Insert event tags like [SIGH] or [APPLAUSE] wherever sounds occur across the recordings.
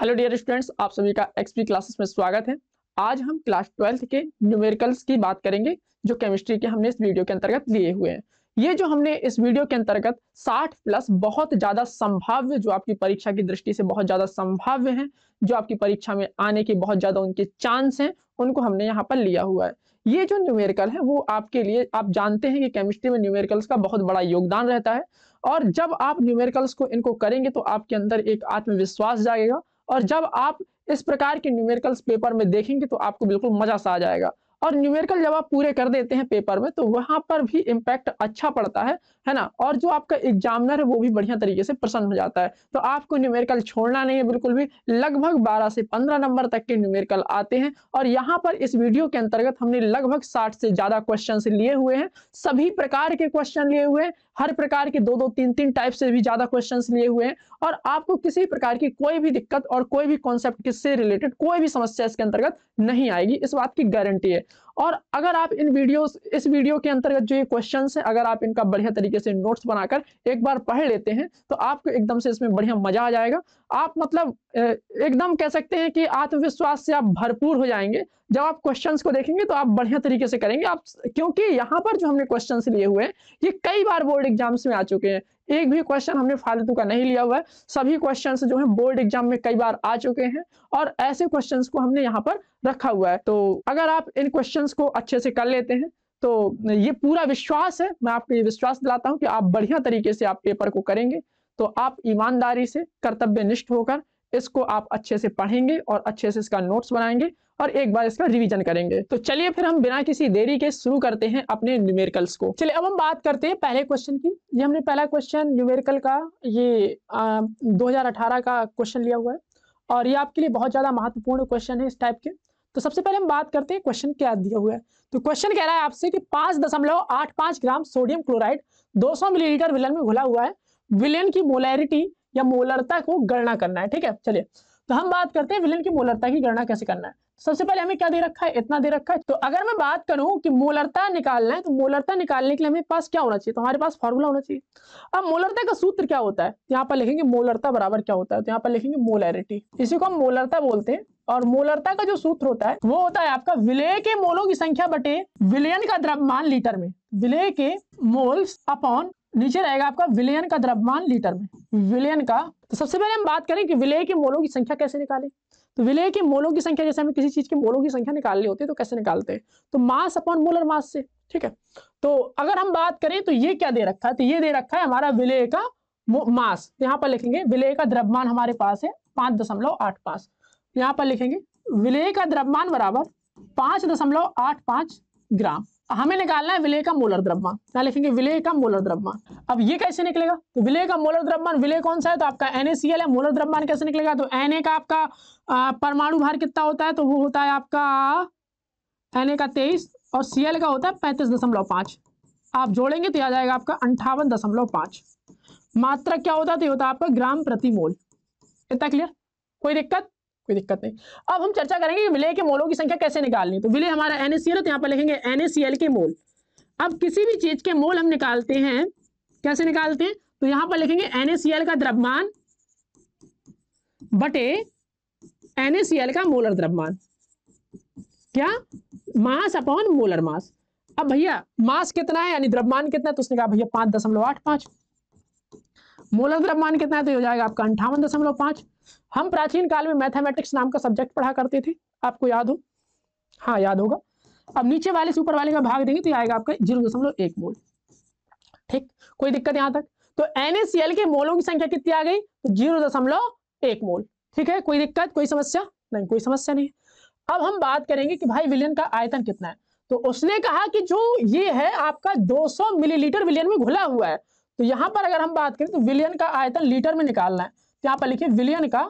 Hello dear students आप सभी का एक्सपी क्लासेस में स्वागत है आज हम क्लास ट्वेल्थ के न्यूमेरिकल्स की बात करेंगे जो केमिस्ट्री के हमने इस वीडियो के अंतर्गत लिए हुए हैं ये जो हमने इस वीडियो के अंतर्गत 60 प्लस बहुत ज्यादा संभाव्य जो आपकी परीक्षा की दृष्टि से बहुत ज्यादा संभाव्य है जो आपकी परीक्षा में आने के बहुत ज्यादा उनके चांस हैं उनको हमने यहाँ पर लिया हुआ है ये जो न्यूमेरिकल है वो आपके लिए आप जानते हैं कि केमिस्ट्री में न्यूमेरिकल्स का बहुत बड़ा योगदान रहता है और जब आप न्यूमेरिकल्स को इनको करेंगे तो आपके अंदर एक आत्मविश्वास जाएगा और जब आप इस प्रकार के न्यूमेरिकल्स पेपर में देखेंगे तो आपको बिल्कुल मजा सा आ जाएगा और न्यूमेरिकल जब आप पूरे कर देते हैं पेपर में तो वहां पर भी इम्पैक्ट अच्छा पड़ता है है ना और जो आपका एग्जामिनर है वो भी बढ़िया तरीके से प्रसन्न हो जाता है तो आपको न्यूमेरिकल छोड़ना नहीं है बिल्कुल भी लगभग बारह से पंद्रह नंबर तक के न्यूमेरिकल आते हैं और यहाँ पर इस वीडियो के अंतर्गत हमने लगभग साठ से ज्यादा क्वेश्चन लिए हुए हैं सभी प्रकार के क्वेश्चन लिए हुए हैं हर प्रकार के दो दो तीन तीन टाइप से भी ज्यादा क्वेश्चन लिए हुए हैं और आपको किसी प्रकार की कोई भी दिक्कत और कोई भी कॉन्सेप्ट किससे रिलेटेड कोई भी समस्या इसके अंतर्गत नहीं आएगी इस बात की गारंटी है और अगर आप इन वीडियोस इस वीडियो के अंतर्गत जो ये क्वेश्चन है अगर आप इनका बढ़िया तरीके से नोट्स बनाकर एक बार पढ़ लेते हैं तो आपको एकदम से इसमें बढ़िया मजा आ जाएगा आप मतलब एकदम कह सकते हैं कि आत्मविश्वास से आप भरपूर हो जाएंगे जब आप क्वेश्चन को देखेंगे तो आप बढ़िया तरीके से करेंगे आप क्योंकि यहाँ पर जो हमने क्वेश्चन लिए हुए हैं ये कई बार बोर्ड एग्जाम्स में आ चुके हैं एक भी क्वेश्चन हमने फालतू का नहीं लिया हुआ है सभी क्वेश्चन जो है बोर्ड एग्जाम में कई बार आ चुके हैं और ऐसे क्वेश्चन को हमने यहाँ पर रखा हुआ है तो अगर आप इन क्वेश्चन को अच्छे से कर लेते हैं तो ये पूरा विश्वास है मैं आपको ये विश्वास दिलाता हूँ कि आप बढ़िया तरीके से आप पेपर को करेंगे तो आप ईमानदारी से कर्तव्य निष्ठ होकर इसको आप अच्छे से पढ़ेंगे और अच्छे से इसका नोट्स बनाएंगे और एक बार इसका रिवीजन करेंगे तो चलिए फिर हम बिना किसी देरी के शुरू करते हैं अपने न्यूमेरिकल्स को चलिए अब हम बात करते हैं पहले क्वेश्चन की ये हमने पहला क्वेश्चन न्यूमेरिकल का ये दो का क्वेश्चन लिया हुआ है और ये आपके लिए बहुत ज़्यादा महत्वपूर्ण क्वेश्चन है इस टाइप के तो सबसे पहले हम बात करते हैं क्वेश्चन क्या दिया हुआ है तो क्वेश्चन कह रहा है आपसे कि पांच दशमलव आठ पांच ग्राम सोडियम क्लोराइड 200 मिलीलीटर विलन में घुला हुआ है विलयन की मोलैरिटी या मोलरता को गणना करना है ठीक है चलिए तो हम बात करते हैं विलयन की मोलरता की गणना कैसे करना है तो सबसे पहले हमें क्या दे रखा है इतना दे रखा है तो अगर मैं बात करूं कि मोलरता निकालना है तो मोलरता निकालने के लिए हमें पास क्या होना चाहिए तो हमारे पास फॉर्मूला होना चाहिए अब मोलरता का सूत्र क्या होता है तो यहाँ पर लिखेंगे मोलरता बराबर क्या होता है तो यहाँ पर लिखेंगे मोलरिटी इसी को हम मोलरता बोलते हैं और मोलरता का जो सूत्र होता है वो होता है आपका विलय के मोलों की संख्या बटे विलयन का द्रव्यमान लीटर में विलय के मोल्स अपॉन नीचे रहेगा आपका विलयन का द्रव्यमान लीटर में विलयन का तो सबसे पहले हम बात करें कि विलय के मोलों की संख्या कैसे निकालें तो विलय के मोलों की संख्या जैसे हमें किसी चीज के मोलों की संख्या निकालनी होती है तो कैसे निकालते हैं तो मास अपॉन मोलर मास से ठीक है तो अगर हम बात करें तो ये क्या दे रखा है तो ये दे रखा है हमारा विलय का मास तो यहाँ पर लिखेंगे विलय का द्रव्यमान हमारे पास है पांच दशमलव आठ पांच यहाँ पर लिखेंगे विलय का द्रव्यमान बराबर पांच दशमलव आठ पांच ग्राम हमें निकालना है विलय का मोलर द्रव्यमान क्या लिखेंगे विलय का मोलर द्रव्यमान अब ये कैसे निकलेगा तो विलय का मोलर द्रव्यमान विलय कौन सा है तो आपका एनएसीएल है मोलर द्रव्यमान कैसे निकलेगा तो एन का आपका परमाणु भार कितना होता है तो वो होता है आपका एन का तेईस और सी का होता है पैंतीस दशमलव पांच आप जोड़ेंगे तो आ जाएगा आपका अंठावन दशमलव पांच मात्रा क्या होता है तो होता है आपका ग्राम प्रति मोल इतना क्लियर कोई दिक्कत कोई दिक्कत नहीं अब हम चर्चा करेंगे कि विलय के मोलों की संख्या कैसे निकालनी तो विलय हमारा एन है तो यहाँ पर लिखेंगे एन के मोल अब किसी भी चीज के मोल हम निकालते हैं कैसे निकालते हैं तो यहां पर लिखेंगे एन का द्रव्यमान बटे एन का मोलर द्रव्यमान क्या मास अपॉन मोलर मास अब भैया मास कितना है यानी द्रव्यमान कितना है तो उसने कहा भैया पांच दशमलव आठ पांच मोलर द्रव्यमान कितना है तो हो जाएगा आपका अंठावन दशमलव पांच हम प्राचीन काल में मैथमेटिक्स नाम का सब्जेक्ट पढ़ा करते थे आपको याद हो हाँ याद होगा अब नीचे वाले से ऊपर वाले का भाग देंगे तो आएगा आपका जीरो दशमलव एक मोल ठीक कोई दिक्कत यहाँ तक तो एन के मोलों की संख्या कितनी आ गई तो जीरो दशमलव एक मोल ठीक है कोई दिक्कत कोई समस्या नहीं कोई समस्या नहीं अब हम बात करेंगे कि भाई विलियन का आयतन कितना है तो उसने कहा कि जो ये है आपका 200 मिलीलीटर विलियन में घुला हुआ है तो यहां पर अगर हम बात करें तो विलियन का आयतन लीटर में निकालना है तो यहां पर लिखिए विलियन का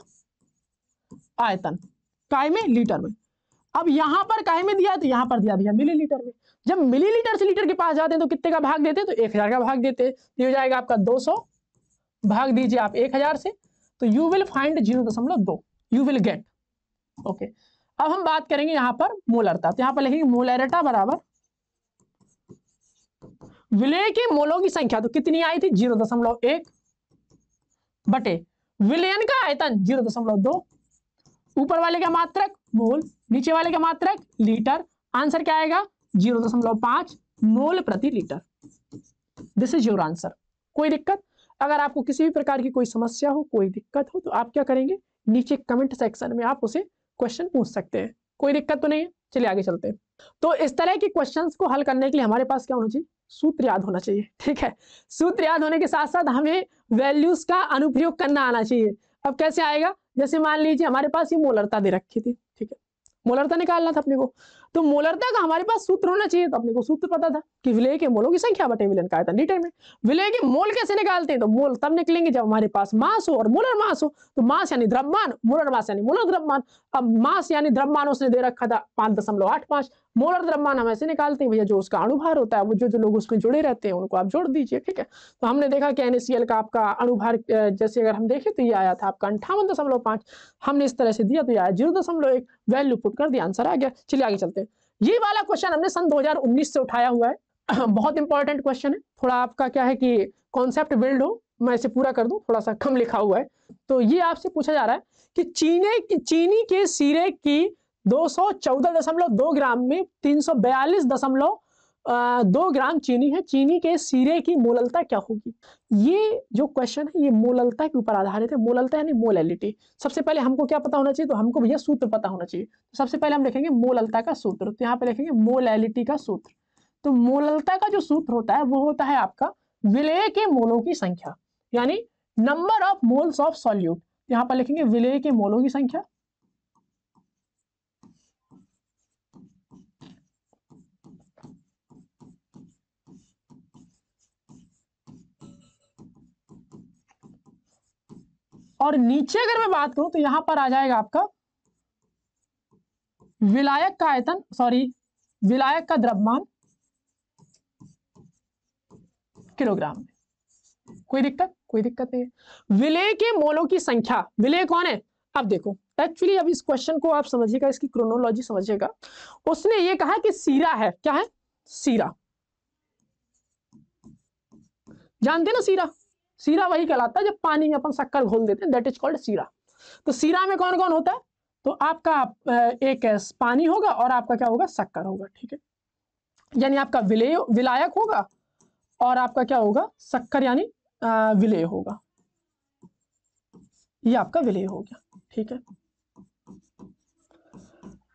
आयतन काय में लीटर में अब यहां पर काय में दिया तो यहां पर दिया भैया लीटर में जब मिली लीटर से लीटर के पास जाते हैं तो कितने का भाग देते तो एक हजार का भाग देते हैं तो ये हो जाएगा आपका दो सौ भाग दीजिए आप एक हजार से तो यू विल फाइंड जीरो दशमलव दो यू विल गेट ओके अब हम बात करेंगे यहां पर मोलरता तो यहां पर लिखेंगे मोलरटा बराबर विलय के मोलों की संख्या तो कितनी आई थी जीरो दशमलव एक बटे विलयन का आयतन जीरो दशमलव दो ऊपर वाले का मात्रक मोल नीचे वाले का मात्रक लीटर आंसर क्या आएगा जीरो दशमलव पांच मोल प्रति litre this is your answer कोई दिक्कत अगर आपको किसी भी प्रकार की कोई समस्या हो कोई दिक्कत हो तो आप क्या करेंगे नीचे कमेंट सेक्शन में आप उसे क्वेश्चन पूछ सकते हैं कोई दिक्कत तो नहीं है चलिए आगे चलते हैं तो इस तरह के क्वेश्चंस को हल करने के लिए हमारे पास क्या होना चाहिए सूत्र याद होना चाहिए ठीक है सूत्र याद होने के साथ साथ हमें वैल्यूज का अनुप्रयोग करना आना चाहिए अब कैसे आएगा जैसे मान लीजिए हमारे पास ये मोलरता दे रखी थी ठीक है मोलरता निकालना था अपने को तो मोलरता का हमारे पास सूत्र होना चाहिए तो अपने को सूत्र पता था कि विलय के मोलों की संख्या बटे विलन का लीटर में विलय के मोल कैसे निकालते हैं तो मोल तब निकलेंगे जब हमारे पास मास हो और मोलर मास हो तो मास यानी द्रव्यमान मोलर मास यानी मोलर द्रव्यमान अब मास यानी द्रव्यमान उसने दे रखा था पांच दशमलव आठ पांच मोलर द्रव्यमान हम ऐसे निकालते हैं भैया जो उसका अणुभार होता है वो जो जो लोग उसमें जुड़े रहते हैं उनको आप जोड़ दीजिए ठीक है तो हमने देखा कि एनएसीएल का आपका अणुभार जैसे अगर हम देखें तो ये आया था आपका अंठावन हमने इस तरह से दिया तो ये आया जीरो वैल्यू पुट कर दिया आंसर आ गया चलिए आगे चलते ये वाला क्वेश्चन हमने सन 2019 से उठाया हुआ है [CLEARS THROAT] बहुत इंपॉर्टेंट क्वेश्चन है थोड़ा आपका क्या है कि कॉन्सेप्ट बिल्ड हो मैं इसे पूरा कर दूं थोड़ा सा कम लिखा हुआ है तो ये आपसे पूछा जा रहा है कि चीने चीनी के सिरे की दो ग्राम में तीन दो ग्राम चीनी है चीनी के सिरे की मोललता क्या होगी ये जो क्वेश्चन है ये मोललता के ऊपर आधारित है मोललता यानी मोलैलिटी सबसे पहले हमको क्या पता होना चाहिए तो हमको भैया सूत्र पता होना चाहिए तो सबसे पहले हम लिखेंगे मोललता का सूत्र तो यहाँ पे लिखेंगे मोलैलिटी का सूत्र तो मोललता का जो सूत्र होता है वो होता है आपका विलय के मोलों की संख्या यानी number of moles of solute यहाँ पर लिखेंगे विलय के मोलों की संख्या और नीचे अगर मैं बात करूं तो यहां पर आ जाएगा आपका विलायक का आयतन सॉरी विलायक का द्रव्यमान किलोग्राम में कोई दिक्कत कोई दिक्कत नहीं है विलय के मोलों की संख्या विलय कौन है अब देखो एक्चुअली अब इस क्वेश्चन को आप समझिएगा इसकी क्रोनोलॉजी समझिएगा उसने ये कहा कि सीरा है क्या है सीरा जानते ना सीरा सीरा वही कहलाता है जब पानी में अपन शक्कर घोल देते हैं दैट इज कॉल्ड सीरा तो सीरा में कौन कौन होता है तो आपका एक पानी होगा और आपका क्या होगा शक्कर होगा ठीक है यानी आपका विलेय विलायक होगा और आपका क्या होगा शक्कर यानी विलेय होगा ये आपका विलेय हो गया ठीक है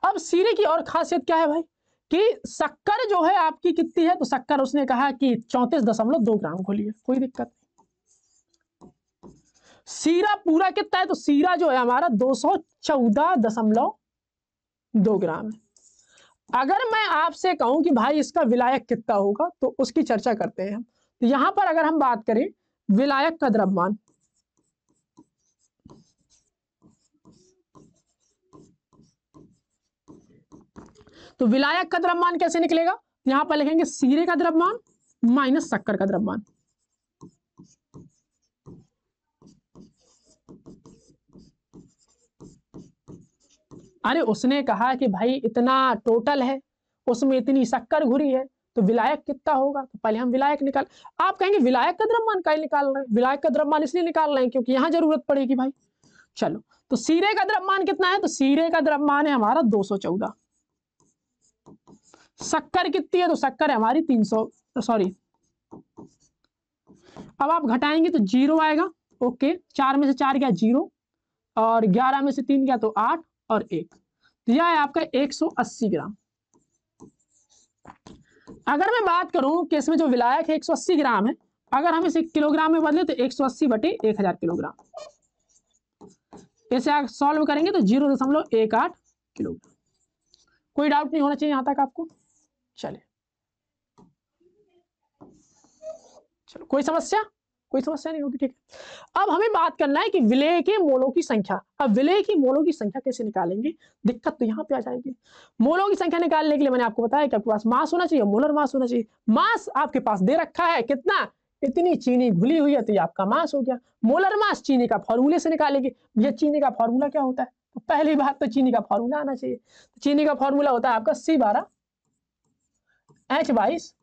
अब सीरे की और खासियत क्या है भाई कि शक्कर जो है आपकी कितनी है तो शक्कर उसने कहा कि चौंतीस दशमलव दो ग्राम खोली है कोई दिक्कत नहीं सीरा पूरा कितना है तो सीरा जो है हमारा दो सौ चौदह दशमलव दो ग्राम है अगर मैं आपसे कहूं कि भाई इसका विलायक कितना होगा तो उसकी चर्चा करते हैं हम तो यहां पर अगर हम बात करें विलायक का द्रव्यमान तो विलायक का द्रव्यमान कैसे निकलेगा यहां पर लिखेंगे सीरे का द्रव्यमान माइनस शक्कर का द्रव्यमान अरे उसने कहा कि भाई इतना टोटल है उसमें इतनी शक्कर घुरी है तो विलायक कितना होगा तो पहले हम विलायक निकाल आप कहेंगे विलायक का द्रव्यमान का निकाल रहे हैं विलायक का द्रव्यमान इसलिए निकाल रहे हैं क्योंकि यहाँ जरूरत पड़ेगी भाई चलो तो सीरे का द्रव्यमान कितना है तो सीरे का द्रव्यमान है हमारा 214 शक्कर कितनी है तो शक्कर है हमारी 300 सौ सॉरी अब आप घटाएंगे तो जीरो आएगा ओके चार में से चार गया जीरो और ग्यारह में से तीन गया तो आठ और एक दिया है आपका 180 ग्राम अगर मैं बात करूं कि इसमें जो विलायक है 180 ग्राम है अगर हम इसे किलोग्राम में बदले तो 180 बटे हजार किलोग्राम इसे आप सॉल्व करेंगे तो जीरो दशमलव एक आठ किलोग्राम कोई डाउट नहीं होना चाहिए यहां तक आपको चले चलो कोई समस्या कोई समस्या नहीं होगी ठीक है अब हमें बात करना है कि विलय के मोलों की संख्या अब विलय की मोलों की संख्या कैसे निकालेंगे दिक्कत तो यहाँ पे आ जाएगी मोलों की संख्या निकालने के लिए मैंने आपको बताया कि आपके पास मास होना चाहिए मोलर मास होना चाहिए मास आपके पास दे रखा है कितना इतनी चीनी घुली हुई है तो ये आपका मास हो गया मोलर मास चीनी का फॉर्मूले से निकालेंगे भैया चीनी का फॉर्मूला क्या होता है तो पहली बात तो चीनी का फॉर्मूला आना चाहिए तो चीनी का फॉर्मूला होता है आपका सी बारह एच बाईस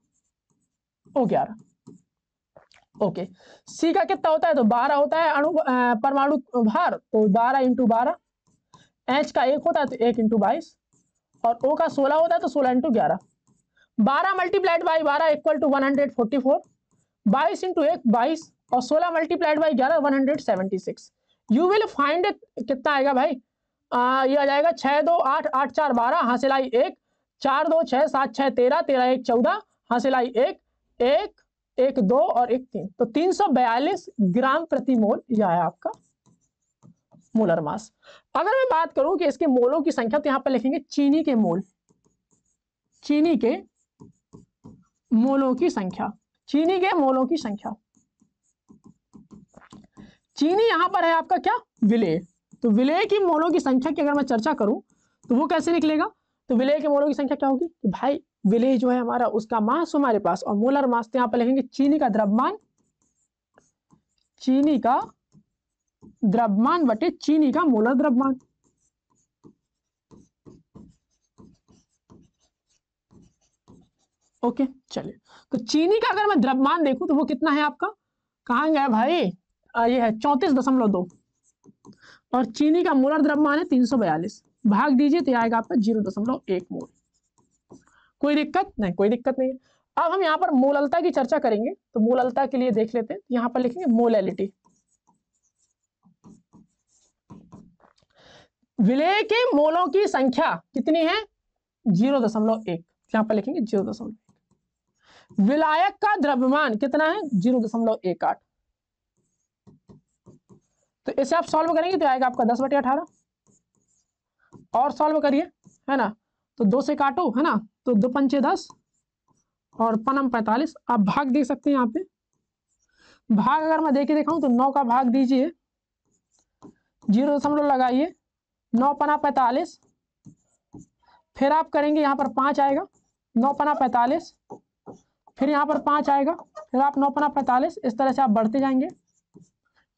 ओ ग्यारह ओके सी का कितना होता है तो बारह होता है अणु परमाणु भार तो बारह इंटू बारह एच का एक होता है तो एक इंटू बाईस और ओ का सोलह होता है तो सोलह इंटू ग्यारह बारह मल्टीप्लाइड बाई बारह equal to one hundred forty four बाईस इंटू एक बाईस और सोलह मल्टीप्लाइड बाई ग्यारह one hundred seventy six you will find कितना आएगा भाई आ, ये आ जाएगा छः दो आठ आठ चार बारह हाँ सिलाई एक चार दो छः सात छः तेरह तेरह एक चौदह हाँ सिलाई एक एक एक दो और एक तीन तो तीन सौ बयालीस ग्राम प्रति मोल यह है आपका मोलर मास अगर मैं बात करूं कि इसके मोलों की संख्या तो यहां पर लिखेंगे चीनी के मोल चीनी के मोलों की संख्या चीनी के मोलों की संख्या चीनी यहां पर है आपका क्या विलय तो विलय की मोलों की संख्या की अगर मैं चर्चा करूं तो वो कैसे निकलेगा तो विलय के मोलों की संख्या क्या होगी भाई विलेय जो है हमारा उसका मास हमारे पास और मोलर मास तो यहाँ पर लिखेंगे चीनी का द्रव्यमान चीनी का द्रव्यमान बटे चीनी का मोलर द्रव्यमान ओके चलिए तो चीनी का अगर मैं द्रव्यमान देखूं तो वो कितना है आपका कहा गया भाई आ, ये है चौतीस दशमलव दो और चीनी का मोलर द्रव्यमान है तीन सौ बयालीस भाग दीजिए तो आएगा आपका जीरो दशमलव एक मोल कोई दिक्कत नहीं कोई दिक्कत नहीं है अब हम यहाँ पर मोललता की चर्चा करेंगे तो मोललता के लिए देख लेते हैं यहाँ पर लिखेंगे मोलैलिटी विलय के मोलों की संख्या कितनी है जीरो दशमलव एक तो यहां पर लिखेंगे जीरो दशमलव विलायक का द्रव्यमान कितना है जीरो दशमलव एक आठ तो इसे आप सॉल्व करेंगे तो आएगा आपका दस बटे अठारह और सॉल्व करिए है ना तो दो से काटो है ना तो दो पंचे दस और पनम पैंतालीस आप भाग देख सकते हैं यहाँ पे भाग अगर मैं देखे देखा तो नौ का भाग दीजिए जीरो दशमलव लगाइए नौ पना पैंतालीस फिर आप करेंगे यहाँ पर पाँच आएगा नौ पना पैंतालीस फिर यहाँ पर पाँच आएगा फिर आप नौ पना पैंतालीस इस तरह से आप बढ़ते जाएंगे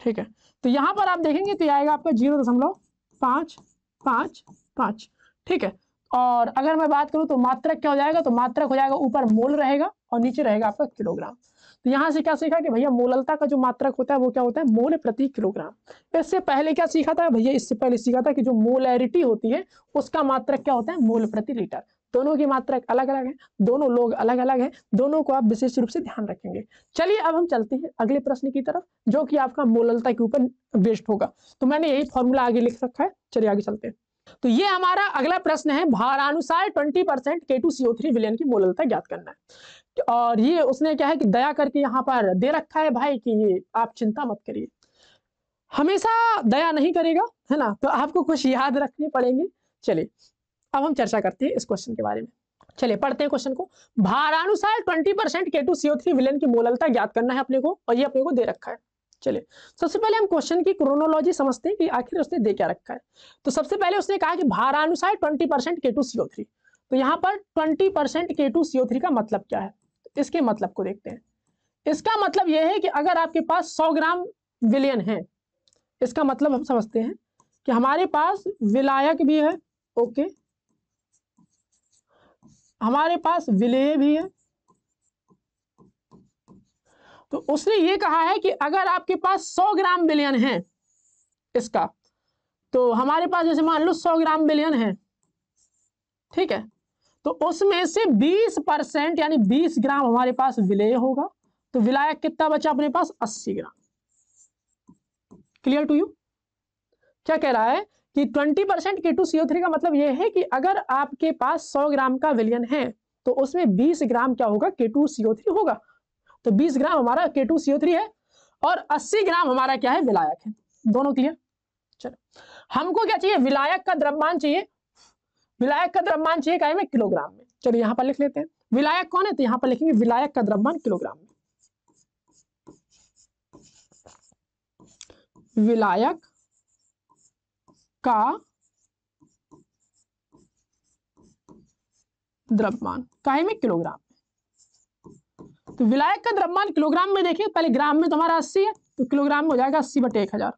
ठीक है तो यहाँ पर आप देखेंगे तो आएगा आपका जीरो दशमलव पांच पांच पाँच ठीक है और अगर मैं बात करूँ तो मात्रक क्या हो जाएगा तो मात्रक हो जाएगा ऊपर मोल रहेगा और नीचे रहेगा आपका किलोग्राम तो यहाँ से क्या सीखा कि भैया मोललता का जो मात्रक होता है वो क्या होता है मोल प्रति किलोग्राम इससे पहले क्या सीखा था भैया इससे पहले सीखा था कि जो मोलैरिटी होती है उसका मात्रक क्या होता है मोल प्रति लीटर दोनों की मात्रक अलग अलग है दोनों लोग अलग अलग है दोनों को आप विशेष रूप से ध्यान रखेंगे चलिए अब हम चलते हैं अगले प्रश्न की तरफ जो कि आपका मोललता के ऊपर बेस्ड होगा तो मैंने यही फॉर्मूला आगे लिख रखा है चलिए आगे चलते हैं तो ये हमारा अगला प्रश्न है भारानुसार 20 percent K two CO three विलियन की मोललता ज्ञात करना है और ये उसने क्या है कि दया करके यहाँ पर दे रखा है भाई कि ये आप चिंता मत करिए हमेशा दया नहीं करेगा है ना तो आपको कुछ याद रखने पड़ेंगे चलिए अब हम चर्चा करते हैं इस क्वेश्चन के बारे में चलिए पढ़ते हैं क्वेश्चन को भारानुसार twenty percent K two CO three विलियन की मोललता ज्ञात करना है अपने को और ये अपने को दे रखा है चलिए सबसे पहले हम क्वेश्चन की क्रोनोलॉजी समझते हैं कि आखिर उसने दे क्या रखा है तो सबसे पहले उसने कहा कि भारानुसार twenty percent K two CO three तो यहाँ पर twenty percent K two CO three का मतलब क्या है इसके मतलब को देखते हैं इसका मतलब यह है कि अगर आपके पास सौ ग्राम विलियन है इसका मतलब हम समझते हैं कि हमारे पास विलायक भी है ओके हमारे पास विलेय भी है तो उसने ये कहा है कि अगर आपके पास सौ ग्राम बिलियन है इसका तो हमारे पास जैसे मान लो सौ ग्राम बिलियन है ठीक है तो उसमें से 20 परसेंट यानी 20 ग्राम हमारे पास विलय होगा तो विलायक कितना बचा अपने पास 80 ग्राम क्लियर टू यू क्या कह रहा है कि 20 percent K two CO three का मतलब यह है कि अगर आपके पास सौ ग्राम का विलियन है तो उसमें बीस ग्राम क्या होगा के टू सीओ थ्री होगा तो 20 ग्राम हमारा के टू है और 80 ग्राम हमारा क्या है विलायक है दोनों क्लियर चलो हमको क्या चाहिए विलायक का द्रव्यमान चाहिए विलायक का द्रव्यमान चाहिए क्या में किलोग्राम में चलो यहाँ पर लिख लेते हैं विलायक कौन है तो यहाँ पर लिखेंगे विलायक का द्रव्यमान किलोग्राम में विलायक का द्रव्यमान काहे में किलोग्राम तो विलायक का द्रव्यमान किलोग्राम में देखिए पहले ग्राम में तो हमारा अस्सी है तो किलोग्राम में हो जाएगा अस्सी बटे एक हजार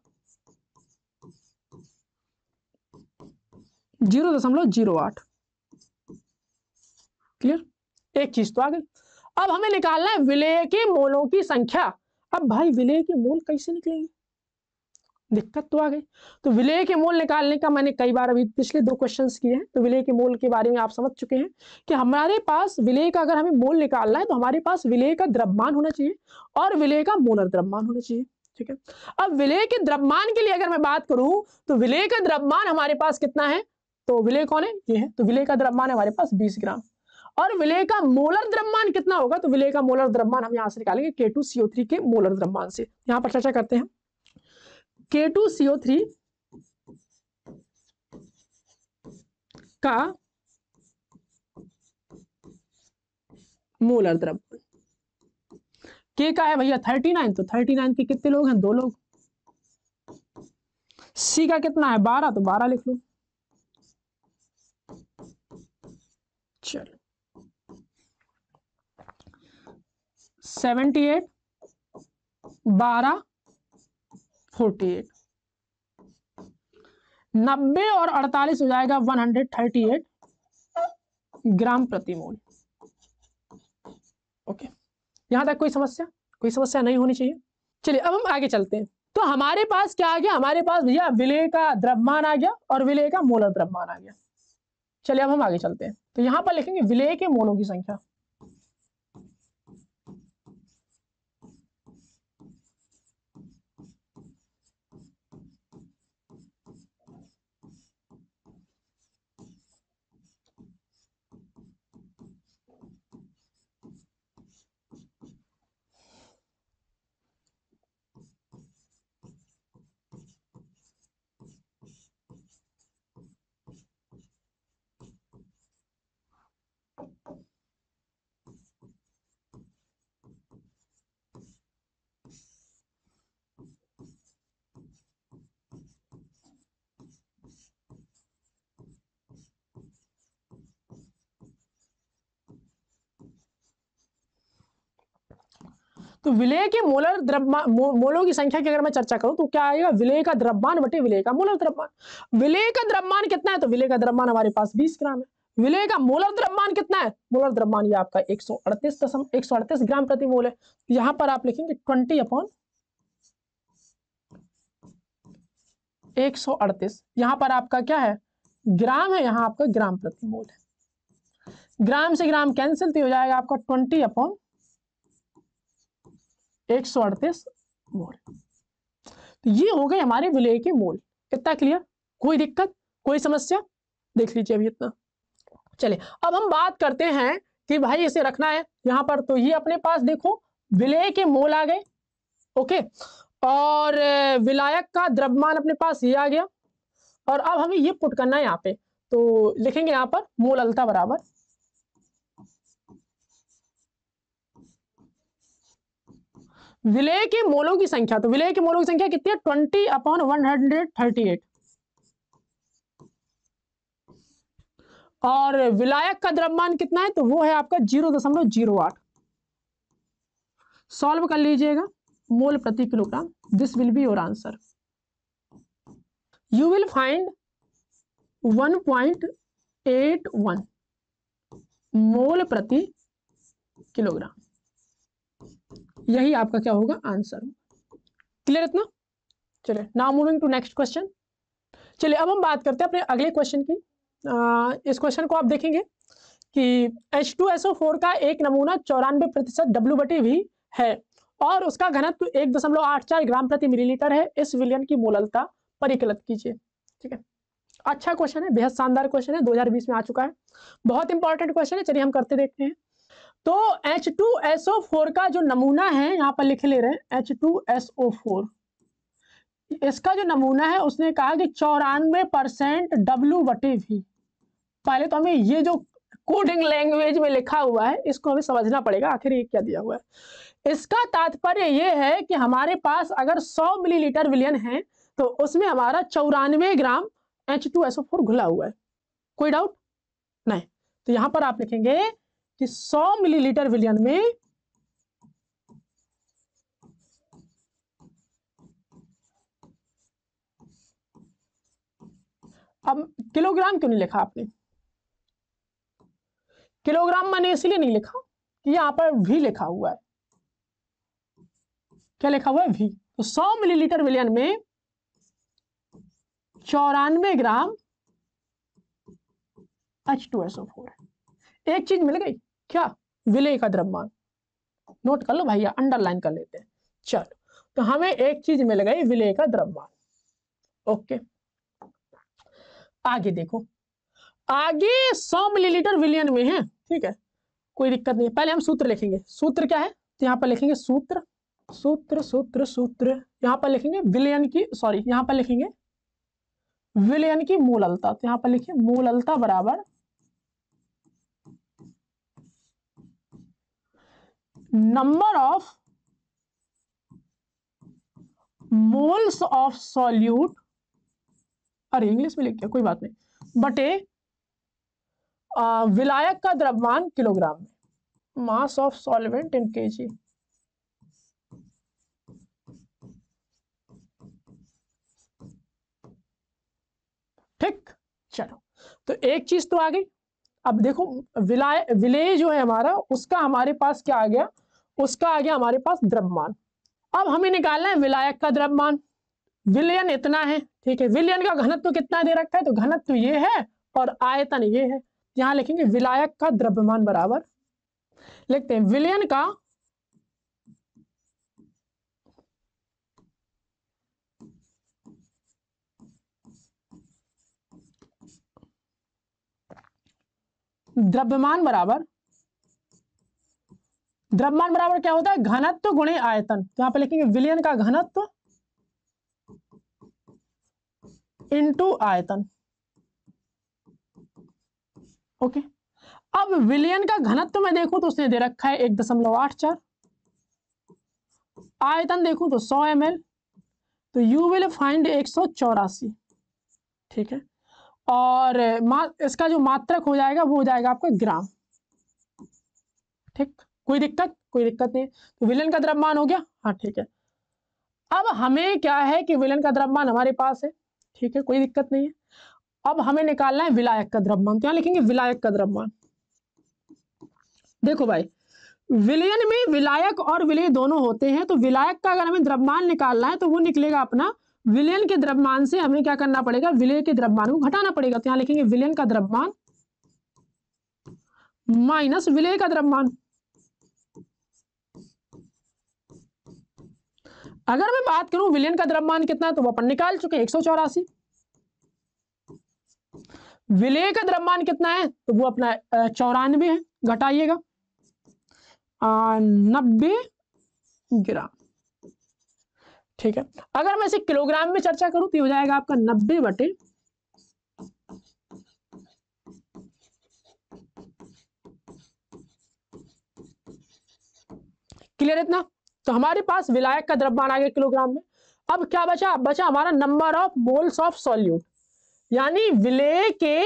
जीरो दशमलव जीरो आठ क्लियर एक चीज तो आ गई अब हमें निकालना है विलय के मोलों की संख्या अब भाई विलय के मोल कैसे निकलेंगे दिक्कत तो आ गई तो विलय के मोल निकालने का मैंने कई बार अभी पिछले दो क्वेश्चंस किए हैं तो विलय के मोल के बारे में आप समझ चुके हैं कि हमारे पास विलय का अगर हमें मोल निकालना है तो हमारे पास विलय का द्रव्यमान होना चाहिए और विलय का मोलर द्रव्यमान होना चाहिए ठीक है अब विलय के द्रव्यमान के लिए अगर मैं बात करूं तो विलय का द्रव्यमान हमारे पास कितना है तो विलय कौन है ये है तो विलय का द्रव्यमान हमारे पास बीस ग्राम और विलय का मोलर द्रव्यमान कितना होगा तो विलय का मोलर द्रव्यमान हम यहां से निकालेंगे के टू सीओ थ्री के मोलर द्रव्यमान से यहां पर चर्चा करते हैं के टू सीओ थ्री का मोलर द्रव्य के का है भैया थर्टी नाइन तो थर्टी नाइन के कितने लोग हैं दो लोग सी का कितना है बारह तो बारह लिख लो चलो सेवेंटी एट बारह फोर्टी एट नब्बे और अड़तालीस हो जाएगा one hundred thirty eight gram प्रति मोल ओके यहां तक कोई समस्या कोई समस्या नहीं होनी चाहिए चलिए अब हम आगे चलते हैं तो हमारे पास क्या आ गया हमारे पास भैया विलय का द्रव्यमान आ गया और विलय का मोलर द्रव्यमान आ गया चलिए अब हम आगे चलते हैं तो यहां पर लिखेंगे विलय के मोलों की संख्या तो विलय के मोलर द्रव्यमान मो, मोलों की संख्या की अगर मैं चर्चा करूं तो क्या आएगा विलय का द्रव्यमान बटे विलय का मोलर द्रव्यमान विलय का द्रव्यमान कितना है तो विलय का द्रव्यमान हमारे पास 20 ग्राम है विलय का मोलर द्रव्यमान कितना है मोलर द्रव्यमान ये आपका एक सौ अड़तीस ग्राम प्रति मोल है तो यहां पर आप लिखेंगे ट्वेंटी अपॉन एक सौ अड़तीस यहां पर आपका क्या है ग्राम है यहां आपका ग्राम प्रति मोल है ग्राम से ग्राम कैंसिल तो हो जाएगा आपका ट्वेंटी अपॉन एक सौ अड़तीस मोल तो ये हो गए हमारे विलय के मोल इतना क्लियर कोई दिक्कत कोई समस्या देख लीजिए अभी इतना चले अब हम बात करते हैं कि भाई इसे रखना है यहाँ पर तो ये अपने पास देखो विलय के मोल आ गए ओके और विलायक का द्रव्यमान अपने पास ये आ गया और अब हमें ये पुट करना है यहाँ पे तो लिखेंगे यहाँ पर मोल अलता बराबर विलय के मोलों की संख्या तो विलय के मोलों की संख्या कितनी है twenty upon one hundred thirty eight और विलायक का द्रव्यमान कितना है तो वो है आपका जीरो दशमलव जीरो आठ सॉल्व कर लीजिएगा मोल प्रति kilogram this will be your answer you will find one point eight one mole प्रति किलोग्राम यही आपका क्या होगा आंसर क्लियर इतना चलिए now moving to next question चलिए अब हम बात करते हैं अपने अगले क्वेश्चन की आ, इस क्वेश्चन को आप देखेंगे कि फोर का एक नमूना चौरानवे प्रतिशत डब्ल्यू बटी भी है और उसका घनत्व एक दशमलव आठ चार ग्राम प्रति मिलीलीटर है इस विलियन की मोललता परिकलित कीजिए ठीक है अच्छा क्वेश्चन है बेहद शानदार क्वेश्चन है 2020 में आ चुका है बहुत इंपॉर्टेंट क्वेश्चन है चलिए हम करते देखते हैं तो H2SO4 का जो नमूना है यहां पर लिख ले रहे हैं H2SO4 इसका जो नमूना है उसने कहा कि चौरानवे परसेंट डब्ल्यू बटे भी पहले तो हमें ये जो कोडिंग लैंग्वेज में लिखा हुआ है इसको हमें समझना पड़ेगा आखिर ये क्या दिया हुआ है इसका तात्पर्य ये है कि हमारे पास अगर 100 मिलीलीटर विलियन है तो उसमें हमारा चौरानवे gram H two S O four घुला हुआ है कोई डाउट नहीं तो यहां पर आप लिखेंगे कि 100 मिलीलीटर विलियन में अब किलोग्राम क्यों नहीं लिखा आपने किलोग्राम मैंने इसलिए नहीं लिखा कि यहां पर भी लिखा हुआ है क्या लिखा हुआ है भी तो 100 मिलीलीटर विलियन में चौरानवे gram H two S O four एक चीज मिल गई क्या विलय का द्रव्यमान नोट कर लो भैया अंडरलाइन कर लेते हैं चलो तो हमें एक चीज मिल गई विलय का द्रव्यमान ओके आगे देखो आगे 100 मिलीलीटर विलियन में है ठीक है कोई दिक्कत नहीं पहले हम सूत्र लिखेंगे सूत्र क्या है तो यहाँ पर लिखेंगे सूत्र सूत्र सूत्र सूत्र यहाँ पर लिखेंगे विलयन की सॉरी यहाँ पर लिखेंगे विलयन की मूललता तो यहाँ पर लिखिए मूललता बराबर number of moles of solute अरे इंग्लिश में लिख दिया कोई बात नहीं बटे विलायक का द्रव्यमान किलोग्राम में mass of solvent in KG ठीक चलो तो एक चीज तो आ गई अब देखो विलाय विलेय जो है हमारा उसका हमारे पास क्या आ गया उसका आ गया हमारे पास द्रव्यमान अब हमें निकालना है विलायक का द्रव्यमान विलियन इतना है ठीक है विलियन का घनत्व कितना दे रखा है तो घनत्व ये है और आयतन ये है यहां लिखेंगे विलायक का द्रव्यमान बराबर लिखते हैं विलियन का द्रव्यमान बराबर द्रव्यमान बराबर क्या होता है घनत्व गुणे आयतन तो यहां पे लिखेंगे विलियन का घनत्व इंटू आयतन ओके अब विलियन का घनत्व मैं देखूं तो उसने दे रखा है एक दशमलव आठ चार आयतन देखूं तो सौ एम तो यू विल फाइंड एक सौ चौरासी ठीक है और मा, इसका जो मात्रक हो जाएगा वो हो जाएगा आपका ग्राम ठीक कोई दिक्कत कोई दिक्कत नहीं तो विलन का द्रव्यमान हो गया हाँ ठीक है अब हमें क्या है कि विलन का द्रव्यमान हमारे पास है ठीक है कोई दिक्कत नहीं है अब हमें निकालना है विलायक का द्रव्यमान तो लिखेंगे विलायक का द्रव्यमान देखो भाई विलयन में विलायक और विलय दोनों होते हैं तो विलायक का अगर हमें द्रव्यमान निकालना है तो वो निकलेगा अपना विलयन के द्रव्यमान से हमें क्या करना पड़ेगा विलय के द्रव्यमान को घटाना पड़ेगा तो यहां लिखेंगे विलयन का द्रव्यमान माइनस विलय का द्रव्यमान अगर मैं बात करूं विलियन का द्रव्यमान कितना तो वो अपन निकाल चुके हैं एक सौ चौरासी विलय का द्रव्यमान कितना है तो वो अपना चौरानवे है घटाइएगा नब्बे ग्राम ठीक है अगर मैं इसे किलोग्राम में चर्चा करूं तो हो जाएगा आपका नब्बे बटे क्लियर इतना तो हमारे पास विलायक का द्रव्यमान आ गया किलोग्राम में अब क्या बचा बचा हमारा number of moles of solute यानी विलय के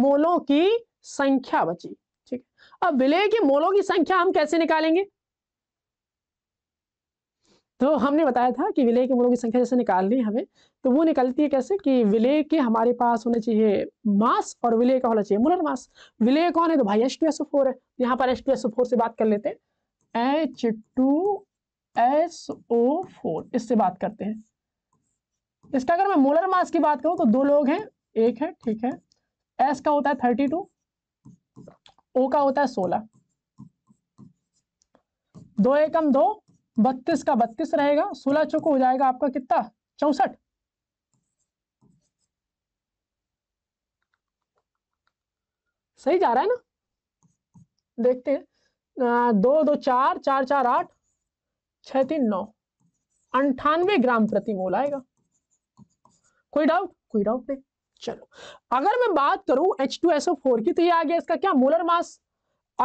मोलों की संख्या बची ठीक अब विलय के मोलों की संख्या हम कैसे निकालेंगे तो हमने बताया था कि विलय के मोलों की संख्या जैसे निकालनी हमें तो वो निकलती है कैसे कि विलय के हमारे पास होने चाहिए मास और विलय का होना चाहिए मोलर मास विलय कौन है तो भाई एच टू एस फोर है यहाँ पर एच टू एस फोर से बात कर लेते हैं H two S O four इससे बात करते हैं इसका अगर मैं मोलर मास की बात करूं तो दो लोग हैं एक है ठीक है एस का होता है थर्टी टू ओ का होता है सोलह दो एकम दो बत्तीस का बत्तीस रहेगा सोलह चौक हो जाएगा आपका कितना चौसठ सही जा रहा है ना देखते हैं दो दो चार चार चार आठ छह तीन नौ अंठानवे ग्राम प्रति मोल आएगा कोई डाउट कोई डाउट नहीं चलो अगर मैं बात करूं H2SO4 की तो ये आ गया इसका क्या मोलर मास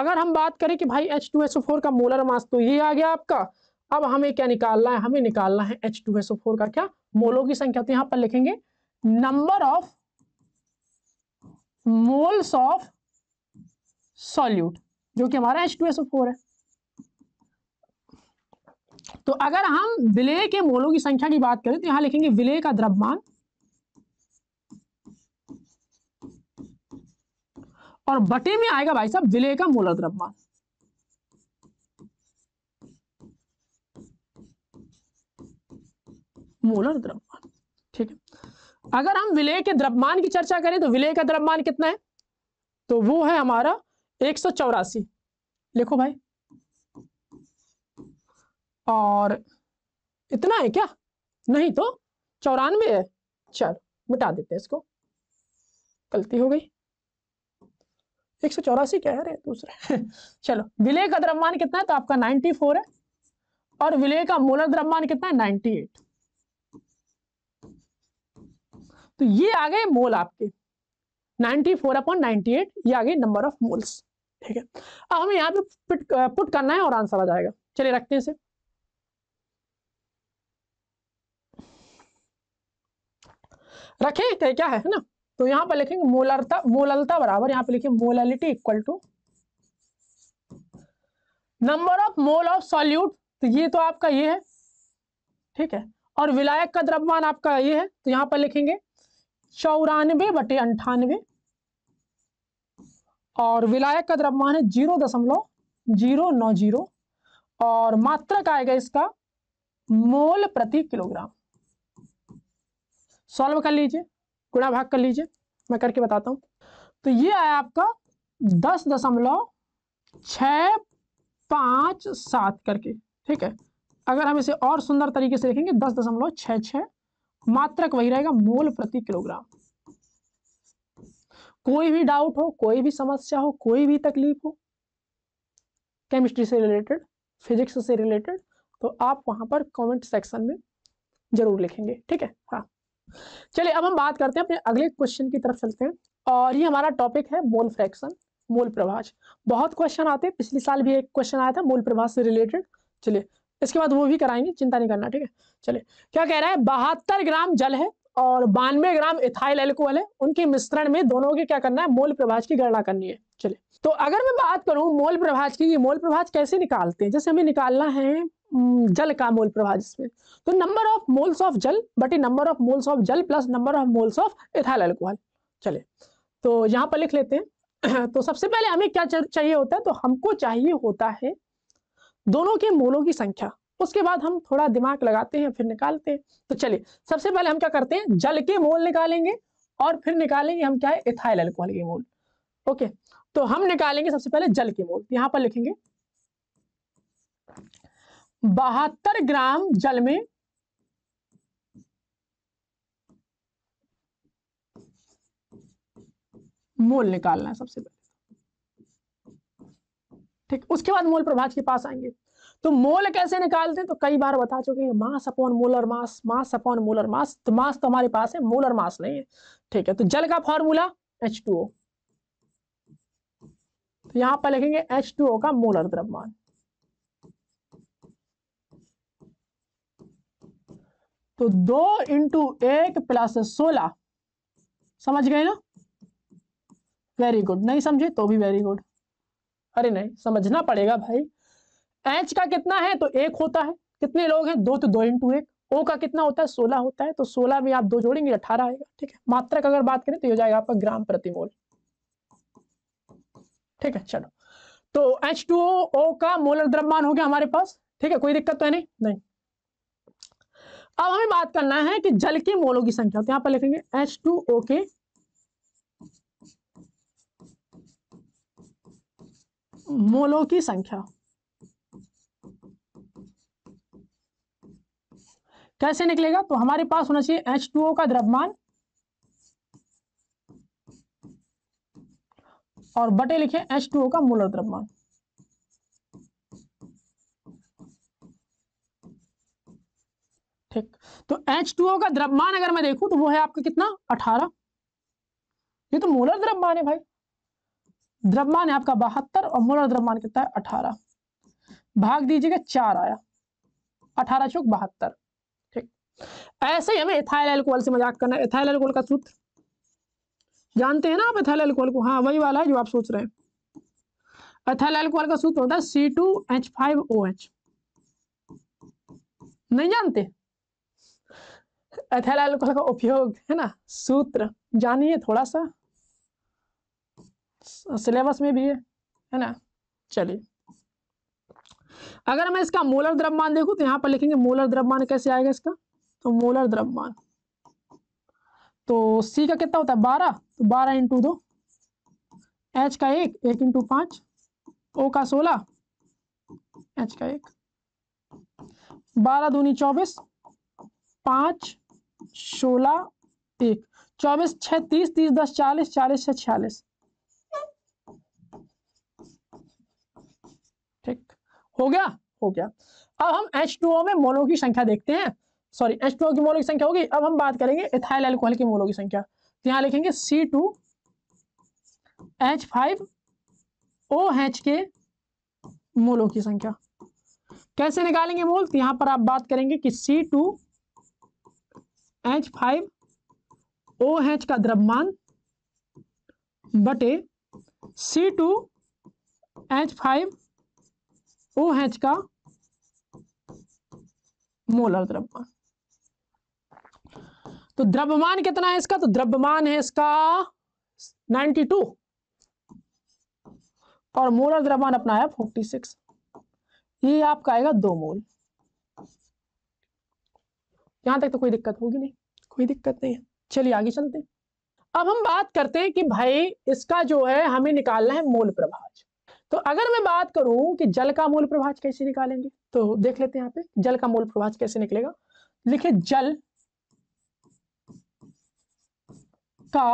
अगर हम बात करें कि भाई H2SO4 का मोलर मास तो ये आ गया आपका अब हमें क्या निकालना है हमें निकालना है H2SO4 का क्या मोलों की संख्या तो यहां पर लिखेंगे number of moles of solute जो कि हमारा H2SO4 है तो अगर हम विलय के मोलों की संख्या की बात करें तो यहां लिखेंगे विलय का द्रव्यमान और बटे में आएगा भाई साहब विलय का मोलर द्रव्यमान मोलर द्रव्यमान ठीक है अगर हम विलय के द्रव्यमान की चर्चा करें तो विलय का द्रव्यमान कितना है तो वो है हमारा एक लिखो भाई और इतना है क्या नहीं तो चौरानवे है चल मिटा देते हैं इसको गलती हो गई एक सौ चौरासी क्या है रे दूसरा चलो विलय का द्रव्यमान कितना है तो आपका फोर है और विलय का मोलर द्रव्यमान कितना है एट तो ये आ गए मोल आपके ninety four upon ninety eight ये आ गए नंबर ऑफ मोल्स ठीक है अब हमें यहाँ पे पुट करना है और आंसर आ जाएगा चलिए रखते हैं इसे रखे थे क्या है ना तो यहां पर लिखेंगे मोलरता मोललता बराबर यहां पर लिखे molality equal to number of mole of solute तो ये तो आपका ये है ठीक है और विलायक का द्रव्यमान आपका ये है तो यहां पर लिखेंगे चौरानवे बटे अंठानवे और विलायक का द्रव्यमान है जीरो दशमलव जीरो नौ जीरो और मात्रक आएगा इसका मोल प्रति किलोग्राम सॉल्व कर लीजिए गुणा भाग कर लीजिए मैं करके बताता हूँ तो ये आया आपका दस दशमलव छ पाँच सात करके ठीक है अगर हम इसे और सुंदर तरीके से देखेंगे दस दशमलव छः छः मात्रक वही रहेगा मोल प्रति किलोग्राम कोई भी डाउट हो कोई भी समस्या हो कोई भी तकलीफ हो केमिस्ट्री से रिलेटेड फिजिक्स से रिलेटेड तो आप वहां पर कमेंट सेक्शन में जरूर लिखेंगे ठीक है हाँ चलिए अब हम बात करते हैं अपने अगले क्वेश्चन की तरफ चलते हैं और ये हमारा टॉपिक है मोल फ्रैक्शन मोल प्रभाज बहुत क्वेश्चन आते हैं पिछले साल भी एक क्वेश्चन आया था मोल प्रभाज से रिलेटेड चलिए इसके बाद वो भी कराएंगे चिंता नहीं करना ठीक है चलिए क्या कह रहा है बहत्तर ग्राम जल है और बानवे ग्राम इथाइल एल्कोहल है उनके मिश्रण में दोनों के क्या करना है मोल प्रभाज की गणना करनी है चलिए तो अगर मैं बात करूं मोल प्रभाज की मोल प्रभाज कैसे निकालते हैं जैसे हमें निकालना है हम्म, जल का मोल प्रभाव जिसमें तो नंबर ऑफ मोल्स ऑफ जल बटे नंबर ऑफ मोल्स ऑफ जल plus number of moles of ethyl alcohol चले तो यहाँ पर लिख लेते हैं [CLEARS THROAT] तो सबसे पहले हमें क्या चाहिए होता है तो हमको चाहिए होता है दोनों के मोलों की संख्या उसके बाद हम थोड़ा दिमाग लगाते हैं फिर निकालते हैं तो चलिए सबसे पहले हम क्या करते हैं जल के मोल निकालेंगे और फिर निकालेंगे हम क्या है इथाइल अल्कोहल के मोल ओके तो हम निकालेंगे सबसे पहले जल के मोल यहाँ पर लिखेंगे बहत्तर ग्राम जल में मोल निकालना है सबसे पहले ठीक उसके बाद मोल प्रभाज के पास आएंगे तो मोल कैसे निकालते हैं तो कई बार बता चुके हैं mass upon molar mass mass upon molar mass तो मास तो हमारे पास है मोलर मास नहीं है ठीक है तो जल का फॉर्मूला एच टू ओ तो यहां पर लिखेंगे एच टू ओ का मोलर द्रव्यमान तो दो इंटू एक प्लस सोलह समझ गए ना वेरी गुड नहीं समझे तो भी वेरी गुड अरे नहीं समझना पड़ेगा भाई एच का कितना है तो एक होता है कितने लोग हैं दो तो दो इंटू एक ओ का कितना होता है सोलह होता है तो सोलह में आप दो जोड़ेंगे अठारह आएगा ठीक है मात्रा का अगर बात करें तो हो जाएगा आपका ग्राम प्रति मोल ठीक है चलो तो एच टू ओ का मोलर द्रव्यमान हो गया हमारे पास ठीक है कोई दिक्कत तो है नहीं नहीं अब हमें बात करना है कि जल के मोलों की संख्या तो यहां पर लिखेंगे एच टू ओ के मोलों की संख्या कैसे निकलेगा तो हमारे पास होना चाहिए एच टू ओ का द्रव्यमान और बटे लिखे एच टू ओ का मोलर द्रव्यमान ठीक तो एच टू ओ का द्रव्यमान अगर मैं देखूं तो वो है आपका कितना अठारह ये तो मोलर द्रव्यमान है भाई द्रव्यमान है आपका बहत्तर और मोलर द्रव्यमान कितना है अठारह भाग दीजिएगा चार आया अठारह चौक बहत्तर ठीक ऐसे ही हमें इथाइल एल्कोहल से मजाक करना है इथाइल एल्कोहल का सूत्र जानते हैं ना आप इथाइल एल्कोहल को हाँ वही वाला है जो आप सोच रहे हैं इथाइल एल्कोहल का सूत्र होता है C two H five O H नहीं जानते एथेल एल्कोहल का उपयोग है ना सूत्र जानिए थोड़ा सा सिलेबस में भी है है ना चलिए अगर मैं इसका मोलर द्रव्यमान देखूं तो यहां पर लिखेंगे मोलर द्रव्यमान कैसे आएगा इसका तो मोलर द्रव्यमान तो सी का कितना होता है बारह तो बारह इंटू दो एच का एक एक इंटू पांच ओ का सोलह एच का एक बारह दूनी चौबीस पांच सोलह एक चौबीस छह तीस तीस दस चालीस चालीस छह छियालीस ठीक हो गया हो गया अब हम एच टू ओ में मोलो की संख्या देखते हैं सॉरी एच टू ओ की मोलो की संख्या होगी अब हम बात करेंगे इथाइल एल्कोहल की मोलो की संख्या तो यहां लिखेंगे C two H five O H के मोलों की संख्या कैसे निकालेंगे मोल तो यहां पर आप बात करेंगे कि C two H five O H का द्रव्यमान बटे C two H five O H का मोलर द्रव्यमान तो द्रव्यमान कितना है इसका तो द्रव्यमान है इसका 92 और मोलर द्रव्यमान अपना है 46 ये आपका आएगा दो मोल यहाँ तक तो कोई दिक्कत होगी नहीं कोई दिक्कत नहीं है चलिए आगे चलते हैं अब हम बात करते हैं कि भाई इसका जो है हमें निकालना है मूल प्रभाज तो अगर मैं बात करूं कि जल का मूल प्रभाज कैसे निकालेंगे तो देख लेते हैं यहाँ पे जल का मूल प्रभाज कैसे निकलेगा लिखे जल का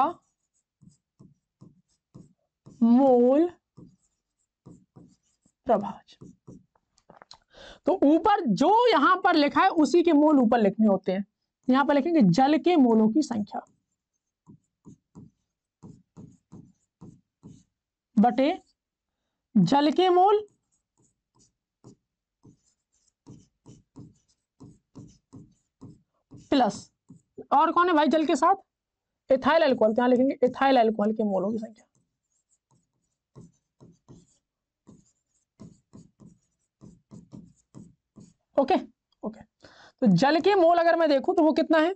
मूल प्रभाज तो ऊपर जो यहां पर लिखा है उसी के मोल ऊपर लिखने होते हैं यहां पर लिखेंगे जल के मोलों की संख्या बटे जल के मोल प्लस और कौन है भाई जल के साथ इथाइल एल्कोहल क्या तो लिखेंगे इथाइल एल्कोहल के मोलों की संख्या ओके ओके तो जल के मोल अगर मैं देखूं तो वो कितना है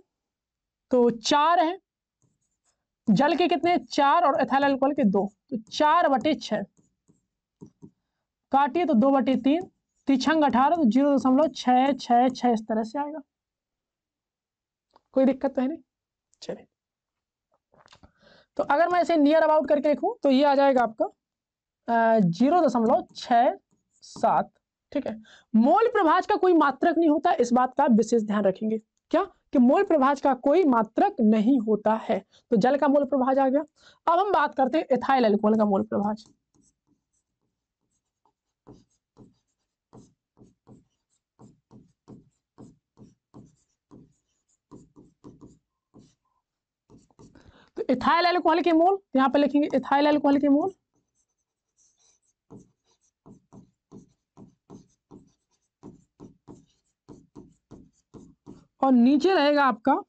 तो चार है जल के कितने चार और एथाइल अल्कोहल के दो तो चार बटे छ काटिए तो दो बटे तीन तिछंग अठारह तो जीरो दशमलव छह छह छह इस तरह से आएगा कोई दिक्कत तो है नहीं चलिए तो अगर मैं इसे नियर अबाउट करके लिखूं तो ये आ जाएगा आपका जीरो दशमलव छ सात ठीक है मोल प्रभाज का कोई मात्रक नहीं होता इस बात का विशेष ध्यान रखेंगे क्या कि मोल प्रभाज का कोई मात्रक नहीं होता है तो जल का मोल प्रभाज आ गया अब हम बात करते हैं इथाइल एल्कोहल का मोल प्रभाज तो इथाइल एल्कोहल के मोल यहां पर लिखेंगे इथाइल एल्कोहल के मोल और नीचे रहेगा आपका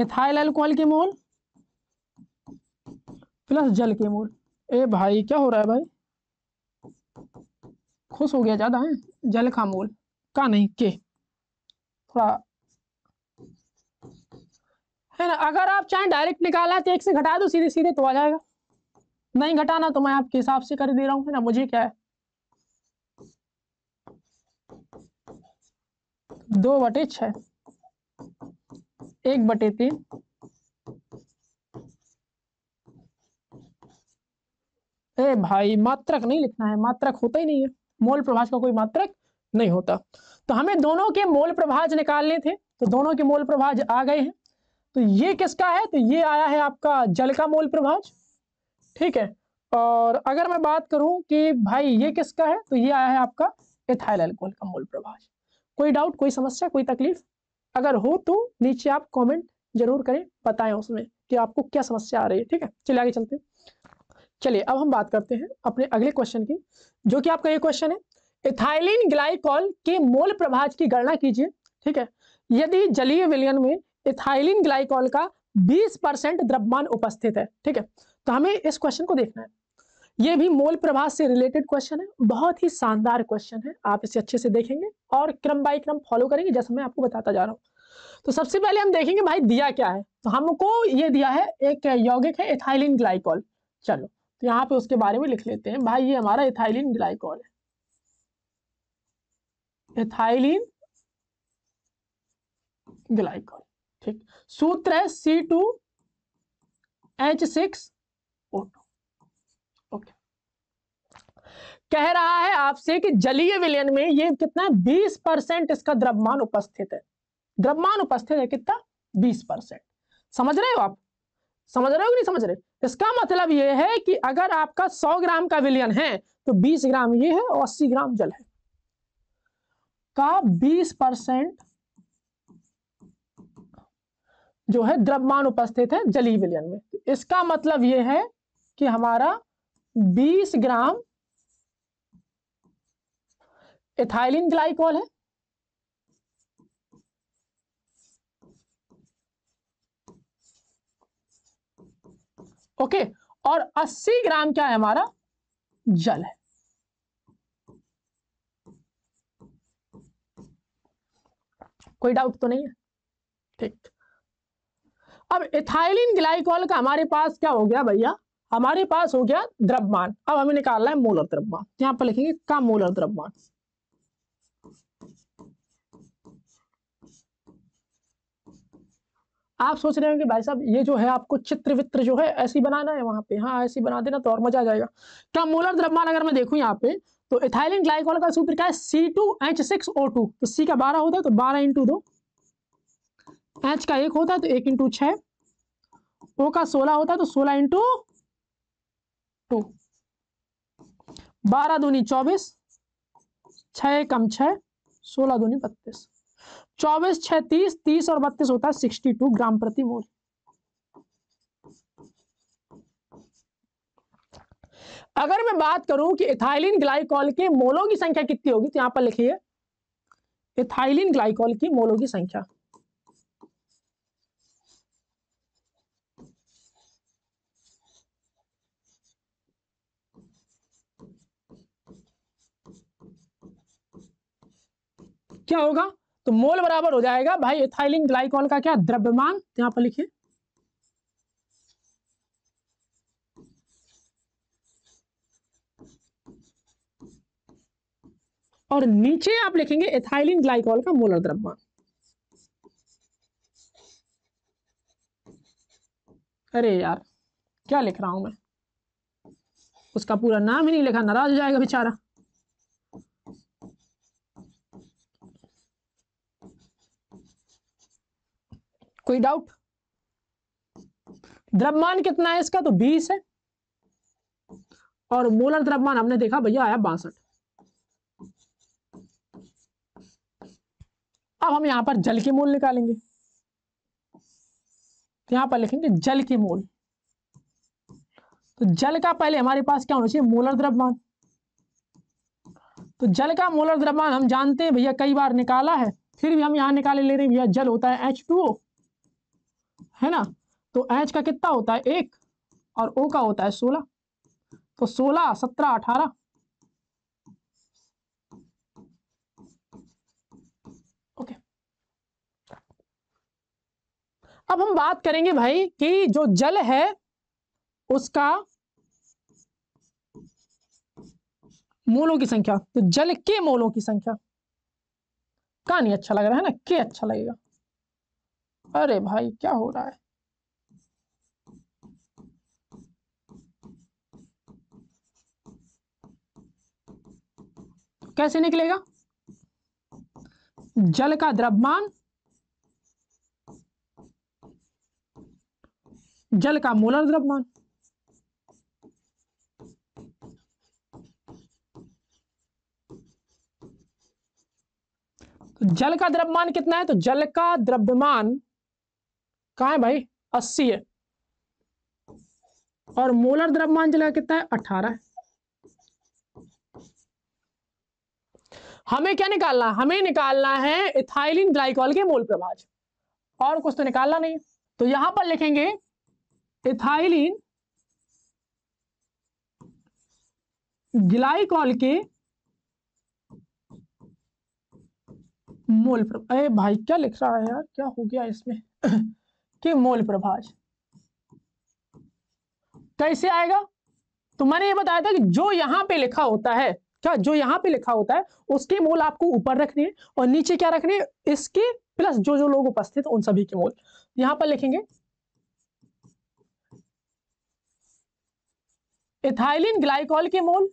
एथाइल एल्कोहल के मोल प्लस जल के मोल ए भाई क्या हो रहा है भाई खुश हो गया ज़्यादा है जल का मोल का नहीं के थोड़ा है ना अगर आप चाहें डायरेक्ट निकाला तो एक से घटा दो सीधे सीधे तो आ जाएगा नहीं घटाना तो मैं आपके हिसाब से कर दे रहा हूँ है ना मुझे क्या है दो बटे छ एक बटे तीन ए भाई मात्रक नहीं लिखना है मात्रक होता ही नहीं है मोल प्रभाज का कोई मात्रक नहीं होता तो हमें दोनों के मोल प्रभाज निकालने थे तो दोनों के मोल प्रभाज आ गए हैं तो ये किसका है तो ये आया है आपका जल का मोल प्रभाज ठीक है और अगर मैं बात करूं कि भाई ये किसका है तो ये आया है आपका इथाइल एल्कोहल का मोल प्रभाज कोई डाउट कोई समस्या कोई तकलीफ अगर हो तो नीचे आप कमेंट जरूर करें बताएं उसमें कि आपको क्या समस्या आ रही है ठीक है चलिए आगे चलते हैं चलिए अब हम बात करते हैं अपने अगले क्वेश्चन की जो कि आपका ये क्वेश्चन है इथाइलिन ग्लाइकॉल के मोल प्रभाज की गणना कीजिए ठीक है यदि जलीय विलयन में इथाइलिन ग्लाइकॉल का 20 परसेंट द्रव्यमान उपस्थित है ठीक है तो हमें इस क्वेश्चन को देखना है ये भी मोल प्रभाव से रिलेटेड क्वेश्चन है बहुत ही शानदार क्वेश्चन है आप इसे अच्छे से देखेंगे और क्रम बाई क्रम फॉलो करेंगे जैसे मैं आपको बताता जा रहा हूँ तो सबसे पहले हम देखेंगे भाई दिया क्या है तो हमको ये दिया है एक यौगिक है इथाइलिन ग्लाइकॉल चलो तो यहाँ पे उसके बारे में लिख लेते हैं भाई ये हमारा इथाइलिन ग्लाइकॉल है इथाइलिन ग्लाइकॉल ठीक सूत्र है C two H six O two कह रहा है आपसे कि जलीय विलयन में ये कितना है बीस परसेंट इसका द्रव्यमान उपस्थित है द्रव्यमान उपस्थित है कितना बीस परसेंट समझ रहे हो आप समझ रहे हो कि नहीं समझ रहे इसका मतलब ये है कि अगर आपका 100 ग्राम का विलयन है तो 20 ग्राम ये है और 80 ग्राम जल है का 20 परसेंट जो है द्रव्यमान उपस्थित है जलीय विलयन में तो इसका मतलब यह है कि हमारा बीस ग्राम एथाइलिन ग्लाइकॉल है ओके okay, और 80 ग्राम क्या है हमारा जल है कोई डाउट तो नहीं है ठीक अब इथाइलिन ग्लाइकॉल का हमारे पास क्या हो गया भैया हमारे पास हो गया द्रव्यमान अब हमें निकालना है मोलर द्रव्यमान यहां पर लिखेंगे का मोलर द्रव्यमान आप सोच रहे होंगे भाई साहब ये जो है आपको चित्र वित्र जो है ऐसी बनाना है वहां पे हाँ ऐसी बना देना तो और मजा आ जाएगा क्या तो मोलर द्रव्यमान अगर मैं देखूँ यहाँ पे तो इथाइलिन ग्लाइकोल का सूत्र क्या है C two H six O two तो सी का बारह होता है तो बारह इंटू दो एच का एक होता है तो एक इंटू छ का सोलह होता है तो सोलह इंटू टू बारह दूनी चौबीस छ कम छ सोलह दूनी बत्तीस चौबीस छह तीस तीस और बत्तीस होता है सिक्सटी टू ग्राम प्रति मोल अगर मैं बात करूं कि इथाइलिन ग्लाइकॉल के मोलों की संख्या कितनी होगी तो यहां पर लिखिए इथाइलिन ग्लाइकॉल की मोलों की संख्या क्या होगा तो मोल बराबर हो जाएगा भाई एथाइलिन ग्लाइकॉल का क्या द्रव्यमान यहां पर लिखिए और नीचे आप लिखेंगे एथाइलिन ग्लाइकॉल का मोलर द्रव्यमान अरे यार क्या लिख रहा हूं मैं उसका पूरा नाम ही नहीं लिखा नाराज हो जाएगा बेचारा कोई डाउट द्रव्यमान कितना है इसका तो 20 है और मोलर द्रव्यमान हमने देखा भैया आया बासठ अब हम यहां पर जल के मोल निकालेंगे तो यहां पर लिखेंगे जल के मोल तो जल का पहले हमारे पास क्या होना चाहिए मोलर द्रव्यमान तो जल का मोलर द्रव्यमान हम जानते हैं भैया कई बार निकाला है फिर भी हम यहां निकाले ले रहे हैं भैया जल होता है एच टू है ना तो एच का कितना होता है एक और ओ का होता है सोलह तो सोलह सत्रह अठारह ओके अब हम बात करेंगे भाई कि जो जल है उसका मोलों की संख्या तो जल के मोलों की संख्या का नहीं अच्छा लग रहा है ना के अच्छा लगेगा अरे भाई क्या हो रहा है कैसे निकलेगा जल का द्रव्यमान जल का मोलर द्रव्यमान तो जल का द्रव्यमान कितना है तो जल का द्रव्यमान कहा है भाई अस्सी है और मोलर द्रव्यमान जगह कितना है अठारह हमें क्या निकालना हमें निकालना है इथाइलिन ग्लाइकॉल के मोल प्रभाज और कुछ तो निकालना नहीं तो यहां पर लिखेंगे इथाइलिन ग्लाइकॉल के मोल प्रभाज भाई क्या लिख रहा है यार क्या हो गया इसमें कि मोल प्रभाज कैसे आएगा तो मैंने ये बताया था कि जो यहां पे लिखा होता है क्या जो यहां पे लिखा होता है उसके मोल आपको ऊपर रखने हैं और नीचे क्या रखने इसके प्लस जो जो लोग उपस्थित उन सभी के मोल यहां पर लिखेंगे इथाइलिन ग्लाइकॉल के मोल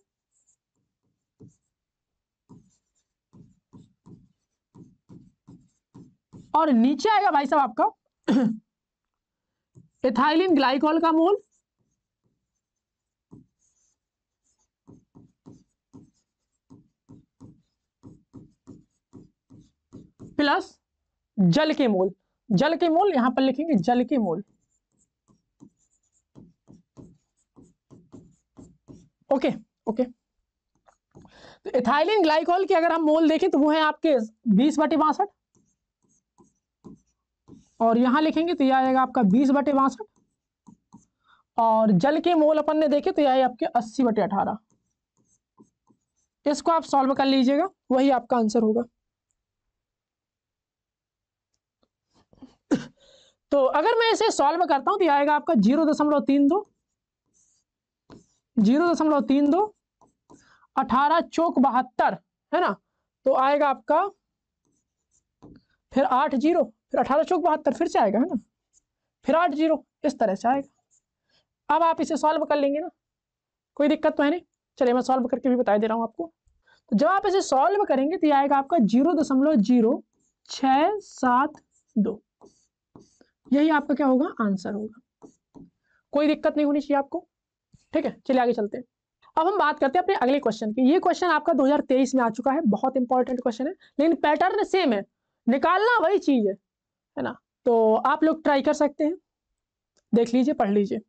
और नीचे आएगा भाई साहब आपका एथाइलिन ग्लाइकॉल का मोल प्लस जल के मोल जल के मोल यहां पर लिखेंगे जल के मोल ओके ओके तो इथाइलिन ग्लाइकॉल की अगर हम मोल देखें तो वो है आपके बीस बटे बासठ और यहां लिखेंगे तो यह आएगा आपका बीस बटे बासठ और जल के मोल अपन ने देखे तो यह आपके अस्सी बटे अठारह इसको आप सॉल्व कर लीजिएगा वही आपका आंसर होगा तो अगर मैं इसे सॉल्व करता हूं तो यह आएगा आपका जीरो दशमलव तीन दो जीरो दशमलव तीन दो अठारह चौक बहत्तर है ना तो आएगा आपका फिर आठ जीरो फिर अठारह चौक बहत्तर फिर से आएगा है ना फिर आठ जीरो इस तरह से आएगा अब आप इसे सॉल्व कर लेंगे ना कोई दिक्कत तो है नहीं चलिए मैं सॉल्व करके भी बता दे रहा हूँ आपको तो जब आप इसे सॉल्व करेंगे तो ये आएगा आपका जीरो दशमलव जीरो छ सात दो यही आपका क्या होगा आंसर होगा कोई दिक्कत नहीं होनी चाहिए आपको ठीक है चलिए आगे चलते हैं अब हम बात करते हैं अपने अगले क्वेश्चन की ये क्वेश्चन आपका 2023 में आ चुका है बहुत इंपॉर्टेंट क्वेश्चन है लेकिन पैटर्न सेम है निकालना वही चीज है है ना तो आप लोग ट्राई कर सकते हैं देख लीजिए पढ़ लीजिए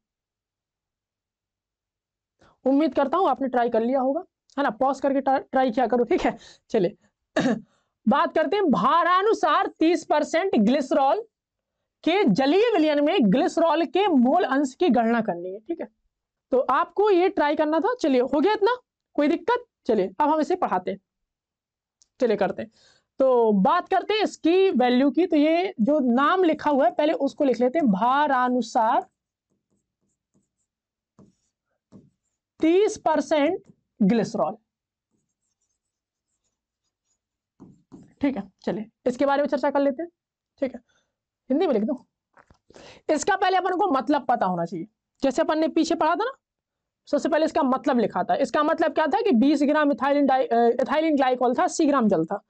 उम्मीद करता हूँ आपने ट्राई कर लिया होगा है ना पॉज करके ट्राई किया करो ठीक है चलिए [COUGHS] बात करते हैं भारानुसार 30 परसेंट ग्लिसरॉल के जलीय विलयन में ग्लिसरॉल के मोल अंश की गणना करनी है ठीक है तो आपको ये ट्राई करना था चलिए हो गया इतना कोई दिक्कत चलिए अब हम इसे पढ़ाते हैं चलिए करते हैं तो बात करते हैं इसकी वैल्यू की तो ये जो नाम लिखा हुआ है पहले उसको लिख लेते हैं भारानुसार तीस परसेंट ग्लिसरॉल ठीक है चलिए इसके बारे में चर्चा कर लेते हैं ठीक है हिंदी में लिख दो इसका पहले अपन को मतलब पता होना चाहिए जैसे अपन ने पीछे पढ़ा था ना सबसे पहले इसका मतलब लिखा था इसका मतलब क्या था कि 20 ग्राम इथाइलिन इथाइलिन ग्लाइकोल था अस्सी ग्राम जल था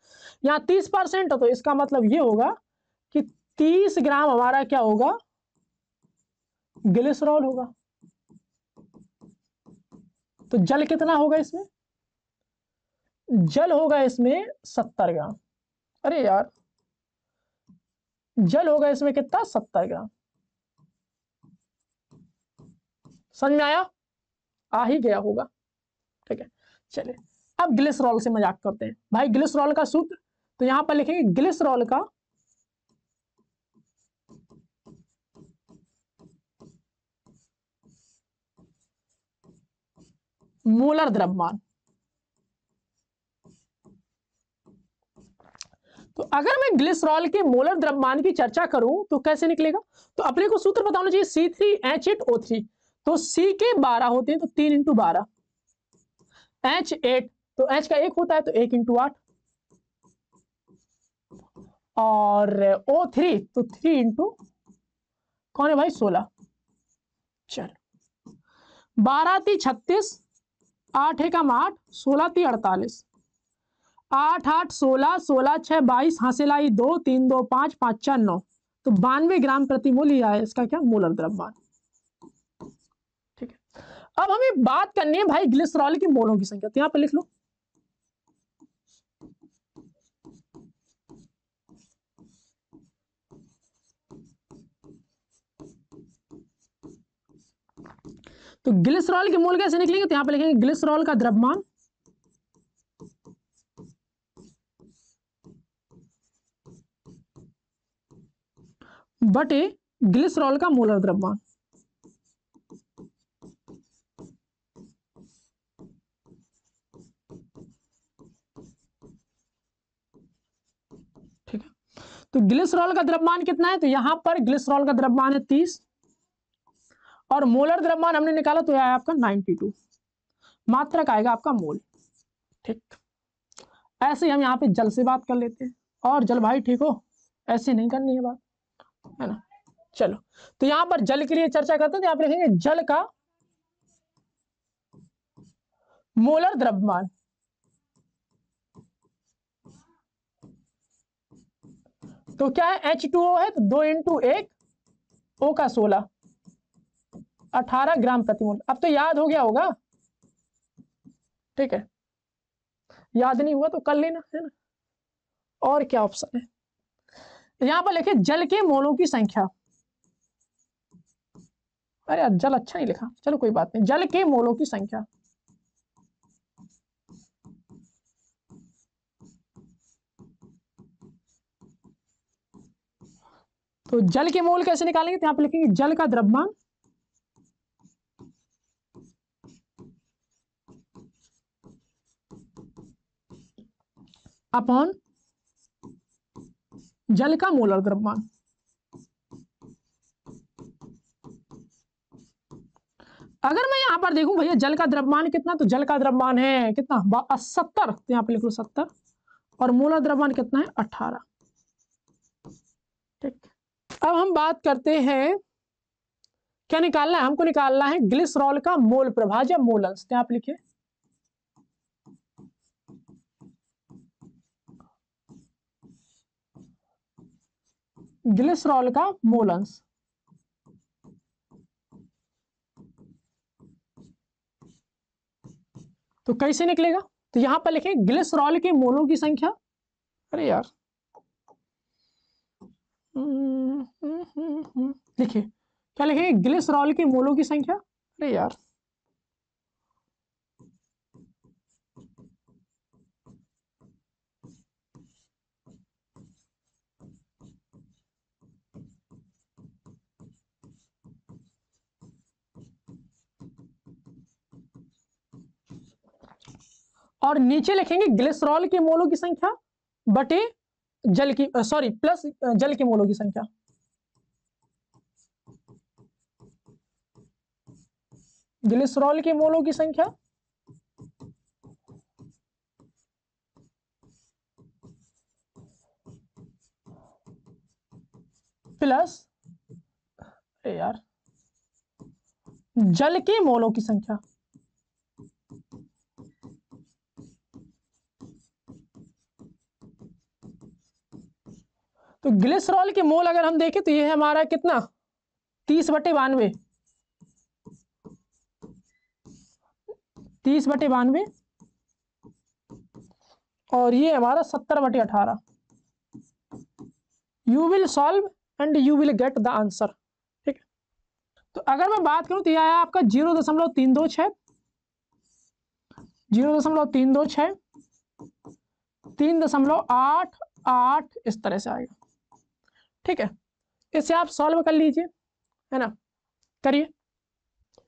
यहाँ 30 परसेंट तो इसका मतलब ये होगा कि 30 ग्राम हमारा क्या होगा ग्लिसरॉल होगा तो जल कितना होगा इसमें जल होगा इसमें 70 ग्राम अरे यार जल होगा इसमें कितना 70 ग्राम समझ में आया आ ही गया होगा ठीक है चलिए अब ग्लिसरॉल से मजाक करते हैं भाई ग्लिसरॉल का सूत्र तो यहां पर लिखेंगे ग्लिसरॉल का मोलर द्रव्यमान तो अगर मैं ग्लिसरॉल के मोलर द्रव्यमान की चर्चा करूं तो कैसे निकलेगा तो अपने को सूत्र बताना चाहिए C three H eight O three तो सी के बारह होते हैं तो तीन इंटू बारह एच एट तो एच का एक होता है तो एक इंटू आठ और ओ थ्री तो थ्री इंटू कौन है भाई सोलह चलो बारह ती छत्तीस आठ एक आठ सोलह ती अड़तालीस आठ आठ सोलह सोलह छह बाईस आई दो तीन दो पांच पांच चार नौ तो बानवे ग्राम प्रति मूल ही आया इसका क्या मूलर द्रव्यमान अब हमें बात करनी है भाई ग्लिसरॉल की मोलों की संख्या तो यहां पर लिख लो तो ग्लिसरॉल के मोल कैसे निकलेंगे तो यहां पर लिखेंगे ग्लिसरॉल का द्रव्यमान बटे ग्लिसरॉल का मोलर द्रव्यमान तो ग्लिसरॉल का द्रव्यमान कितना है तो यहां पर ग्लिसरॉल का द्रव्यमान है तीस और मोलर द्रव्यमान हमने निकाला तो आया आपका टू मात्रक आएगा आपका मोल ठीक ऐसे हम यहाँ पे जल से बात कर लेते हैं और जल भाई ठीक हो ऐसे नहीं करनी है बात है ना चलो तो यहां पर जल के लिए चर्चा करते थे तो आप लिखेंगे जल का मोलर द्रव्यमान तो क्या है एच टू ओ है तो दो इंटू एक ओ का सोलह अठारह ग्राम प्रतिमोल अब तो याद हो गया होगा ठीक है याद नहीं हुआ तो कर लेना है ना और क्या ऑप्शन है यहां पर लिखे जल के मोलों की संख्या अरे जल अच्छा नहीं लिखा चलो कोई बात नहीं जल के मोलों की संख्या तो जल के मोल कैसे निकालेंगे तो यहां पर लिखेंगे जल का द्रव्यमान अपॉन जल का मोलर द्रव्यमान अगर मैं यहां पर देखूं भैया जल का द्रव्यमान कितना तो जल का द्रव्यमान है कितना सत्तर तो यहां पर लिख लो सत्तर और मोलर द्रव्यमान कितना है अठारह ठीक अब हम बात करते हैं क्या निकालना है हमको निकालना है ग्लिसरॉल का मोल प्रभाज या मोल अंश क्या आप लिखिए ग्लिसरॉल का मोल अंश तो कैसे निकलेगा तो यहां पर लिखें ग्लिसरॉल के मोलों की संख्या अरे यार लिखिए क्या लिखेंगे ग्लिसरॉल के मोलों की संख्या अरे यार और नीचे लिखेंगे ग्लिसरॉल के मोलों की संख्या बटे जल की सॉरी प्लस जल के मोलों की संख्या ग्लिसरॉल के मोलों की संख्या प्लस यार जल के मोलों की संख्या तो ग्लिसरॉल के मोल अगर हम देखें तो ये है हमारा कितना तीस बटे बानवे तीस बटे बानवे और ये हमारा सत्तर बटे अठारह you will solve and you will get the answer ठीक तो अगर मैं बात करूं तो यह आया आपका जीरो दशमलव तीन दो छ जीरो दशमलव तीन दो छ तीन दशमलव आठ आठ इस तरह से आएगा ठीक है इसे आप सॉल्व कर लीजिए है ना करिए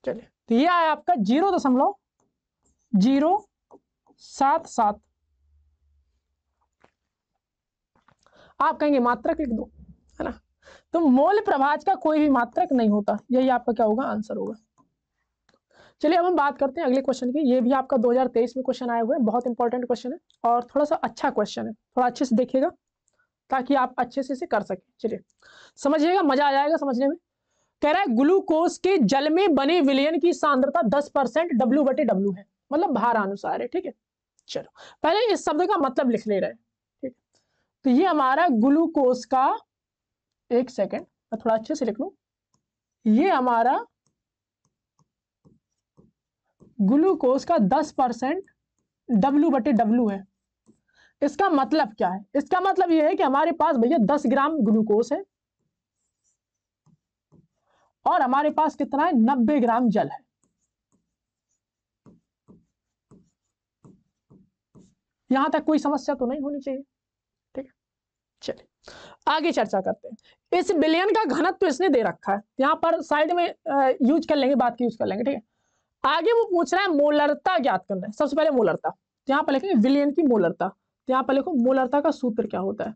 चलिए तो ये आया आपका जीरो दशमलव जीरो सात सात आप कहेंगे मात्रक लिख दो है ना तो मोल प्रभाज का कोई भी मात्रक नहीं होता यही आपका क्या होगा आंसर होगा चलिए अब हम बात करते हैं अगले क्वेश्चन की ये भी आपका 2023 में क्वेश्चन आया हुआ है बहुत इंपॉर्टेंट क्वेश्चन है और थोड़ा सा अच्छा क्वेश्चन है थोड़ा अच्छे से देखिएगा ताकि आप अच्छे से इसे कर सके चलिए समझिएगा मजा आ जाएगा समझने में कह रहा है ग्लूकोज के जल में बने विलयन की सांद्रता 10 परसेंट डब्ल्यू बटे डब्ल्यू है मतलब भार अनुसार है ठीक है चलो पहले इस शब्द का मतलब लिख ले रहे हैं ठीक है तो ये हमारा ग्लूकोज का एक सेकेंड मैं थोड़ा अच्छे से लिख लू ये हमारा ग्लूकोज का 10 परसेंट डब्ल्यू बटे डब्ल्यू है इसका मतलब क्या है इसका मतलब यह है कि हमारे पास भैया दस ग्राम ग्लूकोज है और हमारे पास कितना है नब्बे ग्राम जल है यहां तक कोई समस्या तो नहीं होनी चाहिए ठीक है चलिए आगे चर्चा करते हैं इस बिलियन का घनत्व तो इसने दे रखा है यहां पर साइड में यूज कर लेंगे बात की यूज कर लेंगे ठीक है आगे वो पूछ रहा है मोलरता ज्ञात करना है सबसे पहले मोलरता यहां पर लिखेंगे विलियन की मोलरता तो यहाँ पर लिखो मोलरता का सूत्र क्या होता है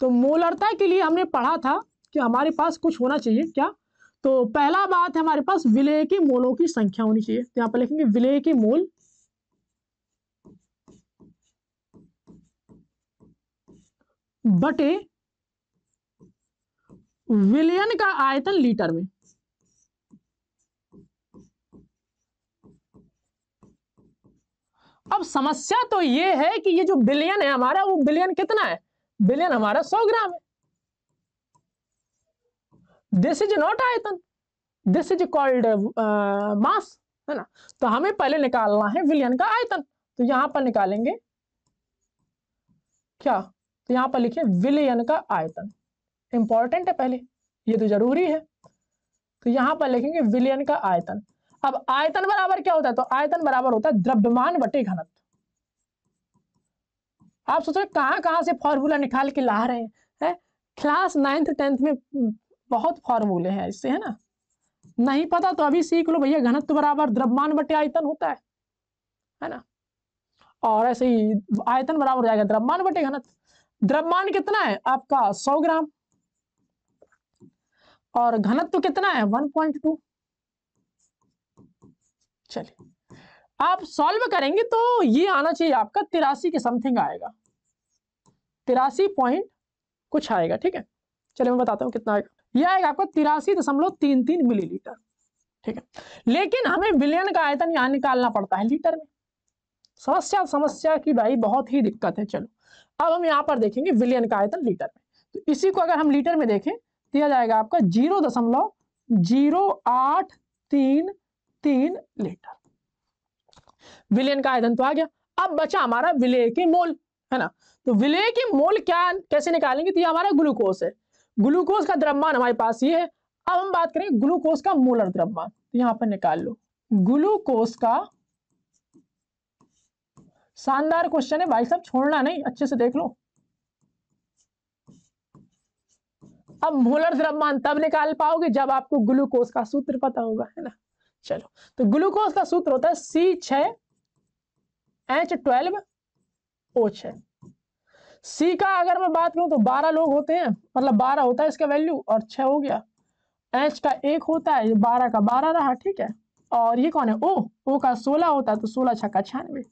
तो मोलरता के लिए हमने पढ़ा था कि हमारे पास कुछ होना चाहिए क्या तो पहला बात है हमारे पास विलय के मोलों की संख्या होनी चाहिए तो यहाँ पर लिखेंगे विलय के मोल बटे विलयन का आयतन लीटर में अब समस्या तो ये है कि ये जो बिलियन है हमारा वो बिलियन कितना है बिलियन हमारा सौ ग्राम है दिस इज नॉट आयतन दिस इज कॉल्ड मास है ना तो हमें पहले निकालना है बिलियन का आयतन तो यहां पर निकालेंगे क्या तो यहां पर लिखे विलियन का आयतन इंपॉर्टेंट है पहले ये तो जरूरी है तो यहां पर लिखेंगे विलियन का आयतन अब आयतन बराबर क्या होता है तो आयतन बराबर होता है द्रव्यमान बटे घनत्व आप सोच रहे कहाँ कहाँ से फॉर्मूला निकाल के ला रहे हैं क्लास नाइन्थ टेंथ में बहुत फॉर्मूले हैं इससे है ना नहीं पता तो अभी सीख लो भैया घनत्व बराबर द्रव्यमान बटे आयतन होता है है ना और ऐसे ही आयतन बराबर हो जाएगा द्रव्यमान बटे घनत्व द्रव्यमान कितना है आपका 100 ग्राम और घनत्व कितना है 1.2 चलिए आप सॉल्व करेंगे तो ये आना चाहिए आपका तिरासी के समथिंग आएगा तिरासी पॉइंट कुछ आएगा ठीक है चलिए मैं बताता हूँ कितना आएगा यह आएगा आपका तिरासी दशमलव तीन तीन मिली लीटर ठीक है लेकिन हमें बिलियन का आयतन यहाँ निकालना पड़ता है लीटर में समस्या समस्या की भाई बहुत ही दिक्कत है चलो अब हम यहाँ पर देखेंगे विलियन का आयतन लीटर में तो इसी को अगर हम लीटर में देखें तो यह जाएगा आपका जीरो दशमलव जीरो आठ तीन तीन लीटर विलयन का आयतन तो आ गया अब बचा हमारा विलय के मोल है ना तो विलय के मोल क्या कैसे निकालेंगे तो ये हमारा ग्लूकोज है ग्लूकोज का द्रव्यमान हमारे पास ये है अब हम बात करें ग्लूकोज का मोलर द्रव्यमान तो यहां पर निकाल लो ग्लूकोज का शानदार क्वेश्चन है भाई साहब छोड़ना नहीं अच्छे से देख लो अब मोलर द्रव्यमान तब निकाल पाओगे जब आपको ग्लूकोज का सूत्र पता होगा है ना चलो तो ग्लूकोज का सूत्र होता है सी छ एच ट्वेल्व ओ छ सी का अगर मैं बात करूं तो बारह लोग होते हैं मतलब बारह होता है इसका वैल्यू और छ हो गया एच का एक होता है बारह का बारह रहा ठीक है और ये कौन है ओ ओ का सोलह होता है तो सोलह छक्का छियानवे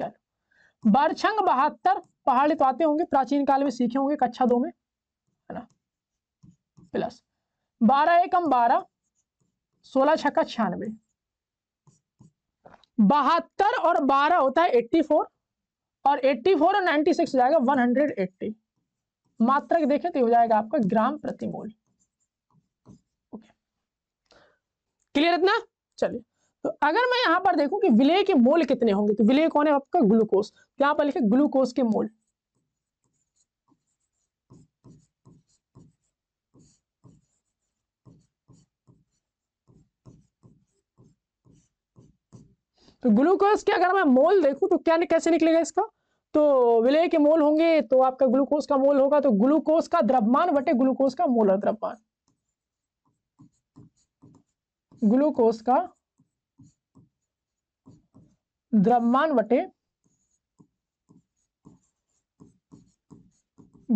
चलो बरछंग बहत्तर पहाड़ी तो आते होंगे प्राचीन काल में सीखे होंगे कक्षा दो में है ना प्लस बारह एकम बारह सोलह छक्का छियानवे बहत्तर और बारह होता है एट्टी फोर और एट्टी फोर और नाइन्टी सिक्स हो जाएगा वन हंड्रेड एट्टी मात्रक देखें तो हो जाएगा आपका ग्राम प्रति मोल ओके क्लियर इतना चलिए तो अगर मैं यहां पर देखूं कि विलय के मोल कितने होंगे तो विलय कौन है आपका ग्लूकोज तो यहां पर लिखे ग्लूकोज के मोल तो ग्लूकोज के अगर मैं मोल देखू तो क्या कैसे निकलेगा इसका तो विलय के मोल होंगे तो आपका ग्लूकोज का मोल होगा तो ग्लूकोज का द्रव्यमान बटे ग्लूकोज का मोलर द्रव्यमान ग्लूकोज का द्रव्यमान बटे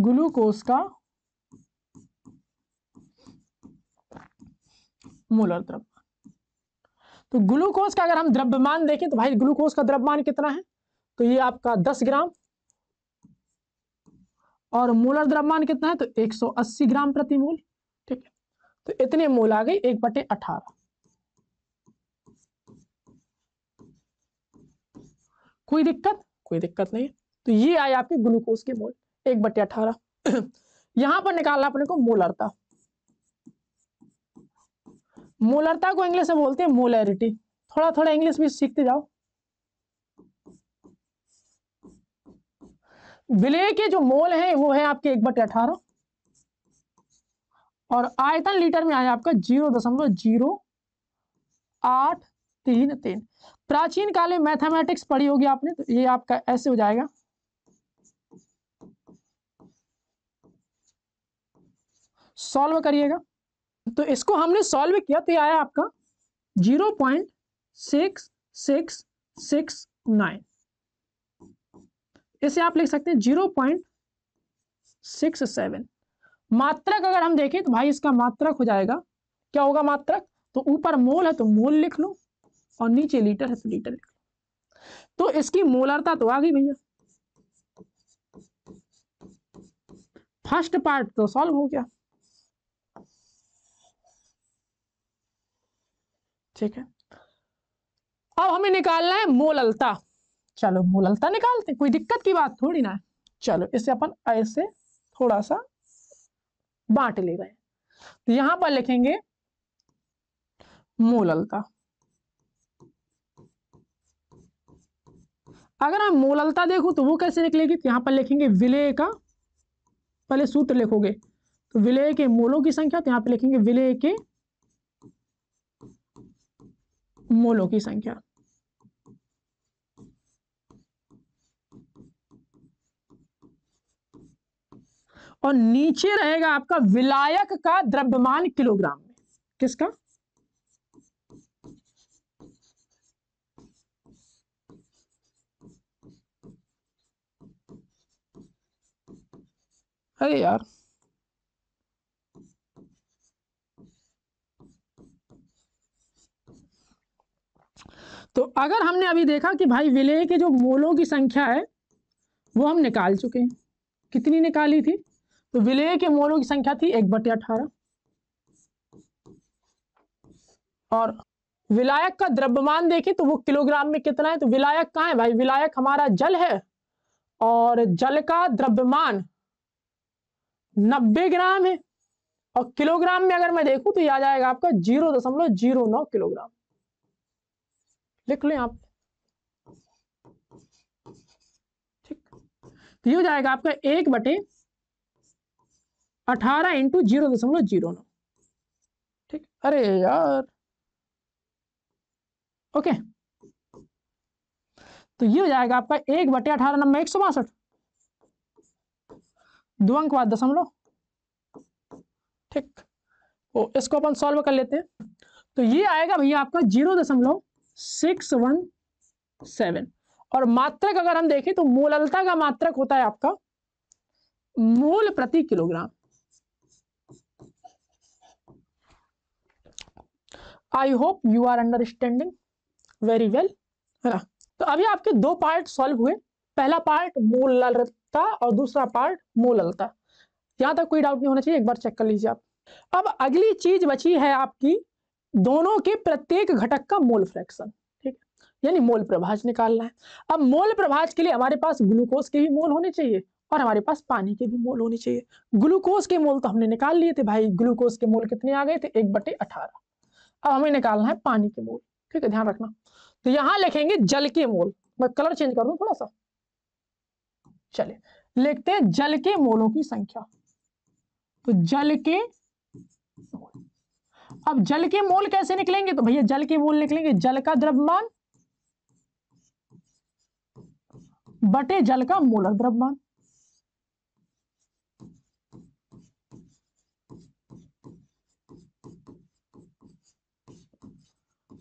ग्लूकोज का मोलर द्रव्यमान तो ग्लूकोज का अगर हम द्रव्यमान देखें तो भाई ग्लूकोज का द्रव्यमान कितना है तो ये आपका 10 ग्राम और मोलर द्रव्यमान कितना है तो 180 ग्राम प्रति मोल ठीक है तो इतने मोल आ गई एक बटे अठारह कोई दिक्कत कोई दिक्कत नहीं तो ये आए आपके ग्लूकोज के मोल एक बटे अठारह [CLEARS THROAT] यहां पर निकालना अपने को मोलरता मोलरता को इंग्लिश में बोलते हैं मोलरिटी थोड़ा थोड़ा इंग्लिश भी सीखते जाओ विलय के जो मोल हैं वो है आपके एक बटे अठारह और आयतन लीटर में आया आपका जीरो दशमलव जीरो आठ तीन तीन प्राचीन काल में मैथमेटिक्स पढ़ी होगी आपने तो ये आपका ऐसे हो जाएगा सॉल्व करिएगा तो इसको हमने सॉल्व किया तो आया आपका zero point six six six nine इसे आप लिख सकते हैं जीरो पॉइंट सिक्स सेवन मात्रक अगर हम देखें तो भाई इसका मात्रक हो जाएगा क्या होगा मात्रक तो ऊपर मोल है तो मोल लिख लो और नीचे लीटर है तो लीटर लिख लो तो इसकी मोलरता तो आ गई भैया फर्स्ट पार्ट तो सॉल्व हो गया ठीक है अब हमें निकालना है मोललता चलो मोललता निकालते कोई दिक्कत की बात थोड़ी ना है चलो इसे अपन ऐसे थोड़ा सा बांट ले रहे हैं तो यहां पर लिखेंगे मोललता अगर हम मोललता देखो तो वो कैसे निकलेगी तो यहां पर लिखेंगे विलय का पहले सूत्र लिखोगे तो विलय के मोलों की संख्या तो यहां पर लिखेंगे विलय के मोलों की संख्या और नीचे रहेगा आपका विलायक का द्रव्यमान किलोग्राम में किसका अरे यार तो अगर हमने अभी देखा कि भाई विलय के जो मोलों की संख्या है वो हम निकाल चुके हैं कितनी निकाली थी तो विलय के मोलों की संख्या थी एक बटे अठारह और विलायक का द्रव्यमान देखें तो वो किलोग्राम में कितना है तो विलायक कहाँ है भाई विलायक हमारा जल है और जल का द्रव्यमान नब्बे ग्राम है और किलोग्राम में अगर मैं देखूं तो यह आ जाएगा आपका जीरो दशमलव जीरो नौ किलोग्राम लिख लें आप ठीक तो ये हो जाएगा आपका एक बटे अठारह इंटू जीरो दशमलव जीरो नौ ठीक अरे यार ओके तो ये हो जाएगा आपका एक बटे अठारह नंबर एक सौ बासठ दो दशमलव ठीक ओ तो इसको अपन सॉल्व कर लेते हैं तो ये आएगा भैया आपका जीरो दशमलव सिक्स वन सेवन और मात्रक अगर हम देखें तो मूललता का मात्रक होता है आपका मूल प्रति kilogram I hope you are understanding very well है ना तो अभी आपके दो पार्ट सॉल्व हुए पहला पार्ट मूललता और दूसरा पार्ट मूललता यहां तक कोई डाउट नहीं होना चाहिए एक बार चेक कर लीजिए आप अब अगली चीज बची है आपकी दोनों के प्रत्येक घटक का मोल फ्रैक्शन ठीक है यानी मोल प्रभाज निकालना है अब मोल प्रभाज के लिए हमारे पास ग्लूकोज के भी मोल होने चाहिए और हमारे पास पानी के भी मोल होने चाहिए ग्लूकोज के मोल तो हमने निकाल लिए थे भाई ग्लूकोज के मोल कितने आ गए थे एक बटे अठारह अब हमें निकालना है पानी के मोल ठीक है ध्यान रखना तो यहां लिखेंगे जल के मोल मैं कलर चेंज कर दू थोड़ा सा चलिए लिखते हैं जल के मोलों की संख्या तो जल के मोल अब जल के मोल कैसे निकलेंगे तो भैया जल के मोल निकलेंगे जल का द्रव्यमान बटे जल का मोलर द्रव्यमान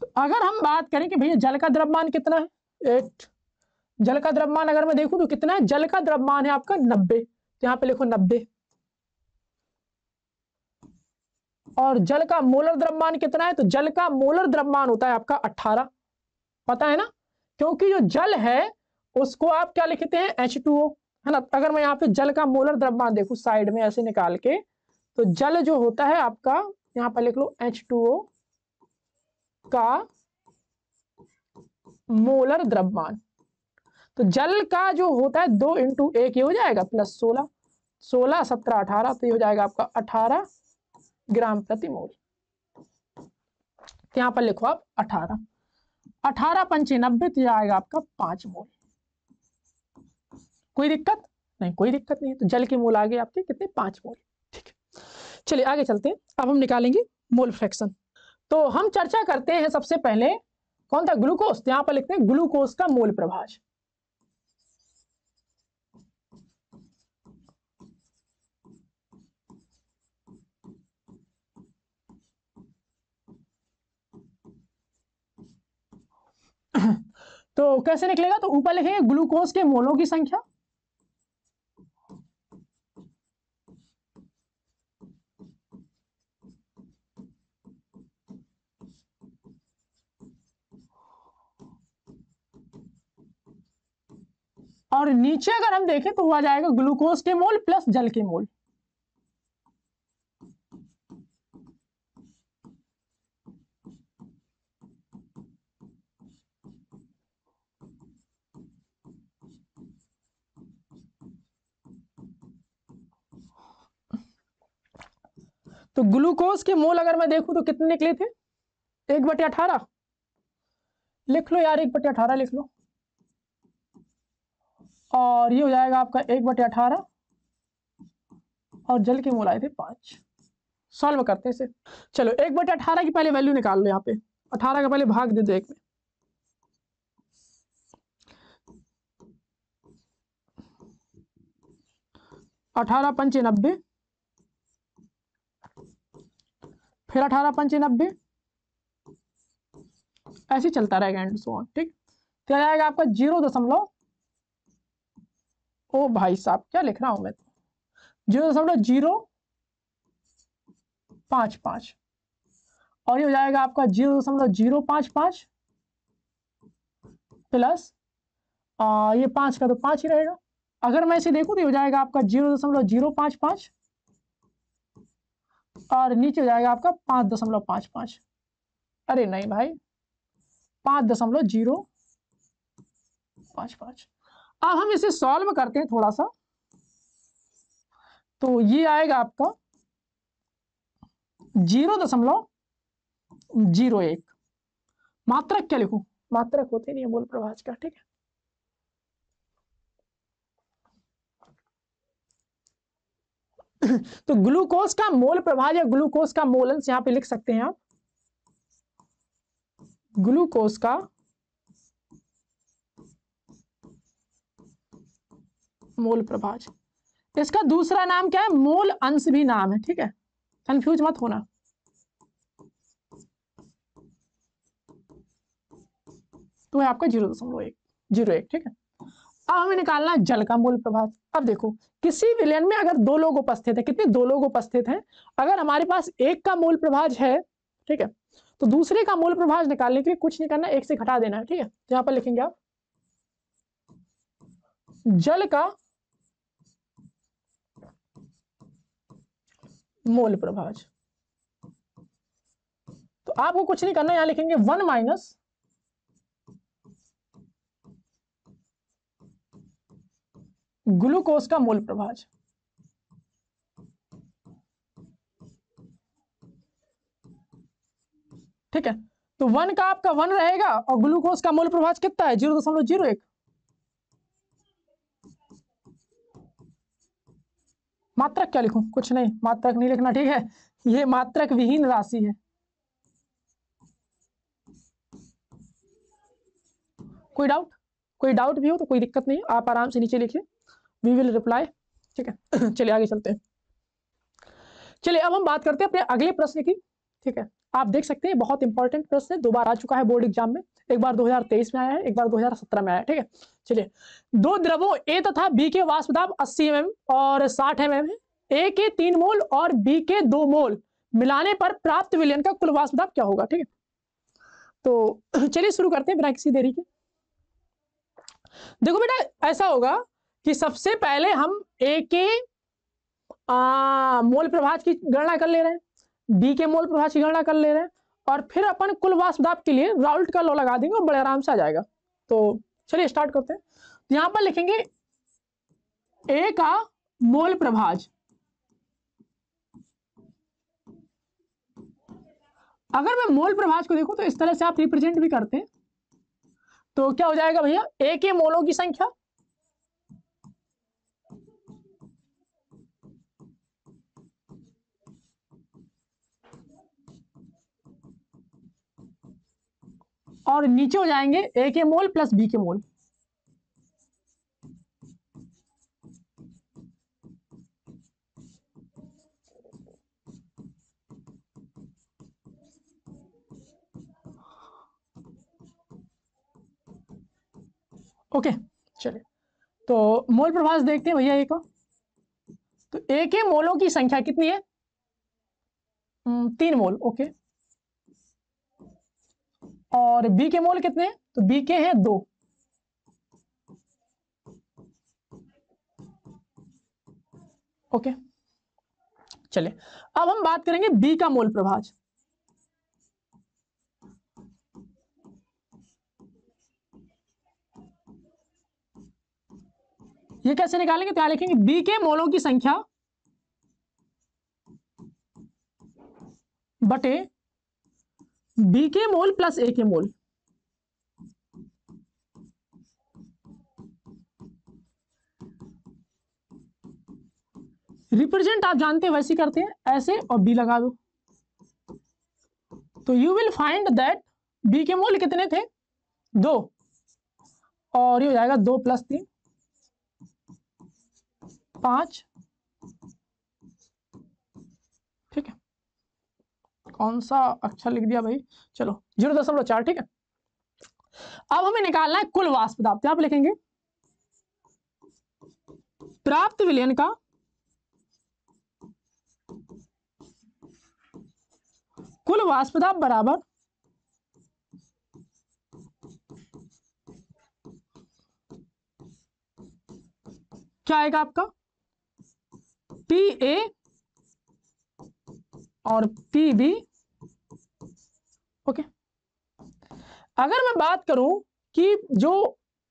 तो अगर हम बात करें कि भैया जल का द्रव्यमान कितना है एट जल का द्रव्यमान अगर मैं देखूं तो कितना है जल का द्रव्यमान है आपका नब्बे तो यहां पे लिखो नब्बे और जल का मोलर द्रव्यमान कितना है तो जल का मोलर द्रव्यमान होता है आपका 18 पता है ना क्योंकि जो जल है उसको आप क्या लिखते हैं ओ है ना अगर मैं यहाँ पे जल का मोलर द्रव्यमान देखू साइड में ऐसे निकाल के तो जल जो होता है आपका यहाँ पर लिख लो ओ का मोलर द्रव्यमान तो जल का जो होता है दो इंटू एक ये हो जाएगा प्लस सोलह सोलह सत्रह अठारह तो ये हो जाएगा आपका अठारह ग्राम प्रति मोल तो यहां पर लिखो आप अठारह अठारह पंचे नब्बे तो आएगा आपका पांच मोल कोई दिक्कत नहीं कोई दिक्कत नहीं तो जल के मोल आ गए आपके कितने पांच मोल ठीक है चलिए आगे चलते हैं अब हम निकालेंगे मोल फ्रैक्शन तो हम चर्चा करते हैं सबसे पहले कौन था ग्लूकोज तो यहां पर लिखते हैं ग्लूकोज का मोल प्रभाज [COUGHS] तो कैसे निकलेगा तो ऊपर लिखेंगे ग्लूकोज के मोलों की संख्या और नीचे अगर हम देखें तो हुआ जाएगा ग्लूकोज के मोल प्लस जल के मोल तो ग्लूकोज के मोल अगर मैं देखूं तो कितने निकले थे एक बटे अठारह लिख लो यार एक बटे अठारह लिख लो और ये हो जाएगा आपका एक बटे अठारह और जल के मोल आए थे पांच सॉल्व करते हैं इसे चलो एक बटे अठारह की पहले वैल्यू निकाल लो यहाँ पे अठारह का पहले भाग दे दो एक में अठारह पंचे नब्बे फिर अठारह पंचे नब्बे ऐसे चलता रहेगा एंड सो ठीक क्या तो आएगा आपका जीरो दशमलव ओ भाई साहब क्या लिख रहा हूं मैं तो जीरो दशमलव जीरो पांच पांच और ये हो जाएगा आपका जीरो दशमलव जीरो पांच पांच प्लस आ, ये पांच का तो पांच ही रहेगा अगर मैं इसे देखूं तो हो जाएगा आपका जीरो दशमलव जीरो पांच पांच और नीचे हो जाएगा आपका पांच दशमलव पांच पांच अरे नहीं भाई पांच दशमलव जीरो पांच पांच अब हम इसे सॉल्व करते हैं थोड़ा सा तो ये आएगा आपका जीरो दशमलव जीरो एक मात्रक क्या लिखू मात्रक होते नहीं है मूल प्रभाज का ठीक है [COUGHS] तो ग्लूकोज का मोल प्रभार या ग्लूकोज का मोल अंश यहां पे लिख सकते हैं आप ग्लूकोज का मोल प्रभाज इसका दूसरा नाम क्या है मोल अंश भी नाम है ठीक है कंफ्यूज मत होना तो आपका जीरो दशमलव एक जीरो एक ठीक है अब हमें निकालना जल का मूल प्रभाव अब देखो किसी विलयन में अगर दो लोग उपस्थित है कितने दो लोग उपस्थित हैं अगर हमारे पास एक का मूल प्रभाज है ठीक है तो दूसरे का मूल प्रभाज निकालने के लिए कुछ नहीं करना एक से घटा देना है ठीक है तो यहां पर लिखेंगे आप जल का मूल प्रभाज तो आपको कुछ नहीं करना यहां लिखेंगे वन माइनस ग्लूकोज का मूल प्रभाज ठीक है तो वन का आपका वन रहेगा और ग्लूकोज का मूल प्रभाज कितना है जीरो दशमलव जीरो एक मात्रक क्या लिखूं कुछ नहीं मात्रक नहीं लिखना ठीक है ये मात्रक विहीन राशि है कोई डाउट कोई डाउट भी हो तो कोई दिक्कत नहीं आप आराम से नीचे लिखिए वी विल रिप्लाई ठीक है [CLEARS THROAT] चलिए आगे चलते हैं चलिए अब हम बात करते हैं अपने अगले प्रश्न की ठीक है आप देख सकते हैं बहुत इंपॉर्टेंट प्रश्न है दो बार आ चुका है बोर्ड एग्जाम में एक बार 2023 में आया है एक बार 2017 में आया है ठीक है चलिए दो द्रवों ए तथा बी के वाष्प अस्सी एम mm और साठ एम mm है ए के तीन मोल और बी के दो मोल मिलाने पर प्राप्त विलयन का कुल वाष्प क्या होगा ठीक है तो [CLEARS THROAT] चलिए शुरू करते हैं बिना किसी देरी के देखो बेटा ऐसा होगा कि सबसे पहले हम ए के मोल प्रभाज की गणना कर ले रहे हैं बी के मोल प्रभाज की गणना कर ले रहे हैं और फिर अपन कुल वाष्प के लिए राउल्ट का लो लगा देंगे और बड़े आराम से आ जाएगा तो चलिए स्टार्ट करते हैं तो यहां पर लिखेंगे ए का मोल प्रभाज अगर मैं मोल प्रभाज को देखूं तो इस तरह से आप रिप्रेजेंट भी करते हैं तो क्या हो जाएगा भैया ए के मोलों की संख्या और नीचे हो जाएंगे ए के मोल प्लस बी के मोल ओके चलिए तो मोल प्रभास देखते हैं भैया ए को तो ए के मोलों की संख्या कितनी है hmm, तीन मोल ओके और बी के मोल कितने तो बी के हैं दो ओके चले अब हम बात करेंगे बी का मोल प्रभाज ये कैसे निकालेंगे तो यहां लिखेंगे बी के मोलों की संख्या बटे बी के मोल प्लस ए के मोल रिप्रेजेंट आप जानते हैं वैसे करते हैं ऐसे और बी लगा दो तो you will find that B के मोल कितने थे दो और ये हो जाएगा दो प्लस तीन पांच कौन सा अच्छा लिख दिया भाई चलो जीरो दशमलव चार ठीक है अब हमें निकालना है कुल वाष्प दाब तो आप लिखेंगे प्राप्त विलयन का कुल वाष्प दाब बराबर क्या आएगा आपका पी ए और पी भी ओके अगर मैं बात करूं कि जो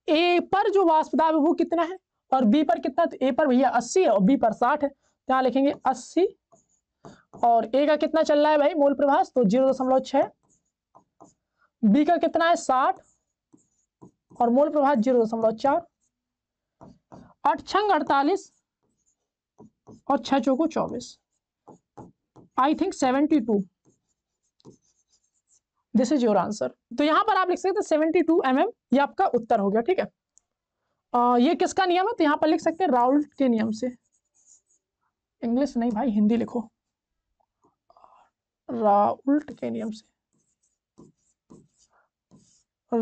ए पर जो वाष्प है वो कितना है और बी पर कितना तो ए पर भैया अस्सी है और बी पर साठ है तो यहां लिखेंगे अस्सी और ए का कितना चल रहा है भाई मूल प्रभास तो जीरो दशमलव छः बी का कितना है साठ और मूल प्रभास जीरो दशमलव चार अठ छंग अड़तालीस और छह चौको चौबीस I think seventy two this is your answer तो यहां पर आप लिख सकते हैं सेवेंटी टू एम एम ये आपका उत्तर हो गया ठीक है ये किसका नियम है तो यहां पर लिख सकते हैं राउल के नियम से इंग्लिश नहीं भाई हिंदी लिखो राउल्ट के नियम से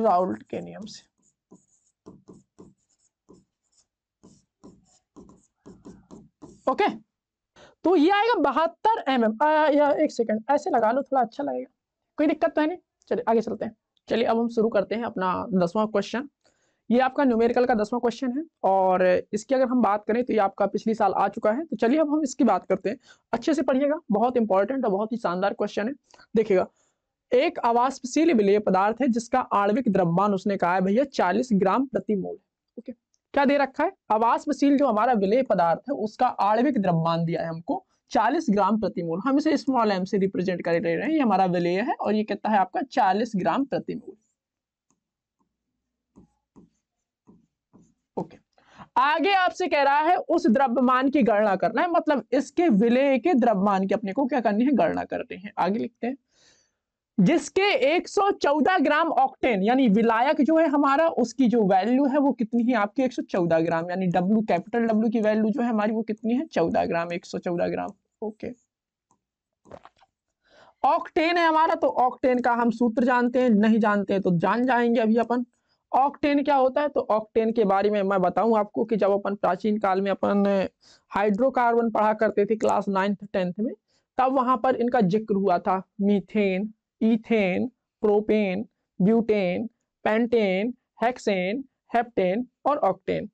राउल्ट के नियम से ओके okay? तो ये आएगा बहत्तर एम एम एक सेकेंड ऐसे लगा लो थोड़ा अच्छा लगेगा कोई दिक्कत तो है नहीं चलिए आगे चलते हैं चलिए अब हम शुरू करते हैं अपना दसवां क्वेश्चन ये आपका न्यूमेरिकल का दसवां क्वेश्चन है और इसकी अगर हम बात करें तो ये आपका पिछली साल आ चुका है तो चलिए अब हम इसकी बात करते हैं अच्छे से पढ़िएगा बहुत इंपॉर्टेंट और बहुत ही शानदार क्वेश्चन है देखिएगा एक आवासशील विलय पदार्थ है जिसका आणविक द्रव्यमान उसने कहा है भैया चालीस ग्राम प्रति मोल ओके क्या दे रखा है आवासशील जो हमारा विलय पदार्थ है उसका आणविक द्रव्यमान दिया है हमको 40 ग्राम प्रति मोल हम इसे स्मॉल एम से रिप्रेजेंट कर रहे हैं ये हमारा विलय है और ये कहता है आपका 40 ग्राम प्रति मोल ओके आगे आपसे कह रहा है उस द्रव्यमान की गणना करना है मतलब इसके विलय के द्रव्यमान की अपने को क्या करनी है गणना करते हैं आगे लिखते हैं जिसके 114 ग्राम ऑक्टेन यानी विलायक जो है हमारा उसकी जो वैल्यू है वो कितनी है आपकी 114 ग्राम यानी डब्ल्यू कैपिटल डब्ल्यू की वैल्यू जो है हमारी वो कितनी है 14 ग्राम 114 ग्राम ओके ऑक्टेन है हमारा तो ऑक्टेन का हम सूत्र जानते हैं नहीं जानते हैं तो जान जाएंगे अभी अपन ऑक्टेन क्या होता है तो ऑक्टेन के बारे में मैं बताऊं आपको कि जब अपन प्राचीन काल में अपन हाइड्रोकार्बन पढ़ा करते थे क्लास नाइन्थ टेंथ में तब वहां पर इनका जिक्र हुआ था methane ethane propane butane pentane hexane heptane और ऑक्टेन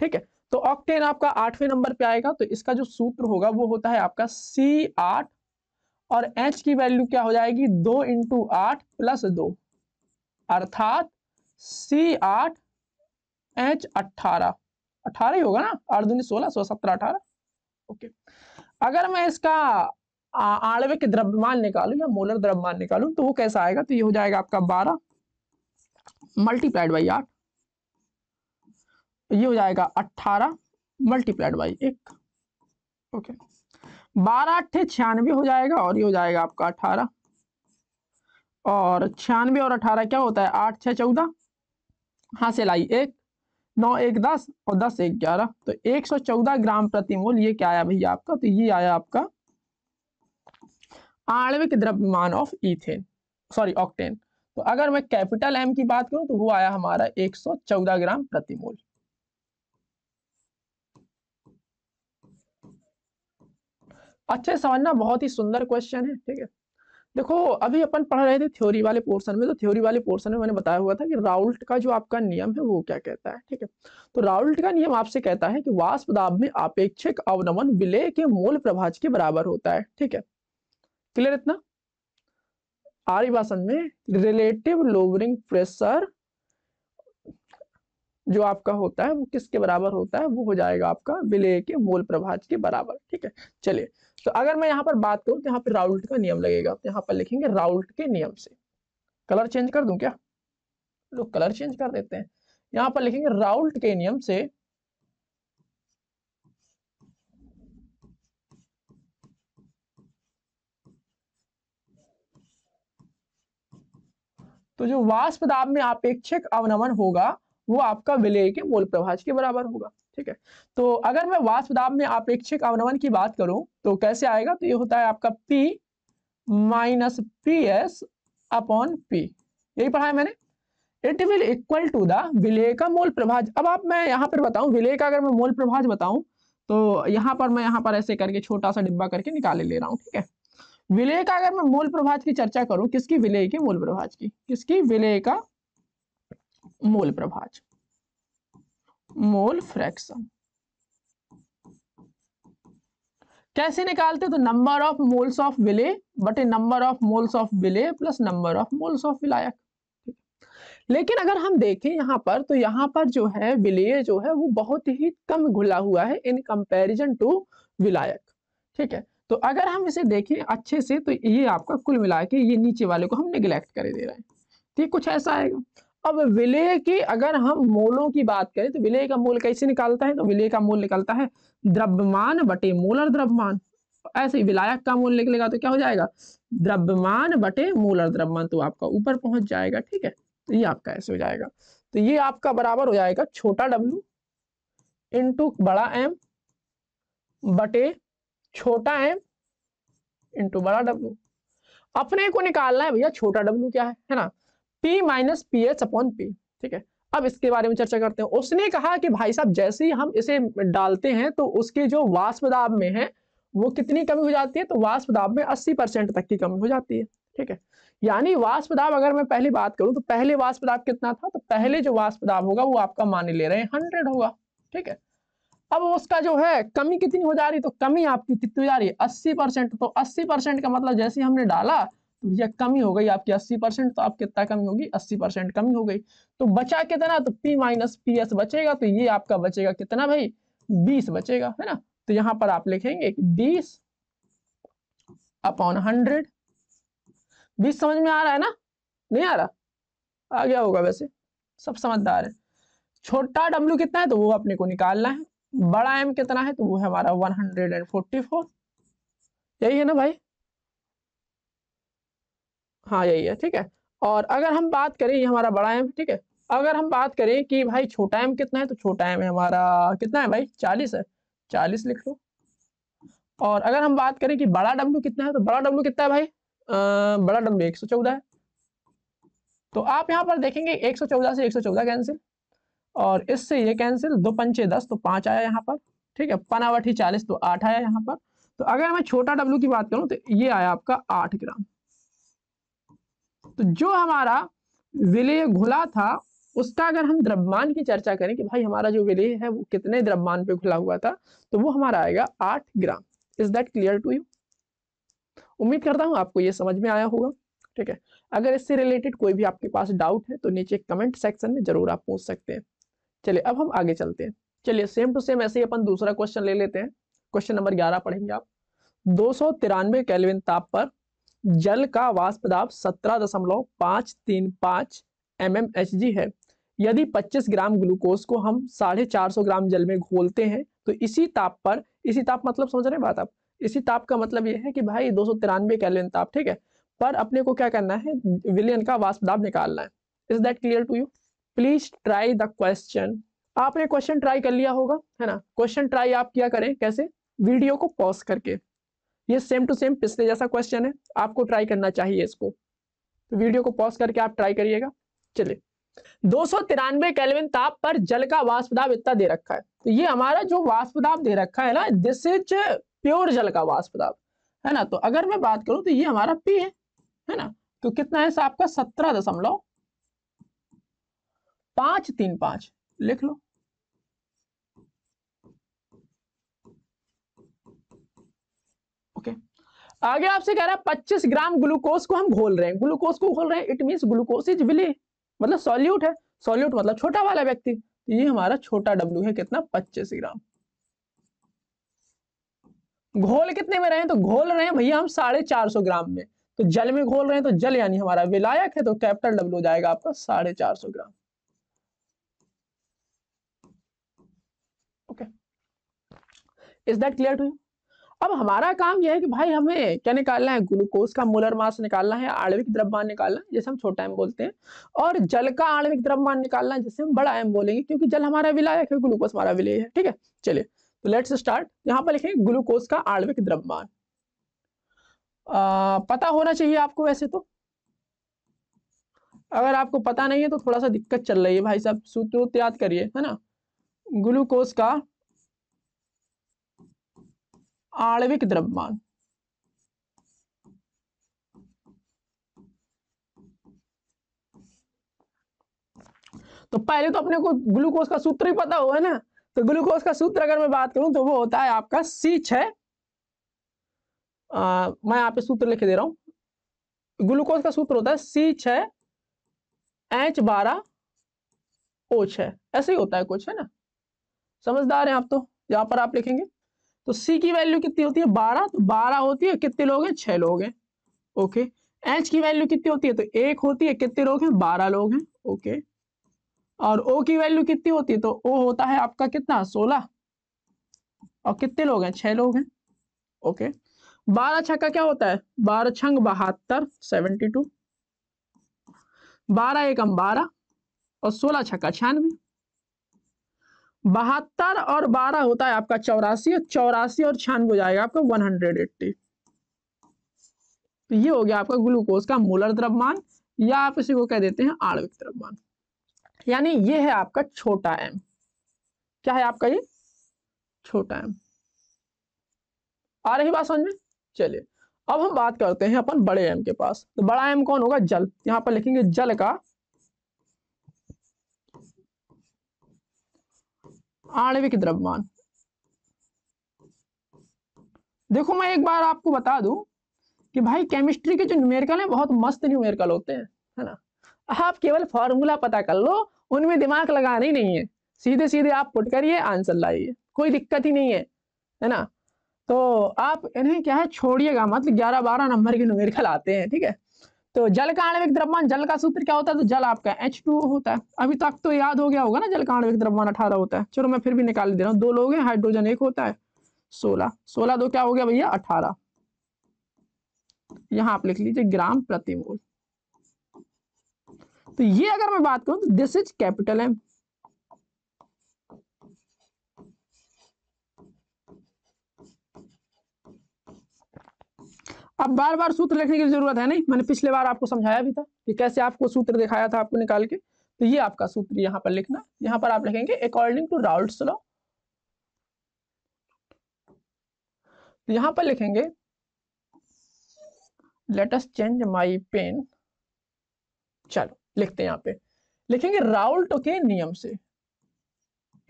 ठीक है तो ऑक्टेन आपका आठवें नंबर पे आएगा तो इसका जो सूत्र होगा वो होता है आपका सी आठ और एच की वैल्यू क्या हो जाएगी दो इंटू आठ प्लस दो अर्थात सी आठ एच अट्ठारह अठारह ही होगा ना आठ दूनी सोलह सोलह सत्रह अठारह ओके अगर मैं इसका आणविक द्रव्यमान निकालू या मोलर द्रव्यमान निकालू तो वो कैसा आएगा तो ये हो जाएगा आपका बारह मल्टीप्लाइड बाई आठ ये हो जाएगा अट्ठारह मल्टीप्लाइड बाई एक ओके बारह अट्ठे छियानवे हो जाएगा और ये हो जाएगा आपका अठारह और छियानवे और अठारह क्या होता है आठ छः चौदह हाँ से लाई एक नौ एक दस और दस एक ग्यारह तो एक सौ चौदह ग्राम प्रति मोल ये क्या आया भैया आपका तो ये आया आपका आणविक द्रव्यमान ऑफ इथेन सॉरी ऑक्टेन तो अगर मैं कैपिटल एम की बात करूं तो वो आया हमारा 114 ग्राम प्रति मोल अच्छे समझना बहुत ही सुंदर क्वेश्चन है ठीक है देखो अभी अपन पढ़ रहे थे थ्योरी वाले पोर्शन में तो थ्योरी वाले पोर्शन में मैंने बताया हुआ था कि राउल्ट का जो आपका नियम है वो क्या कहता है ठीक है तो राउल्ट का नियम आपसे कहता है कि वाष्प दाब में आपेक्षिक अवनमन विलय के मोल प्रभाज के बराबर होता है ठीक है क्लियर इतना आरी भाषण में रिलेटिव लोवरिंग प्रेशर जो आपका होता है वो किसके बराबर होता है वो हो जाएगा आपका विलय के मोल प्रभाज के बराबर ठीक है चलिए तो अगर मैं यहाँ पर बात करूं तो यहाँ पर राउल्ट का नियम लगेगा तो यहाँ पर लिखेंगे राउल्ट के नियम से कलर चेंज कर दूं क्या लोग कलर चेंज कर देते हैं यहाँ पर लिखेंगे राउल्ट के नियम से तो जो वाष्प दाब में आपेक्षिक अवनमन होगा वो आपका विलय के मूल प्रभाज के बराबर होगा ठीक है तो अगर मैं वाष्प दाब में आपेक्षिक अवनमन की बात करूं तो कैसे आएगा तो ये होता है आपका P minus P S upon P यही पढ़ा है मैंने it will equal to the विलय का मूल प्रभाज अब आप मैं यहाँ पर बताऊं विलय का अगर मैं मूल प्रभाज बताऊं तो यहाँ पर मैं यहाँ पर ऐसे करके छोटा सा डिब्बा करके निकाले ले रहा हूँ ठीक है विलय का अगर मैं मूल प्रभाज की चर्चा करूं किसकी विलय की मूल प्रभाज की किसकी विलय का मूल प्रभाज मोल फ्रैक्शन कैसे निकालते तो नंबर ऑफ मोल्स ऑफ विले बटे नंबर ऑफ मोल्स ऑफ विलय plus number of moles of विलायक लेकिन अगर हम देखें यहाँ पर तो यहाँ पर जो है विलय जो है वो बहुत ही कम घुला हुआ है इन कंपैरिजन टू विलायक ठीक है तो अगर हम इसे देखें अच्छे से तो ये आपका कुल मिला के ये नीचे वाले को हम निगलेक्ट कर दे रहे हैं ठीक कुछ ऐसा आएगा अब विलय की अगर हम मोलों की बात करें तो विलय का मोल कैसे निकालता है तो विलय का मोल निकलता है द्रव्यमान बटे मोलर द्रव्यमान ऐसे ही विलायक का मोल निकलेगा तो क्या हो जाएगा द्रव्यमान बटे मोलर द्रव्यमान तो आपका ऊपर पहुंच जाएगा ठीक है तो ये आपका ऐसे हो जाएगा तो ये आपका बराबर हो जाएगा छोटा डब्ल्यू इंटू बड़ा एम बटे छोटा एम इंटू बड़ा डब्ल्यू अपने को निकालना है भैया छोटा डब्ल्यू क्या है है ना P minus P H upon P ठीक है अब इसके बारे में चर्चा करते हैं उसने कहा कि भाई साहब जैसे ही हम इसे डालते हैं तो उसके जो वाष्प दाब में है वो कितनी कमी हो जाती है तो वाष्प दाब में 80 परसेंट तक की कमी हो जाती है ठीक है यानी वाष्प दाब अगर मैं पहली बात करूं तो पहले वाष्प दाब कितना था तो पहले जो वाष्प दाब होगा वो आपका मान ले रहे हैं हंड्रेड होगा ठीक है अब उसका जो है कमी कितनी हो जा रही तो कमी आपकी कितनी हो जा रही है अस्सी परसेंट तो अस्सी परसेंट का मतलब जैसे हमने डाला तो भैया कमी हो गई आपकी अस्सी परसेंट तो आप कितना कमी होगी अस्सी परसेंट कमी हो गई तो बचा कितना तो पी माइनस पी एस बचेगा तो ये आपका बचेगा कितना भाई बीस बचेगा है ना तो यहाँ पर आप लिखेंगे बीस अपॉन हंड्रेड बीस समझ में आ रहा है ना नहीं आ रहा आ गया होगा वैसे सब समझदार है छोटा डब्ल्यू कितना है तो वो अपने को निकालना है बड़ा एम कितना है तो वो है हमारा 144 यही है ना भाई हाँ यही है ठीक है और अगर हम बात करें ये हमारा बड़ा एम ठीक है अगर हम बात करें कि भाई छोटा एम कितना है तो छोटा एम है हमारा कितना है भाई चालीस है चालीस लिख लो और अगर हम बात करें कि बड़ा डब्ल्यू कितना है तो बड़ा डब्ल्यू कितना है भाई आ, बड़ा डब्ल्यू एक सौ चौदह है तो आप यहाँ पर देखेंगे एक सौ चौदह से एक सौ चौदह कैंसिल और इससे ये कैंसिल दो पंचे दस तो पांच आया यहाँ पर ठीक है पनावटी चालीस तो आठ आया यहाँ पर तो अगर मैं छोटा डब्लू की बात करूं तो ये आया आपका आठ ग्राम तो जो हमारा विलय घुला था उसका अगर हम द्रव्यमान की चर्चा करें कि भाई हमारा जो विलय है वो कितने द्रव्यमान पे घुला हुआ था तो वो हमारा आएगा आठ gram is that clear to you उम्मीद करता हूं आपको ये समझ में आया होगा ठीक है अगर इससे रिलेटेड कोई भी आपके पास डाउट है तो नीचे कमेंट सेक्शन में जरूर आप पूछ सकते हैं चलिए अब हम आगे चलते हैं चलिए सेम टू सेम ऐसे ही अपन दूसरा क्वेश्चन ले लेते हैं क्वेश्चन नंबर ग्यारह पढ़ेंगे आप दो सौ तिरानवे कैलविन ताप पर जल का वाष्प सत्रह दशमलव पांच तीन पांच एम एम एच जी है यदि 25 ग्राम ग्लूकोज को हम साढ़े चार सौ ग्राम जल में घोलते हैं तो इसी ताप पर इसी ताप मतलब समझ रहे हैं बात आप इसी ताप का मतलब ये है कि भाई दो सौ तिरानवे कैलविन ताप ठीक है पर अपने को क्या करना है विलियन का वाष्प निकालना है is that clear to you please try the question आपने क्वेश्चन ट्राई कर लिया होगा है ना क्वेश्चन ट्राई आप क्या करें कैसे वीडियो को पॉज करके ये सेम टू सेम पिछले जैसा क्वेश्चन है आपको ट्राई करना चाहिए इसको तो वीडियो को पॉज करके आप ट्राई करिएगा चलिए दो सौ तिरानवे कैलविन ताप पर जल का वाष्पदाब इतना दे रखा है तो ये हमारा जो वाष्पदाब दे रखा है ना दिस इज प्योर जल का वाष्पदाब है ना तो अगर मैं बात करूं तो ये हमारा पी है है ना तो कितना है आपका सत्रह दशमलव पांच तीन पांच लिख लो ओके आगे आपसे कह रहा है पच्चीस ग्राम ग्लूकोज को हम घोल रहे हैं ग्लूकोज को घोल रहे हैं इट मीन ग्लूकोज इज विली मतलब सॉल्यूट है सॉल्यूट मतलब छोटा वाला व्यक्ति तो ये हमारा छोटा डब्ल्यू है कितना पच्चीस ग्राम घोल कितने में रहे तो घोल रहे हैं भैया हम साढ़े चार सौ ग्राम में तो जल में घोल रहे हैं तो जल यानी हमारा विलायक है तो कैपिटल डब्ल्यू हो जाएगा आपका साढ़े चार सौ gram is that clear to you अब हमारा काम यह है कि भाई हमें क्या निकालना है ग्लूकोज का मोलर मास निकालना है आणविक द्रव्यमान निकालना है जैसे हम छोटा एम बोलते हैं और जल का आणविक द्रव्यमान निकालना है जैसे हम बड़ा एम बोलेंगे क्योंकि जल हमारा विलय है ग्लूकोज हमारा विलय है ठीक है चलिए तो लेट्स स्टार्ट यहाँ पर लिखेंगे ग्लूकोज का आणविक द्रव्यमान पता होना चाहिए आपको वैसे तो अगर आपको पता नहीं है तो थोड़ा सा दिक्कत चल रही है भाई साहब सूत्र याद करिए है ना ग्लूकोज का आणविक द्रव्यमान तो पहले तो अपने को ग्लूकोज का सूत्र ही पता होगा ना तो ग्लूकोज का सूत्र अगर मैं बात करूं तो वो होता है आपका सी छ मैं यहाँ पे सूत्र लिख दे रहा हूं ग्लूकोज का सूत्र होता है सी छ एच बारह ओ छ ऐसे ही होता है कुछ है ना समझदार हैं आप तो यहां पर आप लिखेंगे तो सी की वैल्यू कितनी होती है बारह तो बारह होती है कितने लोग हैं छह लोग हैं ओके एच की वैल्यू कितनी होती है तो एक होती है कितने लोग हैं बारह लोग हैं ओके और ओ की वैल्यू कितनी होती है तो ओ होता है आपका कितना सोलह और कितने लोग हैं छह लोग हैं ओके बारह छक्का क्या होता है बारह छंग बहत्तर सेवेंटी टू बारह एकम बारह और सोलह छक्का छियानवे बहत्तर और बारह होता है आपका चौरासी और चौरासी और छियानवे जाएगा आपका वन हंड्रेड एट्टी तो ये हो गया आपका ग्लूकोज का मूलर द्रव्यमान या आप इसी को कह देते हैं आणविक द्रव्यमान यानी ये है आपका छोटा एम क्या है आपका ये छोटा एम आ रही बात समझ में चलिए अब हम बात करते हैं अपन बड़े एम के पास तो बड़ा एम कौन होगा जल यहाँ पर लिखेंगे जल का आणविक द्रव्यमान देखो मैं एक बार आपको बता दूं कि भाई केमिस्ट्री के जो न्यूमेरिकल हैं बहुत मस्त न्यूमेरिकल होते हैं है ना आप केवल फॉर्मूला पता कर लो उनमें दिमाग लगाना ही नहीं है सीधे सीधे आप पुट करिए आंसर लाइए कोई दिक्कत ही नहीं है है ना तो आप इन्हें क्या है छोड़िएगा मतलब ग्यारह बारह नंबर के न्यूमेरिकल आते हैं ठीक है तो जल का आणविक द्रव्यमान जल का सूत्र क्या होता है तो जल आपका एच टू होता है अभी तक तो याद हो गया होगा ना जल का आणविक द्रव्यमान अठारह होता है चलो मैं फिर भी निकाल दे रहा हूँ दो लोग हैं हाइड्रोजन एक होता है सोलह सोलह दो क्या हो गया भैया अठारह यहां आप लिख लीजिए ग्राम प्रति मोल तो ये अगर मैं बात करूं तो दिस इज कैपिटल एम अब बार बार सूत्र लिखने की जरूरत है नहीं मैंने पिछले बार आपको समझाया भी था कि कैसे आपको सूत्र दिखाया था आपको निकाल के तो ये आपका सूत्र यहाँ पर लिखना यहाँ पर आप लिखेंगे अकॉर्डिंग टू राउल्ट लॉ यहां पर लिखेंगे लेटस चेंज माई पेन चलो लिखते हैं यहाँ पे लिखेंगे राउल्ट के नियम से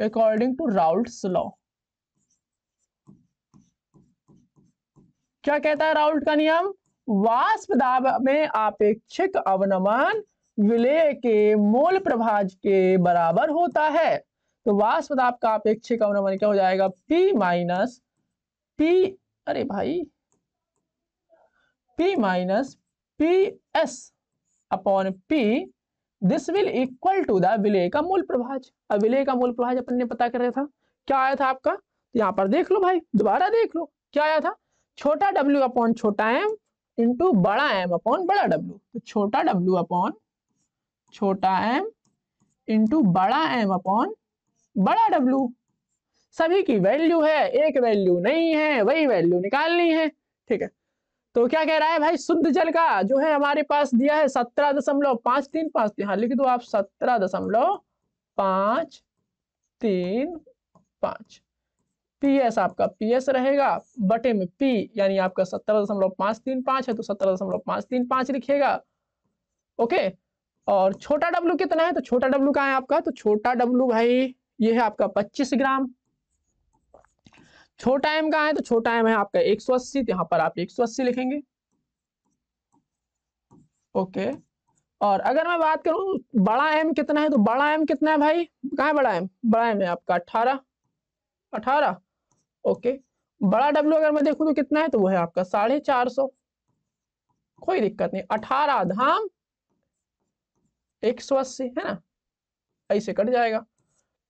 अकॉर्डिंग टू राउल्ट लॉ क्या कहता है राउल्ट का नियम वाष्प दाब में आपेक्षिक अवनमन विलय के मूल प्रभाज के बराबर होता है तो वाष्प दाब का अपेक्षिक अवनमन क्या हो जाएगा P माइनस पी अरे भाई P minus P S upon P this will equal to the विलय का मूल प्रभाज अब विलय का मूल प्रभाज अपन ने पता कर रहा था क्या आया था आपका तो यहां पर देख लो भाई दोबारा देख लो क्या आया था छोटा डब्ल्यू अपॉन छोटा एम इंटू बड़ा एम अपॉन बड़ा डब्ल्यू तो छोटा डब्ल्यू अपॉन छोटा एम इंटू बड़ा एम अपॉन बड़ा डब्ल्यू सभी की वैल्यू है एक वैल्यू नहीं है वही वैल्यू निकालनी है ठीक है तो क्या कह रहा है भाई शुद्ध जल का जो है हमारे पास दिया है सत्रह दशमलव पांच तीन पांच तीन हाँ लिख दो आप सत्रह दशमलव पांच तीन पांच पी एस आपका पी एस रहेगा बटे में पी यानी आपका सत्तर दशमलव पांच तीन पांच है तो सत्तर दशमलव पांच तीन पांच लिखेगा ओके और छोटा डब्लू कितना है तो छोटा डब्लू का है आपका तो छोटा डब्लू भाई ये है आपका पच्चीस ग्राम छोटा एम का है तो छोटा एम है आपका एक सौ अस्सी तो यहाँ पर आप एक सौ अस्सी लिखेंगे ओके और अगर मैं बात करूं बड़ा एम कितना है तो बड़ा एम कितना है भाई कहा है बड़ा एम बड़ा एम है आपका अठारह अठारह ओके बड़ा डब्ल्यू अगर मैं देखूं तो कितना है तो वो है आपका साढ़े चार सौ कोई दिक्कत नहीं अठारह धाम एक सौ अस्सी है ना ऐसे कट जाएगा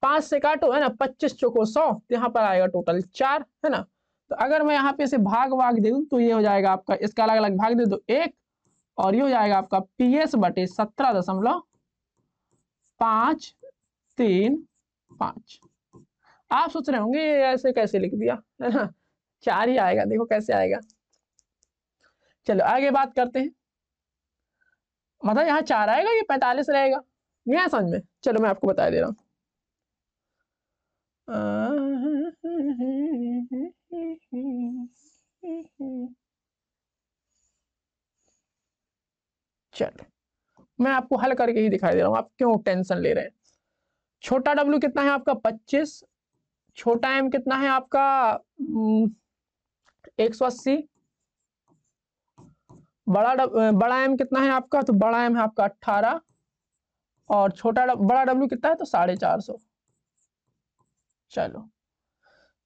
पांच से काटो है ना पच्चीस चौको सौ तो यहाँ पर आएगा टोटल चार है ना तो अगर मैं यहाँ पे इसे भाग वाग दे दू तो ये हो जाएगा आपका इसका अलग अलग भाग दे दो एक और ये हो जाएगा आपका पी एस बटे सत्रह दशमलव पांच तीन पांच आप सोच रहे होंगे ऐसे कैसे लिख दिया है [LAUGHS] ना चार ही आएगा देखो कैसे आएगा चलो आगे बात करते हैं मतलब यहाँ चार आएगा ये पैतालीस रहेगा नहीं समझ में चलो मैं आपको बता दे रहा हूँ चलो मैं आपको हल करके ही दिखाई दे रहा हूँ आप क्यों टेंशन ले रहे हैं छोटा डब्लू कितना है आपका पच्चीस छोटा एम कितना है आपका एक सौ अस्सी बड़ा डब, बड़ा एम कितना है आपका तो बड़ा एम है आपका अट्ठारह और छोटा डब, बड़ा डब्ल्यू कितना है तो साढ़े चार सौ चलो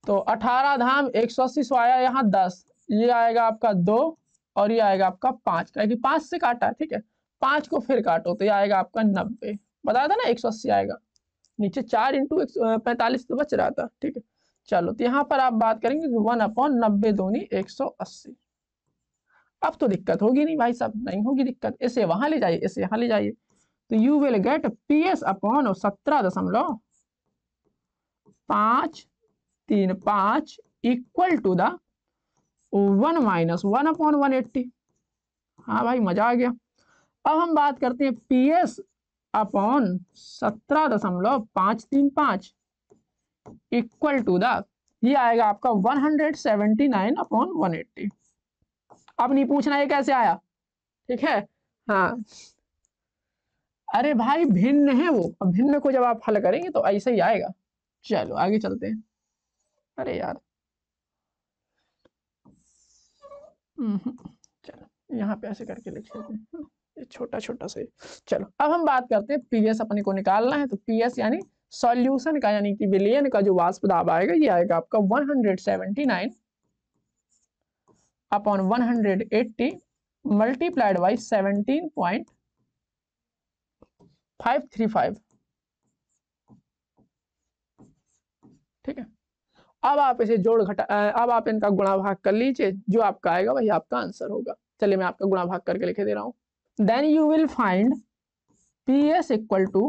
तो अठारह धाम एक सौ अस्सी सौ आया यहाँ दस ये आएगा आपका दो और ये आएगा आपका पांच क्योंकि पांच से काटा है ठीक है पांच को फिर काटो तो ये आएगा आपका नब्बे बताया था ना एक सौ अस्सी आएगा नीचे चार इंटू पैंतालीस तो बच रहा था ठीक है चलो तो यहाँ पर आप बात करेंगे वन अपॉन नब्बे दोनी एक सौ अस्सी अब तो दिक्कत होगी नहीं भाई साहब नहीं होगी दिक्कत इसे वहां ले जाइए इसे यहाँ ले जाइए तो you will get P S upon सत्रह दशमलव पांच तीन पांच equal to the one minus one upon one eighty हाँ भाई मजा आ गया अब हम बात करते हैं पी एस अपॉन सत्रह दशमलव पांच तीन पांच इक्वल टू द ये आएगा आपका one hundred seventy nine upon one eighty अब नहीं पूछना ये कैसे आया ठीक है हाँ अरे भाई भिन्न है वो भिन्न को जब आप हल करेंगे तो ऐसे ही आएगा चलो आगे चलते हैं अरे यार हम्म, हम्म, चलो यहाँ पे ऐसे करके लिख लेते हैं छोटा छोटा से चलो अब हम बात करते हैं पीएस अपने को निकालना है तो पीएस यानी सॉल्यूशन का यानी कि विलियन का जो वाष्प दाब आएगा ये आएगा आपका 179 अपॉन 180 मल्टीप्लाइड बाई 17.535 ठीक है अब आप इसे जोड़ घटा अब आप इनका गुणा भाग कर लीजिए जो आपका आएगा वही आपका आंसर होगा चलिए मैं आपका गुणा भाग करके लिखे दे रहा हूं then you will find P S equal to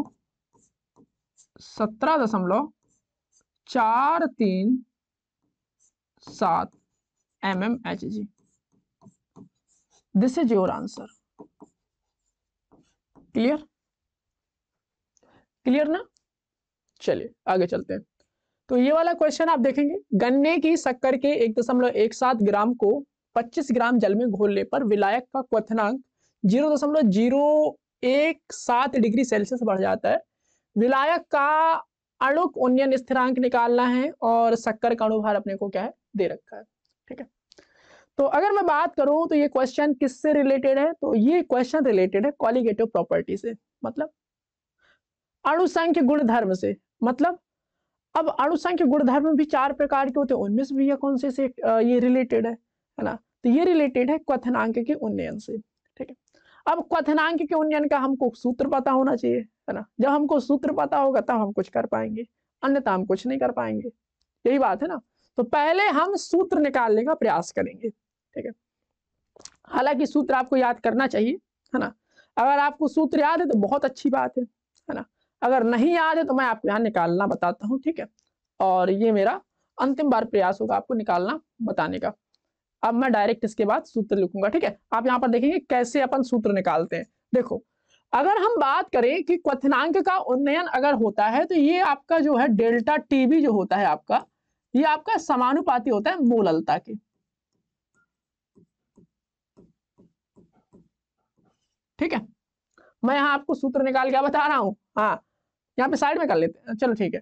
सत्रह दशमलव चार तीन सात M M H G this is your answer clear clear ना चलिए आगे चलते हैं तो ये वाला क्वेश्चन आप देखेंगे गन्ने की शक्कर के एक दशमलव एक सात ग्राम को 25 ग्राम जल में घोलने पर विलायक का क्वथनांक जीरो दशमलव जीरो एक सात डिग्री सेल्सियस बढ़ जाता है विलायक का अणुक उन्नयन स्थिरांक निकालना है और शक्कर का अणुभार अपने को क्या है दे रखा है ठीक है तो अगर मैं बात करूं तो ये क्वेश्चन किससे रिलेटेड है तो ये क्वेश्चन रिलेटेड है कॉलिगेटिव प्रॉपर्टी से मतलब अणुसंख्य गुणधर्म से मतलब अब अणुसंख्य गुणधर्म भी चार प्रकार के होते हैं उनमें से भी कौन से, से ये रिलेटेड है है ना तो ये रिलेटेड है क्वथनांक के उन्नयन से ठीक है अब क्वनांक के उन्नयन का हमको सूत्र पता होना चाहिए है ना जब हमको सूत्र पता होगा तब हम कुछ कर पाएंगे अन्यथा हम कुछ नहीं कर पाएंगे यही बात है ना तो पहले हम सूत्र निकालने का प्रयास करेंगे ठीक है हालांकि सूत्र आपको याद करना चाहिए है ना अगर आपको सूत्र याद है तो बहुत अच्छी बात है है ना अगर नहीं याद है तो मैं आपको यहाँ निकालना बताता हूँ ठीक है और ये मेरा अंतिम बार प्रयास होगा आपको निकालना बताने का अब मैं डायरेक्ट इसके बाद सूत्र लिखूंगा ठीक है आप यहाँ पर देखेंगे कैसे अपन सूत्र निकालते हैं देखो अगर हम बात करें कि क्वनांक का उन्नयन अगर होता है तो ये आपका जो है डेल्टा टीबी जो होता है आपका ये आपका समानुपाती होता है मोललता के ठीक है मैं यहां आपको सूत्र निकाल के बता रहा हूं हाँ यहाँ पे साइड में कर लेते हैं चलो ठीक है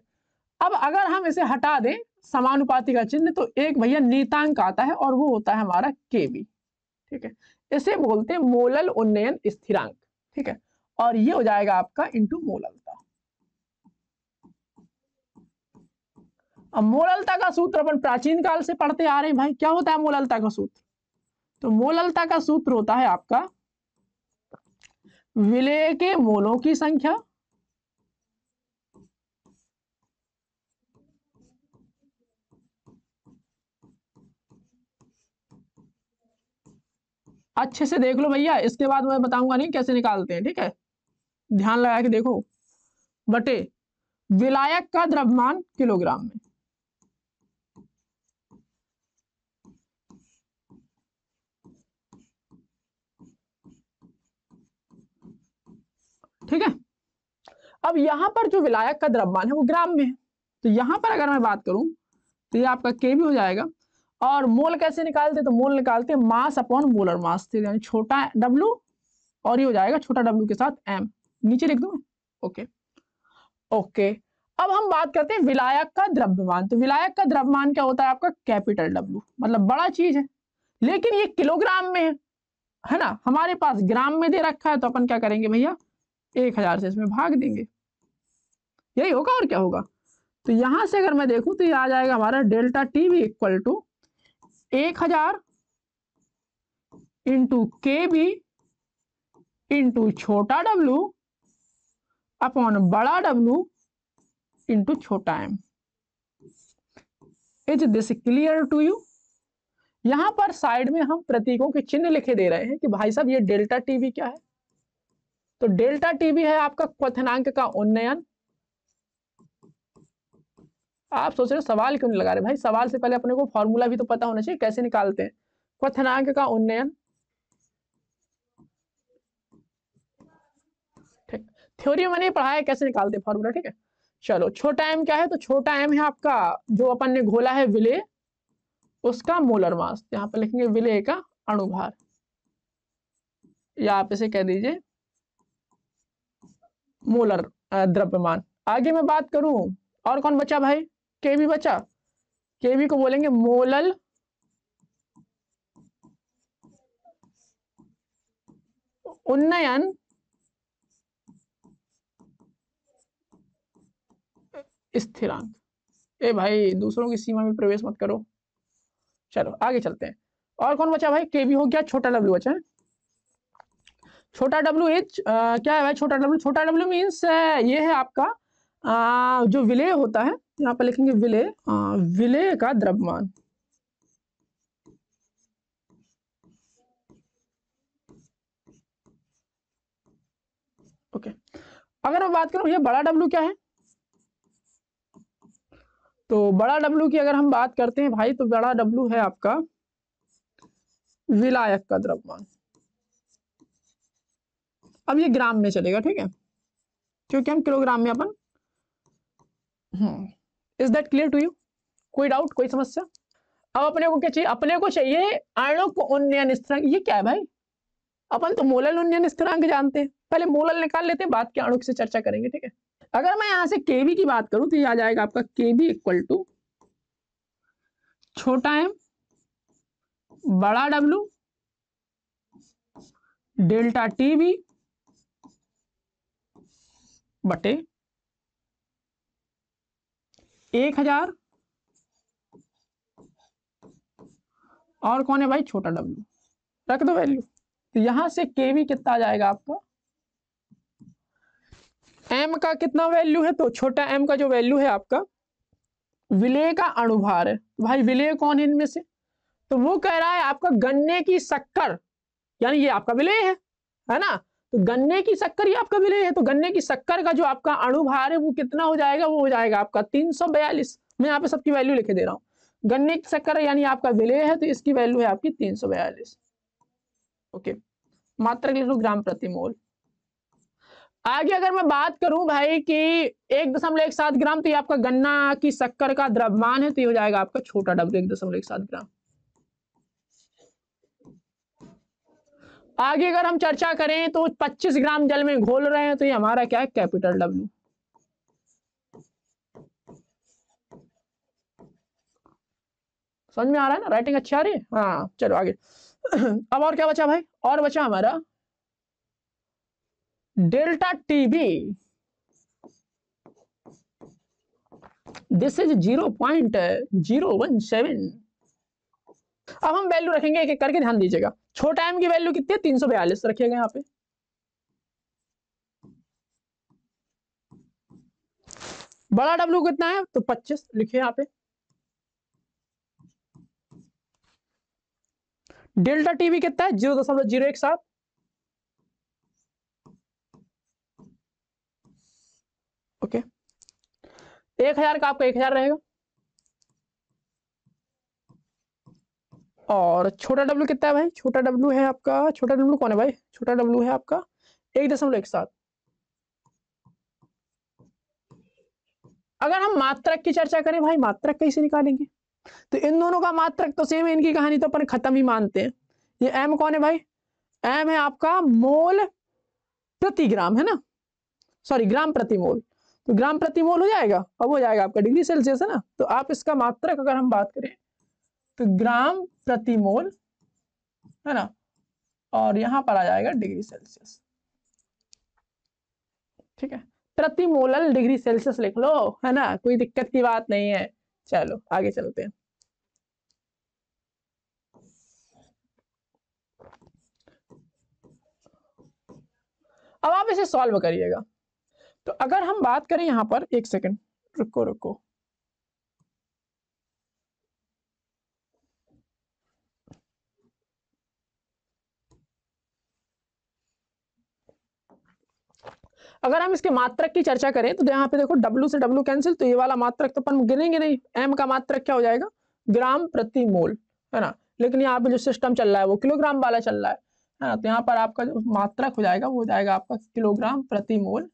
अब अगर हम इसे हटा दें समानुपाती का चिन्ह तो एक भैया नीतांक आता है और वो होता है हमारा के ठीक है इसे बोलते हैं मोलल उन्नयन स्थिरांक ठीक है और ये हो जाएगा आपका इंटू मोललता अब मोललता का सूत्र अपन प्राचीन काल से पढ़ते आ रहे हैं भाई क्या होता है मोललता का सूत्र तो मोललता का सूत्र होता है आपका विलय के मोलों की संख्या अच्छे से देख लो भैया इसके बाद मैं बताऊंगा नहीं कैसे निकालते हैं ठीक है ध्यान लगा के देखो बटे विलायक का द्रव्यमान किलोग्राम में ठीक है अब यहां पर जो विलायक का द्रव्यमान है वो ग्राम में है तो यहां पर अगर मैं बात करूं तो ये आपका के भी हो जाएगा और मोल कैसे निकालते तो मोल निकालते मास अपॉन मोलर मास छोटा डब्ल्यू और ये हो जाएगा छोटा डब्ल्यू के साथ एम नीचे लिख दू ओके ओके अब हम बात करते हैं विलायक का द्रव्यमान तो विलायक का द्रव्यमान क्या होता है आपका कैपिटल डब्ल्यू मतलब बड़ा चीज है लेकिन ये किलोग्राम में है है ना हमारे पास ग्राम में दे रखा है तो अपन क्या करेंगे भैया एक हजार से इसमें भाग देंगे यही होगा और क्या होगा तो यहां से अगर मैं देखूं तो ये आ जाएगा हमारा डेल्टा टी भी इक्वल टू एक हजार इंटू के बी इंटू छोटा डब्लू अपॉन बड़ा डब्लू इंटू छोटा M is this clear to you यहां पर साइड में हम प्रतीकों के चिन्ह लिखे दे रहे हैं कि भाई साहब ये डेल्टा टीवी क्या है तो डेल्टा टीवी है आपका क्वनांक का उन्नयन आप सोच रहे हो सवाल क्यों नहीं लगा रहे भाई सवाल से पहले अपने को फॉर्मूला भी तो पता होना चाहिए कैसे निकालते हैं क्वनांक का उन्नयन थ्योरी मैंने पढ़ाया कैसे निकालते हैं फॉर्मूला ठीक है चलो छोटा एम क्या है तो छोटा एम है आपका जो अपन ने घोला है विले उसका मोलर मास यहाँ पर लिखेंगे विले का अणुभार या आप इसे कह दीजिए मोलर द्रव्यमान आगे मैं बात करूं और कौन बचा भाई के बचा के को बोलेंगे मोलल उन्नयन स्थिरांक ए भाई दूसरों की सीमा में प्रवेश मत करो चलो आगे चलते हैं और कौन बचा भाई के हो गया छोटा डब्ल्यू बचा है छोटा डब्ल्यू एच क्या है भाई छोटा डब्ल्यू छोटा डब्ल्यू मीन्स ये है आपका आ, जो विलय होता है यहाँ पर लिखेंगे विलय विलय का द्रव्यमान ओके अगर हम बात करें ये बड़ा डब्लू क्या है तो बड़ा डब्लू की अगर हम बात करते हैं भाई तो बड़ा डब्लू है आपका विलायक का द्रव्यमान अब ये ग्राम में चलेगा ठीक है क्योंकि हम किलोग्राम में अपन hmm is that clear to you कोई डाउट कोई समस्या अब अपने को क्या चाहिए अपने को चाहिए को उन्नयन स्थिरांक ये क्या है भाई अपन तो मोलल उन्नयन स्थिरांक जानते हैं पहले मोलल निकाल लेते हैं बाद के आणुक से चर्चा करेंगे ठीक है अगर मैं यहां से केवी की बात करूं तो ये आ जाएगा आपका केवी इक्वल टू छोटा एम बड़ा डब्लू डेल्टा टी बी बटे एक हजार और कौन है भाई छोटा डब्ल्यू रख दो वैल्यू तो यहां से के कितना आ जाएगा आपका एम का कितना वैल्यू है तो छोटा एम का जो वैल्यू है आपका विलय का अणुभार है तो भाई विलय कौन है इनमें से तो वो कह रहा है आपका गन्ने की शक्कर यानी ये आपका विलय है है ना तो गन्ने की शक्कर ही आपका विलय है तो गन्ने की शक्कर का जो आपका अणुभार है वो कितना हो जाएगा वो हो जाएगा आपका तीन सौ बयालीस मैं यहाँ पे सबकी वैल्यू लिखे दे रहा हूँ गन्ने की शक्कर यानी आपका विलय है तो इसकी वैल्यू है आपकी तीन सौ बयालीस ओके मात्र लिख ग्राम प्रति मोल आगे अगर मैं बात करूं भाई कि एक दशमलव एक सात ग्राम तो ये आपका गन्ना की शक्कर का द्रव्यमान है तो ये हो जाएगा आपका छोटा डब्ल्यू एक दशमलव एक सात ग्राम आगे अगर हम चर्चा करें तो 25 ग्राम जल में घोल रहे हैं तो ये हमारा क्या है कैपिटल डब्ल्यू समझ में आ रहा है ना राइटिंग अच्छी आ रही है हाँ चलो आगे अब और क्या बचा भाई और बचा हमारा delta T B this is zero point zero one seven अब हम वैल्यू रखेंगे एक एक करके ध्यान दीजिएगा छोटा एम की वैल्यू कितनी है तीन सौ बयालीस तो रखिएगा यहाँ पे बड़ा डब्ल्यू कितना है तो पच्चीस लिखिए यहाँ पे डेल्टा टीवी कितना है जीरो दशमलव जीरो एक सात ओके एक हजार का आपका एक हजार रहेगा और छोटा डब्ल्यू कितना है भाई छोटा डब्ल्यू है आपका छोटा डब्ल्यू कौन है भाई छोटा डब्ल्यू है आपका एक दशमलव एक सात अगर हम मात्रक की चर्चा करें भाई मात्रक कैसे निकालेंगे तो इन दोनों का मात्रक तो सेम है इनकी कहानी तो अपन खत्म ही मानते हैं ये एम कौन है भाई एम है आपका मोल प्रति ग्राम है ना सॉरी ग्राम प्रति मोल तो ग्राम प्रति मोल हो जाएगा अब हो जाएगा आपका डिग्री सेल्सियस है ना तो आप इसका मात्रक अगर हम बात करें तो ग्राम प्रति मोल है ना और यहां पर आ जाएगा डिग्री सेल्सियस ठीक है प्रति मोलल डिग्री सेल्सियस लिख लो है ना कोई दिक्कत की बात नहीं है चलो आगे चलते हैं अब आप इसे सॉल्व करिएगा तो अगर हम बात करें यहां पर एक सेकंड रुको रुको अगर हम इसके मात्रक की चर्चा करें तो यहाँ पे देखो डब्ल्यू से डब्ल्यू कैंसिल तो ये वाला मात्रक तो अपन गिनेंगे नहीं एम का मात्रक क्या हो जाएगा ग्राम प्रति मोल है ना लेकिन यहाँ पे जो सिस्टम चल रहा है वो किलोग्राम वाला चल रहा है है ना तो यहाँ पर आपका जो मात्रक हो जाएगा वो हो जाएगा आपका किलोग्राम प्रति मोल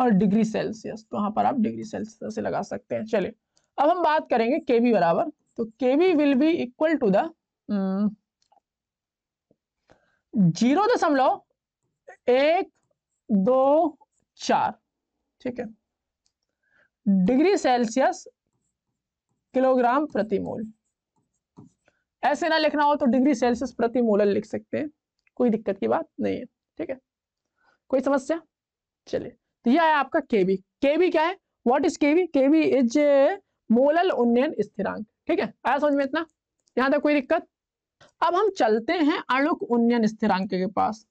और डिग्री सेल्सियस तो यहाँ पर आप डिग्री सेल्सियस से लगा सकते हैं चलिए अब हम बात करेंगे के बी बराबर तो K B will be equal to the zero दशमलव एक दो चार ठीक है डिग्री सेल्सियस किलोग्राम प्रति मोल ऐसे ना लिखना हो तो डिग्री सेल्सियस प्रति मोल लिख सकते हैं कोई दिक्कत की बात नहीं है ठीक है कोई समस्या चलिए तो यह है आपका केवी केवी क्या है what is K B K B is molal उन्नयन स्थिरांक ठीक है आया समझ में इतना यहां तक कोई दिक्कत अब हम चलते हैं अणुक उन्नयन स्थिरांक के पास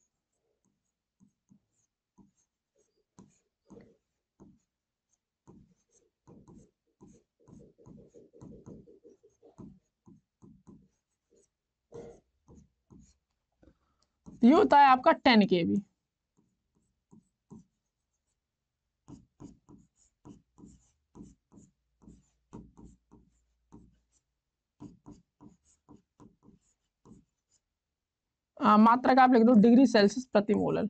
ये होता है आपका टेन के बी मात्रा का आप लिख दो डिग्री सेल्सियस प्रति मोलर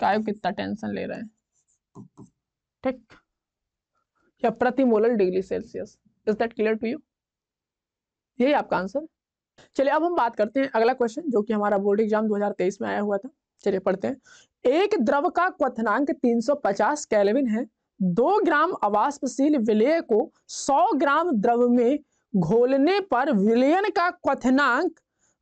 का कितना टेंशन ले रहे हैं ठीक या प्रति molar degree Celsius is that clear to you यही आपका आंसर चलिए अब हम बात करते हैं अगला क्वेश्चन जो कि हमारा बोर्ड एग्जाम 2023 में आया हुआ था चलिए पढ़ते हैं एक द्रव का क्वनांक 350 केल्विन है दो ग्राम अवाष्पशील विलय को 100 ग्राम द्रव में घोलने पर विलयन का क्वनांक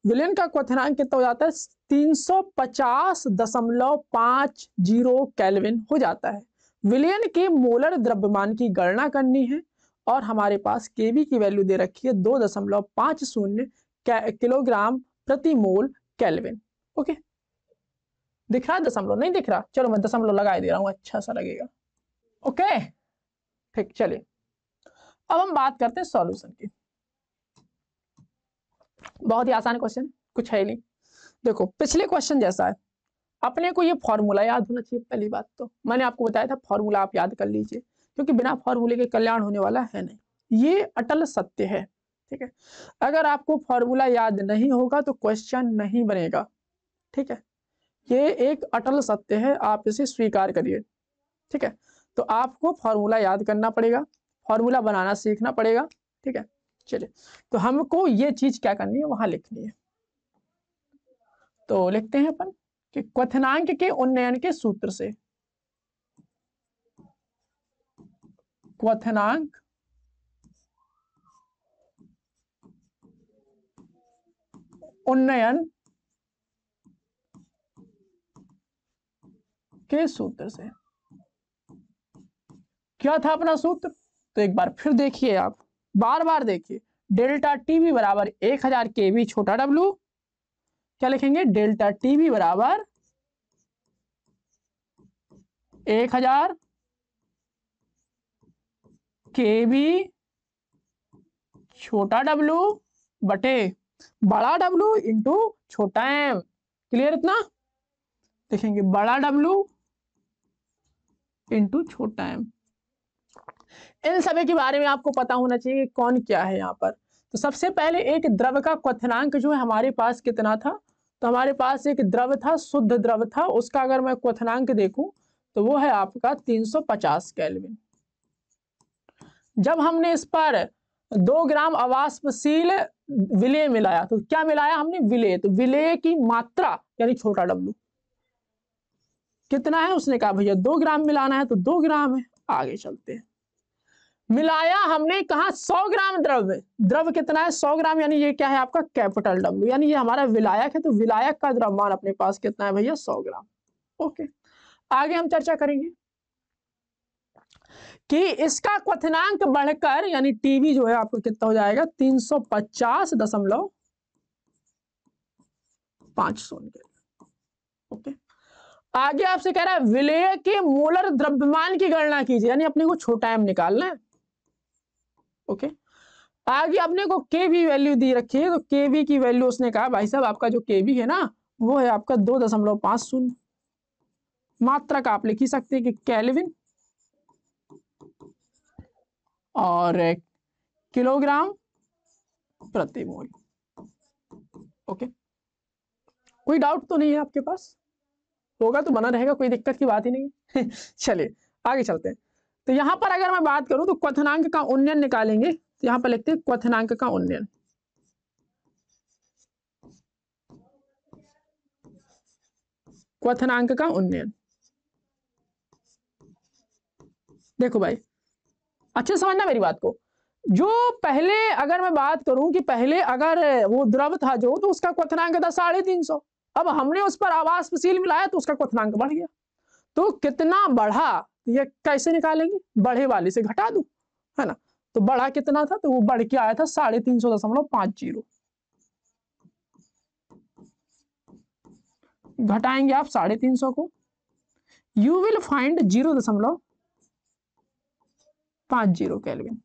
विलयन का क्वनांक कितना हो जाता है तीन सौ पचास दशमलव पांच जीरो कैलविन हो जाता है विलयन के मोलर द्रव्यमान की गणना करनी है और हमारे पास केवी की वैल्यू दे रखी है दो दशमलव पांच शून्य किलोग्राम प्रति मोल कैलविन ओके दिख रहा है दशमलव नहीं दिख रहा चलो मैं दशमलव लगा दे रहा हूँ अच्छा सा लगेगा ओके ठीक चलिए अब हम बात करते हैं सॉल्यूशन की बहुत ही आसान क्वेश्चन कुछ है नहीं देखो पिछले क्वेश्चन जैसा है अपने को ये फॉर्मूला याद होना चाहिए पहली बात तो मैंने आपको बताया था फॉर्मूला आप याद कर लीजिए क्योंकि बिना फॉर्मूले के कल्याण होने वाला है नहीं ये अटल सत्य है ठीक है अगर आपको फॉर्मूला याद नहीं होगा तो क्वेश्चन नहीं बनेगा ठीक है ये एक अटल सत्य है आप इसे स्वीकार करिए ठीक है तो आपको फॉर्मूला याद करना पड़ेगा फॉर्मूला बनाना सीखना पड़ेगा ठीक है चलिए तो हमको ये चीज क्या करनी है वहां लिखनी है तो लिखते हैं अपन कि क्वनांक के उन्नयन के सूत्र से क्वनांक उन्नयन के सूत्र से क्या था अपना सूत्र तो एक बार फिर देखिए आप बार बार देखिए डेल्टा टीवी बराबर एक हजार के वी छोटा डब्लू क्या लिखेंगे डेल्टा टीवी बराबर एक हजार के वी छोटा डब्लू बटे बड़ा डब्लू इंटू छोटा एम क्लियर इतना देखेंगे बड़ा डब्लू इंटू छोटा एम इन सभी के बारे में आपको पता होना चाहिए कौन क्या है यहाँ पर तो सबसे पहले एक द्रव का क्वथनांक जो है हमारे पास कितना था तो हमारे पास एक द्रव था शुद्ध द्रव था उसका अगर मैं क्वथनांक देखूं तो वो है आपका 350 केल्विन जब हमने इस पर दो ग्राम अवाष्पशील विलय मिलाया तो क्या मिलाया हमने विलय तो विलय की मात्रा यानी छोटा डब्लू कितना है उसने कहा भैया दो ग्राम मिलाना है तो दो ग्राम है आगे चलते हैं मिलाया हमने कहा सौ ग्राम द्रव द्रव कितना है सौ ग्राम यानी ये क्या है आपका कैपिटल डब्ल्यू यानी ये हमारा विलायक है तो विलायक का द्रव्यमान अपने पास कितना है भैया सौ ग्राम ओके आगे हम चर्चा करेंगे कि इसका क्वथनांक बढ़कर यानी टीवी जो है आपको कितना हो जाएगा तीन सौ पचास दशमलव पांच शून्य ओके आगे आपसे कह रहा है विलय के मोलर द्रव्यमान की गणना कीजिए यानी अपने को छोटा एम निकालना है ओके आगे अपने को के वी वैल्यू दी रखी है तो के वी की वैल्यू उसने कहा भाई साहब आपका जो के वी है ना वो है आपका दो दशमलव पांच शून्य मात्रा का आप लिख ही सकते हैं कि कैलविन और किलोग्राम प्रति मोल ओके कोई डाउट तो नहीं है आपके पास होगा तो बना रहेगा कोई दिक्कत की बात ही नहीं [LAUGHS] चलिए आगे चलते हैं तो यहां पर अगर मैं बात करूं तो क्वथनांक का उन्नयन निकालेंगे तो यहां पर लिखते हैं क्वथनांक का उन्नयन क्वथनांक का उन्नयन देखो भाई अच्छे समझना मेरी बात को जो पहले अगर मैं बात करूं कि पहले अगर वो द्रव था जो तो उसका क्वनांक था साढ़े तीन सौ अब हमने उस पर आवास सील मिलाया तो उसका क्वनांक बढ़ गया तो कितना बढ़ा तो ये कैसे निकालेंगे बढ़े वाले से घटा दू है ना तो बढ़ा कितना था तो वो बढ़ के आया था साढ़े तीन सौ दशमलव पांच जीरो घटाएंगे आप साढ़े तीन सौ को यू विल फाइंड जीरो दशमलव पांच जीरो कैलविन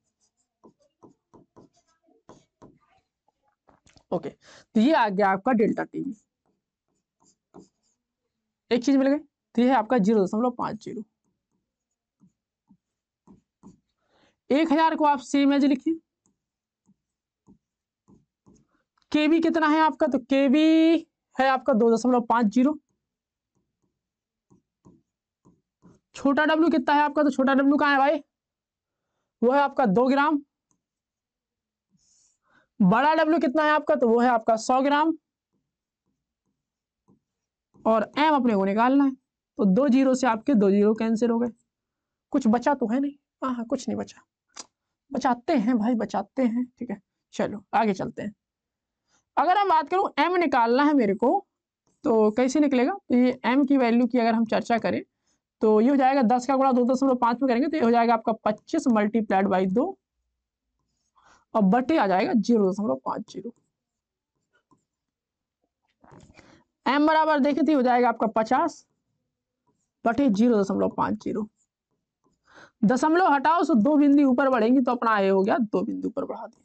ओके तो ये आ गया आपका डेल्टा टीवी एक चीज मिल गई तो ये है आपका जीरो दशमलव पांच जीरो एक हजार को आप सेम एज लिखिए केवी कितना है आपका तो केवी है आपका दो दशमलव पांच जीरो छोटा डब्ल्यू कितना है आपका तो छोटा डब्ल्यू कहाँ है भाई वो है आपका दो ग्राम बड़ा डब्ल्यू कितना है आपका तो वो है आपका सौ ग्राम और एम अपने को निकालना है तो दो जीरो से आपके दो जीरो कैंसिल हो गए कुछ बचा तो है नहीं हाँ, हाँ कुछ नहीं बचा बचाते हैं भाई बचाते हैं ठीक है चलो आगे चलते हैं अगर हम बात करूं एम निकालना है मेरे को तो कैसे निकलेगा तो ये एम की वैल्यू की अगर हम चर्चा करें तो ये हो जाएगा दस का गुणा दो दशमलव मतलब पांच में करेंगे तो ये हो जाएगा आपका पच्चीस मल्टीप्लाइड बाई दो और बटे आ जाएगा जीरो दशमलव पांच जीरो एम बराबर देखे थे तो हो जाएगा आपका पचास बटे जीरो दशमलव पांच जीरो दशमलव हटाओ सो दो बिंदु ऊपर बढ़ेंगी तो अपना ये हो गया दो बिंदु ऊपर बढ़ा दिए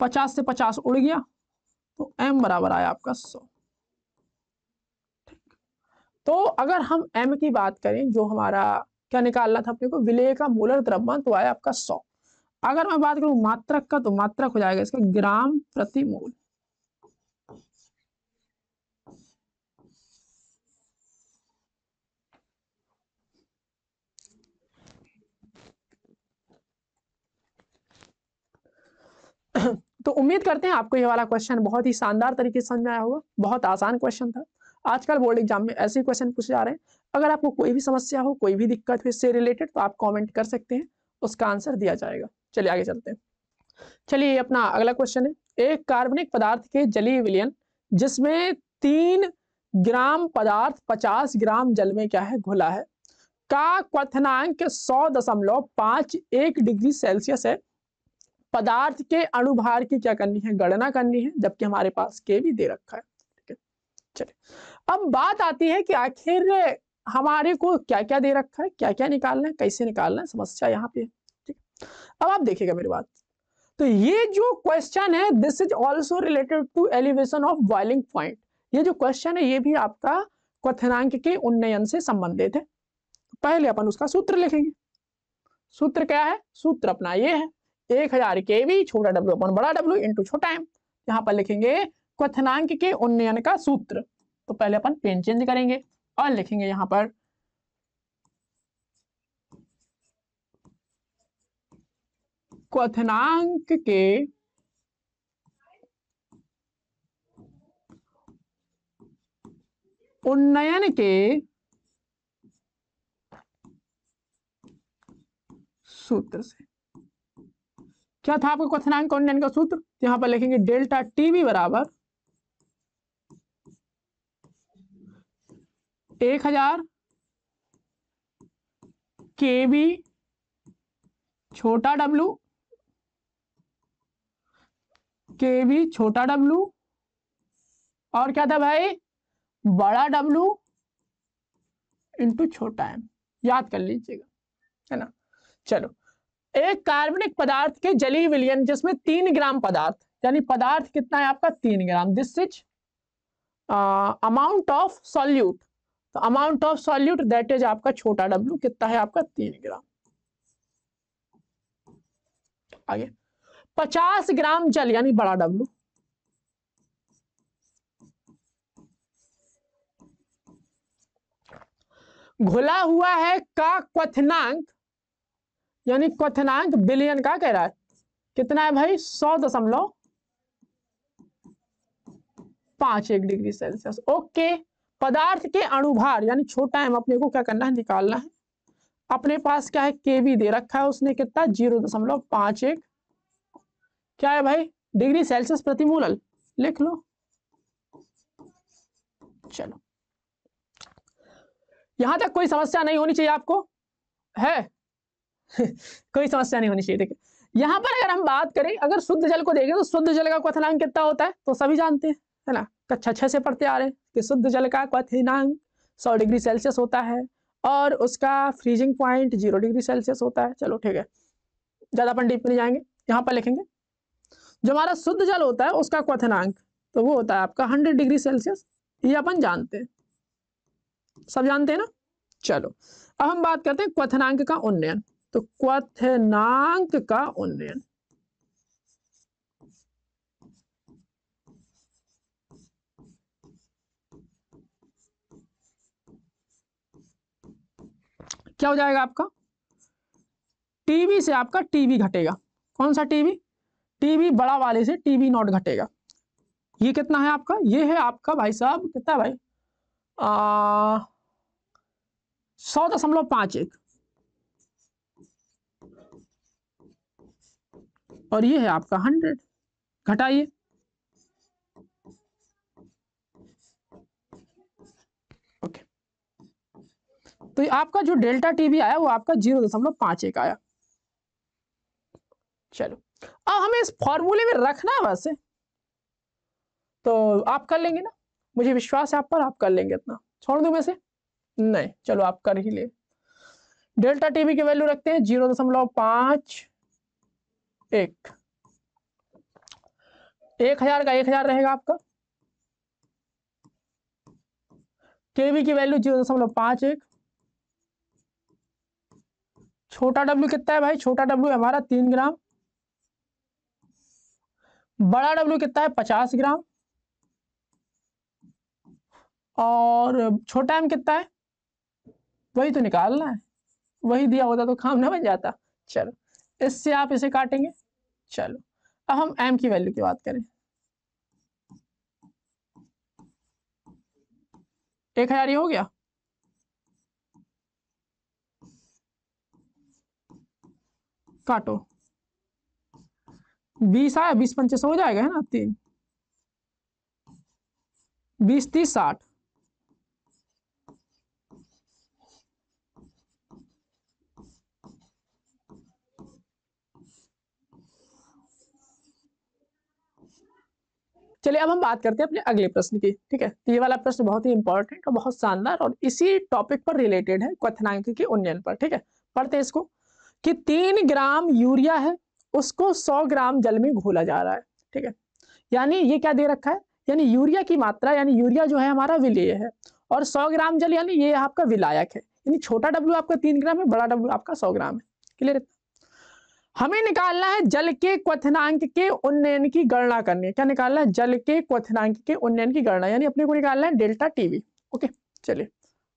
पचास से पचास उड़ गया तो एम बराबर आया आपका सौ तो अगर हम एम की बात करें जो हमारा क्या निकालना था अपने को विलय का मूलर द्रव्यमान तो आया आपका सौ अगर मैं बात करूं मात्रक का तो मात्रक हो जाएगा इसका ग्राम प्रति मोल तो उम्मीद करते हैं आपको यह वाला क्वेश्चन बहुत ही शानदार तरीके से समझ आया होगा बहुत आसान क्वेश्चन था आजकल बोर्ड एग्जाम में ऐसे क्वेश्चन पूछे जा रहे हैं अगर आपको कोई भी समस्या हो कोई भी दिक्कत हो इससे रिलेटेड तो आप कॉमेंट कर सकते हैं उसका आंसर दिया जाएगा चलिए आगे चलते हैं चलिए अपना अगला क्वेश्चन है एक कार्बनिक पदार्थ के जलीय विलयन जिसमें तीन ग्राम पदार्थ पचास ग्राम जल में क्या है घुला है का क्वनांक सौ दशमलव पांच एक डिग्री सेल्सियस है पदार्थ के अणुभार की क्या करनी है गणना करनी है जबकि हमारे पास के भी दे रखा है ठीक है चलिए अब बात आती है कि आखिर हमारे को क्या क्या दे रखा है क्या क्या निकालना है कैसे निकालना है समस्या यहाँ पे ठीक अब आप देखिएगा मेरी बात तो ये जो क्वेश्चन है this is also related to elevation of boiling point ये जो क्वेश्चन है ये भी आपका क्वनांक के उन्नयन से संबंधित है पहले अपन उसका सूत्र लिखेंगे सूत्र क्या है सूत्र अपना ये है एक हजार के वी छोटा डब्ल्यू अपन बड़ा डब्ल्यू इंटू छोटा एम यहाँ पर लिखेंगे क्वनांक के उन्नयन का सूत्र तो पहले अपन पेन चेंज करेंगे और लिखेंगे यहां पर क्वनाक के उन्नयन के सूत्र से क्या था आपका क्वनांक उन्नयन का सूत्र यहां पर लिखेंगे डेल्टा टीवी बराबर एक हजार के बी छोटा डब्लू के बी छोटा डब्लू और क्या था भाई बड़ा डब्लू इंटू छोटा एम याद कर लीजिएगा है ना चलो एक कार्बनिक पदार्थ के जली विलियन जिसमें तीन ग्राम पदार्थ यानी पदार्थ कितना है आपका तीन gram this is amount of solute तो amount of solute that is आपका छोटा डब्ल्यू कितना है आपका तीन ग्राम आगे पचास ग्राम जल यानी बड़ा डब्लू घुला हुआ है का क्वनांक यानी क्वनांक बिलियन का कह रहा है कितना है भाई सौ दशमलव पांच एक डिग्री सेल्सियस ओके पदार्थ के अणुभार यानी छोटा एम अपने को क्या करना है निकालना है अपने पास क्या है केवी दे रखा है उसने कितना जीरो दशमलव पांच एक क्या है भाई डिग्री सेल्सियस प्रतिमूल लिख लो चलो यहां तक कोई समस्या नहीं होनी चाहिए आपको है [LAUGHS] कोई समस्या नहीं होनी चाहिए देखिए यहां पर अगर हम बात करें अगर शुद्ध जल को देखें तो शुद्ध जल का क्वथनांक कितना होता है तो सभी जानते हैं है ना कक्षा छः से पढ़ते आ रहे हैं कि शुद्ध जल का क्वथिनांक सौ डिग्री सेल्सियस होता है और उसका freezing point zero degree Celsius होता है चलो ठीक है ज़्यादा अपन डीप नहीं जाएंगे यहाँ पर लिखेंगे जो हमारा शुद्ध जल होता है उसका क्वथनांक तो वो होता है आपका हंड्रेड डिग्री सेल्सियस ये अपन जानते हैं सब जानते हैं ना चलो अब हम बात करते हैं क्वथनांक का उन्नयन तो क्वथनांक का उन्नयन क्या हो जाएगा आपका टीवी से आपका टीवी घटेगा कौन सा टीवी टीवी बड़ा वाले से टीवी नॉट घटेगा ये कितना है आपका ये है आपका भाई साहब कितना भाई सौ दशमलव पांच एक और ये है आपका हंड्रेड घटाइए तो आपका जो डेल्टा भी आया वो आपका जीरो दशमलव पांच एक आया चलो अब हमें इस फॉर्मूले में रखना है वैसे तो आप कर लेंगे ना मुझे विश्वास है आप पर आप कर लेंगे इतना छोड़ दो वैसे नहीं चलो आप कर ही ले डेल्टा टीवी की वैल्यू रखते हैं जीरो दशमलव पांच एक एक हजार का एक हजार रहेगा आपका केवी की वैल्यू जीरो दशमलव पांच एक छोटा डब्ल्यू कितना है भाई छोटा डब्ल्यू हमारा तीन ग्राम बड़ा डब्ल्यू कितना है पचास ग्राम और छोटा एम कितना है वही तो निकालना है वही दिया होता तो काम ना बन जाता चलो इससे आप इसे काटेंगे चलो अब हम एम की वैल्यू की बात करें एक हजार ये हो गया काटो बीस आया बीस पंचे सौ हो जाएगा है ना तीन बीस तीस साठ चलिए अब हम बात करते हैं अपने अगले प्रश्न की ठीक है तो ये वाला प्रश्न बहुत ही इंपॉर्टेंट और बहुत शानदार और इसी टॉपिक पर रिलेटेड है क्वनाक के उन्नयन पर ठीक है पढ़ते हैं इसको कि तीन ग्राम यूरिया है उसको सौ ग्राम जल में घोला जा रहा है ठीक है यानी ये क्या दे रखा है यानी यूरिया की मात्रा यानी यूरिया जो है हमारा विलेय है और सौ ग्राम जल यानी ये आपका विलायक है यानी छोटा डब्ल्यू आपका तीन ग्राम है बड़ा डब्ल्यू आपका सौ ग्राम है क्लियर है हमें निकालना है जल के क्वनांक के उन्नयन की गणना करनी है क्या निकालना है जल के क्वनांक के उन्नयन की गणना यानी अपने को निकालना है डेल्टा टीवी ओके चलिए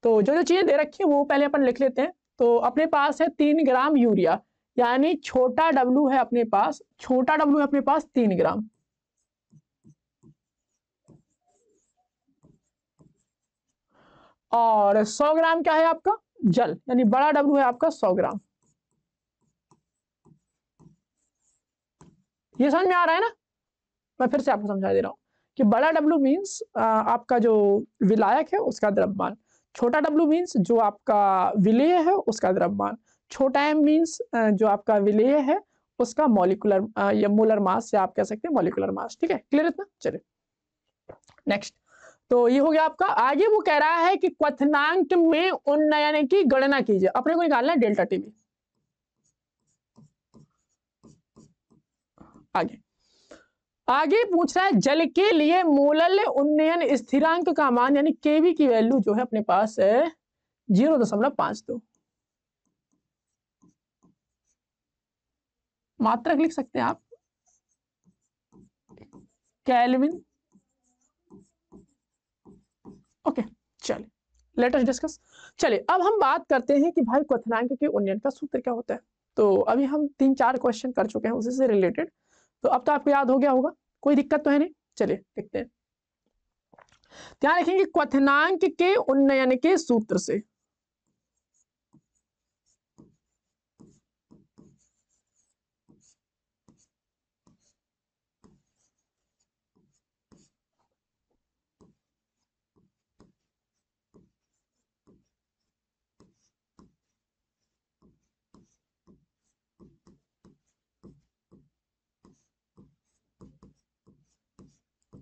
तो जो जो चीजें दे रखी है वो पहले अपन लिख लेते हैं तो अपने पास है तीन ग्राम यूरिया यानी छोटा डब्लू है अपने पास छोटा डब्लू है अपने पास तीन ग्राम और सौ ग्राम क्या है आपका जल यानी बड़ा डब्लू है आपका सौ ग्राम ये समझ में आ रहा है ना मैं फिर से आपको समझा दे रहा हूं कि बड़ा डब्लू मीन्स आपका जो विलायक है उसका द्रव्यमान छोटा डब्ल्यू मीन्स जो आपका विलेय है उसका द्रव्यमान छोटा एम मीन्स जो आपका विलेय है उसका मॉलिकुलर या मोलर मास या आप कह सकते हैं मॉलिकुलर मास ठीक है क्लियर इतना चलिए नेक्स्ट तो ये हो गया आपका आगे वो कह रहा है कि क्वथनांक में उन्नयन की गणना कीजिए अपने को निकालना है डेल्टा टी में आगे आगे पूछ रहा है जल के लिए मूलल उन्नयन स्थिरांक का मान यानी केवी की वैल्यू जो है अपने पास है जीरो दशमलव पांच दो मात्रक लिख सकते हैं आप कैलविन ओके चलिए लेटर डिस्कस चलिए अब हम बात करते हैं कि भाई क्वनांक के उन्नयन का सूत्र क्या होता है तो अभी हम तीन चार क्वेश्चन कर चुके हैं उसी से रिलेटेड तो अब तो आपको याद हो गया होगा कोई दिक्कत तो है नहीं चलिए देखते हैं ध्यान रखेंगे क्वनांक के उन्नयन के सूत्र से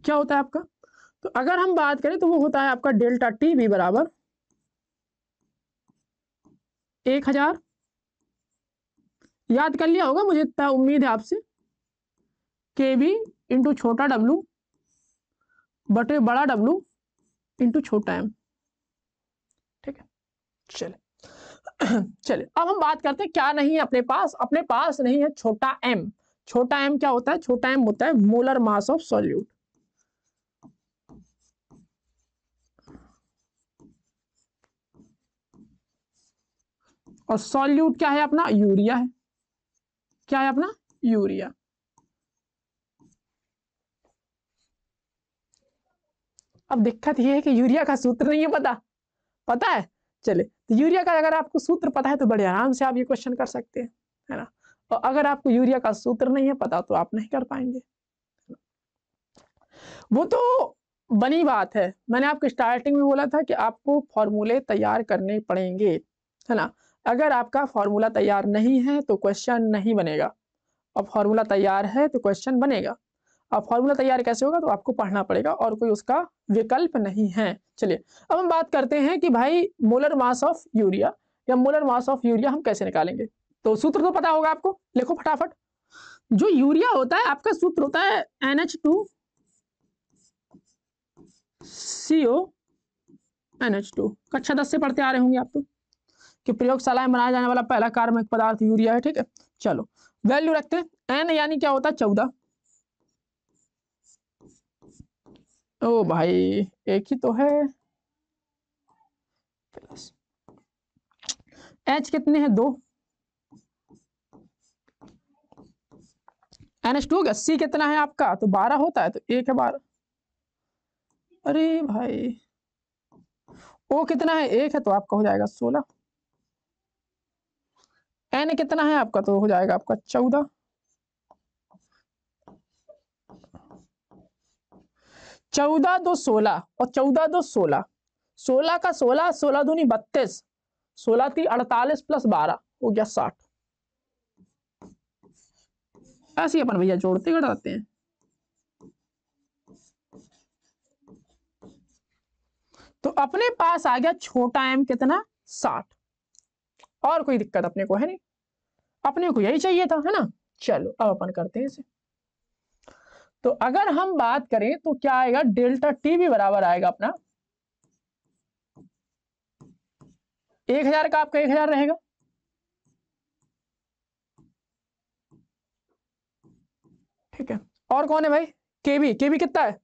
क्या होता है आपका तो अगर हम बात करें तो वो होता है आपका डेल्टा टी भी बराबर एक हजार याद कर लिया होगा मुझे इतना उम्मीद है आपसे के बी इंटू छोटा डब्लू बटे बड़ा डब्लू इंटू छोटा एम ठीक है चले [CLEARS THROAT] चले अब हम बात करते हैं क्या नहीं है अपने पास अपने पास नहीं है छोटा एम छोटा एम क्या होता है छोटा एम होता है मोलर मास ऑफ सॉल्यूट और सॉल्यूट क्या है अपना यूरिया है क्या है अपना यूरिया अब दिक्कत यह है कि यूरिया का सूत्र नहीं है पता पता है चले तो यूरिया का अगर आपको सूत्र पता है तो बड़े आराम से आप ये क्वेश्चन कर सकते हैं है ना और अगर आपको यूरिया का सूत्र नहीं है पता तो आप नहीं कर पाएंगे वो तो बनी बात है मैंने आपको स्टार्टिंग में बोला था कि आपको फॉर्मूले तैयार करने पड़ेंगे है ना अगर आपका फॉर्मूला तैयार नहीं है तो क्वेश्चन नहीं बनेगा और फॉर्मूला तैयार है तो क्वेश्चन बनेगा अब फॉर्मूला तैयार कैसे होगा तो आपको पढ़ना पड़ेगा और कोई उसका विकल्प नहीं है चलिए अब हम बात करते हैं कि भाई मोलर मास ऑफ यूरिया या मोलर मास ऑफ यूरिया हम कैसे निकालेंगे तो सूत्र तो पता होगा आपको लिखो फटाफट जो यूरिया होता है आपका सूत्र होता है N H two C O N H two कक्षा दस से पढ़ते आ रहे होंगे आप तो कि प्रयोगशाला में बनाया जाने वाला पहला कार्मिक पदार्थ यूरिया है ठीक है चलो वैल्यू रखते हैं एन यानी क्या होता है चौदह ओ भाई एक ही तो है एच कितने हैं दो एन एस टू सी कितना है आपका तो बारह होता है तो एक है बारह अरे भाई ओ कितना है एक है तो आपका हो जाएगा सोलह एन कितना है आपका तो हो जाएगा आपका चौदह चौदह दो सोलह और चौदह दो सोलह सोलह का सोलह सोलह दूनी बत्तीस सोलह थी अड़तालीस प्लस बारह हो गया साठ ऐसे अपन भैया जोड़ते घटाते हैं तो अपने पास आ गया छोटा एम कितना साठ और कोई दिक्कत अपने को है नहीं अपने को यही चाहिए था है ना चलो अब अपन करते हैं इसे तो अगर हम बात करें तो क्या आएगा डेल्टा टी भी बराबर आएगा अपना एक हजार का आपका एक हजार रहेगा ठीक है और कौन है भाई केबी केबी कितना है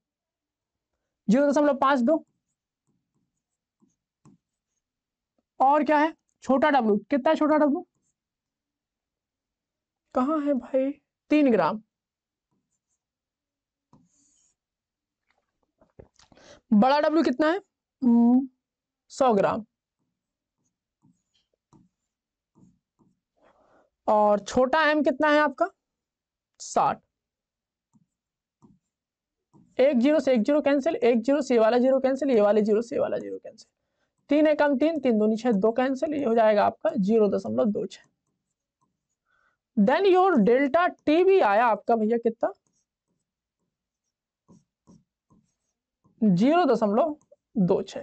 जीरो दशमलव पांच दो और क्या है छोटा डब्लू कितना है छोटा डब्लू कहा है भाई तीन ग्राम बड़ा डब्ल्यू कितना है हम्म, सौ ग्राम और छोटा एम कितना है आपका साठ एक जीरो से एक जीरो कैंसिल एक जीरो से ये वाला जीरो कैंसिल ये वाले जीरो से वाला जीरो कैंसिल तीन एकम तीन तीन दो छह दो कैंसिल ये हो जाएगा आपका जीरो दशमलव दो छह देन योर डेल्टा टी भी आया आपका भैया कितना जीरो दशमलव दो छ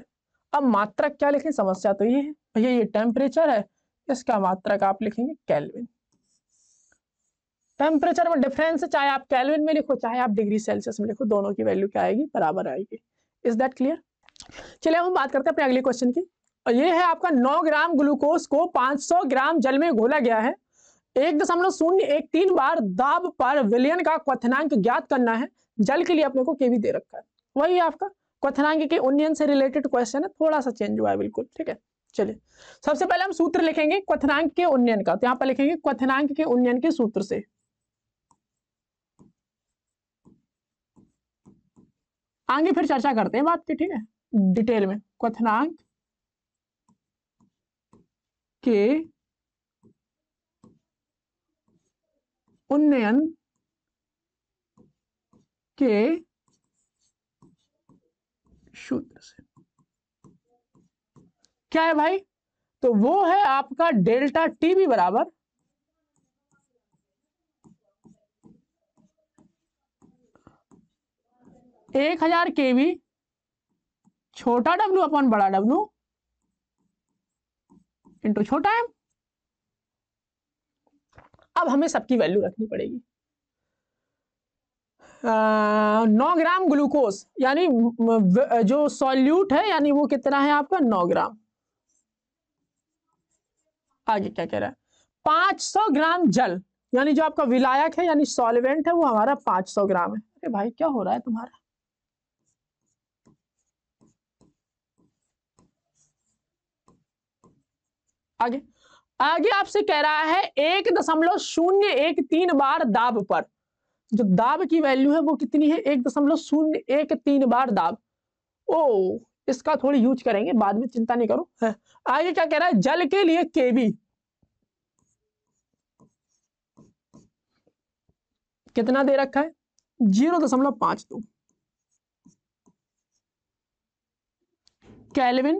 अब मात्रक क्या लिखें समस्या तो ये है भैया ये टेम्परेचर है इसका मात्रक आप लिखेंगे कैलविन टेम्परेचर में डिफरेंस है चाहे आप कैलविन में लिखो चाहे आप डिग्री सेल्सियस में लिखो दोनों की वैल्यू क्या आएगी बराबर आएगी इज दैट क्लियर चलिए हम बात करते हैं अपने अगले क्वेश्चन की ये है आपका 9 ग्राम ग्लूकोज को 500 ग्राम जल में घोला गया है एक दशमलव शून्य एक तीन बार दाब पर विलयन का क्वथनांक ज्ञात करना है जल के लिए अपने को केवी दे रखा है वही आपका क्वथनांक के उन्नयन से रिलेटेड क्वेश्चन है थोड़ा सा चेंज हुआ है बिल्कुल ठीक है चलिए सबसे पहले हम सूत्र लिखेंगे क्वथनांक के उन्नयन का तो यहाँ पर लिखेंगे क्वथनांक के उन्नयन के सूत्र से आगे फिर चर्चा करते हैं बात की ठीक है डिटेल में क्वथनांक के उन्नयन के सूत्र से क्या है भाई तो वो है आपका डेल्टा टी भी बराबर एक हजार के भी छोटा डब्ल्यू अपन बड़ा डब्ल्यू इंटू छोटा एम अब हमें सबकी वैल्यू रखनी पड़ेगी नौ ग्राम ग्लूकोज यानी जो सॉल्यूट है यानी वो कितना है आपका नौ ग्राम आगे क्या कह रहा है पांच सौ ग्राम जल यानी जो आपका विलायक है यानी सॉल्वेंट है वो हमारा पांच सौ ग्राम है अरे भाई क्या हो रहा है तुम्हारा आगे आगे आपसे कह रहा है एक दशमलव शून्य एक तीन बार दाब पर जो दाब की वैल्यू है वो कितनी है एक दशमलव शून्य एक तीन बार दाब ओ इसका थोड़ी यूज करेंगे बाद में चिंता नहीं करो हाँ, आगे क्या कह रहा है जल के लिए केवी कितना दे रखा है जीरो दशमलव पांच दो कैलविन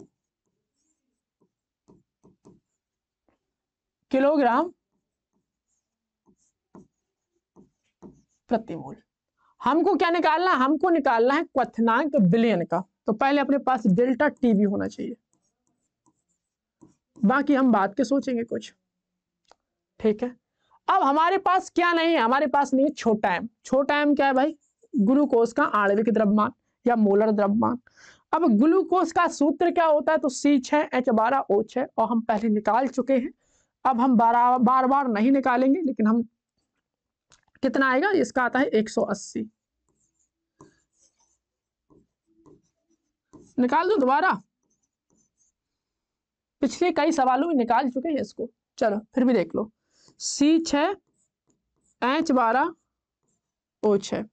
किलोग्राम प्रतिमूल हमको क्या निकालना हमको निकालना है क्वनाक बिलियन का तो पहले अपने पास डेल्टा टी भी होना चाहिए बाकी हम बात के सोचेंगे कुछ ठीक है अब हमारे पास क्या नहीं है हमारे पास नहीं है छोटा एम छोटा एम क्या है भाई ग्लूकोज का आणविक द्रव्यमान या मोलर द्रव्यमान अब ग्लूकोज का सूत्र क्या होता है तो सी छह एच बारह ओ छ और हम पहले निकाल चुके हैं अब हम बार बार बार नहीं निकालेंगे लेकिन हम कितना आएगा इसका आता है 180 निकाल दो दोबारा पिछले कई सवालों में निकाल चुके हैं इसको चलो फिर भी देख लो सी छ एच बारह ओ छ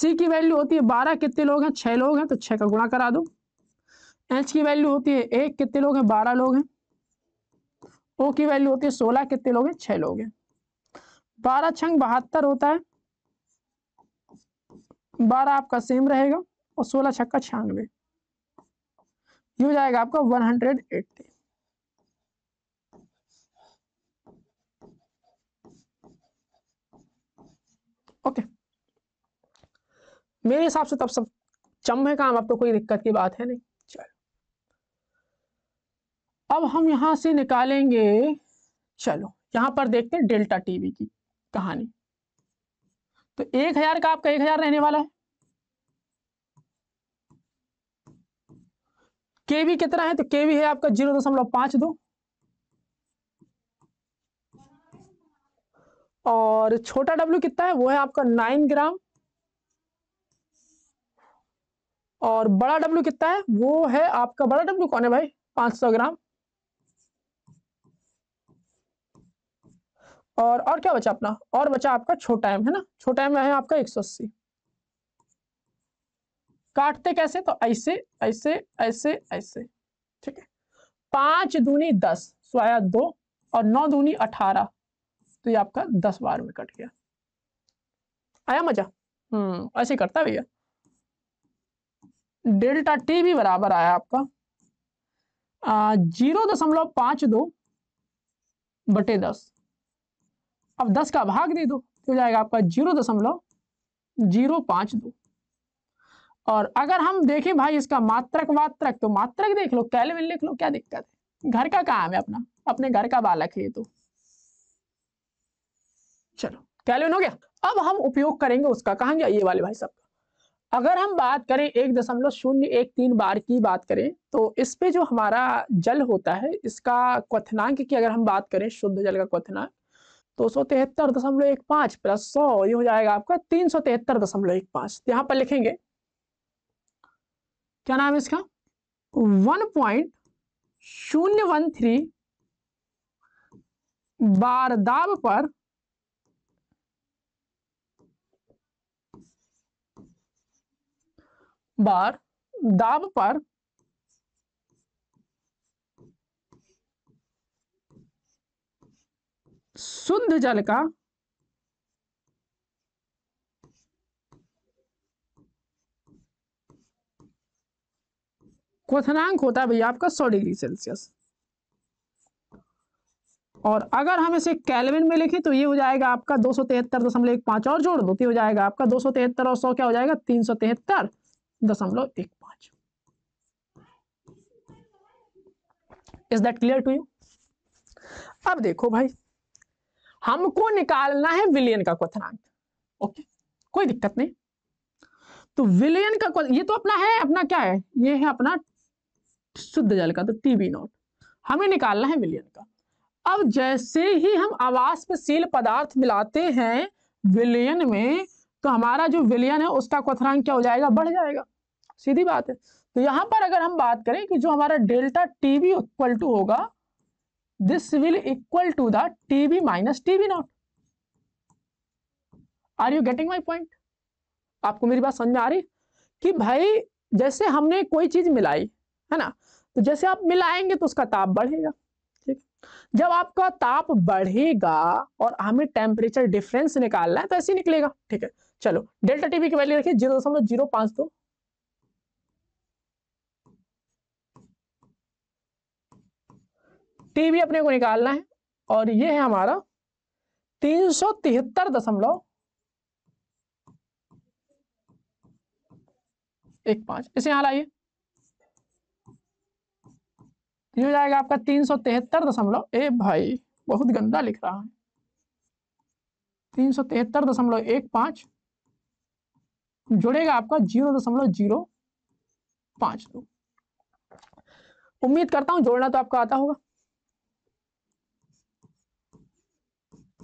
सी की वैल्यू होती है बारह कितने लोग हैं छह लोग हैं तो छह का गुणा करा दो एच की वैल्यू होती है एक कितने लोग हैं बारह लोग हैं ओ की वैल्यू होती है सोलह कितने लोग हैं छह हैं बारह छंग बहत्तर होता है बारह आपका सेम रहेगा और सोलह छक्का छियानवे ये हो जाएगा आपका वन हंड्रेड एट्टी ओके मेरे हिसाब से तब तो सब चम है काम अब तो कोई दिक्कत की बात है नहीं अब हम यहां से निकालेंगे चलो यहां पर देखते हैं डेल्टा टीवी की कहानी तो एक हजार का आपका एक हजार रहने वाला है केवी कितना है तो केवी है आपका जीरो दशमलव पांच दो और छोटा डब्ल्यू कितना है वो है आपका नाइन ग्राम और बड़ा डब्ल्यू कितना है वो है आपका बड़ा डब्ल्यू कौन है भाई पांच सौ ग्राम और और क्या बचा अपना और बचा आपका छोटा एम है ना छोटा एम है आपका एक सौ अस्सी काटते कैसे तो ऐसे ऐसे ऐसे ऐसे ठीक है पांच दूनी दस सो आया दो और नौ दूनी अठारह तो ये आपका दस बार में कट गया आया मजा हम्म ऐसे करता भैया डेल्टा टी भी बराबर आया आपका जीरो दशमलव पांच दो बटे दस अब दस का भाग दे दो तो जाएगा आपका जीरो दशमलव जीरो पांच दो और अगर हम देखें भाई इसका मात्रक वात्रक तो मात्रक देख लो कैलविन लिख लो क्या दिक्कत है घर का काम है अपना अपने घर का बालक है ये तो चलो कैलविन हो गया अब हम उपयोग करेंगे उसका गया ये वाले भाई सब अगर हम बात करें एक दशमलव शून्य एक तीन बार की बात करें तो इस पे जो हमारा जल होता है इसका क्वथनांक की अगर हम बात करें शुद्ध जल का क्वथनांक दो सौ तिहत्तर दशमलव एक पांच प्लस सौ ये हो जाएगा आपका तीन सौ तिहत्तर दशमलव एक पांच तो यहां पर लिखेंगे क्या नाम है इसका वन पॉइंट शून्य वन थ्री बार दाब पर बार दाब पर शुद्ध जल का क्वथनांक होता है भैया आपका सौ डिग्री सेल्सियस और अगर हम इसे कैलविन में लिखें तो ये हो जाएगा आपका दो सौ तिहत्तर दशमलव एक पांच और जोड़ दो तो हो जाएगा आपका दो सौ तिहत्तर और सौ क्या हो जाएगा तीन सौ तिहत्तर दशमलव एक पांच is that clear to you अब देखो भाई हमको निकालना है विलियन का क्वथनांक ओके कोई दिक्कत नहीं तो विलियन का ये तो अपना है अपना क्या है ये है अपना शुद्ध जल का तो टीबी नोट हमें निकालना है विलियन का अब जैसे ही हम आवासशील पदार्थ मिलाते हैं विलियन में तो हमारा जो विलियन है उसका क्वथनांक क्या हो जाएगा बढ़ जाएगा सीधी बात है तो यहां पर अगर हम बात करें कि जो हमारा डेल्टा टीबी इक्वल टू होगा this will equal to the tb minus tb not are you getting my point आपको मेरी बात समझ में आ रही कि भाई जैसे हमने कोई चीज मिलाई है ना तो जैसे आप मिलाएंगे तो उसका ताप बढ़ेगा ठीक जब आपका ताप बढ़ेगा और हमें टेम्परेचर डिफरेंस निकालना है तो ऐसे ही निकलेगा ठीक है चलो डेल्टा टीबी की वैल्यू रखिए जीरो दशमलव जीरो पांच दो टी भी अपने को निकालना है और ये है हमारा तीन सौ तिहत्तर दशमलव एक पांच इसे यहां लाइए हो जाएगा आपका तीन सौ तिहत्तर दशमलव ए भाई बहुत गंदा लिख रहा है तीन सौ तिहत्तर दशमलव एक पांच जुड़ेगा आपका जीरो दशमलव जीरो पांच दो उम्मीद करता हूं जोड़ना तो आपका आता होगा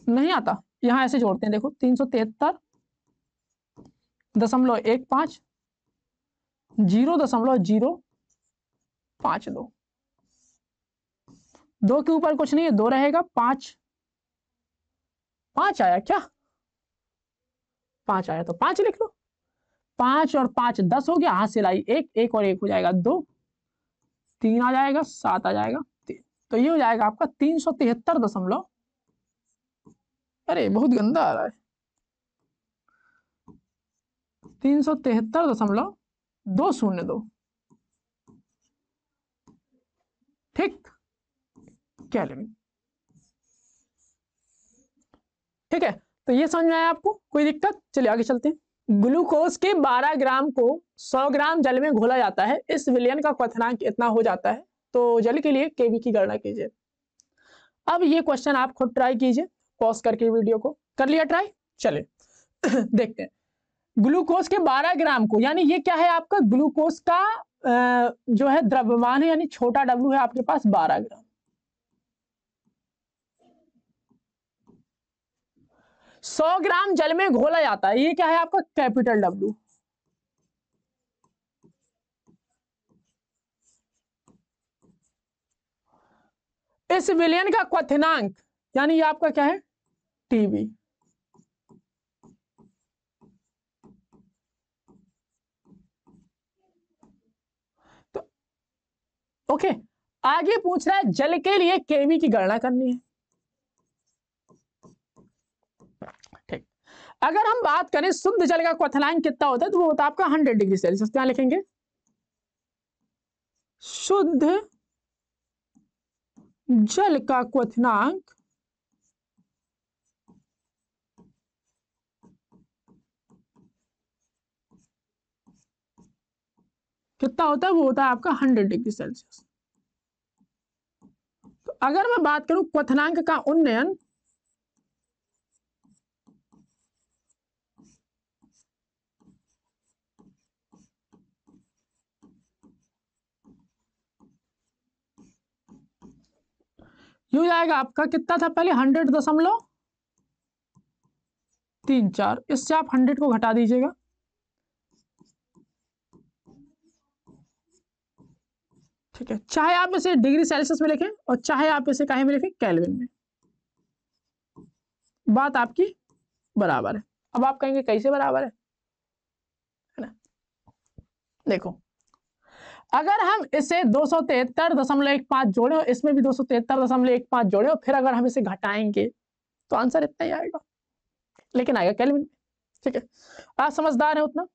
नहीं आता यहाँ ऐसे जोड़ते हैं देखो तीन सौ तिहत्तर दशमलव एक पांच जीरो दशमलव जीरो पांच दो दो के ऊपर कुछ नहीं है दो रहेगा पांच पांच आया क्या पांच आया तो पांच लिख लो पांच और पांच दस हो गया हाथ से लाई एक एक और एक हो जाएगा दो तीन आ जाएगा सात आ जाएगा तीन तो ये हो जाएगा आपका तीन सौ तिहत्तर दशमलव अरे बहुत गंदा आ रहा है तीन सौ तिहत्तर दशमलव दो शून्य दो ठीक कैलोरी ठीक है तो ये समझ में आया आपको कोई दिक्कत चलिए आगे चलते हैं ग्लूकोज के 12 ग्राम को 100 ग्राम जल में घोला जाता है इस विलयन का क्वथनांक इतना हो जाता है तो जल के लिए केवी की गणना कीजिए अब ये क्वेश्चन आप खुद ट्राई कीजिए पॉज करके वीडियो को कर लिया ट्राई चले [COUGHS] देखते हैं ग्लूकोज के 12 ग्राम को यानी ये क्या है आपका ग्लूकोज का जो है द्रव्यमान है यानी छोटा डब्लू है आपके पास 12 ग्राम सौ ग्राम जल में घोला जाता है ये क्या है आपका कैपिटल डब्लू इस विलियन का क्वथनांक यानी ये आपका क्या है टीबी तो ओके आगे पूछ रहा है जल के लिए केवी की गणना करनी है ठीक अगर हम बात करें शुद्ध जल का क्वथनांक कितना होता है तो वो होता है आपका हंड्रेड डिग्री सेल्सियस क्या लिखेंगे शुद्ध जल का क्वथनांक कितना होता है वो होता है आपका हंड्रेड डिग्री सेल्सियस तो अगर मैं बात करूं क्वनांक का उन्नयन यू जाएगा आपका कितना था पहले हंड्रेड दशमलव तीन चार इससे आप हंड्रेड को घटा दीजिएगा ठीक है चाहे आप इसे डिग्री सेल्सियस में लिखें और चाहे आप इसे कहीं में लिखें कैलविन में बात आपकी बराबर है अब आप कहेंगे कैसे बराबर है ना देखो अगर हम इसे दो सौ तिहत्तर दशमलव एक पांच जोड़े और इसमें भी दो सौ तिहत्तर दशमलव एक पांच जोड़े और फिर अगर हम इसे घटाएंगे तो आंसर इतना ही आएगा लेकिन आएगा कैलविन ठीक है आप समझदार है उतना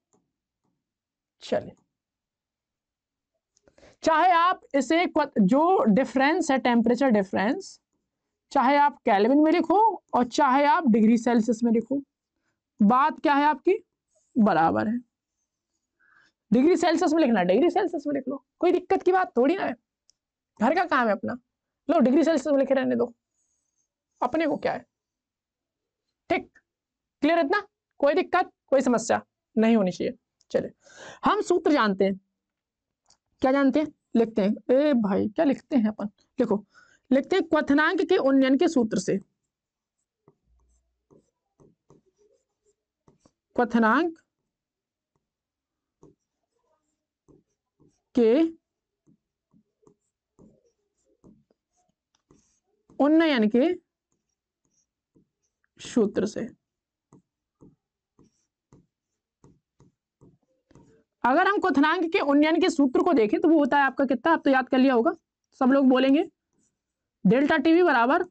चलिए चाहे आप इसे जो डिफरेंस है टेम्परेचर डिफरेंस चाहे आप कैलविन में लिखो और चाहे आप डिग्री सेल्सियस में लिखो बात क्या है आपकी बराबर है डिग्री सेल्सियस में लिखना डिग्री सेल्सियस में लिख लो कोई दिक्कत की बात थोड़ी ना है घर का काम है अपना लो डिग्री सेल्सियस में लिखे रहने दो अपने को क्या है ठीक क्लियर इतना कोई दिक्कत कोई समस्या नहीं होनी चाहिए चले हम सूत्र जानते हैं क्या जानते हैं लिखते हैं ए भाई क्या लिखते हैं अपन देखो लिखते हैं क्वनांक के उन्नयन के सूत्र से क्वनांक के उन्नयन के सूत्र से अगर हम क्वथनांक के उन्नयन के सूत्र को देखें तो वो होता है आपका कितना आप तो याद कर लिया होगा सब लोग बोलेंगे डेल्टा टीवी बराबर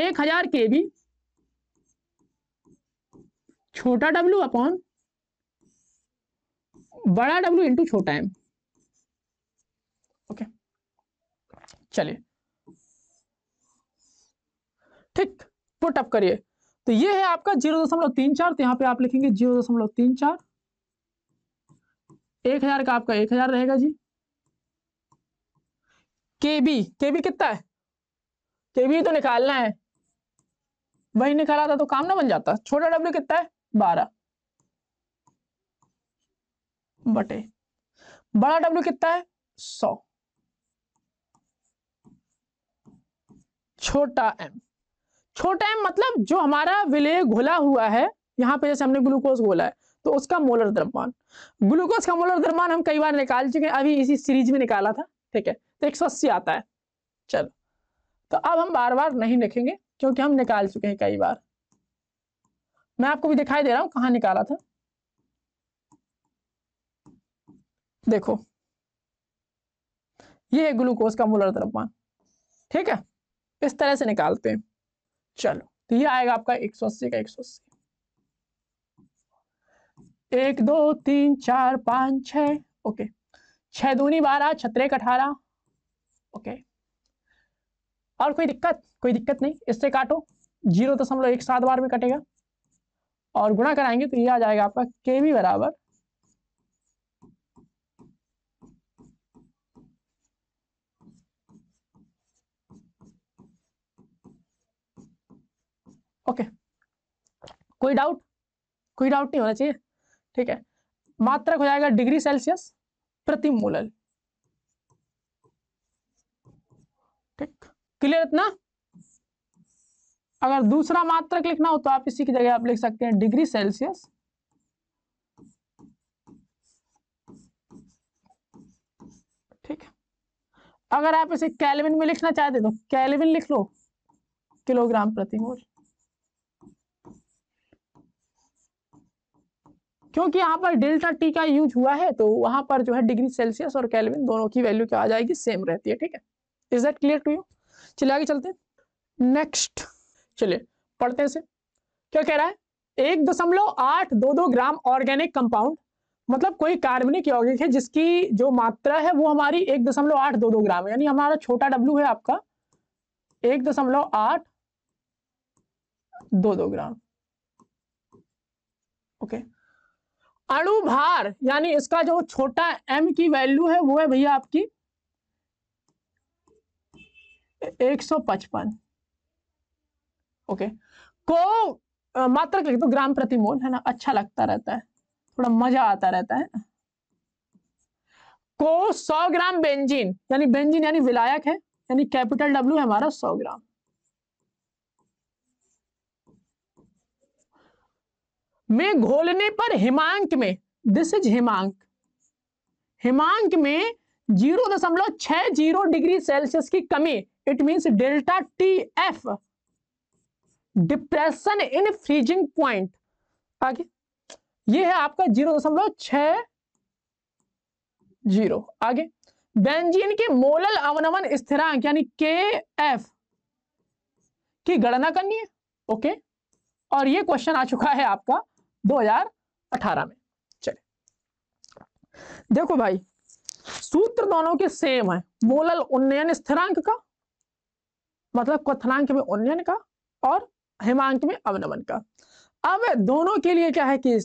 एक हजार के बी छोटा डब्ल्यू अपॉन बड़ा डब्ल्यू इंटू छोटा एम ओके चलिए ठीक पुट अप करिए तो ये है आपका जीरो दशमलव तीन चार तो यहां पे आप लिखेंगे जीरो दशमलव तीन चार एक हजार का आपका एक हजार रहेगा जी के बी के बी कितना है के बी तो निकालना है वही निकाला था तो काम ना बन जाता छोटा डब्ल्यू कितना है बारह बटे बड़ा डब्ल्यू कितना है सौ छोटा एम छोटा एम मतलब जो हमारा विलय घुला हुआ है यहां पे जैसे हमने ग्लूकोज घोला है तो उसका मोलर द्रव्यमान ग्लूकोज का मोलर द्रव्यमान हम कई बार निकाल चुके हैं अभी इसी सीरीज में निकाला था ठीक है तो एक आता है चलो तो अब हम बार बार नहीं लिखेंगे क्योंकि हम निकाल चुके हैं कई बार मैं आपको भी दिखाई दे रहा हूं कहा निकाला था देखो ये है ग्लूकोज का मोलर द्रव्यमान ठीक है इस तरह से निकालते हैं चलो तो ये आएगा आपका एक सौ अस्सी का एक सौ अस्सी एक दो तीन चार पांच छ ओके छह दूनी बारह छतरे एक अठारह ओके और कोई दिक्कत कोई दिक्कत नहीं इससे काटो जीरो दशमलव एक सात बार में कटेगा और गुणा कराएंगे तो ये आ जाएगा आपका के भी बराबर ओके कोई डाउट कोई डाउट नहीं होना चाहिए ठीक है मात्रक हो जाएगा डिग्री सेल्सियस प्रति मोलल ठीक क्लियर इतना अगर दूसरा मात्रक लिखना हो तो आप इसी की जगह आप लिख सकते हैं डिग्री सेल्सियस ठीक अगर आप इसे कैलविन में लिखना चाहते तो कैलविन लिख लो किलोग्राम प्रति मोल क्योंकि यहाँ पर डेल्टा टी का यूज हुआ है तो वहां पर जो है डिग्री सेल्सियस और कैलविन दोनों की वैल्यू क्या आ जाएगी सेम रहती है ठीक है is that clear to you चलिए आगे चलते नेक्स्ट चलिए पढ़ते हैं क्या कह रहा है एक दशमलव आठ दो दो ग्राम ऑर्गेनिक कंपाउंड मतलब कोई कार्बनिक यौगिक है जिसकी जो मात्रा है वो हमारी एक दशमलव आठ दो दो ग्राम यानी हमारा छोटा डब्ल्यू है आपका एक दशमलव आठ दो दो ग्राम ओके okay. अणु भार यानी इसका जो छोटा एम की वैल्यू है वो है भैया आपकी 155 ओके को मात्र लिख दो तो ग्राम प्रति मोल है ना अच्छा लगता रहता है थोड़ा मजा आता रहता है को 100 ग्राम बेंजीन यानी बेंजीन यानी विलायक है यानी कैपिटल डब्ल्यू है हमारा 100 ग्राम में घोलने पर हिमांक में दिस इज हिमांक हिमांक में जीरो दशमलव छह जीरो डिग्री सेल्सियस की कमी it means delta T F depression in freezing point आगे ये है आपका जीरो दशमलव छह जीरो आगे बेंजीन के मोलल अवनमन स्थिरांक यानी के एफ की गणना करनी है ओके और ये क्वेश्चन आ चुका है आपका 2018 में चले देखो भाई सूत्र दोनों के सेम है मोलल उन्नयन स्थिरांक का मतलब क्वथनांक में उन्नयन का और हिमांक में अवनमन का अब दोनों के लिए क्या है कि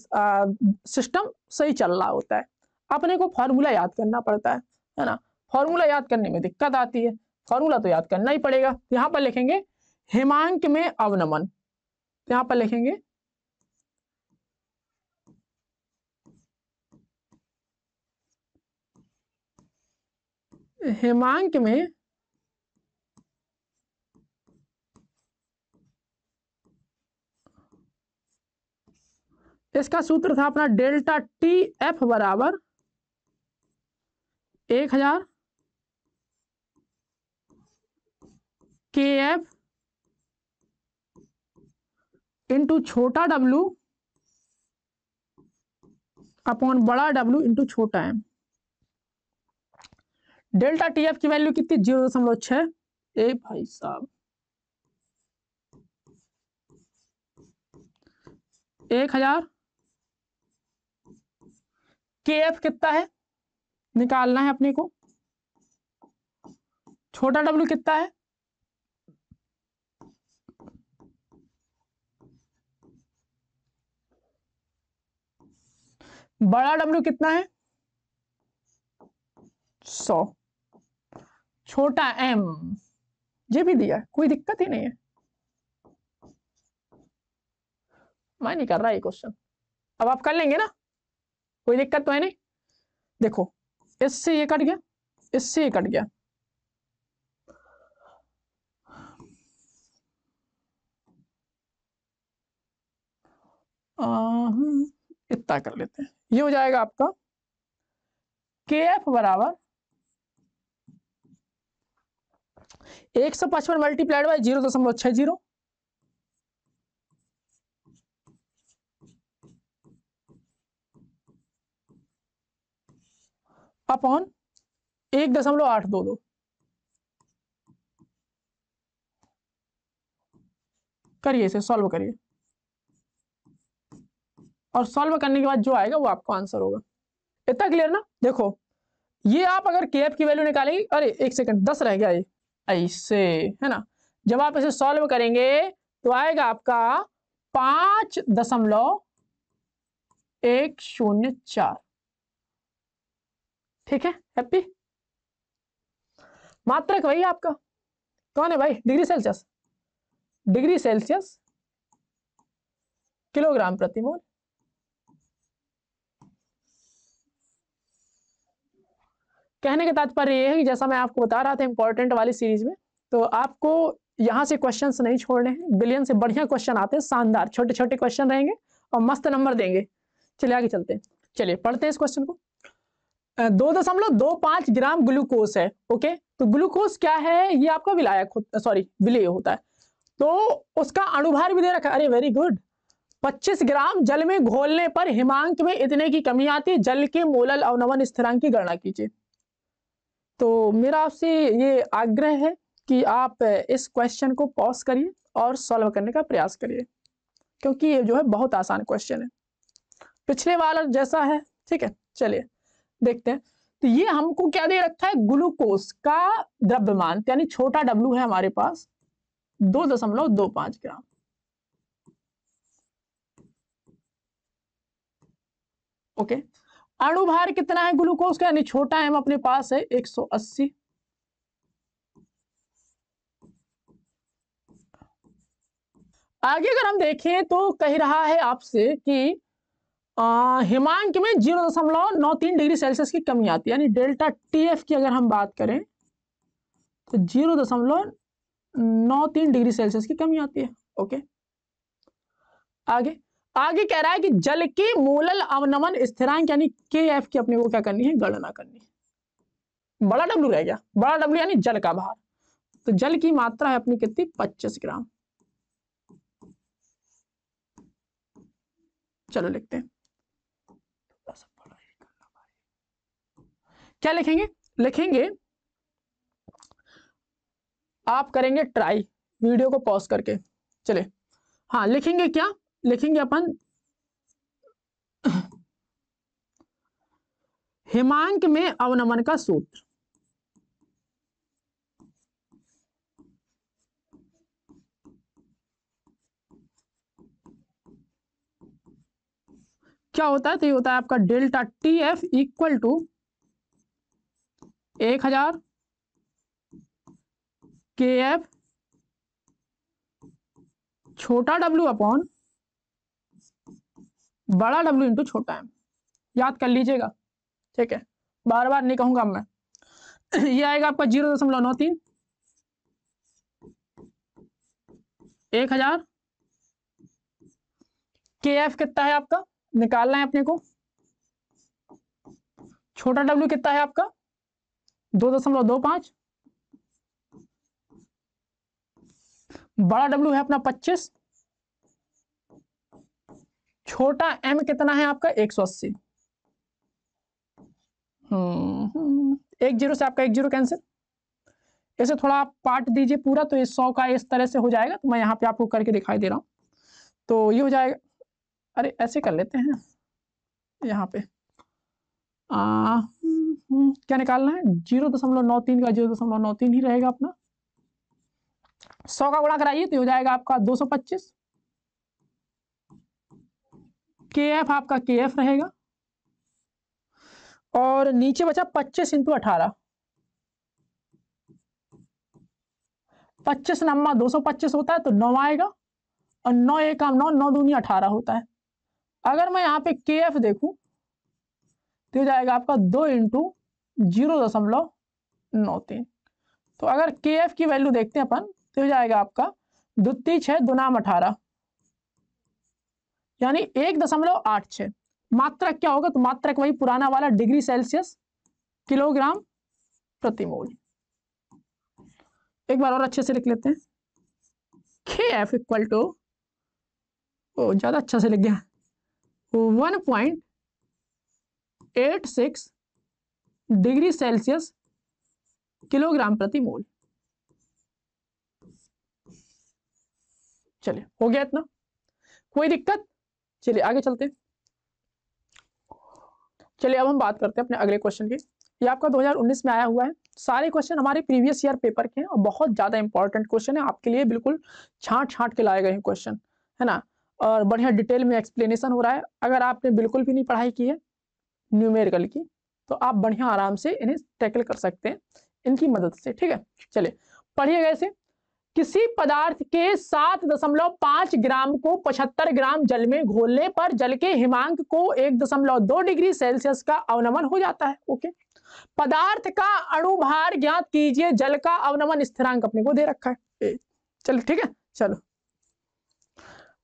सिस्टम सही चल रहा होता है अपने को फॉर्मूला याद करना पड़ता है है ना फॉर्मूला याद करने में दिक्कत आती है फॉर्मूला तो याद करना ही पड़ेगा यहां पर लिखेंगे हिमांक में अवनमन यहां पर लिखेंगे हेमांक में इसका सूत्र था अपना डेल्टा टी एफ बराबर एक हजार के एफ इंटू छोटा डब्लू अपॉन बड़ा डब्लू इंटू छोटा एम डेल्टा टी एफ की वैल्यू कितनी जीरो दशमलव छह ए भाई साहब एक हजार के एफ कितना है निकालना है अपने को छोटा डब्ल्यू कितना है बड़ा डब्ल्यू कितना है सौ छोटा एम ये भी दिया कोई दिक्कत ही नहीं है मैं नहीं कर रहा ये क्वेश्चन अब आप कर लेंगे ना कोई दिक्कत तो है नहीं देखो इससे ये कट गया इससे ये कट गया इतना कर लेते हैं ये हो जाएगा आपका के एफ बराबर एक सौ पचपन मल्टीप्लाइड बाई जीरो दशमलव छह जीरो अपॉन एक दशमलव आठ दो दो करिए इसे सॉल्व करिए और सॉल्व करने के बाद जो आएगा वो आपको आंसर होगा इतना क्लियर ना देखो ये आप अगर के एफ की वैल्यू निकालेंगे अरे एक सेकंड दस रह गया ये ऐसे है ना जब आप इसे सॉल्व करेंगे तो आएगा आपका पांच दशमलव एक शून्य चार ठीक है हैप्पी मात्रक वही आपका कौन है भाई degree Celsius degree Celsius kilogram प्रति मोल कहने का तात्पर्य ये है कि जैसा मैं आपको बता रहा था इंपॉर्टेंट वाली सीरीज में तो आपको यहाँ से क्वेश्चन नहीं छोड़ने हैं बिलियन से बढ़िया क्वेश्चन आते हैं शानदार छोटे छोटे क्वेश्चन रहेंगे और मस्त नंबर देंगे चलिए आगे चलते हैं चलिए पढ़ते हैं इस क्वेश्चन को दो दशमलव दो पांच ग्राम ग्लूकोज है ओके तो ग्लूकोज क्या है ये आपका विलायक सॉरी विलय होता है तो उसका अनुभार भी दे रखा अरे वेरी गुड 25 ग्राम जल में घोलने पर हिमांक में इतने की कमी आती है जल के मोलल अवनवन स्थिरांक की गणना कीजिए तो मेरा आपसे ये आग्रह है कि आप इस क्वेश्चन को पॉज करिए और सॉल्व करने का प्रयास करिए क्योंकि ये जो है बहुत आसान क्वेश्चन है पिछले वाला जैसा है ठीक है चलिए देखते हैं तो ये हमको क्या दे रखा है ग्लूकोज का द्रव्यमान यानी छोटा डब्लू है हमारे पास दो दशमलव दो पांच ग्राम ओके okay. अणुभार कितना है ग्लूकोज का यानी छोटा एम अपने पास है 180 आगे अगर हम देखें तो कह रहा है आपसे कि हिमांक में जीरो दशमलव नौ तीन डिग्री सेल्सियस की कमी आती है यानी डेल्टा टी एफ की अगर हम बात करें तो जीरो दशमलव नौ तीन डिग्री सेल्सियस की कमी आती है ओके आगे आगे कह रहा है कि जल की मूलल अवनमन स्थिरांक यानी के एफ की अपने को क्या करनी है गणना करनी है बड़ा डब्ल्यू रह गया बड़ा डब्ल्यू यानी जल का भार तो जल की मात्रा है अपनी कितनी पच्चीस ग्राम चलो लिखते हैं क्या लिखेंगे लिखेंगे आप करेंगे ट्राई वीडियो को पॉज करके चले हाँ लिखेंगे क्या लिखेंगे अपन हिमांक में अवनमन का सूत्र क्या होता है तो ये होता है आपका delta T F equal to एक हजार के एफ छोटा डब्ल्यू अपॉन बड़ा डब्ल्यू इंटू छोटा एम याद कर लीजिएगा ठीक है बार बार नहीं कहूंगा मैं [CLEARS THROAT] ये आएगा आपका जीरो दशमलव नौ तीन एक हजार के एफ कितना है आपका निकालना है अपने को छोटा डब्ल्यू कितना है आपका दो दशमलव दो पांच बड़ा डब्ल्यू है अपना पच्चीस छोटा एम कितना है आपका एक सौ अस्सी हम्म, एक जीरो से आपका एक जीरो कैंसिल इसे थोड़ा आप पार्ट दीजिए पूरा तो ये सौ का इस तरह से हो जाएगा तो मैं यहाँ पे आपको करके दिखाई दे रहा हूँ तो ये हो जाएगा अरे ऐसे कर लेते हैं यहाँ पे आ, क्या निकालना है जीरो दशमलव नौ तीन का जीरो दशमलव नौ तीन ही रहेगा अपना सौ का गुणा कराइए तो हो जाएगा आपका दो सौ पच्चीस के एफ आपका के एफ रहेगा और नीचे बचा पच्चीस इंटू अठारह पच्चीस नंबर दो सौ पच्चीस होता है तो नौ आएगा और नौ एक आम नौ नौ दूनी अठारह होता है अगर मैं यहाँ पे के एफ देखू तो जाएगा आपका दो इंटू जीरो दशमलव नौ तीन तो अगर के एफ की वैल्यू देखते हैं अपन तो जाएगा आपका द्वितीय छः दुनाम अठारह यानी एक दशमलव आठ छ मात्रक क्या होगा तो मात्रक वही पुराना वाला डिग्री सेल्सियस किलोग्राम प्रति मोल एक बार और अच्छे से लिख लेते हैं के एफ इक्वल टू ओ ज़्यादा अच्छा से लिख गया one point eight six degree Celsius kilogram प्रति मोल चलिए हो गया इतना कोई दिक्कत चलिए आगे चलते चलिए अब हम बात करते हैं अपने अगले क्वेश्चन की ये आपका 2019 में आया हुआ है सारे क्वेश्चन हमारे प्रीवियस ईयर पेपर के हैं और बहुत ज़्यादा इंपॉर्टेंट क्वेश्चन है आपके लिए बिल्कुल छांट छांट के लाए गए हैं क्वेश्चन है ना और बढ़िया डिटेल में एक्सप्लेनेशन हो रहा है अगर आपने बिल्कुल भी नहीं पढ़ाई की है न्यूमेरिकल की तो आप बढ़िया आराम से इन्हें टैकल कर सकते हैं इनकी मदद से ठीक है चलिए पढ़िएगा इसे किसी पदार्थ के सात दशमलव पांच ग्राम को पचहत्तर ग्राम जल में घोलने पर जल के हिमांक को एक दशमलव दो डिग्री सेल्सियस का अवनमन हो जाता है ओके पदार्थ का अणुभार ज्ञात कीजिए जल का अवनमन स्थिरांक अपने को दे रखा है चलो ठीक है चलो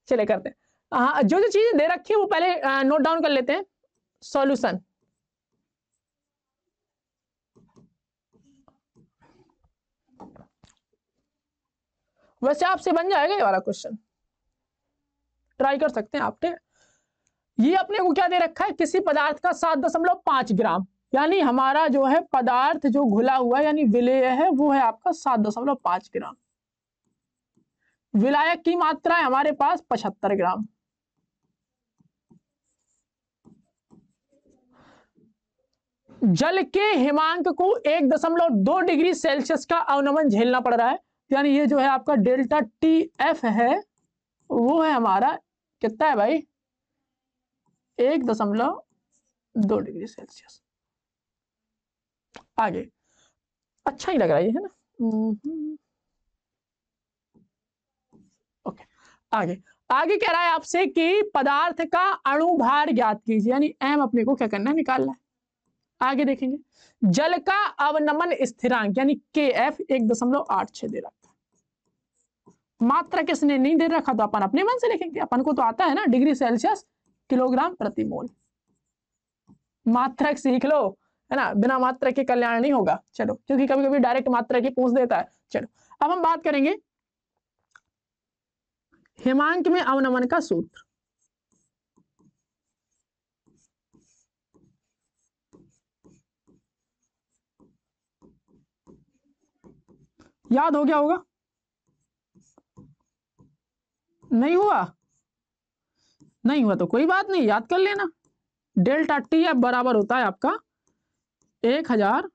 चले करते हैं हाँ, जो जो चीजें दे रखी है वो पहले नोट डाउन कर लेते हैं सोल्यूशन वैसे आपसे बन जाएगा ये वाला क्वेश्चन ट्राई कर सकते हैं आप ठीक ये अपने को क्या दे रखा है किसी पदार्थ का सात दशमलव पांच ग्राम यानी हमारा जो है पदार्थ जो घुला हुआ यानी विलेय है वो है आपका सात दशमलव पांच ग्राम विलायक की मात्रा है हमारे पास पचहत्तर ग्राम जल के हिमांक को एक दशमलव दो डिग्री सेल्सियस का अवनमन झेलना पड़ रहा है यानी ये जो है आपका डेल्टा टी एफ है वो है हमारा कितना है भाई एक दशमलव दो डिग्री सेल्सियस आगे अच्छा ही लग रहा है है ना ओके आगे आगे कह रहा है आपसे कि पदार्थ का अणुभार ज्ञात कीजिए यानी एम अपने को क्या करना है निकालना है आगे देखेंगे जल का अवनमन स्थिरांक यानी के एफ एक दशमलव आठ छह दे रखा मात्रा किसने नहीं दे रखा तो अपन अपने मन से लिखेंगे अपन को तो आता है ना डिग्री सेल्सियस किलोग्राम प्रति मोल मात्रक सीख लो है ना बिना मात्र के कल्याण नहीं होगा चलो क्योंकि कभी कभी डायरेक्ट मात्र की पूछ देता है चलो अब हम बात करेंगे हिमांक में अवनमन का सूत्र याद हो गया होगा नहीं हुआ नहीं हुआ तो कोई बात नहीं याद कर लेना डेल्टा टी एफ बराबर होता है आपका एक हजार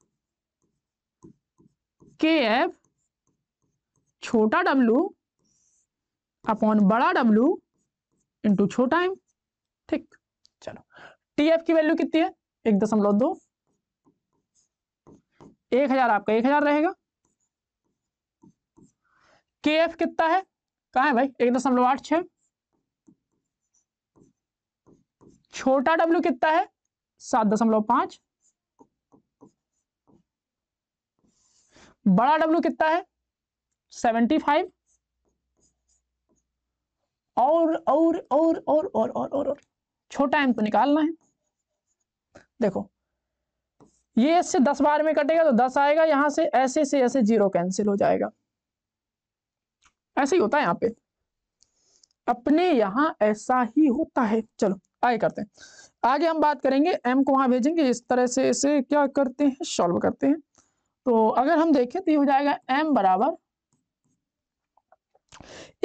के एफ छोटा डब्लू अपॉन बड़ा डब्लू इंटू छोटा एम ठीक चलो टी एफ की वैल्यू कितनी है एक दशमलव दो एक हजार आपका एक हजार रहेगा के एफ कितना है कहा है भाई एक दशमलव आठ छ छोटा डब्ल्यू कितना है सात दशमलव पांच बड़ा डब्ल्यू कितना है सेवेंटी फाइव और और और और और और और और छोटा एम तो निकालना है देखो ये इससे दस बार में कटेगा तो दस आएगा यहां से ऐसे से ऐसे जीरो कैंसिल हो जाएगा ऐसे ही होता है यहाँ पे अपने यहाँ ऐसा ही होता है चलो आगे करते हैं आगे हम बात करेंगे एम को वहां भेजेंगे इस तरह से इसे क्या करते हैं सॉल्व करते हैं तो अगर हम देखें तो ये हो जाएगा एम बराबर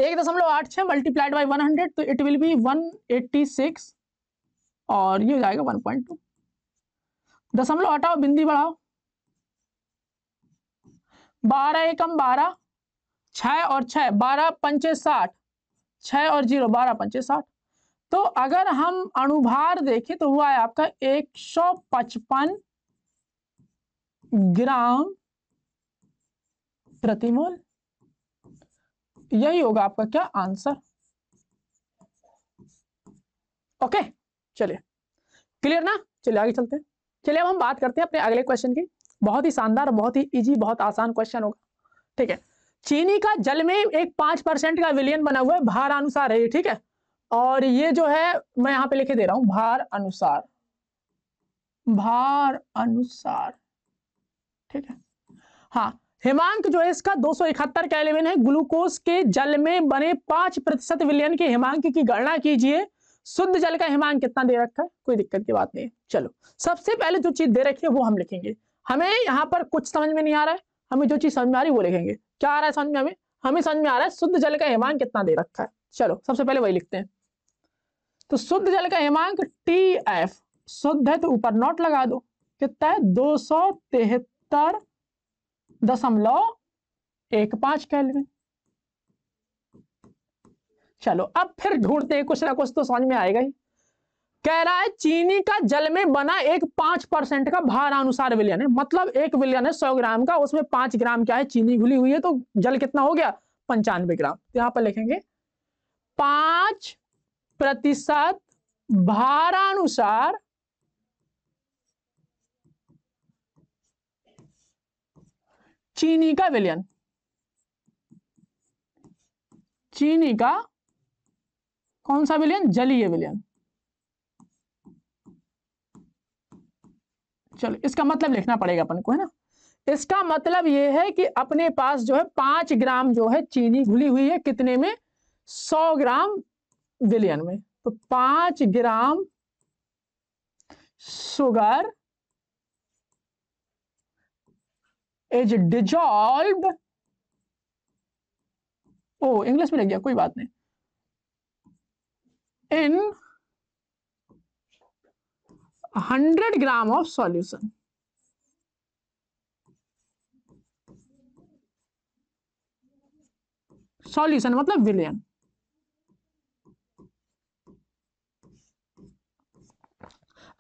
एक दशमलव आठ छह मल्टीप्लाइड बाई वन हंड्रेड तो it will be one eighty six और ये हो जाएगा वन पॉइंट टू दशमलव हटाओ बिंदी बढ़ाओ बारह एकम बारह छ और छः बारह पंचे साठ छः और जीरो बारह पंचे साठ तो अगर हम अनुभार देखें तो हुआ है आपका एक सौ पचपन ग्राम प्रतिमोल यही होगा आपका क्या आंसर ओके चलिए क्लियर ना चलिए आगे चलते हैं चलिए अब हम बात करते हैं अपने अगले क्वेश्चन की बहुत ही शानदार बहुत ही इजी बहुत आसान क्वेश्चन होगा ठीक है चीनी का जल में एक पांच परसेंट का विलियन बना हुआ है भार अनुसार है ये ठीक है और ये जो है मैं यहाँ पे लिखे दे रहा हूं भार अनुसार भार अनुसार ठीक है हाँ हिमांक जो है इसका दो सौ इकहत्तर का एलिवेन है ग्लूकोज के जल में बने पांच प्रतिशत विलियन के हिमांक की गणना कीजिए शुद्ध जल का हिमांक कितना दे रखा है कोई दिक्कत की बात नहीं चलो सबसे पहले जो चीज दे रखी है वो हम लिखेंगे हमें यहाँ पर कुछ समझ में नहीं आ रहा है हमें जो चीज समझ में आ रही है वो लिखेंगे क्या आ रहा है समझ में हमें हमें समझ में आ रहा है शुद्ध जल का हेमांक कितना दे रखा है चलो सबसे पहले वही लिखते हैं तो शुद्ध जल का हेमांक टी एफ शुद्ध है तो ऊपर नोट लगा दो कितना है दो सौ तिहत्तर दशमलव एक पांच कैलवी चलो अब फिर ढूंढते हैं कुछ ना कुछ तो समझ में आएगा ही कह रहा है चीनी का जल में बना एक पांच परसेंट का भार अनुसार विलियन है मतलब एक विलियन है सौ ग्राम का उसमें पांच ग्राम क्या है चीनी घुली हुई है तो जल कितना हो गया पंचानवे ग्राम तो यहां पर लिखेंगे पांच प्रतिशत भारानुसार चीनी का विलियन चीनी का कौन सा विलियन जलीय विलियन चलो इसका मतलब लिखना पड़ेगा अपन को है ना इसका मतलब ये है कि अपने पास जो है पांच ग्राम जो है चीनी घुली हुई है कितने में सौ ग्राम विलियन में तो पांच ग्राम सुगर इज डिजॉल्व ओ इंग्लिश में लग गया कोई बात नहीं in 100 gram of solution solution मतलब विलयन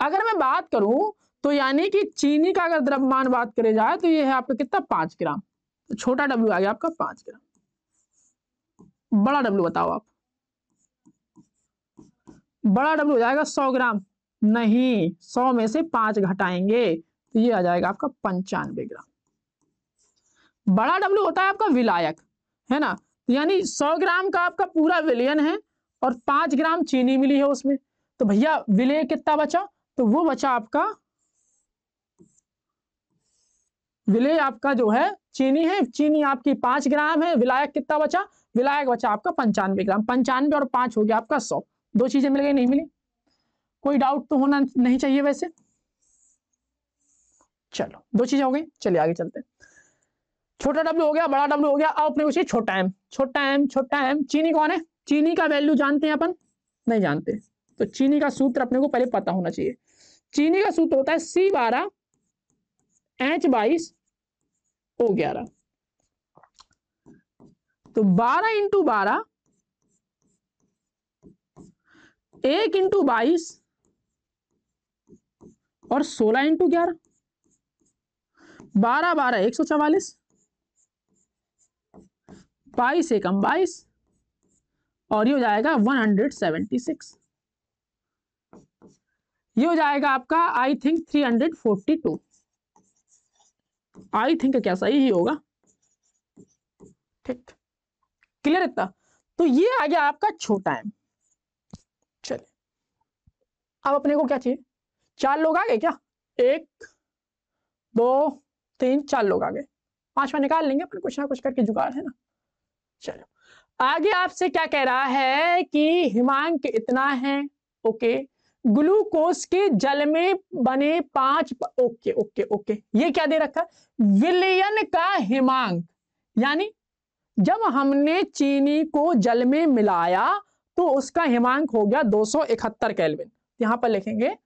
अगर मैं बात करूं तो यानी कि चीनी का अगर द्रव्यमान बात करे जाए तो ये है आपका कितना पांच ग्राम तो छोटा डब्ल्यू आ गया आपका पांच ग्राम बड़ा डब्ल्यू बताओ आप बड़ा डब्ल्यू हो जाएगा सौ ग्राम नहीं सौ में से पांच घटाएंगे तो ये आ जाएगा आपका पंचानवे ग्राम बड़ा डब्ल्यू होता है आपका विलायक है ना यानी सौ ग्राम का आपका पूरा विलियन है और पांच ग्राम चीनी मिली है उसमें तो भैया विलय कितना बचा तो वो बचा आपका विलय आपका जो है चीनी है चीनी आपकी पांच ग्राम है विलायक कितना बचा विलायक बचा आपका पंचानवे ग्राम पंचानवे और पांच हो गया आपका सौ दो चीजें मिल गई नहीं मिली कोई डाउट तो होना नहीं चाहिए वैसे चलो दो चीजें हो गई चलिए आगे चलते छोटा डब्ल्यू हो गया बड़ा डब्ल्यू हो गया अब अपने उसे छोटा एम छोटा एम छोटा एम चीनी कौन है चीनी का वैल्यू जानते हैं अपन नहीं जानते तो चीनी का सूत्र अपने को पहले पता होना चाहिए चीनी का सूत्र होता है सी बारह एच बाईस ओ ग्यारह तो बारह इंटू बारह एक इंटू बाईस और सोलह इंटू ग्यारह बारह बारह एक सौ चवालीस बाईस एकम बाईस और ये हो जाएगा वन हंड्रेड सेवेंटी सिक्स ये हो जाएगा आपका I think three hundred forty two I think क्या सही ही होगा ठीक क्लियर इतना तो ये आ गया आपका छोटा एम चलिए अब अपने को क्या चाहिए चार लोग आ गए क्या एक दो तीन चार लोग आ गए पांचवा निकाल लेंगे पर कुछ ना कुछ करके जुगाड़ है ना चलो आगे आपसे क्या कह रहा है कि हिमांक इतना है ओके ग्लूकोस के जल में बने पांच ओके ओके ओके ये क्या दे रखा विलयन का हिमांक यानी जब हमने चीनी को जल में मिलाया तो उसका हिमांक हो गया दो सौ इकहत्तर कैलविन यहां पर लिखेंगे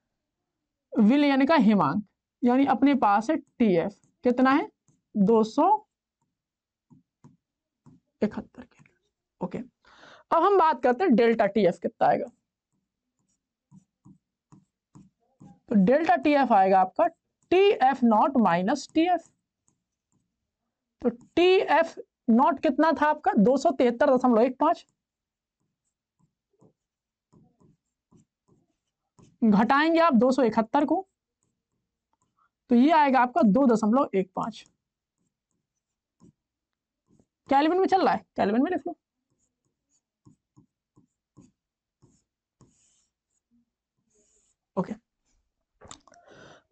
विल यानी का हिमांक यानी अपने पास है टी एफ कितना है दो सौ इकहत्तर ओके अब हम बात करते हैं डेल्टा टी एफ कितना आएगा तो डेल्टा टी एफ आएगा आपका T F not minus T F तो टी एफ नॉट कितना था आपका दो सौ तिहत्तर दशमलव एक पांच घटाएंगे आप दो को तो ये आएगा आपका दो दशमलव एक पांच कैलविन में चल रहा है कैलविन में लिख लो ओके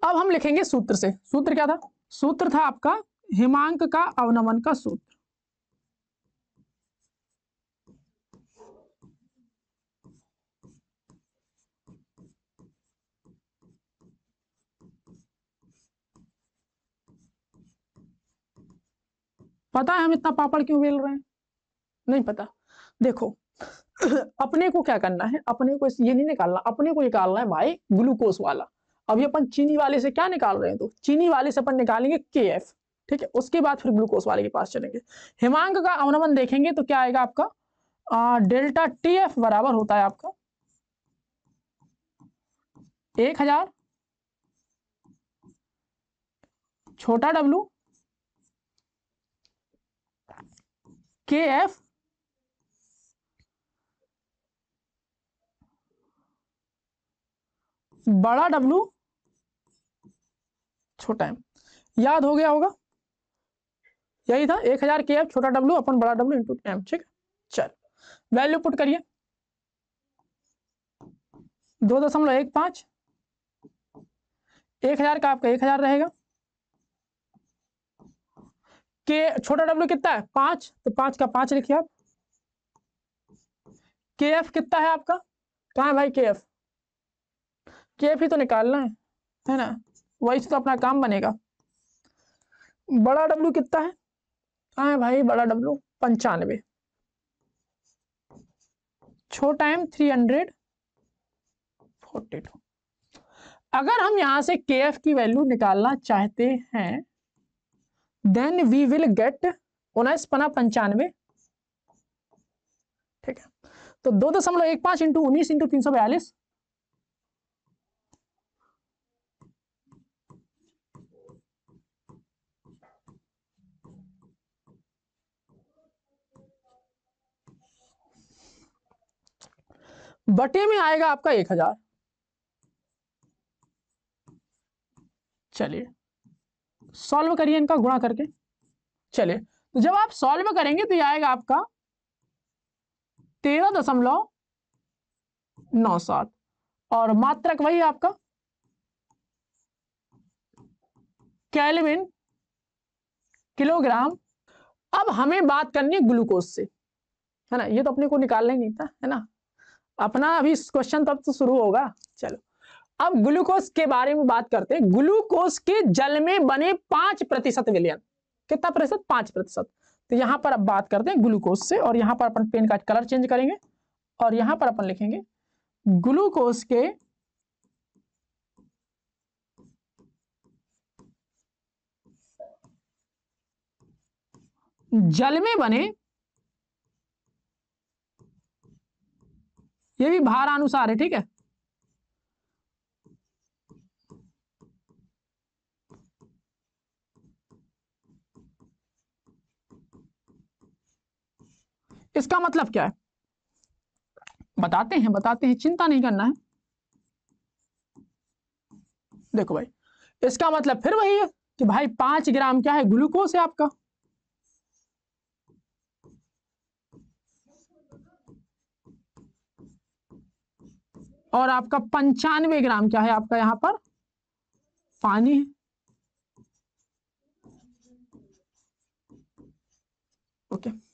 अब हम लिखेंगे सूत्र से सूत्र क्या था सूत्र था आपका हिमांक का अवनमन का सूत्र पता है हम इतना पापड़ क्यों बेल रहे हैं नहीं पता देखो [COUGHS] अपने को क्या करना है अपने को ये नहीं निकालना अपने को निकालना है भाई ग्लूकोज वाला अभी अपन चीनी वाले से क्या निकाल रहे हैं तो चीनी वाले से अपन निकालेंगे के ठीक है उसके बाद फिर ग्लूकोज वाले के पास चलेंगे हिमांक का अवनमन देखेंगे तो क्या आएगा आपका आ, डेल्टा टी एफ बराबर होता है आपका एक हजार छोटा डब्लू के एफ बड़ा डब्लू छोटा एम याद हो गया होगा यही था एक हजार के एफ छोटा डब्लू अपन बड़ा डब्लू इंटू एम ठीक चल वैल्यू पुट करिए दो दशमलव एक पांच एक हजार का आपका एक हजार रहेगा के छोटा डब्ल्यू कितना है पांच तो पांच का पांच लिखिए आप के एफ कितना है आपका कहा है भाई के एफ के एफ ही तो निकालना है है ना वही से तो अपना काम बनेगा बड़ा डब्ल्यू कितना है कहा है भाई बड़ा डब्ल्यू पंचानवे छोटा M three hundred forty two अगर हम यहां से के एफ की वैल्यू निकालना चाहते हैं देन वी विल गेट उन्नीस पना पंचानवे ठीक है तो दो दशमलव एक पांच इंटू उन्नीस इंटू तीन सौ बयालीस बटे में आएगा आपका एक हजार चलिए सॉल्व करिए इनका गुणा करके चलिए तो जब आप सॉल्व करेंगे तो यह आएगा आपका तेरह दशमलव नौ सात और मात्रक वही आपका कैलविन किलोग्राम अब हमें बात करनी है ग्लूकोज से है ना ये तो अपने को निकालना ही नहीं था है ना अपना अभी क्वेश्चन तब तो शुरू होगा चलो अब ग्लूकोज के बारे में बात करते हैं ग्लूकोज के जल में बने पांच प्रतिशत विलयन कितना प्रतिशत पांच प्रतिशत तो यहां पर अब बात करते हैं ग्लूकोज से और यहां पर अपन पेन का कलर चेंज करेंगे और यहां पर अपन लिखेंगे ग्लूकोज के जल में बने ये भी भार अनुसार है ठीक है इसका मतलब क्या है बताते हैं बताते हैं चिंता नहीं करना है देखो भाई इसका मतलब फिर वही है कि भाई पांच ग्राम क्या है ग्लूकोज है आपका और आपका पंचानवे ग्राम क्या है आपका यहां पर पानी है ओके okay.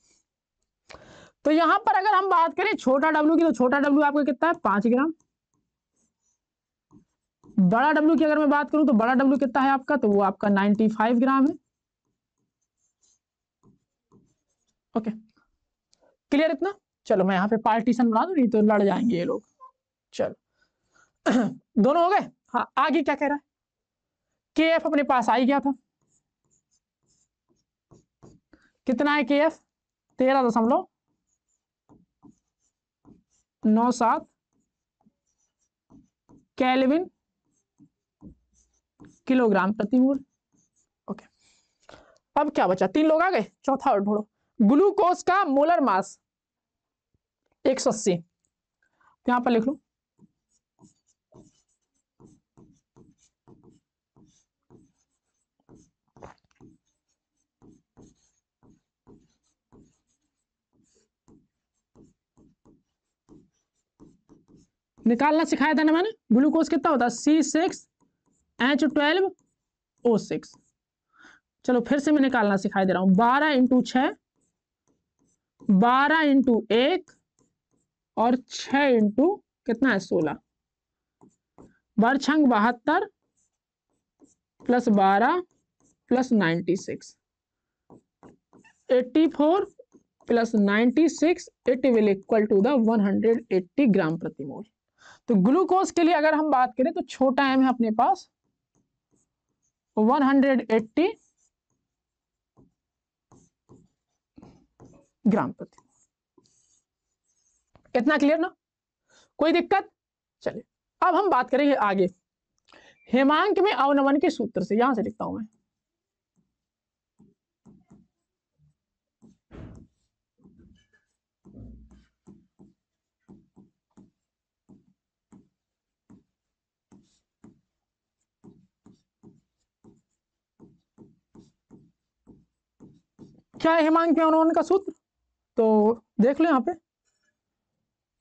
तो यहां पर अगर हम बात करें छोटा डब्ल्यू की तो छोटा डब्ल्यू आपका कितना है पांच ग्राम बड़ा डब्ल्यू की अगर मैं बात करूं तो बड़ा डब्ल्यू कितना है आपका तो वो आपका फाइव ग्राम है ओके क्लियर इतना चलो मैं यहां पे पार्टीशन बना दू नहीं तो लड़ जाएंगे ये लोग चलो [CLEARS THROAT] दोनों हो गए हाँ आगे क्या कह रहा है के एफ अपने पास आई गया था कितना है के एफ तेरह दशमलव नौ सात कैलविन किलोग्राम प्रति मोल ओके अब क्या बचा तीन लोग आ गए चौथा और ढूंढो ग्लूकोज का मोलर मास एक सौ अस्सी तो यहां पर लिख लो निकालना सिखाया था ना मैंने ग्लूकोज कितना होता है C six H twelve O six चलो फिर से मैं निकालना सिखाई दे रहा हूं बारह इंटू छ बारह इंटू एक और छ इंटू कितना है सोलह बरछंग बहत्तर प्लस बारह plus ninety six eighty four plus ninety six it will equal to the one hundred eighty gram प्रति मोल तो ग्लूकोज के लिए अगर हम बात करें तो छोटा एम है अपने पास 180 ग्राम प्रति इतना क्लियर ना कोई दिक्कत चलिए अब हम बात करेंगे आगे हेमांक में अवनमन के सूत्र से यहां से लिखता हूं मैं क्या है हिमांकी अनुमान का सूत्र तो देख लो यहां पे ये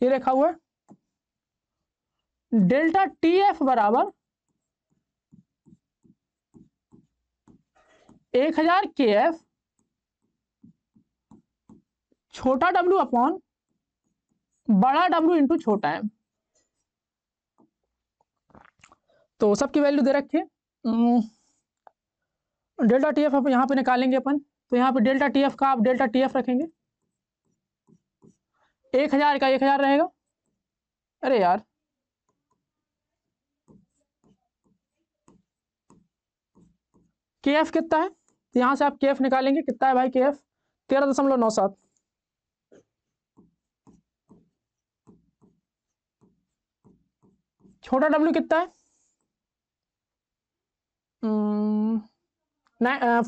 यह रखा हुआ है डेल्टा टी एफ बराबर एक हजार के एफ छोटा डब्ल्यू अपॉन बड़ा डब्ल्यू इंटू छोटा एम तो सबकी वैल्यू दे रखिए डेल्टा टी एफ यहां पे निकालेंगे अपन तो यहाँ पे डेल्टा टी एफ का आप डेल्टा टी एफ रखेंगे एक हजार का एक हजार रहेगा अरे यार के एफ कितना है यहां से आप के एफ निकालेंगे कितना है भाई के एफ तेरह दशमलव नौ सात छोटा डब्ल्यू कितना है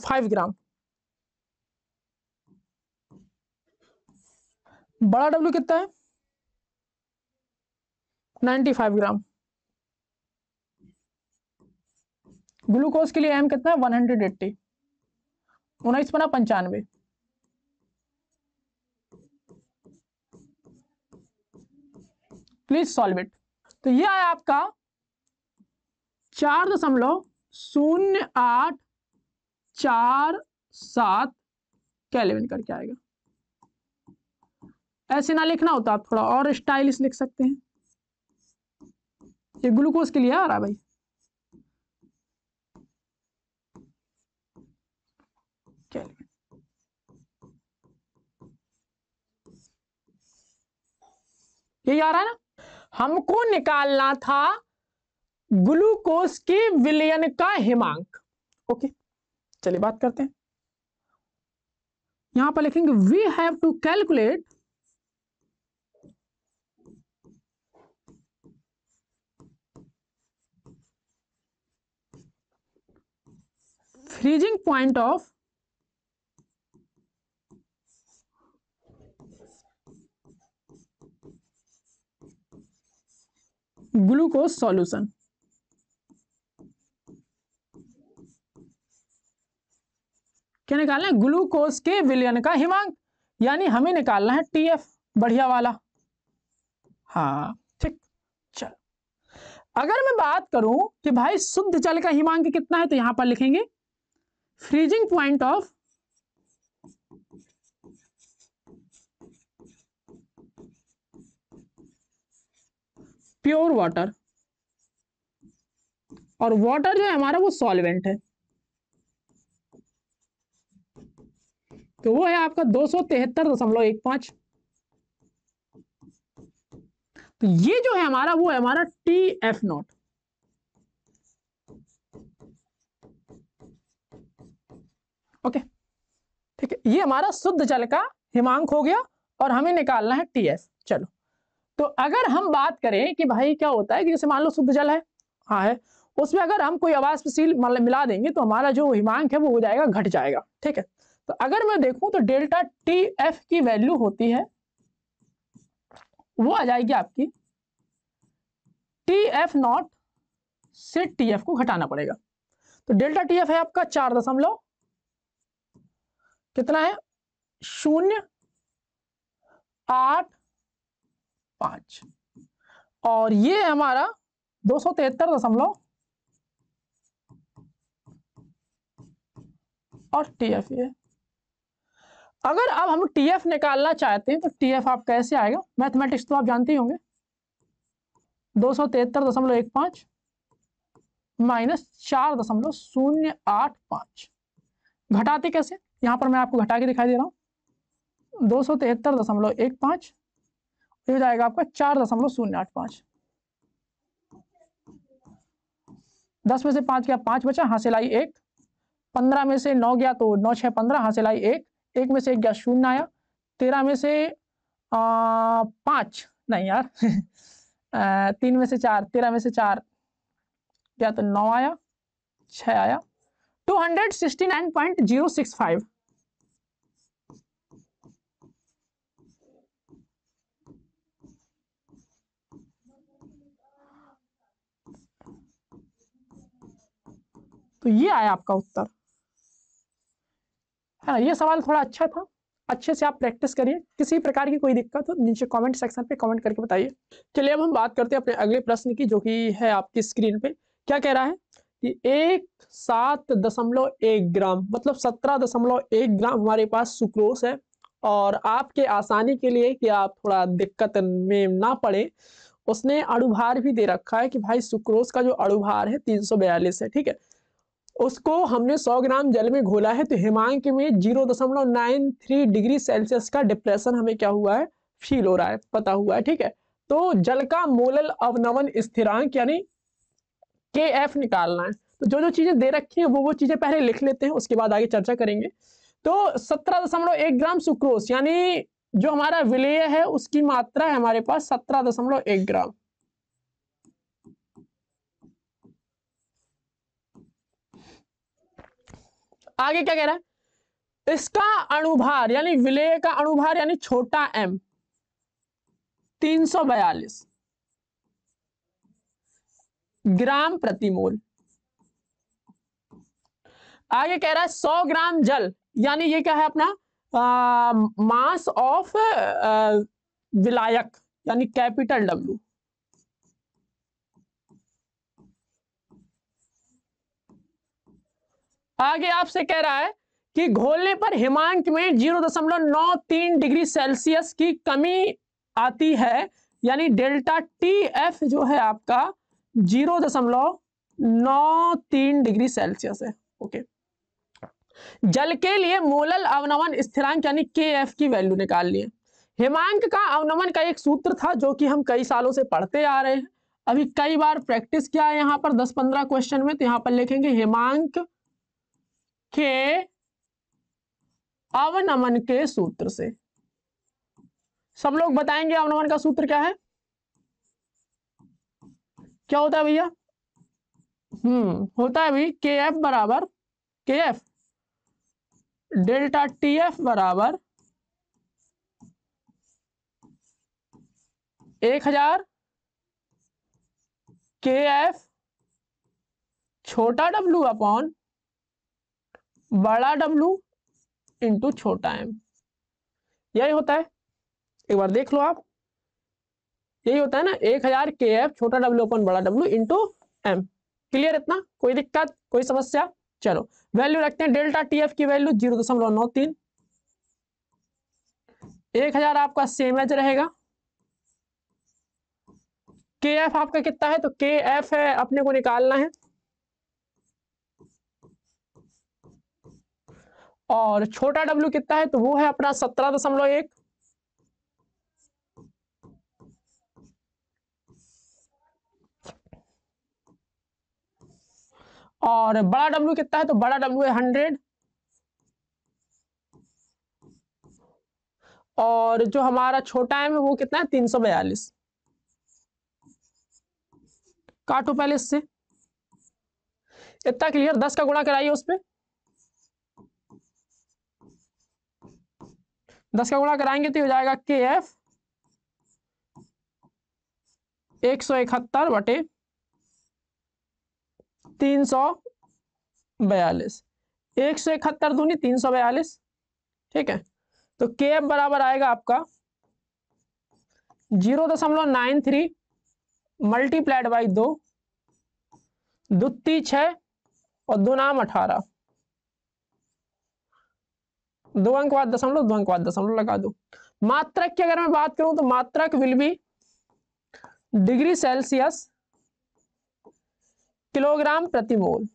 फाइव ग्राम बड़ा डब्ल्यू कितना है 95 ग्राम ग्लूकोज के लिए एम कितना है 180 हंड्रेड एट्टी उन्नीस बना पंचानवे प्लीज सॉल्व इट तो ये आया आपका चार दशमलव शून्य आठ चार सात कैलेवन करके आएगा ऐसे ना लिखना होता आप थोड़ा और स्टाइलिश लिख सकते हैं ये ग्लूकोज के लिए आ रहा है भाई ये यही आ रहा है ना हमको निकालना था ग्लूकोज के विलयन का हिमांक ओके चलिए बात करते हैं यहां पर लिखेंगे we have to calculate freezing point of glucose solution क्या निकालना है ग्लूकोज के विलयन का हिमांक यानी हमें निकालना है टीएफ बढ़िया वाला हाँ ठीक चल अगर मैं बात करूं कि भाई शुद्ध जल का हिमांक कितना है तो यहां पर लिखेंगे freezing point of pure water और वाटर जो है हमारा वो सॉल्वेंट है तो वो है आपका दो सौ तिहत्तर दशमलव एक पांच तो ये जो है हमारा वो है हमारा टी एफ नॉट ओके ठीक है ये हमारा शुद्ध जल का हिमांक हो गया और हमें निकालना है टी एस चलो तो अगर हम बात करें कि भाई क्या होता है कि जैसे मान लो शुद्ध जल है हाँ है उसमें अगर हम कोई लो मतलब मिला देंगे तो हमारा जो हिमांक है वो हो जाएगा घट जाएगा ठीक है तो अगर मैं देखूं तो डेल्टा टी एफ की वैल्यू होती है वो आ जाएगी आपकी टी एफ नॉट से टी एफ को घटाना पड़ेगा तो डेल्टा टी एफ है आपका चार दशमलव कितना है शून्य आठ पांच और ये है हमारा दो सौ तिहत्तर दशमलव और टीएफ ये अगर अब हम टीएफ निकालना चाहते हैं तो टीएफ आप कैसे आएगा मैथमेटिक्स तो आप जानते ही होंगे दो सौ तिहत्तर दशमलव एक पांच माइनस चार दशमलव शून्य आठ पांच घटाते कैसे यहाँ पर मैं आपको घटा के दिखाई दे रहा हूँ दो सौ तिहत्तर दशमलव एक ये हो जाएगा आपका चार दशमलव शून्य आठ पाँच दस में से पाँच गया पाँच बचा हाँ से लाई एक पंद्रह में से नौ गया तो नौ छः पंद्रह हाँ से लाई एक एक में से एक गया शून्य आया तेरह में से पाँच नहीं यार [LAUGHS] तीन में से चार तेरह में से चार गया तो नौ आया छः आया two hundred sixty nine point zero six five तो ये आया आपका उत्तर है ना ये सवाल थोड़ा अच्छा था अच्छे से आप प्रैक्टिस करिए किसी प्रकार की कोई दिक्कत हो नीचे कमेंट सेक्शन पे कमेंट करके बताइए चलिए अब हम बात करते हैं अपने अगले प्रश्न की जो कि है आपकी स्क्रीन पे क्या कह रहा है कि एक सात दशमलव एक ग्राम मतलब सत्रह दशमलव एक ग्राम हमारे पास सुक्रोस है और आपके आसानी के लिए कि आप थोड़ा दिक्कत में ना पड़े उसने अड़ुभार भी दे रखा है कि भाई सुक्रोस का जो अड़ुभार है बयालीस है ठीक है उसको हमने 100 ग्राम जल में घोला है तो हिमांक में 0.93 डिग्री सेल्सियस का डिप्रेशन हमें क्या हुआ है फील हो रहा है पता हुआ है ठीक है तो जल का मोलल अवनवन स्थिरांक यानी के एफ निकालना है तो जो जो चीजें दे रखी हैं वो वो चीजें पहले लिख लेते हैं उसके बाद आगे चर्चा करेंगे तो सत्रह दशमलव एक ग्राम सुक्रोस यानी जो हमारा विलेय है उसकी मात्रा है हमारे पास सत्रह दशमलव एक ग्राम आगे क्या कह रहा है इसका अणुभार यानी विलय का अणुभार यानी छोटा एम तीन सौ बयालीस ग्राम प्रति मोल आगे कह रहा है सौ ग्राम जल यानी ये क्या है अपना आ, मास ऑफ विलायक यानी कैपिटल डब्ल्यू आगे आपसे कह रहा है कि घोलने पर हिमांक में जीरो दशमलव नौ तीन डिग्री सेल्सियस की कमी आती है यानी डेल्टा टी एफ जो है आपका जीरो दशमलव नौ तीन डिग्री सेल्सियस है ओके जल के लिए मोलल अवनमन स्थिरांक यानी के एफ की वैल्यू निकाल लिए हिमांक का अवनमन का एक सूत्र था जो कि हम कई सालों से पढ़ते आ रहे हैं अभी कई बार प्रैक्टिस किया है यहाँ पर 10-15 क्वेश्चन में तो यहाँ पर लिखेंगे हिमांक के अवनमन के सूत्र से सब लोग बताएंगे अवनमन का सूत्र क्या है क्या होता है भैया हम्म होता है भी के एफ बराबर के एफ डेल्टा टी एफ बराबर एक हजार के एफ छोटा डब्लू अपॉन बड़ा डब्लू इंटू छोटा एम यही होता है एक बार देख लो आप यही होता है ना एक हजार के एफ छोटा डब्ल्यू अपन बड़ा डब्ल्यू इंटू एम क्लियर इतना कोई दिक्कत कोई समस्या चलो वैल्यू रखते हैं डेल्टा टी एफ की वैल्यू जीरो दशमलव नौ तीन एक हजार आपका सेम एज रहेगा के एफ आपका कितना है तो के एफ है अपने को निकालना है और छोटा डब्ल्यू कितना है तो वो है अपना सत्रह दशमलव एक और बड़ा डब्ल्यू कितना है तो बड़ा डब्ल्यू है हंड्रेड और जो हमारा छोटा एम है वो कितना है तीन सौ बयालीस काटो पहले इससे इतना क्लियर दस का गुणा कराइए उसमें दस का गुणा कराएंगे तो हो जाएगा के एफ एक सौ इकहत्तर बटे तीन सौ बयालीस एक सौ इकहत्तर दूनी तीन सौ बयालीस ठीक है तो के एफ बराबर आएगा आपका जीरो दशमलव नाइन थ्री मल्टीप्लाइड बाई दो दुत्ती छ और दो नाम अठारह दो अंक दशमलव दो अंक दशमलव लगा दो मात्रक की अगर मैं बात करूं तो मात्रक will be degree Celsius kilogram प्रति मोल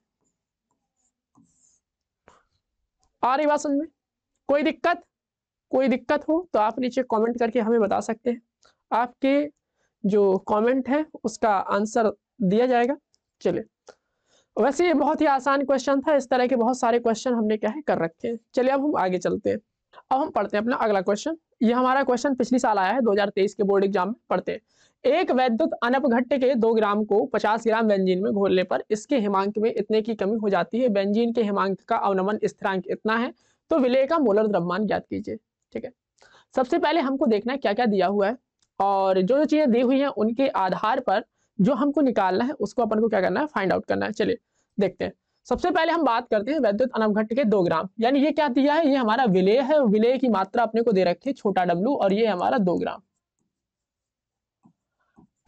आ रही बात समझ में कोई दिक्कत कोई दिक्कत हो तो आप नीचे कमेंट करके हमें बता सकते हैं आपके जो कमेंट है उसका आंसर दिया जाएगा चलिए वैसे ये बहुत ही आसान क्वेश्चन था इस तरह के बहुत सारे क्वेश्चन हमने क्या है कर रखे हैं चलिए अब हम आगे चलते हैं अब हम पढ़ते हैं अपना अगला क्वेश्चन ये हमारा क्वेश्चन पिछले साल आया है 2023 के बोर्ड एग्जाम में पढ़ते हैं एक वैद्युत अनपघट्ट के दो ग्राम को 50 ग्राम बेंजीन में घोलने पर इसके हिमांक में इतने की कमी हो जाती है बेंजीन के हिमांक का अवनमन स्थिरांक इतना है तो विलय का मोलर द्रव्यमान ज्ञात कीजिए ठीक है सबसे पहले हमको देखना है क्या क्या दिया हुआ है और जो जो चीज़ें दी हुई है उनके आधार पर जो हमको निकालना है उसको अपन को क्या करना है फाइंड आउट करना है चलिए देखते हैं सबसे पहले हम बात करते हैं वैद्युत अनवघट के दो ग्राम यानी ये क्या दिया है ये हमारा विलय है विलय की मात्रा अपने को दे रखी है छोटा डब्लू और ये हमारा दो ग्राम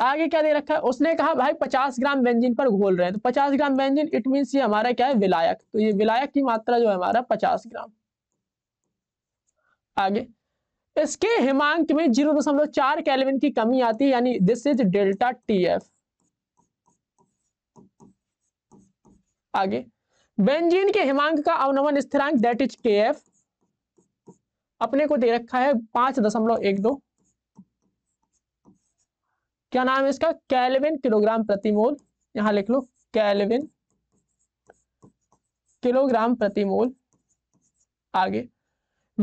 आगे क्या दे रखा है उसने कहा भाई 50 ग्राम बेंजिन पर घोल रहे हैं तो 50 ग्राम बेंजिन इट मीन ये हमारा क्या है विलायक तो ये विलायक की मात्रा जो है हमारा 50 ग्राम आगे इसके हिमांक में जीरो दशमलव चार कैलविन की कमी आती है यानी this is delta T F आगे बेंजीन के हिमांक का अवनमन स्थिरांक दैट इज के एफ अपने को दे रखा है पांच दशमलव एक दो क्या नाम है इसका कैलविन किलोग्राम प्रति मोल यहां लिख लो कैलविन किलोग्राम प्रति मोल आगे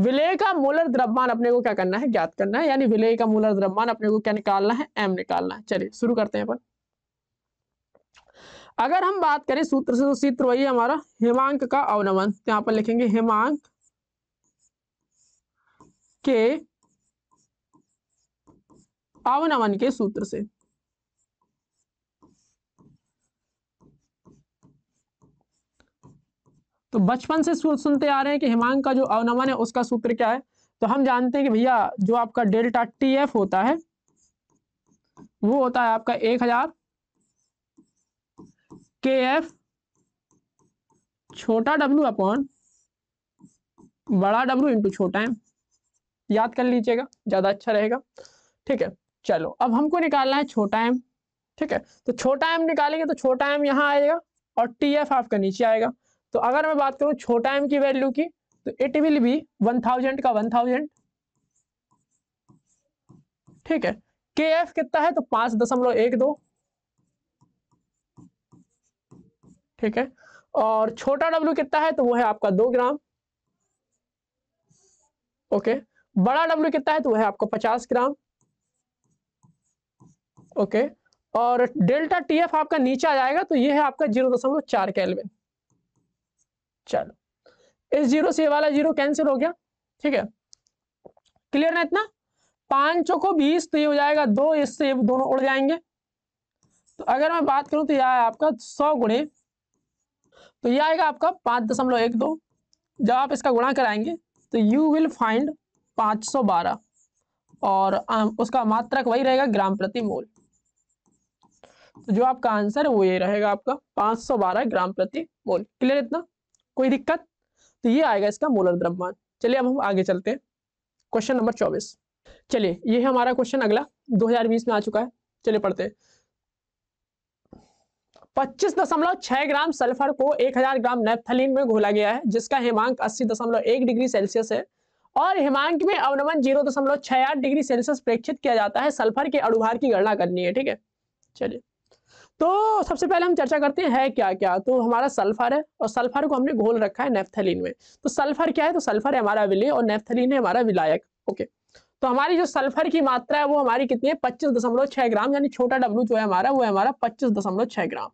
विलय का मोलर द्रव्यमान अपने को क्या करना है ज्ञात करना है यानी विलय का मोलर द्रव्यमान अपने को क्या निकालना है एम निकालना है चलिए शुरू करते हैं अपन अगर हम बात करें सूत्र से तो सूत्र वही हमारा हिमांक का अवनमन तो यहां पर लिखेंगे हिमांक के अवनमन के सूत्र से तो बचपन से सुनते आ रहे हैं कि हिमांक का जो अवनमन है उसका सूत्र क्या है तो हम जानते हैं कि भैया जो आपका डेल्टा टी एफ होता है वो होता है आपका एक हजार के एफ छोटा डब्ल्यू अपॉन बड़ा डब्ल्यू इंटू छोटा एम याद कर लीजिएगा ज़्यादा अच्छा रहेगा ठीक है चलो अब हमको निकालना है छोटा एम ठीक है तो छोटा एम निकालेंगे तो छोटा एम यहाँ आएगा और टी एफ आपका नीचे आएगा तो अगर मैं बात करूं छोटा एम की वैल्यू की तो it will be one thousand का वन थाउजेंड ठीक है के एफ कितना है तो पांच दशमलव एक दो ठीक है और छोटा डब्ल्यू कितना है तो वो है आपका दो ग्राम ओके बड़ा डब्ल्यू कितना है तो वो है आपका पचास ग्राम ओके और डेल्टा टी एफ आपका नीचे आ जाएगा तो ये है आपका जीरो दशमलव चार कैलविन चलो इस जीरो से वाला जीरो कैंसिल हो गया ठीक है क्लियर ना इतना पांच को बीस तो ये हो जाएगा दो इससे दोनों उड़ जाएंगे तो अगर मैं बात करूं तो यह है आपका सौ गुणे तो ये आएगा आपका पाँच दशमलव एक दो जब आप इसका गुणा कराएंगे तो यू विल फाइंड पाँच सौ बारह और उसका मात्रक वही रहेगा ग्राम प्रति मोल तो जो आपका आंसर है वो ये रहेगा आपका सौ बारह ग्राम प्रति मोल क्लियर इतना कोई दिक्कत तो ये आएगा इसका मोलर द्रव्यमान चलिए अब हम आगे चलते हैं क्वेश्चन नंबर चौबीस चलिए ये है हमारा क्वेश्चन अगला 2020 में आ चुका है चलिए पढ़ते हैं पच्चीस दशमलव छह ग्राम सल्फर को 1000 ग्राम नेफ्थलीन में घोला गया है जिसका हिमांक 80.1 डिग्री सेल्सियस है और हिमांक में अवनमन 0.68 डिग्री सेल्सियस प्रेक्षित किया जाता है सल्फर के अड़ुभार की गणना करनी है ठीक है चलिए तो सबसे पहले हम चर्चा करते हैं है क्या क्या तो हमारा सल्फर है और सल्फर को हमने घोल रखा है नेफ्थलीन में तो सल्फर क्या है तो सल्फर है हमारा विलय और नेफ्थलीन है हमारा विलायक ओके तो हमारी जो सल्फर की मात्रा है वो हमारी कितनी है पच्चीस दशमलव छह ग्राम यानी छोटा डब्लू जो है हमारा वो है हमारा पच्चीस दशमलव छह ग्राम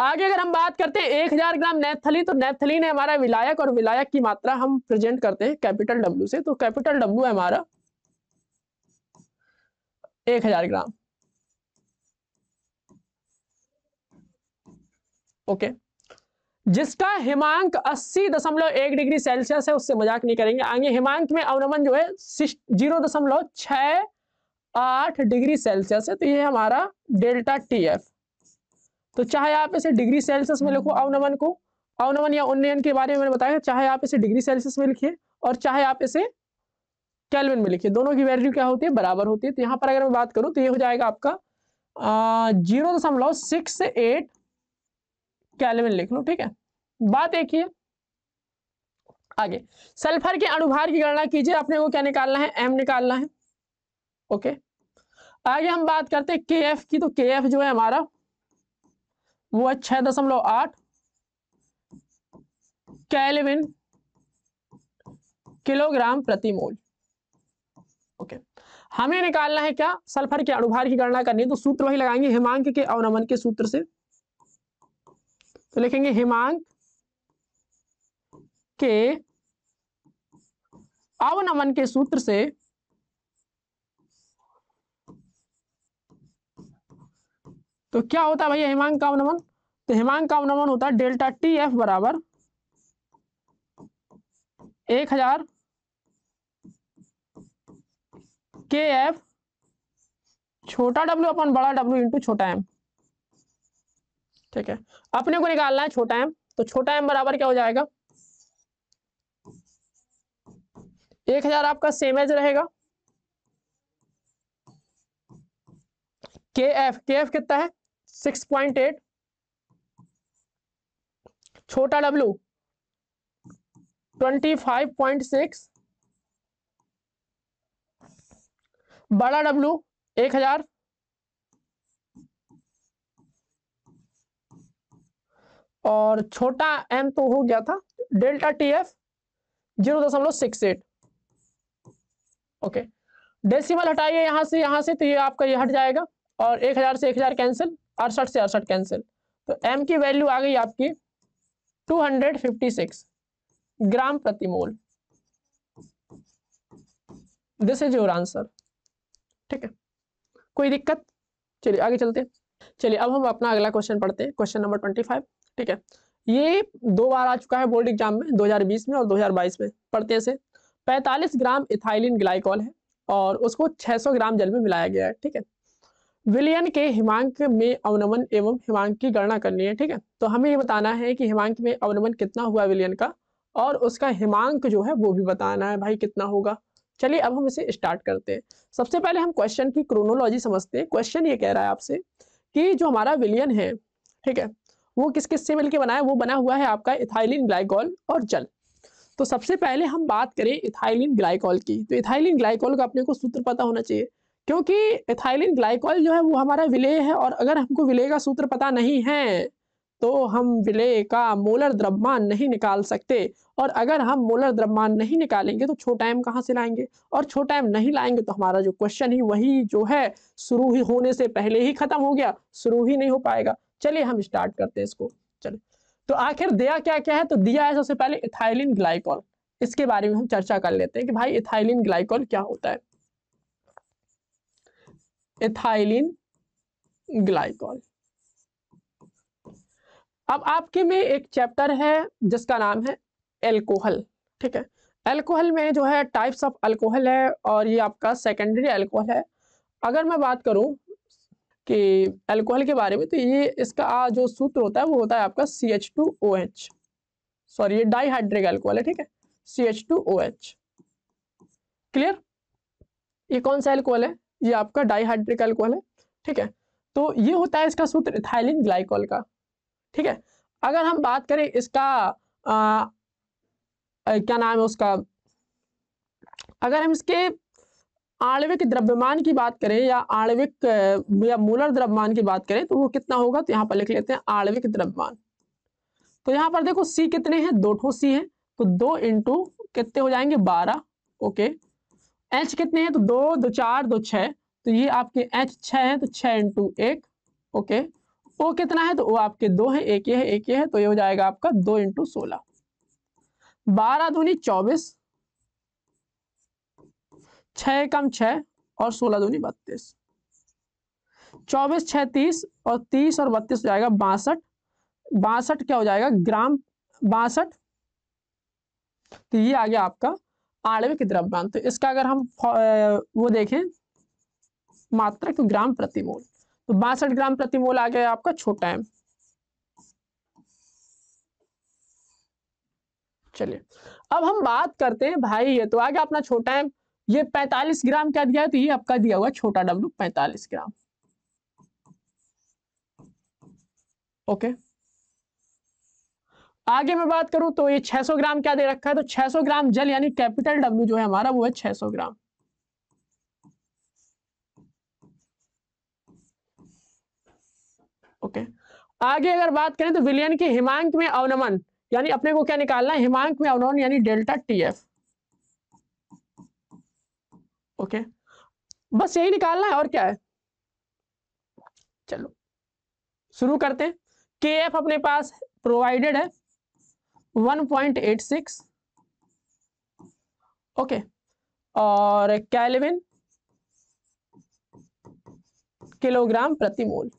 आगे अगर हम बात करते हैं एक हजार ग्राम नेथलीन तो नेथलीन है हमारा विलायक और विलायक की मात्रा हम प्रेजेंट करते हैं कैपिटल डब्ल्यू से तो कैपिटल डब्ल्यू है हमारा एक हजार ग्राम ओके जिसका हिमांक अस्सी दशमलव एक डिग्री सेल्सियस है उससे मजाक नहीं करेंगे आगे हिमांक में अवनमन जो है जीरो दशमलव छ आठ डिग्री सेल्सियस है तो ये हमारा डेल्टा टी एफ तो चाहे आप इसे डिग्री सेल्सियस में लिखो अवनमन को अवनमन या उन्नयन के बारे में बताया चाहे आप इसे डिग्री सेल्सियस में लिखिए और चाहे आप इसे कैलविन में लिखिए दोनों की वैल्यू क्या होती है बराबर होती है तो यहाँ पर अगर मैं बात करूँ तो ये हो जाएगा आपका जीरो दशमलव सिक्स एट कैलविन लिख लो ठीक है बात एक ही है आगे सल्फर के अनुभार की गणना कीजिए अपने को क्या निकालना है एम निकालना है ओके आगे हम बात करते हैं के एफ की तो के एफ जो है हमारा वो है छह दशमलव आठ कैलविन किलोग्राम प्रति मोल ओके हमें निकालना है क्या सल्फर के अणुभार की गणना करनी है तो सूत्र वही लगाएंगे हिमांक के अवनमन के सूत्र से तो लिखेंगे हिमांक के अवनमन के सूत्र से तो क्या होता है भैया हिमांक का अवनमन तो हिमांक का अवनमन होता है डेल्टा टी एफ बराबर एक हजार के एफ छोटा डब्ल्यू अपन बड़ा डब्ल्यू इंटू छोटा एम ठीक है अपने को निकालना है छोटा एम तो छोटा एम बराबर क्या हो जाएगा एक हजार आपका सेम एज रहेगा के एफ के एफ कितना है सिक्स पॉइंट एट छोटा W twenty five point six बड़ा डब्लू एक हजार और छोटा एम तो हो गया था डेल्टा टी एफ जीरो दशमलव सिक्स एट ओके डेसिमल हटाइए यहां से यहां से तो ये यह आपका ये हट जाएगा और एक हजार से एक हजार कैंसिल अड़सठ से अड़सठ कैंसिल तो एम की वैल्यू आ गई आपकी 256 ग्राम प्रति mole this is your answer ठीक है कोई दिक्कत चलिए आगे चलते हैं चलिए अब हम अपना अगला क्वेश्चन पढ़ते हैं क्वेश्चन नंबर ट्वेंटी फाइव ठीक है ये दो बार आ चुका है बोर्ड एग्जाम में 2020 में और 2022 में पढ़ते हैं से 45 ग्राम इथाइलिन ग्लाइकॉल है और उसको 600 ग्राम जल में मिलाया गया है ठीक है विलियन के हिमांक में अवनमन एवं हिमांक की गणना करनी है ठीक है तो हमें ये बताना है कि हिमांक में अवनमन कितना हुआ विलियन का और उसका हिमांक जो है वो भी बताना है भाई कितना होगा चलिए अब हम इसे स्टार्ट करते हैं सबसे पहले हम क्वेश्चन की क्रोनोलॉजी समझते हैं क्वेश्चन ये कह रहा है आपसे कि जो हमारा विलियन है ठीक है वो किस किस से मिलकर बना है वो बना हुआ है आपका इथाइलिन ग्लाइकॉल और जल तो सबसे पहले हम बात करें इथाइलिन ग्लाइकॉल की तो इथाइलिन ग्लाइकॉल का अपने को सूत्र पता होना चाहिए क्योंकि इथाइलिन ग्लाइकॉल जो है वो हमारा विलेय है और अगर हमको विलेय का सूत्र पता नहीं है तो हम विलेय का मोलर द्रव्यमान नहीं निकाल सकते और अगर हम मोलर द्रव्यमान नहीं निकालेंगे तो छोटा एम कहाँ से लाएंगे और छोटा एम नहीं लाएंगे तो हमारा जो क्वेश्चन ही वही जो है शुरू ही होने से पहले ही खत्म हो गया शुरू ही नहीं हो पाएगा चलिए हम स्टार्ट करते हैं इसको चलिए तो आखिर दिया क्या क्या है तो दिया है सबसे पहले इथाइलिन ग्लाइकॉल इसके बारे में हम चर्चा कर लेते हैं कि भाई इथाइलिन ग्लाइकॉल क्या होता है एथाइलिन ग्लाइकॉल अब आपके में एक चैप्टर है जिसका नाम है एल्कोहल ठीक है एल्कोहल में जो है टाइप्स ऑफ अल्कोहल है और ये आपका सेकेंडरी एल्कोहल है अगर मैं बात करूं कि एल्कोहल के बारे में तो ये इसका जो सूत्र होता है वो होता है आपका C H two O H sorry ये डाईहाइड्रिक एल्कोहल है ठीक है C H two O H clear ये कौन सा एल्कोहल है ये आपका डाईहाइड्रिक एल्कोहल है ठीक है तो ये होता है इसका सूत्र इथाइलिन ग्लाइकोल का ठीक है अगर हम बात करें इसका आ, आ, क्या नाम है उसका अगर हम इसके आणविक द्रव्यमान की बात करें या आणविक या मूलर द्रव्यमान की बात करें तो वो कितना होगा तो यहाँ पर लिख लेते हैं आणविक द्रव्यमान तो यहाँ पर देखो सी कितने हैं दो ठो सी है तो दो इंटू कितने हो जाएंगे बारह ओके एच कितने हैं तो दो दो चार दो छ तो ये आपके एच छ है तो छ इंटू एक ओके ओ कितना है तो ओ आपके दो है एक ये है एक ये है तो ये हो जाएगा आपका दो इंटू सोलह बारह दूनी चौबीस छ कम छ और सोलह दूनी बत्तीस चौबीस छ तीस और तीस और बत्तीस हो जाएगा बासठ बासठ क्या हो जाएगा ग्राम बासठ तो ये आ गया आपका आणविक द्रव्यमान तो इसका अगर हम वो देखें मात्रक तो ग्राम प्रतिमोल तो बासठ ग्राम प्रतिमोल आ गया आपका छोटा एम चलिए अब हम बात करते हैं भाई ये तो आ गया अपना छोटा एम ये पैंतालीस ग्राम क्या दिया है तो ये आपका दिया हुआ छोटा डब्लू पैंतालीस ग्राम ओके okay. आगे मैं बात करूं तो ये 600 ग्राम क्या दे रखा है तो 600 ग्राम जल यानी कैपिटल डब्ल्यू जो है हमारा वो है 600 ग्राम ओके आगे अगर बात करें तो विलियन के हिमांक में अवनमन यानी अपने को क्या निकालना है हिमांक में अवनमन यानी डेल्टा टी एफ ओके बस यही निकालना है और क्या है चलो शुरू करते हैं के एफ अपने पास प्रोवाइडेड है 1.86 ओके और कैलविन किलोग्राम प्रति मोल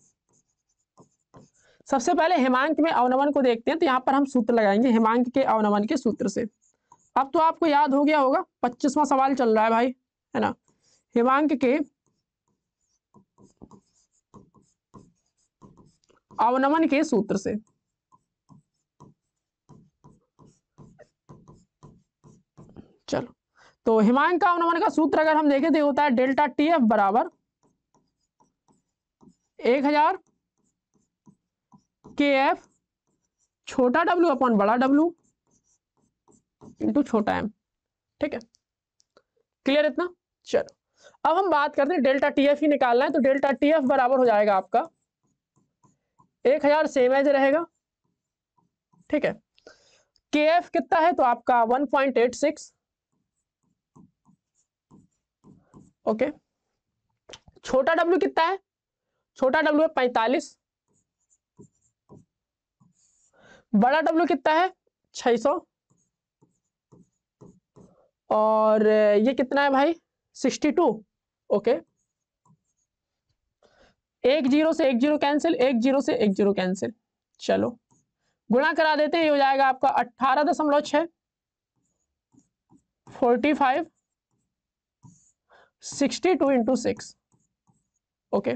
सबसे पहले हिमांक में अवनमन को देखते हैं तो यहां पर हम सूत्र लगाएंगे हिमांक के अवनमन के सूत्र से अब तो आपको याद हो गया होगा पच्चीसवा सवाल चल रहा है भाई है ना हिमांक के अवनमन के सूत्र से चलो तो हिमांक का अवनमन का सूत्र अगर हम देखें तो होता है डेल्टा टी एफ बराबर एक हजार के एफ छोटा डब्ल्यू अपॉन बड़ा डब्ल्यू इंटू छोटा एम ठीक है क्लियर इतना चलो अब हम बात करते हैं डेल्टा टी एफ ही निकालना है तो डेल्टा टी एफ बराबर हो जाएगा आपका एक हजार सेम एज रहेगा ठीक है के एफ कितना है तो आपका one point eight six okay छोटा डब्ल्यू कितना है छोटा डब्ल्यू है पैतालीस बड़ा डब्ल्यू कितना है छह सौ और ये कितना है भाई सिक्सटी टू ओके एक जीरो से एक जीरो कैंसिल एक जीरो से एक जीरो कैंसिल चलो गुणा करा देते हैं ये हो जाएगा आपका अट्ठारह दशमलव छ forty five sixty two into six okay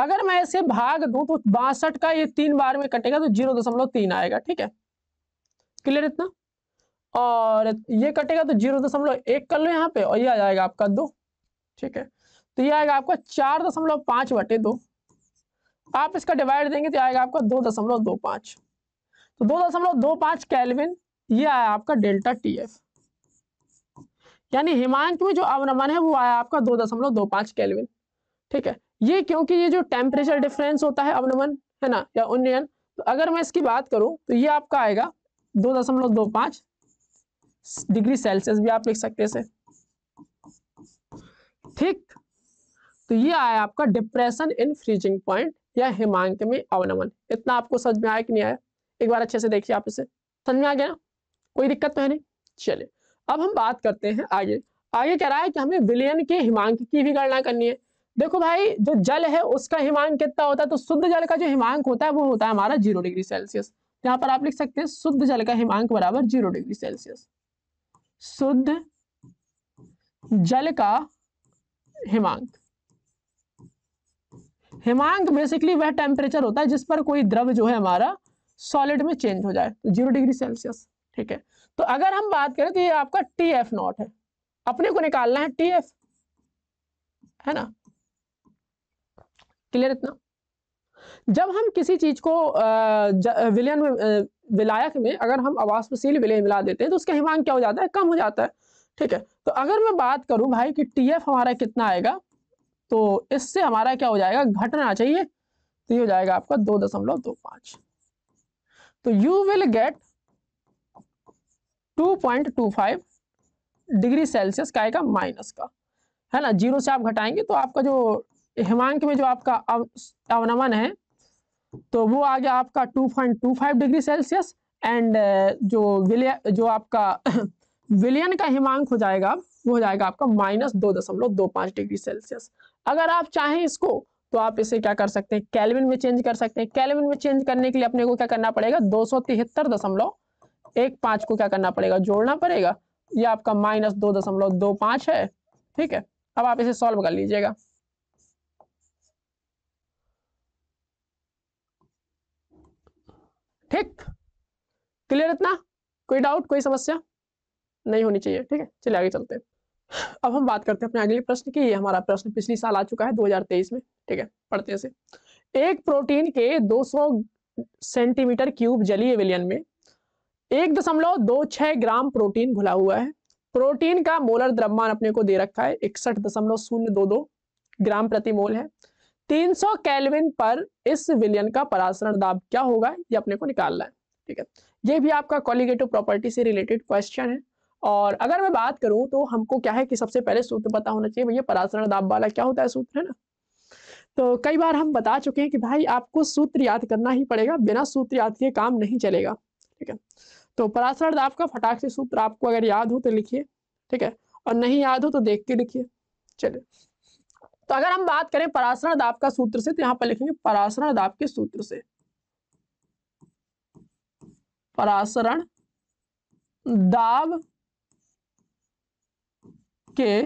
अगर मैं इसे भाग दूं तो बासठ का ये तीन बार में कटेगा तो जीरो दशमलव तीन आएगा ठीक है क्लियर इतना और ये कटेगा तो जीरो दशमलव एक कर लो यहाँ पे और ये आ जाएगा आपका दो ठीक है तो ये आएगा आपका चार दशमलव पांच बटे दो आप इसका डिवाइड देंगे तो आएगा आपका दो दशमलव दो पांच तो दो दशमलव दो पांच कैलविन ये आया आपका डेल्टा टी एफ यानी हिमांक में जो अवनमन है वो आया आपका दो दशमलव दो पांच कैलविन ठीक है ये क्योंकि ये जो टेम्परेचर डिफरेंस होता है अवनमन है ना या उन्नयन तो अगर मैं इसकी बात करूं तो ये आपका आएगा दो दशमलव दो पांच डिग्री सेल्सियस भी आप लिख सकते हैं ठीक तो ये आया आपका डिप्रेशन इन फ्रीजिंग पॉइंट या हिमांक में अवनमन इतना आपको समझ में आया कि नहीं आया एक बार अच्छे से देखिए आप इसे समझ में आ गया कोई दिक्कत तो है नहीं चलिए अब हम बात करते हैं आगे आगे कह रहा है कि हमें विलयन के हिमांक की भी गणना करनी है देखो भाई जो जल है उसका हिमांक कितना होता है तो शुद्ध जल का जो हिमांक होता है वो होता है हमारा जीरो डिग्री सेल्सियस यहाँ पर आप लिख सकते हैं शुद्ध जल का हिमांक बराबर जीरो डिग्री सेल्सियस शुद्ध जल का हिमांक हिमांक बेसिकली वह टेम्परेचर होता है जिस पर कोई द्रव जो है हमारा सॉलिड में चेंज हो जाए तो जीरो डिग्री सेल्सियस ठीक है तो अगर हम बात करें तो ये आपका टी एफ नॉट है अपने को निकालना है टी एफ है ना क्लियर इतना जब हम किसी चीज को विलयन में विलायक में अगर हम अवास्पशील विलय मिला देते हैं तो उसका हिमांक क्या हो जाता है कम हो जाता है ठीक है तो अगर मैं बात करूं भाई कि टी एफ हमारा कितना आएगा तो इससे हमारा क्या हो जाएगा घटना चाहिए तो ये हो जाएगा आपका दो दशमलव दो पांच तो you will get 2.25 degree Celsius का आएगा माइनस का है ना जीरो से आप घटाएंगे तो आपका जो हिमांक में जो आपका अवनमन है तो वो आ गया आपका 2.25 डिग्री सेल्सियस एंड जो विलिय जो आपका [CLEARS THROAT] विलियन का हिमांक हो जाएगा वो हो जाएगा आपका माइनस दो दशमलव दो पांच डिग्री सेल्सियस अगर आप चाहें इसको तो आप इसे क्या कर सकते हैं कैलविन में चेंज कर सकते हैं कैलविन में चेंज करने के लिए अपने को क्या करना पड़ेगा दो सौ तिहत्तर दशमलव एक पांच को क्या करना पड़ेगा जोड़ना पड़ेगा ये आपका माइनस दो दशमलव दो पांच है ठीक है अब आप इसे सॉल्व कर लीजिएगा ठीक क्लियर इतना कोई डाउट कोई समस्या नहीं होनी चाहिए ठीक है चलिए आगे चलते हैं अब हम बात करते हैं अपने अगले प्रश्न की ये हमारा प्रश्न पिछले साल आ चुका है 2023 में ठीक है पढ़ते हैं से एक प्रोटीन के 200 सेंटीमीटर क्यूब जलीय विलयन में एक दशमलव दो छह ग्राम प्रोटीन घुला हुआ है प्रोटीन का मोलर द्रव्यमान अपने को दे रखा है इकसठ दशमलव शून्य दो दो ग्राम प्रति मोल है सौ कैलविन पर इस विलियन का परासरण दाब क्या होगा ये अपने को निकालना है ठीक है ये भी आपका कॉलिगेटिव प्रॉपर्टी से रिलेटेड क्वेश्चन है और अगर मैं बात करूं तो हमको क्या है कि सबसे पहले सूत्र पता होना चाहिए भैया परासरण दाब वाला क्या होता है सूत्र है ना तो कई बार हम बता चुके हैं कि भाई आपको सूत्र याद करना ही पड़ेगा बिना सूत्र याद के काम नहीं चलेगा ठीक है तो पराशरण का फटाक से सूत्र आपको अगर याद हो तो लिखिए ठीक है और नहीं याद हो तो देख के लिखिए चलिए तो अगर हम बात करें पराशरण दाप का सूत्र से तो यहाँ पर लिखेंगे पराशरण दाप के सूत्र से पराशरण दाब के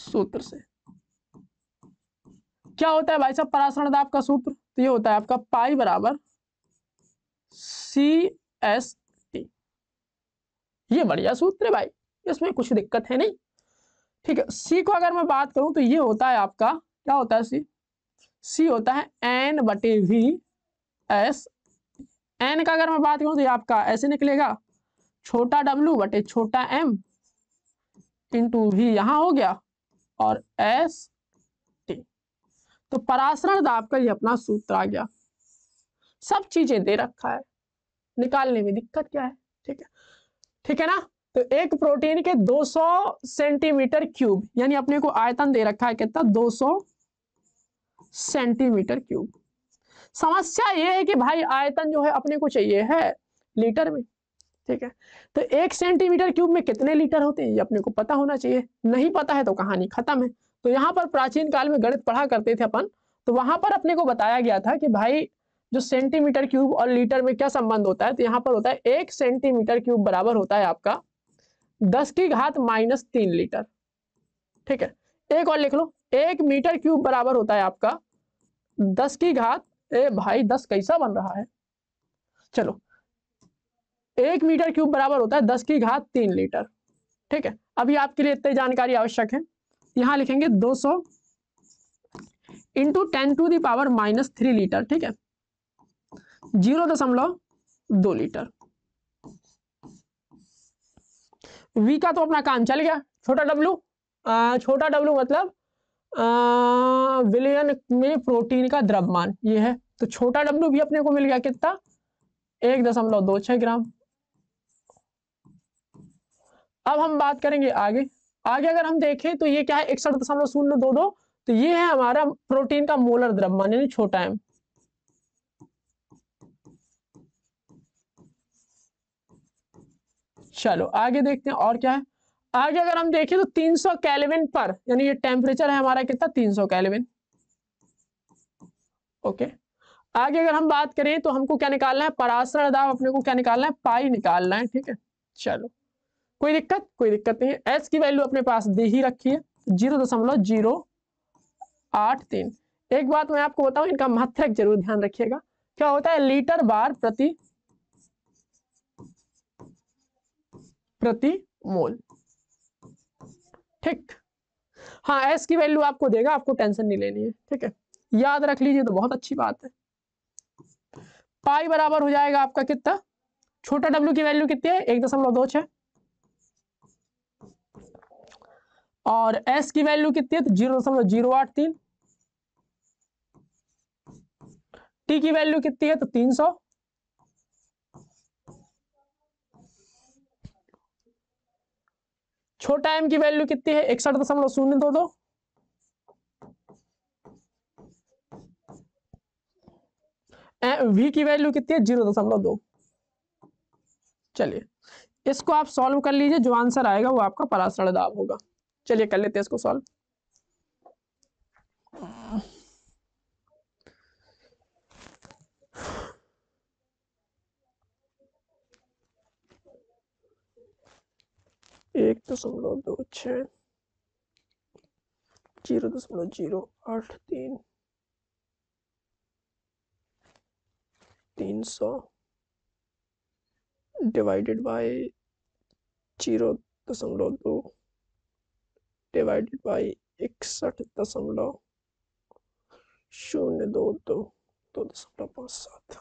सूत्र से क्या होता है भाई साहब पराशरण दाब का सूत्र तो ये होता है आपका पाई बराबर सी एस टी ये बढ़िया सूत्र है भाई इसमें कुछ दिक्कत है नहीं ठीक है सी को अगर मैं बात करूं तो ये होता है आपका क्या होता है सी सी होता है एन बटे वी एस एन का अगर मैं बात करूं तो ये आपका ऐसे निकलेगा छोटा डब्ल्यू बटे छोटा एम इंटू वी यहां हो गया और एस टी तो पराशरण दाब का ये अपना सूत्र आ गया सब चीजें दे रखा है निकालने में दिक्कत क्या है ठीक है ठीक है ना तो एक प्रोटीन के 200 सेंटीमीटर क्यूब यानी अपने को आयतन दे रखा है कितना 200 सेंटीमीटर क्यूब समस्या ये है कि भाई आयतन जो है अपने को चाहिए है लीटर में ठीक है तो एक सेंटीमीटर क्यूब में कितने लीटर होते हैं ये अपने को पता होना चाहिए नहीं पता है तो कहानी खत्म है तो यहाँ पर प्राचीन काल में गणित पढ़ा करते थे अपन तो वहां पर अपने को बताया गया था कि भाई जो सेंटीमीटर क्यूब और लीटर में क्या संबंध होता है तो यहाँ पर होता है एक सेंटीमीटर क्यूब बराबर होता है आपका दस की घात माइनस तीन लीटर ठीक है एक और लिख लो एक मीटर क्यूब बराबर होता है आपका दस की घात ए भाई दस कैसा बन रहा है चलो एक मीटर क्यूब बराबर होता है दस की घात तीन लीटर ठीक है अभी आपके लिए इतनी जानकारी आवश्यक है यहां लिखेंगे दो सौ into ten to the power minus three litre ठीक है जीरो दशमलव दो लीटर वी का तो अपना काम चल गया छोटा डब्लू छोटा डब्लू मतलब विलयन में प्रोटीन का द्रव्यमान ये है तो छोटा डब्लू भी अपने को मिल गया कितना एक दशमलव दो छह ग्राम अब हम बात करेंगे आगे आगे अगर हम देखें तो ये क्या है इकसठ दशमलव शून्य दो दो तो ये है हमारा प्रोटीन का मोलर द्रव्यमान यानी छोटा एम चलो आगे देखते हैं और क्या है आगे अगर हम देखें तो 300 सौ कैलविन पर यानी ये टेम्परेचर है हमारा कितना 300 सौ कैलविन ओके आगे अगर हम बात करें तो हमको क्या निकालना है परासरण दाब अपने को क्या निकालना है पाई निकालना है ठीक है चलो कोई दिक्कत कोई दिक्कत नहीं है एस की वैल्यू अपने पास दे ही रखी है जीरो दशमलव जीरो आठ तीन एक बात मैं आपको बताऊं इनका मात्रक जरूर ध्यान रखिएगा क्या होता है लीटर बार प्रति प्रति मोल ठीक हाँ एस की वैल्यू आपको देगा आपको टेंशन नहीं लेनी है ठीक है याद रख लीजिए तो बहुत अच्छी बात है पाई बराबर हो जाएगा आपका कितना छोटा डब्ल्यू की वैल्यू कितनी है एक दशमलव दो छह और एस की वैल्यू कितनी है तो जीरो दशमलव जीरो आठ तीन टी की वैल्यू कितनी है तो तीन सौ छोटा एम की वैल्यू कितनी है इकसठ दशमलव शून्य दो दो वी की वैल्यू कितनी है जीरो दशमलव दो चलिए इसको आप सॉल्व कर लीजिए जो आंसर आएगा वो आपका परासरण दाब होगा चलिए कर लेते हैं इसको सॉल्व एक दशमलव दो छः जीरो दशमलव जीरो आठ तीन तीन सौ डिवाइडेड बाय जीरो दशमलव दो डिवाइडेड बाय इकसठ दशमलव शून्य दो दो दो दशमलव पाँच सात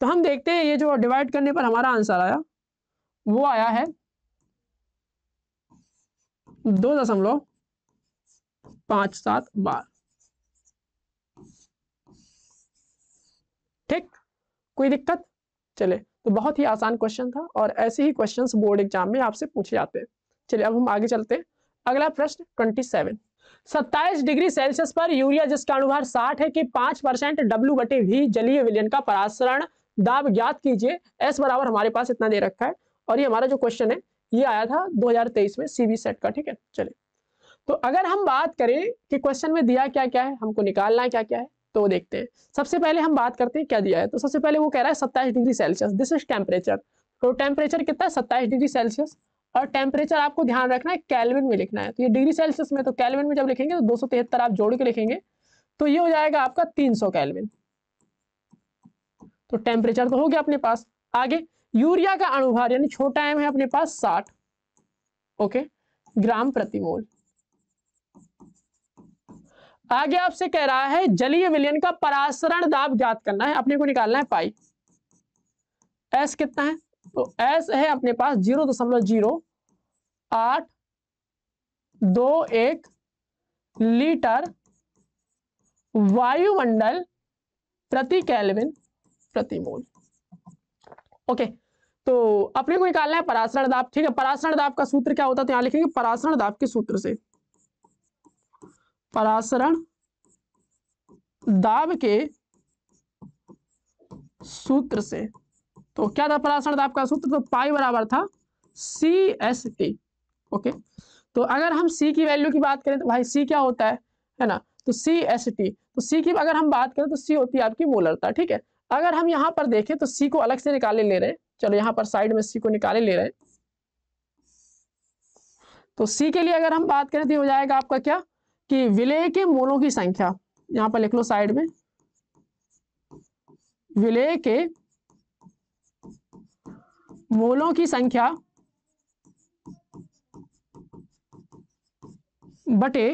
तो हम देखते हैं ये जो डिवाइड करने पर हमारा आंसर आया वो आया है दो दशमलव पांच सात बार ठीक कोई दिक्कत चले तो बहुत ही आसान क्वेश्चन था और ऐसे ही क्वेश्चंस बोर्ड एग्जाम में आपसे पूछे जाते हैं चलिए अब हम आगे चलते हैं अगला प्रश्न ट्वेंटी सेवन सत्ताईस डिग्री सेल्सियस पर यूरिया जिसका अनुभार साठ है कि पांच परसेंट डब्ल्यू बटे भी जलीय विलियन का परासरण दाब ज्ञात कीजिए एस बराबर हमारे पास इतना दे रखा है और ये हमारा जो क्वेश्चन है ये आया था 2023 में सीबी सेट का ठीक है चले तो अगर हम बात करें कि क्वेश्चन में दिया क्या क्या है हमको निकालना है क्या क्या है तो वो देखते हैं सबसे पहले हम बात करते हैं क्या दिया है तो सबसे पहले वो कह रहा है सत्ताईस degree Celsius this is temperature तो टेम्परेचर कितना है सत्ताईस डिग्री सेल्सियस और टेम्परेचर आपको ध्यान रखना है कैलविन में लिखना है तो ये डिग्री सेल्सियस में तो कैलविन में जब लिखेंगे तो दो आप जोड़ के लिखेंगे तो ये हो जाएगा आपका तीन सौ कैलविन तो टेम्परेचर तो हो गया अपने पास आगे यूरिया का अणुभार यानी छोटा एम है अपने पास साठ ओके ग्राम प्रति मोल आगे आपसे कह रहा है जलीय विलयन का परासरण दाब ज्ञात करना है अपने को निकालना है पाई एस कितना है तो एस है अपने पास जीरो दशमलव जीरो आठ दो एक लीटर वायुमंडल प्रति कैलविन प्रति मोल ओके तो अपने को निकालना है पराशरण दाब ठीक है पराशरण दाब का सूत्र क्या होता है तो लिखेंगे पराशरण दाब के सूत्र से पराशरण दाब के सूत्र से तो क्या था पराशरण दाब का सूत्र तो पाई बराबर था सी एस टी ओके तो अगर हम सी की वैल्यू की बात करें तो भाई सी क्या होता है है ना तो सी एस टी तो सी की अगर हम बात करें तो सी होती है आपकी मोलरता ठीक है अगर हम यहां पर देखें तो सी को अलग से निकाले ले रहे हैं चलो यहां पर साइड में सी को निकाले ले रहे तो सी के लिए अगर हम बात करें तो हो जाएगा आपका क्या कि विलय के मोलों की संख्या यहां पर लिख लो साइड में विलय के मोलों की संख्या बटे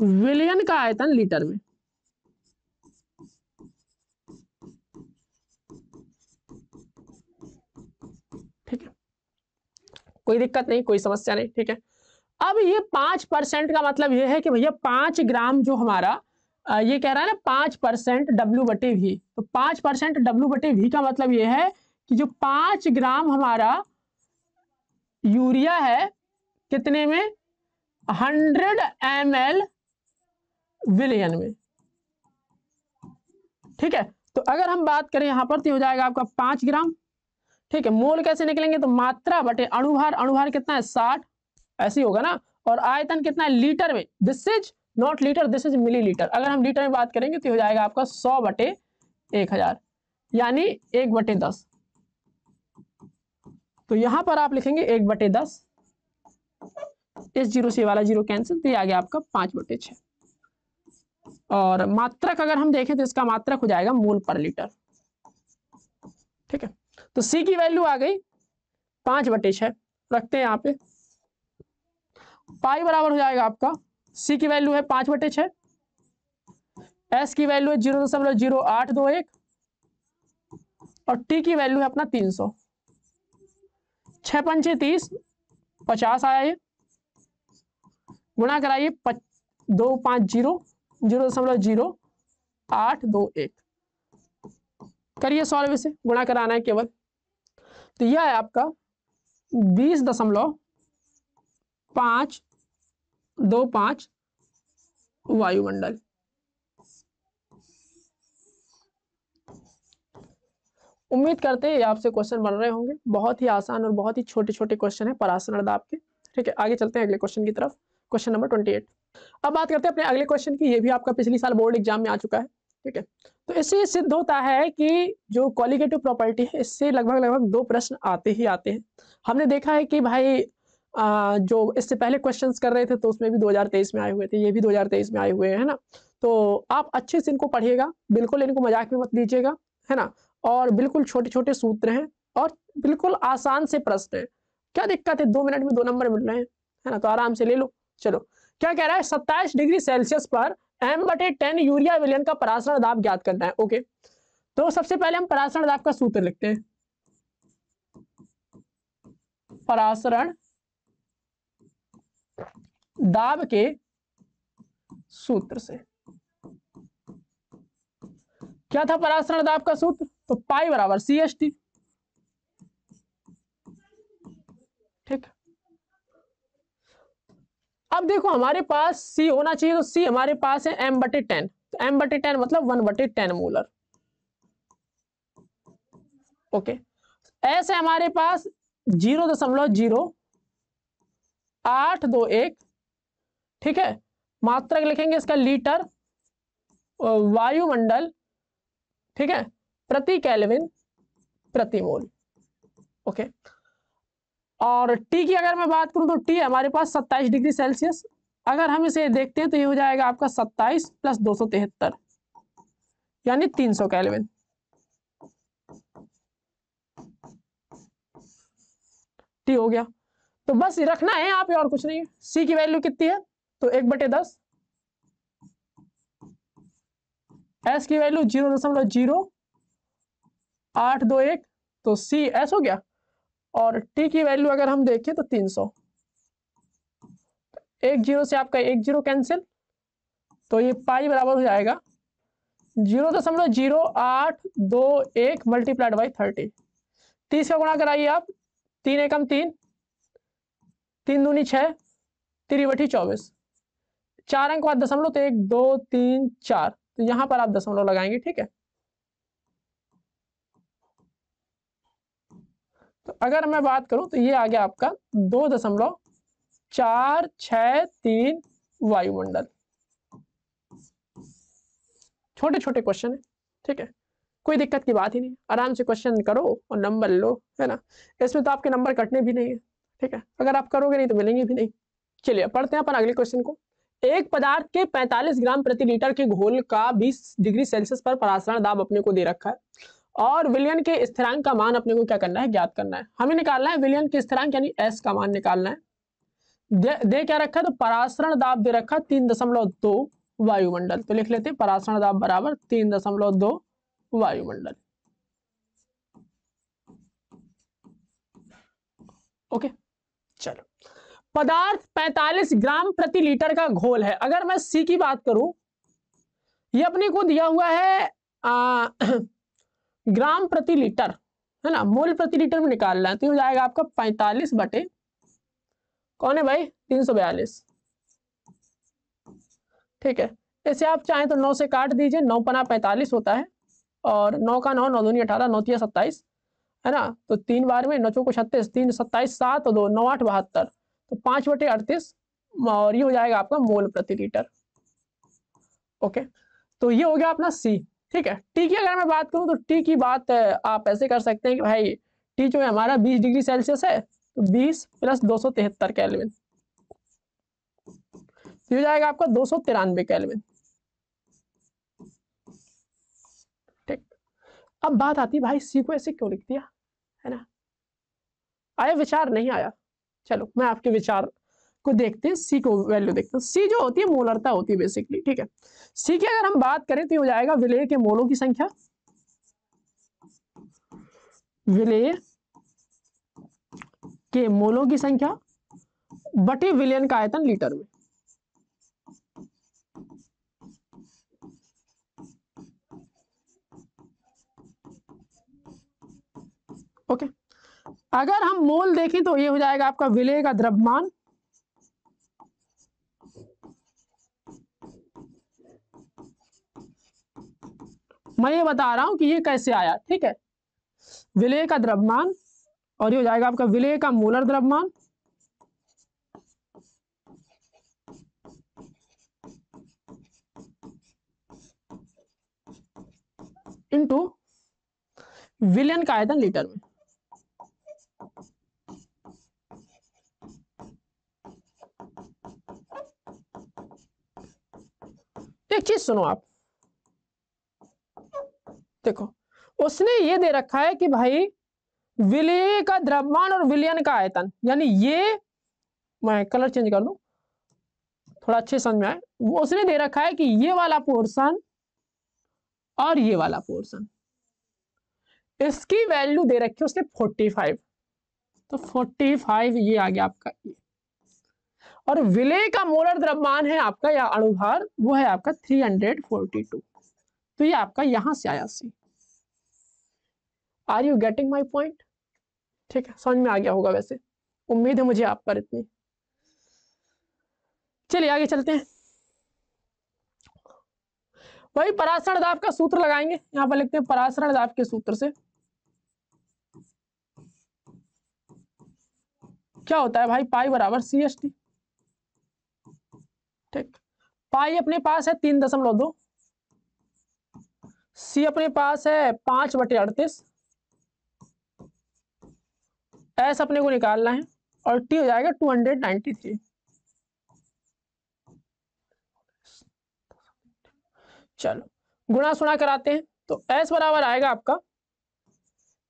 विलियन का आयतन लीटर में कोई दिक्कत नहीं कोई समस्या नहीं ठीक है अब ये पांच परसेंट का मतलब ये है कि भैया पांच ग्राम जो हमारा ये कह रहा है ना पांच परसेंट डब्ल्यू बटे वी तो पांच परसेंट डब्ल्यू बटे वी का मतलब ये है कि जो पांच ग्राम हमारा यूरिया है कितने में हंड्रेड एम एल विलियन में ठीक है तो अगर हम बात करें यहां पर तो हो जाएगा आपका पांच ग्राम ठीक है मोल कैसे निकलेंगे तो मात्रा बटे अणुभार अणुभार कितना है साठ ऐसे होगा ना और आयतन कितना है लीटर में this is not litre this is milli अगर हम लीटर में बात करेंगे तो हो जाएगा आपका सौ बटे एक हजार यानी एक बटे दस तो यहां पर आप लिखेंगे एक बटे दस इस जीरो से वाला जीरो कैंसिल तो ये आ गया आपका पांच बटे छ और मात्रक अगर हम देखें तो इसका मात्रक हो जाएगा मोल पर लीटर ठीक है तो सी की वैल्यू आ गई पांच बटे छ रखते हैं यहां पे पाई बराबर हो जाएगा आपका सी की वैल्यू है पांच बटे छह एस की वैल्यू है जीरो दशमलव जीरो आठ दो एक और टी की वैल्यू है अपना तीन सौ छह पंचे तीस पचास आया ये गुणा कराइए दो पांच जीरो जीरो दशमलव जीरो आठ दो एक करिए सॉल्व इसे गुणा कराना है केवल तो यह है आपका बीस दशमलव पांच दो पांच वायुमंडल उम्मीद करते हैं आपसे क्वेश्चन बन रहे होंगे बहुत ही आसान और बहुत ही छोटे छोटे क्वेश्चन है परासन आपके ठीक है आगे चलते हैं अगले क्वेश्चन की तरफ क्वेश्चन नंबर ट्वेंटी एट अब बात करते हैं अपने अगले क्वेश्चन की ये भी आपका पिछली साल बोर्ड एग्जाम में आ चुका है ठीक है तो इससे सिद्ध होता है कि जो कॉलिगेटिव प्रॉपर्टी है इससे लगभग लगभग दो प्रश्न आते ही आते हैं हमने देखा है कि भाई आ, जो इससे पहले क्वेश्चंस कर रहे थे तो उसमें भी 2023 में आए हुए थे ये भी 2023 में आए हुए हैं ना तो आप अच्छे से इनको पढ़िएगा बिल्कुल इनको मजाक में मत लीजिएगा है ना और बिल्कुल छोटे छोटे सूत्र हैं और बिल्कुल आसान से प्रश्न है क्या दिक्कत है दो मिनट में दो नंबर मिल रहे हैं है ना तो आराम से ले लो चलो क्या कह रहा है सत्ताईस डिग्री सेल्सियस पर एम बटे टेन यूरिया विलियन का परासरण दाब ज्ञात करना है ओके तो सबसे पहले हम परासरण दाब का सूत्र लिखते हैं परासरण दाब के सूत्र से क्या था परासरण दाब का सूत्र तो पाई बराबर सी एस टी अब देखो हमारे पास सी होना चाहिए तो सी हमारे पास है एम बटे टेन तो एम बटे टेन मतलब वन बटे टेन मोलर ओके ऐसे हमारे पास जीरो दशमलव जीरो आठ दो एक ठीक है मात्रक लिखेंगे इसका लीटर वायुमंडल ठीक है प्रति कैलविन प्रति मोल ओके और टी की अगर मैं बात करूं तो टी हमारे पास सत्ताईस डिग्री सेल्सियस अगर हम इसे देखते हैं तो ये हो जाएगा आपका सत्ताईस प्लस दो सौ तिहत्तर यानी तीन सौ कैलविन टी हो गया तो बस रखना है आप और कुछ नहीं सी की वैल्यू कितनी है तो एक बटे दस एस की वैल्यू जीरो दशमलव जीरो आठ दो एक तो सी एस हो गया और टी की वैल्यू अगर हम देखें तो 300 एक जीरो से आपका एक जीरो कैंसिल तो ये पाई बराबर हो जाएगा जीरो दशमलव जीरो आठ दो एक मल्टीप्लाइड बाई थर्टी तीस का गुणा कराइए आप तीन एकम तीन तीन दूनी छः त्रिवटी चौबीस चार अंक बाद दशमलव तो एक दो तीन चार तो यहाँ पर आप दशमलव लगाएंगे ठीक है तो अगर मैं बात करूं तो ये आ गया आपका दो दशमलव चार छ तीन वायुमंडल छोटे छोटे क्वेश्चन है ठीक है कोई दिक्कत की बात ही नहीं आराम से क्वेश्चन करो और नंबर लो है ना इसमें तो आपके नंबर कटने भी नहीं है ठीक है अगर आप करोगे नहीं तो मिलेंगे भी नहीं चलिए पढ़ते हैं अपन अगले क्वेश्चन को एक पदार्थ के 45 ग्राम प्रति लीटर के घोल का 20 डिग्री सेल्सियस पर परासरण दाब अपने को दे रखा है और विलियन के स्थिरांक का मान अपने को क्या करना है ज्ञात करना है हमें निकालना है विलियन के स्थिरांक यानी एस का मान निकालना है दे, दे क्या रखा है तो पराश्रण दाब दे रखा तीन दशमलव दो वायुमंडल तो लिख लेते हैं परासरण दाब बराबर तीन दशमलव दो वायुमंडल ओके चलो पदार्थ 45 ग्राम प्रति लीटर का घोल है अगर मैं सी की बात करूं ये अपने को दिया हुआ है आ, ग्राम प्रति लीटर है ना मोल प्रति लीटर में निकालना है तो हो जाएगा आपका पैंतालीस बटे कौन है भाई तीन सौ बयालीस ठीक है ऐसे आप चाहें तो नौ से काट दीजिए नौ पना पैंतालीस होता है और नौ का नौ नौ दूनी अठारह नौ तीन सत्ताईस है ना तो तीन बार में नौ चौको छत्तीस तीन सत्ताईस सात दो नौ आठ बहत्तर तो पांच बटे अड़तीस और ये हो जाएगा आपका मोल प्रति लीटर ओके तो ये हो गया अपना सी ठीक है टी की अगर मैं बात करूँ तो टी की बात आप ऐसे कर सकते हैं कि भाई टी जो है हमारा बीस डिग्री सेल्सियस है तो बीस प्लस दो सौ तिहत्तर कैलविन तो हो जाएगा आपका दो सौ तिरानवे कैलविन ठीक अब बात आती भाई सी को ऐसे क्यों लिख दिया है ना आया विचार नहीं आया चलो मैं आपके विचार को देखते हैं सी को वैल्यू देखते हैं सी जो होती है मोलरता होती है बेसिकली ठीक है सी की अगर हम बात करें तो हो जाएगा विलय के मोलों की संख्या विलय के मोलों की संख्या बटे विलियन का आयतन लीटर में ओके okay. अगर हम मोल देखें तो ये हो जाएगा आपका विलय का द्रव्यमान मैं ये बता रहा हूं कि ये कैसे आया ठीक है विलय का द्रव्यमान और ये हो जाएगा आपका विलय का मूलर द्रव्यमान इनटू विलियन का आयतन लीटर में एक चीज सुनो आप देखो उसने ये दे रखा है कि भाई विलय का द्रव्यमान और विलयन का आयतन यानी ये मैं कलर चेंज कर दू थोड़ा अच्छे समझ में आए उसने दे रखा है कि ये वाला पोर्शन और ये वाला पोर्शन इसकी वैल्यू दे रखी है उसने 45 तो 45 ये आ गया आपका ये और विलय का मोलर द्रव्यमान है आपका या अणुभार वो है आपका 342 तो ये आपका यहां से आया see are you getting my point ठीक है समझ में आ गया होगा वैसे उम्मीद है मुझे आप पर इतनी चलिए आगे चलते हैं वही पराशरण दाब का सूत्र लगाएंगे यहां पर लिखते हैं पराशरण दाब के सूत्र से क्या होता है भाई पाई बराबर सी एस टी ठीक पाई अपने पास है तीन दशमलव दो सी अपने पास है पांच बटे अड़तीस एस अपने को निकालना है और टी हो जाएगा टू हंड्रेड नाइन्टी थ्री चलो गुणा सुना कराते हैं तो एस बराबर आएगा आपका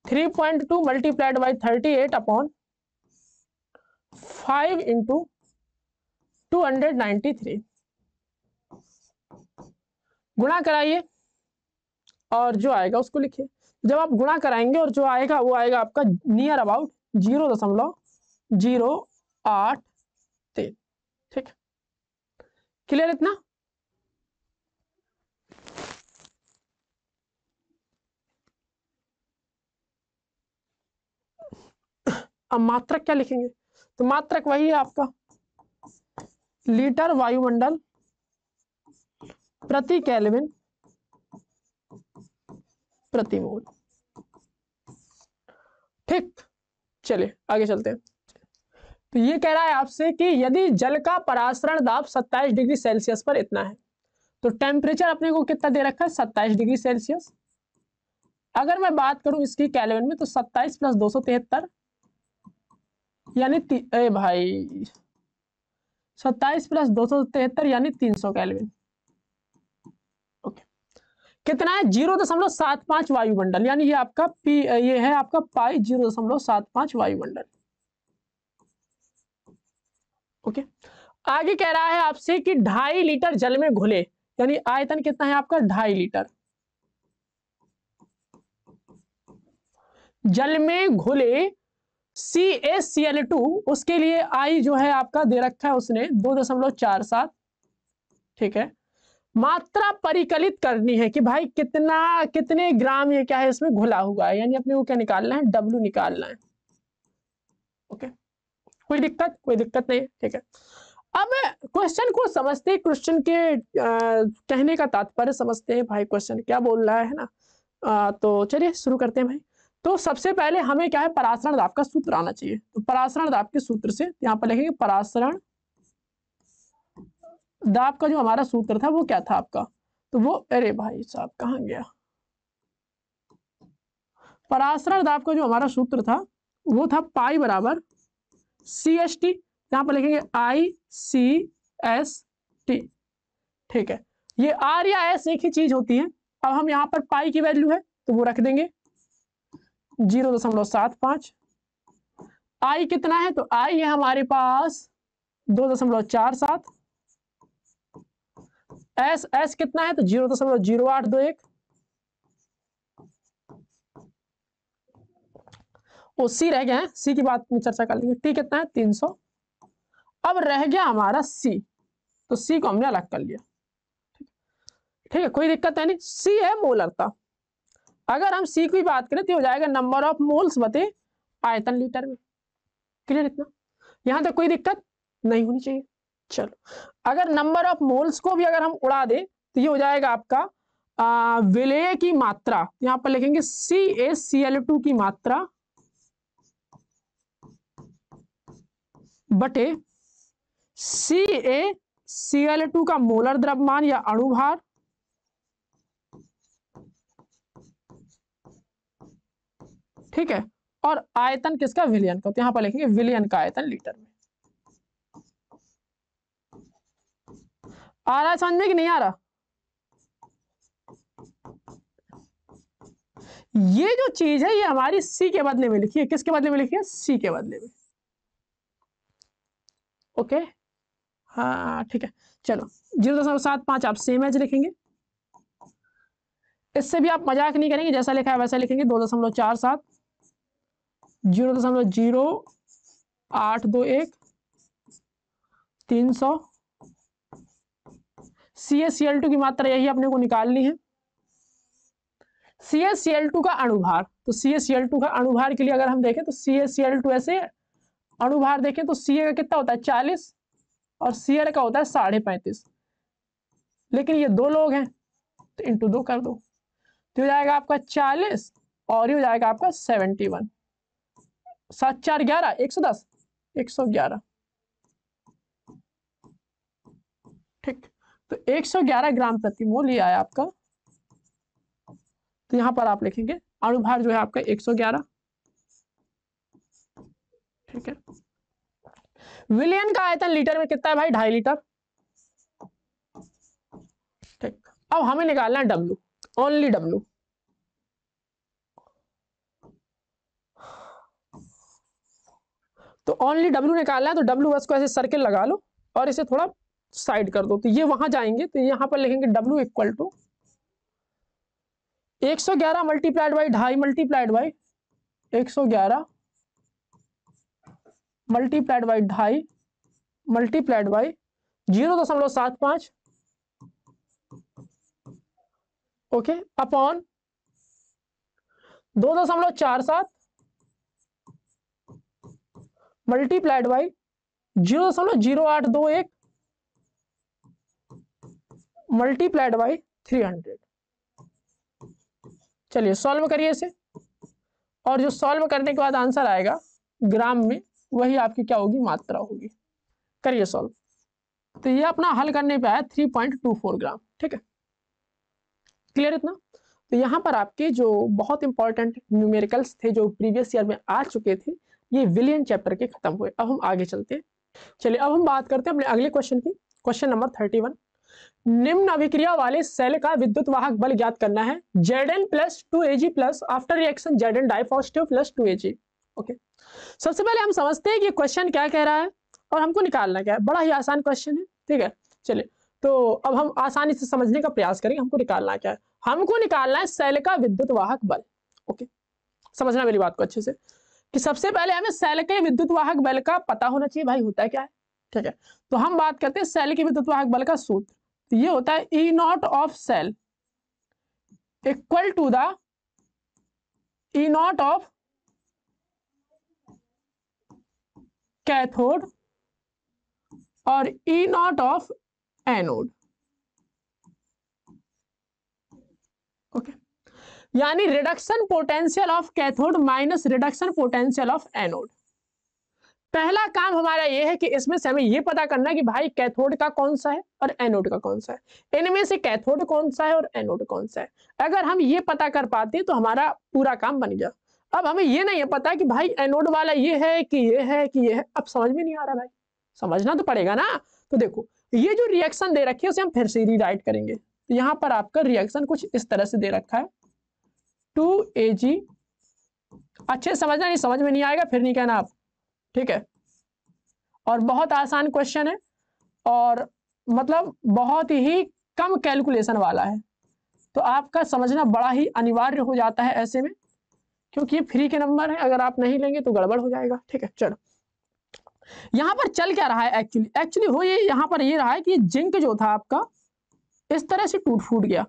three point two multiplied by thirty eight upon five into two hundred ninety three गुणा कराइए और जो आएगा उसको लिखिए जब आप गुणा कराएंगे और जो आएगा वो आएगा आपका नियर अबाउट जीरो दशमलव जीरो आठ तीन ठीक क्लियर इतना अब मात्रक क्या लिखेंगे तो मात्रक वही है आपका लीटर वायुमंडल प्रति कैलविन प्रतिरोध ठीक चलिए आगे चलते हैं तो ये कह रहा है आपसे कि यदि जल का परासरण दाब 27 डिग्री सेल्सियस पर इतना है तो टेम्परेचर अपने को कितना दे रखा है 27 डिग्री सेल्सियस अगर मैं बात करूं इसकी कैलविन में तो 27 प्लस दो यानी ए भाई 27 प्लस दो यानी 300 कैलविन कितना है जीरो दशमलव सात पांच वायुमंडल यानी ये आपका पी ये है आपका पाई जीरो दशमलव सात पांच वायुमंडल ओके आगे कह रहा है आपसे कि ढाई लीटर जल में घुले यानी आयतन कितना है आपका ढाई लीटर जल में घुले C S C L two उसके लिए आई जो है आपका दे रखा है उसने दो दशमलव चार सात ठीक है मात्रा परिकलित करनी है कि भाई कितना कितने ग्राम ये क्या है इसमें घुला हुआ है यानी अपने को क्या निकालना है डब्ल्यू निकालना है ओके कोई दिक्कत कोई दिक्कत नहीं ठीक है अब क्वेश्चन को समझते क्वेश्चन के कहने का तात्पर्य समझते हैं भाई क्वेश्चन क्या बोल रहा है ना आ, तो चलिए शुरू करते हैं भाई तो सबसे पहले हमें क्या है पराशरण दाब का सूत्र आना चाहिए तो पराशरण दाब के सूत्र से यहाँ पर लिखेंगे पराशरण दाब का जो हमारा सूत्र था वो क्या था आपका तो वो अरे भाई साहब कहा गया पराश्रण दाब का जो हमारा सूत्र था वो था पाई बराबर सी एस टी यहां पर लिखेंगे आई सी एस टी ठीक है ये आर या एस एक ही चीज होती है अब हम यहां पर पाई की वैल्यू है तो वो रख देंगे जीरो दशमलव सात पांच आई कितना है तो आई है हमारे पास दो दशमलव चार सात एस एस कितना है तो जीरो दशमलव जीरो आठ दो एक और सी रह गया है सी की बात में चर्चा कर लेंगे टी कितना है तीन सौ अब रह गया हमारा सी तो सी को हमने अलग कर लिया ठीक है कोई दिक्कत है नहीं सी है मोलर का अगर हम सी की बात करें तो हो जाएगा नंबर ऑफ मोल्स बते आयतन लीटर में क्लियर इतना यहां तक कोई दिक्कत नहीं होनी चाहिए चलो अगर नंबर ऑफ मोल्स को भी अगर हम उड़ा दें तो ये हो जाएगा आपका विलय की मात्रा यहां पर लिखेंगे सी ए सी एल टू की मात्रा बटे C A C L two का मोलर द्रव्यमान या अणुभार ठीक है और आयतन किसका विलियन का तो यहां पर लिखेंगे विलियन का आयतन लीटर में आ रहा है समझ में कि नहीं आ रहा ये जो चीज है ये हमारी सी के बदले में लिखी है किसके बदले में लिखी है सी के बदले में ओके हाँ ठीक है चलो जीरो दशमलव सात पांच आप सेम एज लिखेंगे इससे भी आप मजाक नहीं करेंगे जैसा लिखा है वैसा लिखेंगे दो दशमलव चार सात जीरो दशमलव जीरो आठ दो एक तीन सौ C S C L two की मात्रा यही अपने को निकालनी है C S C L two का अणुभार तो C S C L two का अणुभार के लिए अगर हम देखें तो C S C L two ऐसे अणुभार देखें तो सी ए का कितना होता है चालीस और सी एल का होता है साढ़े पैंतीस लेकिन ये दो लोग हैं तो इंटू दो कर दो तो हो जाएगा आपका चालीस और ये हो जाएगा आपका सेवेंटी वन सात चार ग्यारह एक सौ दस एक सौ ग्यारह ठीक तो 111 ग्राम प्रति मोल ये आया आपका तो यहां पर आप लिखेंगे अणुभार जो है आपका 111 ठीक है विलियन का आयतन लीटर में कितना है भाई ढाई लीटर ठीक अब हमें निकालना है डब्लू ओनली डब्लू तो ओनली डब्ल्यू निकालना है तो डब्ल्यू बस को ऐसे सर्किल लगा लो और इसे थोड़ा साइड कर दो तो ये वहां जाएंगे तो यहां पर लिखेंगे डब्ल्यू इक्वल टू एक सौ ग्यारह मल्टीप्लाइड बाई ढाई मल्टीप्लाइड बाई एक सौ ग्यारह मल्टीप्लाइड बाई ढाई मल्टीप्लाइड बाई जीरो दशमलव सात पांच ओके अपॉन दो दशमलव चार सात मल्टीप्लाइड बाई जीरो दशमलव जीरो आठ दो एक मल्टीप्लाइड बाई थ्री हंड्रेड चलिए सॉल्व करिए इसे और जो सॉल्व करने के बाद आंसर आएगा ग्राम में वही आपकी क्या होगी मात्रा होगी करिए सॉल्व तो ये अपना हल करने पे आया three point two four gram ठीक है क्लियर इतना तो यहाँ पर आपके जो बहुत इंपॉर्टेंट न्यूमेरिकल्स थे जो प्रीवियस ईयर में आ चुके थे ये विलियन चैप्टर के खत्म हुए अब हम आगे चलते हैं चलिए अब हम बात करते हैं अपने अगले क्वेश्चन की क्वेश्चन नंबर थर्टी वन निम्न अभिक्रिया वाले सेल का विद्युत वाहक बल ज्ञात करना है Z N plus two A G plus after reaction Z N di positive plus two AG okay सबसे पहले हम समझते हैं कि क्वेश्चन क्या कह रहा है और हमको निकालना क्या है बड़ा ही आसान क्वेश्चन है ठीक है चलिए तो अब हम आसानी से समझने का प्रयास करेंगे हमको निकालना क्या है हमको निकालना है सेल का विद्युत वाहक बल ओके समझना मेरी बात को अच्छे से कि सबसे पहले हमें सेल के विद्युत वाहक बल का पता होना चाहिए भाई होता है क्या है ठीक है तो हम बात करते हैं सेल के विद्युत वाहक बल का सूत्र ये होता है E naught of cell equal to the E naught of cathode और E naught of anode okay यानी reduction potential of cathode minus reduction potential of anode पहला काम हमारा ये है कि इसमें से हमें ये पता करना है कि भाई कैथोड का कौन सा है और एनोड का कौन सा है इनमें से कैथोड कौन सा है और एनोड कौन सा है अगर हम ये पता कर पाते हैं तो हमारा पूरा काम बन गया अब हमें ये नहीं है पता कि भाई एनोड वाला ये है कि ये है कि ये है अब समझ में नहीं आ रहा भाई समझना तो पड़ेगा ना तो देखो ये जो रिएक्शन दे रखी है उसे हम फिर से रीराइट करेंगे यहाँ पर आपका रिएक्शन कुछ इस तरह से दे रखा है टू ए जी अच्छे समझना नहीं समझ में नहीं आएगा फिर नहीं कहना आप ठीक है और बहुत आसान क्वेश्चन है और मतलब बहुत ही कम कैलकुलेशन वाला है तो आपका समझना बड़ा ही अनिवार्य हो जाता है ऐसे में क्योंकि ये फ्री के नंबर है अगर आप नहीं लेंगे तो गड़बड़ हो जाएगा ठीक है चलो यहां पर चल क्या रहा है एक्चुअली एक्चुअली हो ये यहां पर ये रहा है कि जिंक जो था आपका इस तरह से टूट फूट गया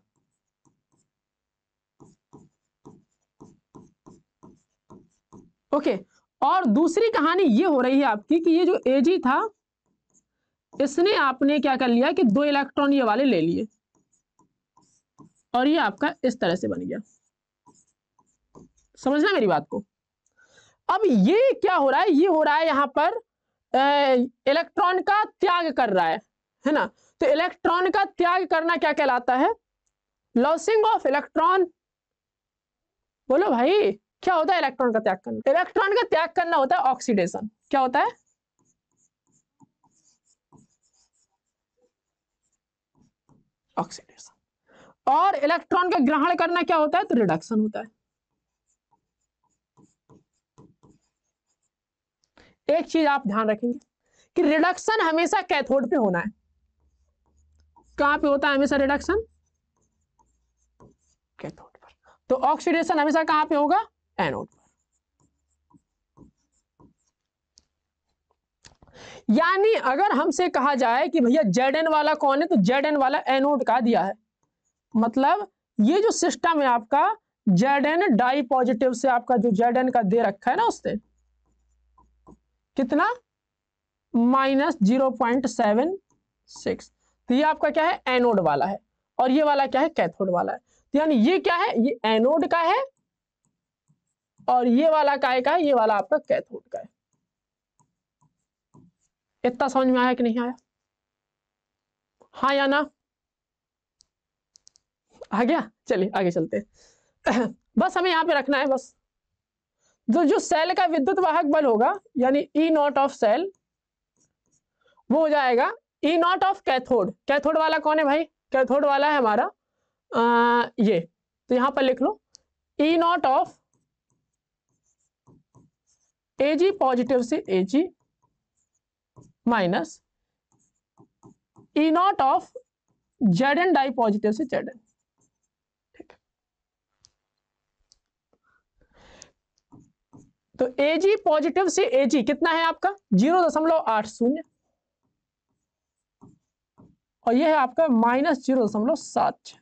ओके okay, और दूसरी कहानी ये हो रही है आपकी कि ये जो एजी था इसने आपने क्या कर लिया कि दो इलेक्ट्रॉन ये वाले ले लिए और ये आपका इस तरह से बन गया समझना मेरी बात को अब ये क्या हो रहा है ये हो रहा है यहां पर इलेक्ट्रॉन का त्याग कर रहा है है ना तो इलेक्ट्रॉन का त्याग करना क्या कहलाता है लॉसिंग ऑफ इलेक्ट्रॉन बोलो भाई क्या होता है इलेक्ट्रॉन का त्याग करना इलेक्ट्रॉन का त्याग करना होता है ऑक्सीडेशन क्या होता है ऑक्सीडेशन और इलेक्ट्रॉन का ग्रहण करना क्या होता है तो रिडक्शन होता है एक चीज आप ध्यान रखेंगे कि रिडक्शन हमेशा कैथोड पे होना है कहां पे होता है हमेशा रिडक्शन कैथोड पर तो ऑक्सीडेशन हमेशा कहां पे होगा एनोड यानी अगर हमसे कहा जाए कि भैया जेड एन वाला कौन है तो जेड एन वाला एनोड का दिया है मतलब ये जो सिस्टम है आपका जेड एन डाई पॉजिटिव से आपका जो जेड एन का दे रखा है ना उससे कितना minus zero point seven six तो ये आपका क्या है एनोड वाला है और ये वाला क्या है कैथोड वाला है तो यानी ये क्या है ये एनोड का है और ये वाला काय का है ये वाला आपका कैथोड का है इतना समझ में आया कि नहीं आया हाँ या ना आ गया चलिए आगे चलते [COUGHS] बस हमें यहां पे रखना है बस जो जो सेल का विद्युत वाहक बल होगा यानी ई नॉट ऑफ सेल वो हो जाएगा E naught of cathode cathode वाला कौन है भाई कैथोड वाला है हमारा आ, ये तो यहां पर लिख लो E naught of A G positive से A G minus E naught of Z N di positive से जेड एन तो ए जी पॉजिटिव से ए जी कितना है आपका जीरो दशमलव आठ शून्य और यह है आपका माइनस जीरो दशमलव सात छह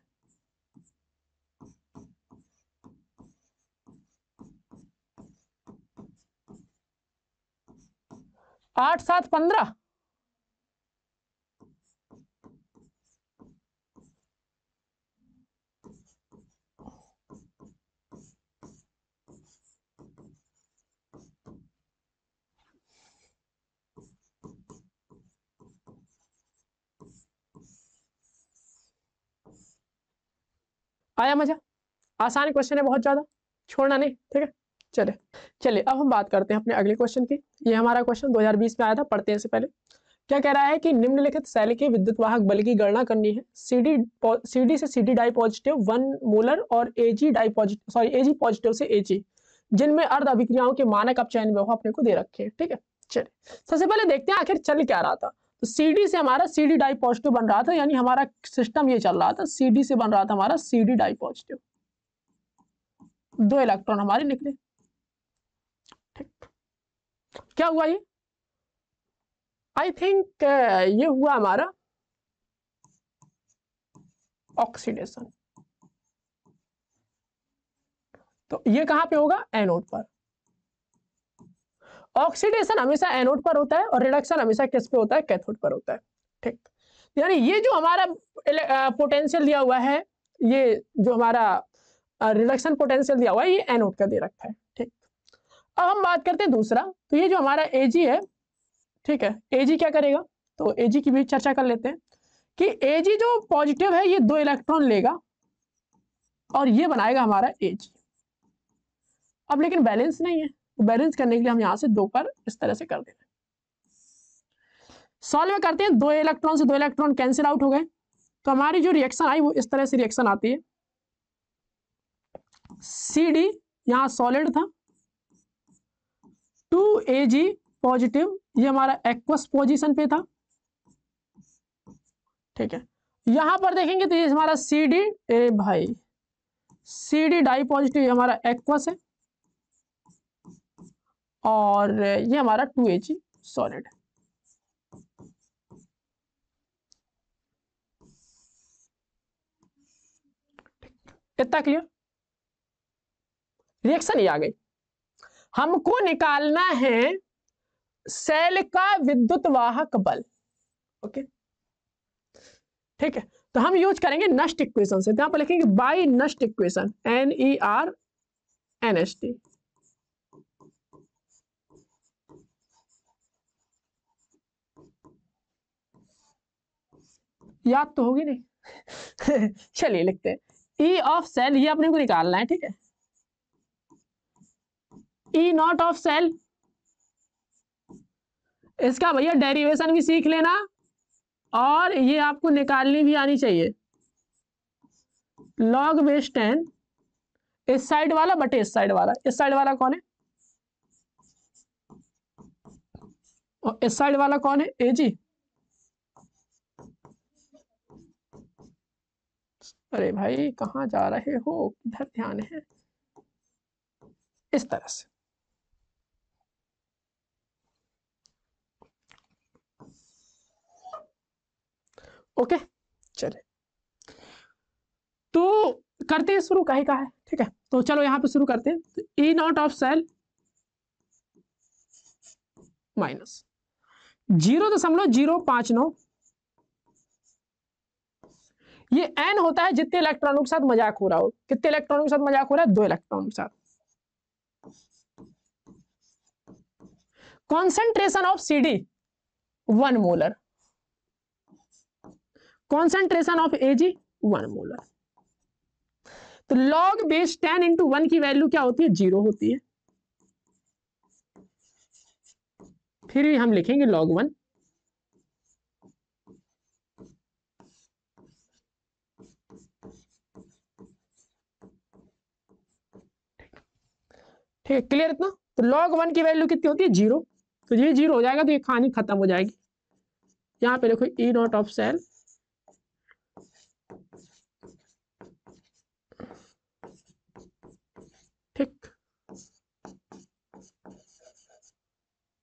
आठ सात पंद्रह आया मजा आसान क्वेश्चन है बहुत ज्यादा छोड़ना नहीं ठीक है चले चलिए अब हम बात करते हैं अपने अगले क्वेश्चन की ये हमारा क्वेश्चन 2020 में आया था पढ़ते हैं पहले क्या कह रहा है कि निम्नलिखित सेल के विद्युत वाहक बल की गणना करनी है सीडी सीडी से CD di positive one molar और AG di positive sorry AG positive से एजी जिनमें अर्ध अभिक्रियाओं के मानक अब चयन व्यवहार अपने को दे रखे हैं ठीक है चलिए सबसे पहले देखते हैं आखिर चल क्या रहा था तो सी से हमारा सी डी डाई पॉजिटिव बन रहा था यानी हमारा सिस्टम ये चल रहा था सी से बन रहा था हमारा सी डी डाई पॉजिटिव दो इलेक्ट्रॉन हमारे निकले क्या हुआ ये आई थिंक uh, ये हुआ हमारा ऑक्सीडेशन तो ये कहां पे होगा एनोड पर ऑक्सीडेशन हमेशा एनोड पर होता है और रिडक्शन हमेशा किस पे होता है कैथोड पर होता है ठीक यानी ये जो हमारा पोटेंशियल uh, दिया हुआ है ये जो हमारा रिडक्शन uh, पोटेंशियल दिया हुआ है ये एनोड का दे रखा है अब हम बात करते हैं दूसरा तो ये जो हमारा एजी है ठीक है एजी क्या करेगा तो एजी की भी चर्चा कर लेते हैं कि एजी जो पॉजिटिव है ये दो इलेक्ट्रॉन लेगा और ये बनाएगा हमारा एजी अब लेकिन बैलेंस नहीं है तो बैलेंस करने के लिए हम यहां से दो पर इस तरह से कर देते हैं सॉल्व करते हैं दो इलेक्ट्रॉन से दो इलेक्ट्रॉन कैंसिल आउट हो गए तो हमारी जो रिएक्शन आई वो इस तरह से रिएक्शन आती है सी डी यहाँ सॉलिड था टू ए जी पॉजिटिव ये हमारा एक्वस पोजिशन पे था ठीक है यहां पर देखेंगे तो ये हमारा सी डी ए भाई सी डी डाई पॉजिटिव हमारा एक्वस है और ये हमारा टू ए जी सॉलिड इतना क्लियर रिएक्शन ही आ गई हमको निकालना है सेल का विद्युत वाहक बल ओके ठीक है तो हम यूज करेंगे नष्ट इक्वेशन से तो यहां पर लिखेंगे by Nernst equation N E R N S T याद तो होगी नहीं [LAUGHS] चलिए लिखते हैं ई ऑफ सेल ये अपने को निकालना है ठीक है ई नॉट ऑफ सेल इसका भैया डेरिवेशन भी सीख लेना और ये आपको निकालनी भी आनी चाहिए लॉग बेस टेन इस साइड वाला बटे इस साइड वाला इस साइड वाला कौन है और इस साइड वाला कौन है ए जी अरे भाई कहाँ जा रहे हो किधर ध्यान है इस तरह से ओके चले तो करते हैं शुरू का ही का है ठीक है तो चलो यहां पे शुरू करते हैं E naught of cell minus zero दशमलव जीरो पांच नौ ये एन होता है जितने इलेक्ट्रॉनों के साथ मजाक हो रहा हो कितने इलेक्ट्रॉनों के साथ मजाक हो रहा है दो इलेक्ट्रॉनों के साथ concentration of CD one molar concentration of AG one molar तो log base ten into one की वैल्यू क्या होती है जीरो होती है फिर भी हम लिखेंगे लॉग वन ठीक है क्लियर इतना तो लॉग वन की वैल्यू कितनी होती है जीरो तो ये जीरो हो जाएगा तो ये कहानी खत्म हो जाएगी यहां पे देखो E naught of cell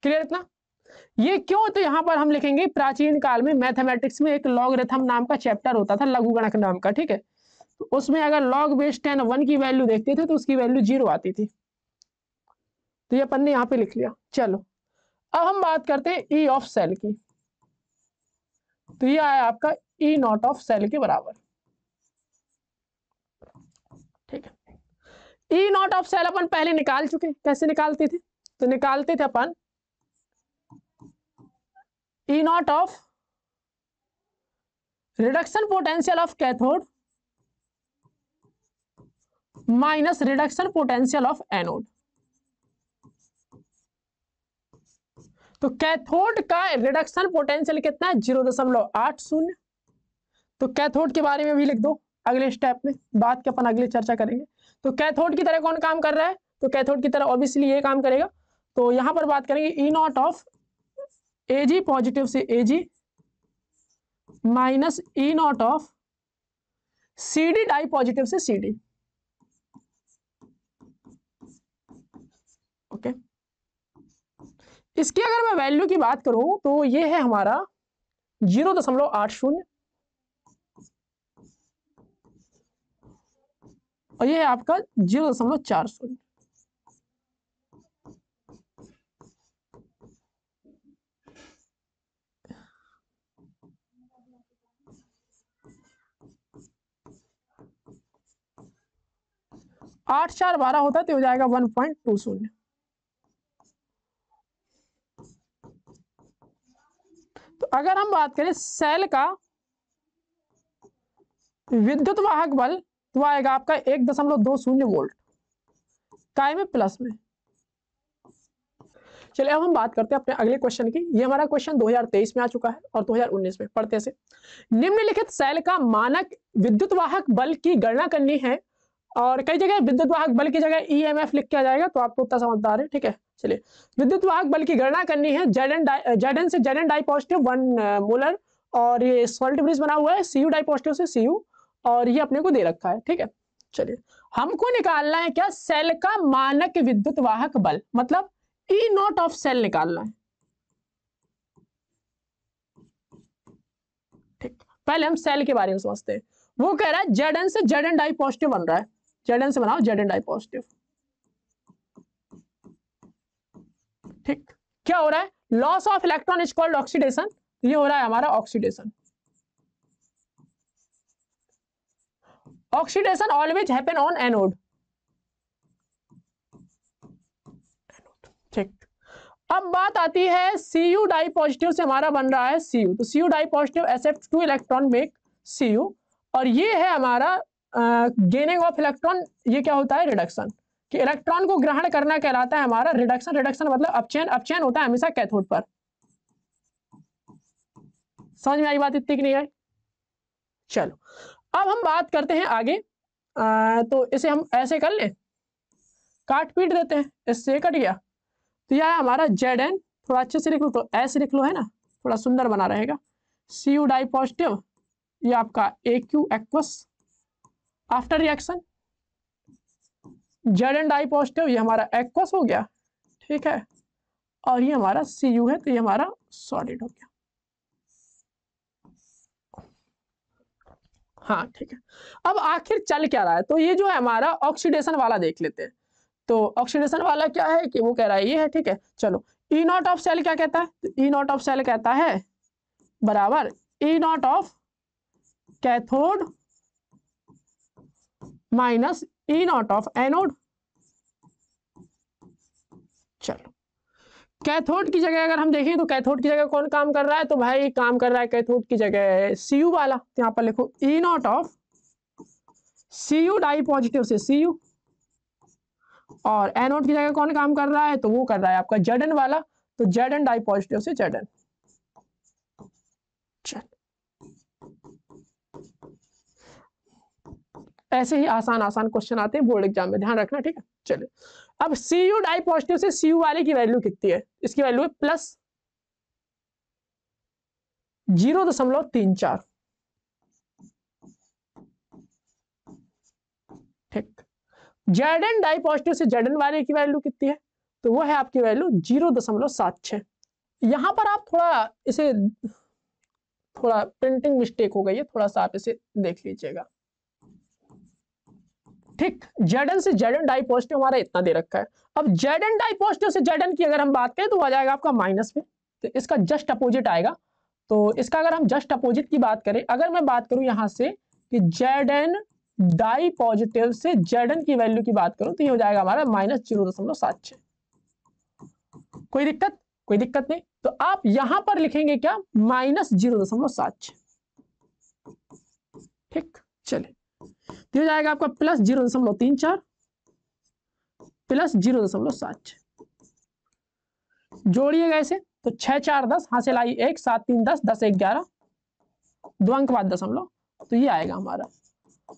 clear इतना ये क्यों तो यहाँ पर हम लिखेंगे प्राचीन काल में मैथमेटिक्स में एक रेथम नाम का चैप्टर होता था लघु गणक नाम का ठीक है तो उसमें अगर लॉग बेस टेन वन की वैल्यू देखते थे तो उसकी वैल्यू जीरो आती थी तो ये अपन ने पे लिख लिया चलो अब हम बात करते हैं ई ऑफ सेल की तो ये आया आपका ई नॉट ऑफ सेल के बराबर ठीक है ई नॉट ऑफ सेल अपन पहले निकाल चुके कैसे निकालते थे तो निकालते थे अपन E naught of reduction potential of cathode minus reduction potential of anode. तो कैथोड का रिडक्शन पोटेंशियल कितना है जीरो दशमलव आठ शून्य तो कैथोड के बारे में भी लिख दो अगले स्टेप में बात के अपन अगले चर्चा करेंगे तो कैथोड की तरह कौन काम कर रहा है तो कैथोड की तरह ऑब्वियसली ये काम करेगा तो यहां पर बात करेंगे E naught of A G positive से A G minus E naught of C D di positive से सी डी ओके इसकी अगर मैं वैल्यू की बात करूं तो ये है हमारा जीरो दशमलव आठ शून्य और ये है आपका जीरो दशमलव चार शून्य आठ चार बारह होता तो हो जाएगा वन पॉइंट टू शून्य तो अगर हम बात करें सेल का विद्युत वाहक बल तो आएगा आपका एक दशमलव दो शून्य वोल्ट काय में प्लस में चलिए अब हम बात करते हैं अपने अगले क्वेश्चन की ये हमारा क्वेश्चन 2023 में आ चुका है और 2019 में पढ़ते से निम्नलिखित सेल का मानक विद्युत वाहक बल की गणना करनी है और कई जगह विद्युत वाहक बल की जगह ई एम एफ लिख किया जाएगा तो आपको उतना समझदार है ठीक है चलिए विद्युत वाहक बल की गणना करनी है जेड एन जेड एन से Z N di positive one molar और ये सॉल्ट ब्रिज बना हुआ है सी यू डाई पॉजिटिव से सी यू और ये अपने को दे रखा है ठीक है चलिए हमको निकालना है क्या सेल का मानक विद्युत वाहक बल मतलब ई नॉट ऑफ सेल निकालना है ठीक पहले हम सेल के बारे में समझते हैं वो कह रहा है जेड एन से जेड एन डाई पॉजिटिव बन रहा है जेड एन से बनाओ जेड एंड आई पॉजिटिव ठीक क्या हो रहा है loss of electron is called oxidation ये हो रहा है हमारा oxidation oxidation always happen on anode ठीक अब बात आती है सी यू डाई पॉजिटिव से हमारा बन रहा है सी यू तो C U di positive accept two electron make C U और ये है हमारा गेनिंग ऑफ इलेक्ट्रॉन ये क्या होता है रिडक्शन कि इलेक्ट्रॉन को ग्रहण करना कहलाता है हमारा रिडक्शन रिडक्शन मतलब अपचयन अपचयन होता है हमेशा कैथोड पर समझ में आई बात इतनी की नहीं आई चलो अब हम बात करते हैं आगे आ, तो इसे हम ऐसे कर लें काट पीट देते हैं इससे कट गया तो यह है हमारा जेड एन थोड़ा अच्छे से लिख लो तो ऐसे लिख लो है ना थोड़ा सुंदर बना रहेगा सी यू डाई पॉजिटिव ये आपका A Q aqueous after reaction Z and I positive ये हमारा एक्वस हो गया ठीक है और ये हमारा सी यू है तो ये हमारा सॉलिड हो गया हाँ ठीक है अब आखिर चल क्या रहा है तो ये जो है हमारा ऑक्सीडेशन वाला देख लेते हैं तो ऑक्सीडेशन वाला क्या है कि वो कह रहा है ये है ठीक है चलो ई नॉट ऑफ सेल क्या कहता है ई नॉट ऑफ सेल कहता है बराबर E naught of cathode minus E e naught of anode चलो कैथोड की जगह अगर हम देखें तो कैथोड की जगह कौन काम कर रहा है तो भाई काम कर रहा है कैथोड की जगह सी यू वाला तो यहां पर लिखो E e naught of C U di positive से सी यू और एनोड की जगह कौन काम कर रहा है तो वो कर रहा है आपका जेड वाला तो जेड एन डाई पॉजिटिव से जेड एन ऐसे ही आसान आसान क्वेश्चन आते हैं बोर्ड एग्जाम में ध्यान रखना ठीक है चलिए अब सी यू डाई पॉजिटिव से सी यू वाले की वैल्यू कितनी है इसकी वैल्यू है प्लस जीरो दशमलव तीन चार ठीक जेड एन डाई पॉजिटिव से जेड एन वाले की वैल्यू कितनी है तो वो है आपकी वैल्यू जीरो दशमलव सात छ यहां पर आप थोड़ा इसे थोड़ा प्रिंटिंग मिस्टेक हो गई है थोड़ा सा आप इसे देख लीजिएगा ठीक जेडन से जेडन डाई पॉजिटिव हमारा इतना दे रखा है अब जेडन डाई पॉजिटिव से जेडन की अगर हम बात करें तो आ जाएगा आपका माइनस में तो इसका जस्ट अपोजिट आएगा तो इसका अगर हम जस्ट अपोजिट की बात करें अगर मैं बात करूं यहां से कि जेडन डाई पॉजिटिव से जेडन की वैल्यू की बात करूं तो ये हो जाएगा हमारा माइनस जीरो दशमलव सात छ कोई दिक्कत कोई दिक्कत नहीं तो आप यहां पर लिखेंगे क्या माइनस जीरो दशमलव सात छ ठीक चले तो हो जाएगा आपका प्लस जीरो दशमलव तीन चार प्लस जीरो दशमलव सात जोड़िएगा इसे तो छह चार दस हासिल आई एक सात तीन दस दस एक ग्यारह दो अंक बाद दशमलव तो ये आएगा हमारा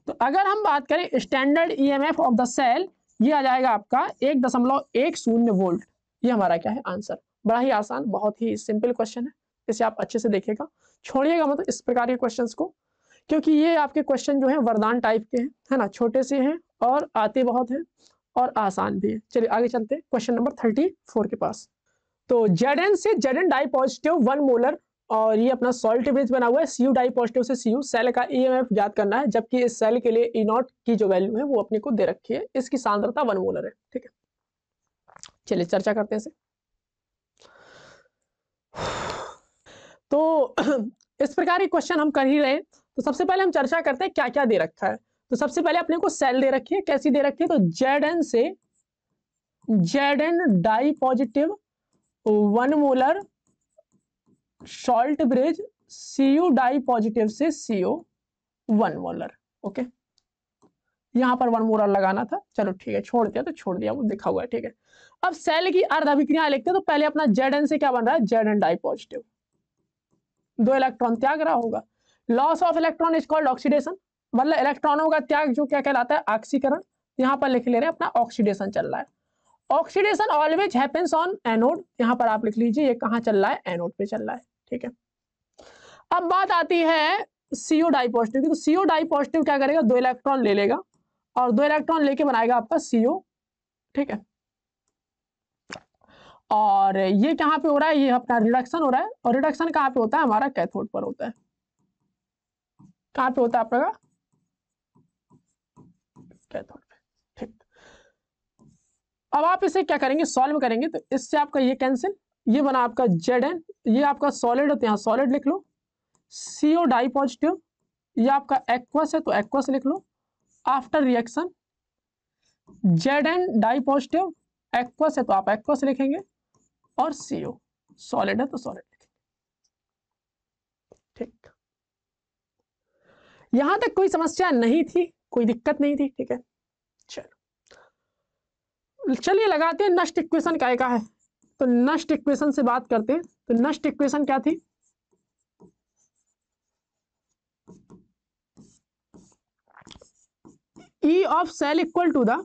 तो अगर हम बात करें standard EMF of the cell ये आ जाएगा आपका एक दशमलव एक शून्य वोल्ट ये हमारा क्या है आंसर बड़ा ही आसान बहुत ही सिंपल क्वेश्चन है इसे आप अच्छे से देखिएगा छोड़िएगा मतलब इस प्रकार के क्वेश्चंस को क्योंकि ये आपके क्वेश्चन जो है वरदान टाइप के हैं है ना छोटे से हैं और आते बहुत हैं और आसान भी है चलिए आगे चलते हैं क्वेश्चन नंबर थर्टी फोर के पास तो जेड एन से Z N di positive one molar और ये अपना सॉल्ट ब्रिज बना हुआ है सीयू डाई पॉजिटिव से सीयू सेल का ई एम एफ याद करना है जबकि इस सेल के लिए ई नॉट की जो वैल्यू है वो अपने को दे रखी है इसकी सांद्रता वन मोलर है ठीक है चलिए चर्चा करते हैं इसे तो [CLEARS THROAT] इस प्रकार के क्वेश्चन हम कर ही रहे हैं तो सबसे पहले हम चर्चा करते हैं क्या क्या दे रखा है तो सबसे पहले अपने को सेल दे रखी है कैसी दे रखी है तो जेड एन से Z N di positive one molar salt bridge CU di positive से सीओ वन मोलर ओके यहां पर वन मोलर लगाना था चलो ठीक है छोड़ दिया तो छोड़ दिया वो दिखा हुआ है ठीक है अब सेल की अर्ध अभिक्रिया लिखते हैं तो पहले अपना जेड एन से क्या बन रहा है जेड एन डाई पॉजिटिव दो इलेक्ट्रॉन त्याग रहा होगा loss of electron is called oxidation मतलब इलेक्ट्रॉनों का त्याग जो क्या कहलाता है ऑक्सीकरण यहाँ पर लिख ले रहे हैं अपना ऑक्सीडेशन चल रहा है oxidation always happens on anode यहाँ पर आप लिख लीजिए ये कहाँ चल रहा है एनोड पे चल रहा है ठीक है अब बात आती है सीओ डाइपोजिटिव की तो सीओ डाइपोजिटिव क्या करेगा दो इलेक्ट्रॉन ले लेगा और दो इलेक्ट्रॉन लेके बनाएगा आपका सीओ ठीक है और ये कहाँ पे हो रहा है ये अपना रिडक्शन हो रहा है और रिडक्शन कहाँ पे होता है हमारा कैथोड पर होता है कहां पे होता है आपका ठीक अब आप इसे क्या करेंगे सॉल्व करेंगे तो इससे आपका ये कैंसिल ये बना आपका जेड एन ये आपका सॉलिड हाँ, है तो यहाँ सॉलिड लिख लो सीओ डाई पॉजिटिव ये आपका एक्वस है तो एक्वस लिख लो after reaction Z N di positive aqueous है तो आप एक्वस लिखेंगे और सीओ सॉलिड है तो सॉलिड लिखेंगे ठीक यहां तक कोई समस्या नहीं थी कोई दिक्कत नहीं थी ठीक है चलो चलिए लगाते हैं नष्ट इक्वेशन क्या का है तो नष्ट इक्वेशन से बात करते हैं तो नष्ट इक्वेशन क्या थी E of cell equal to the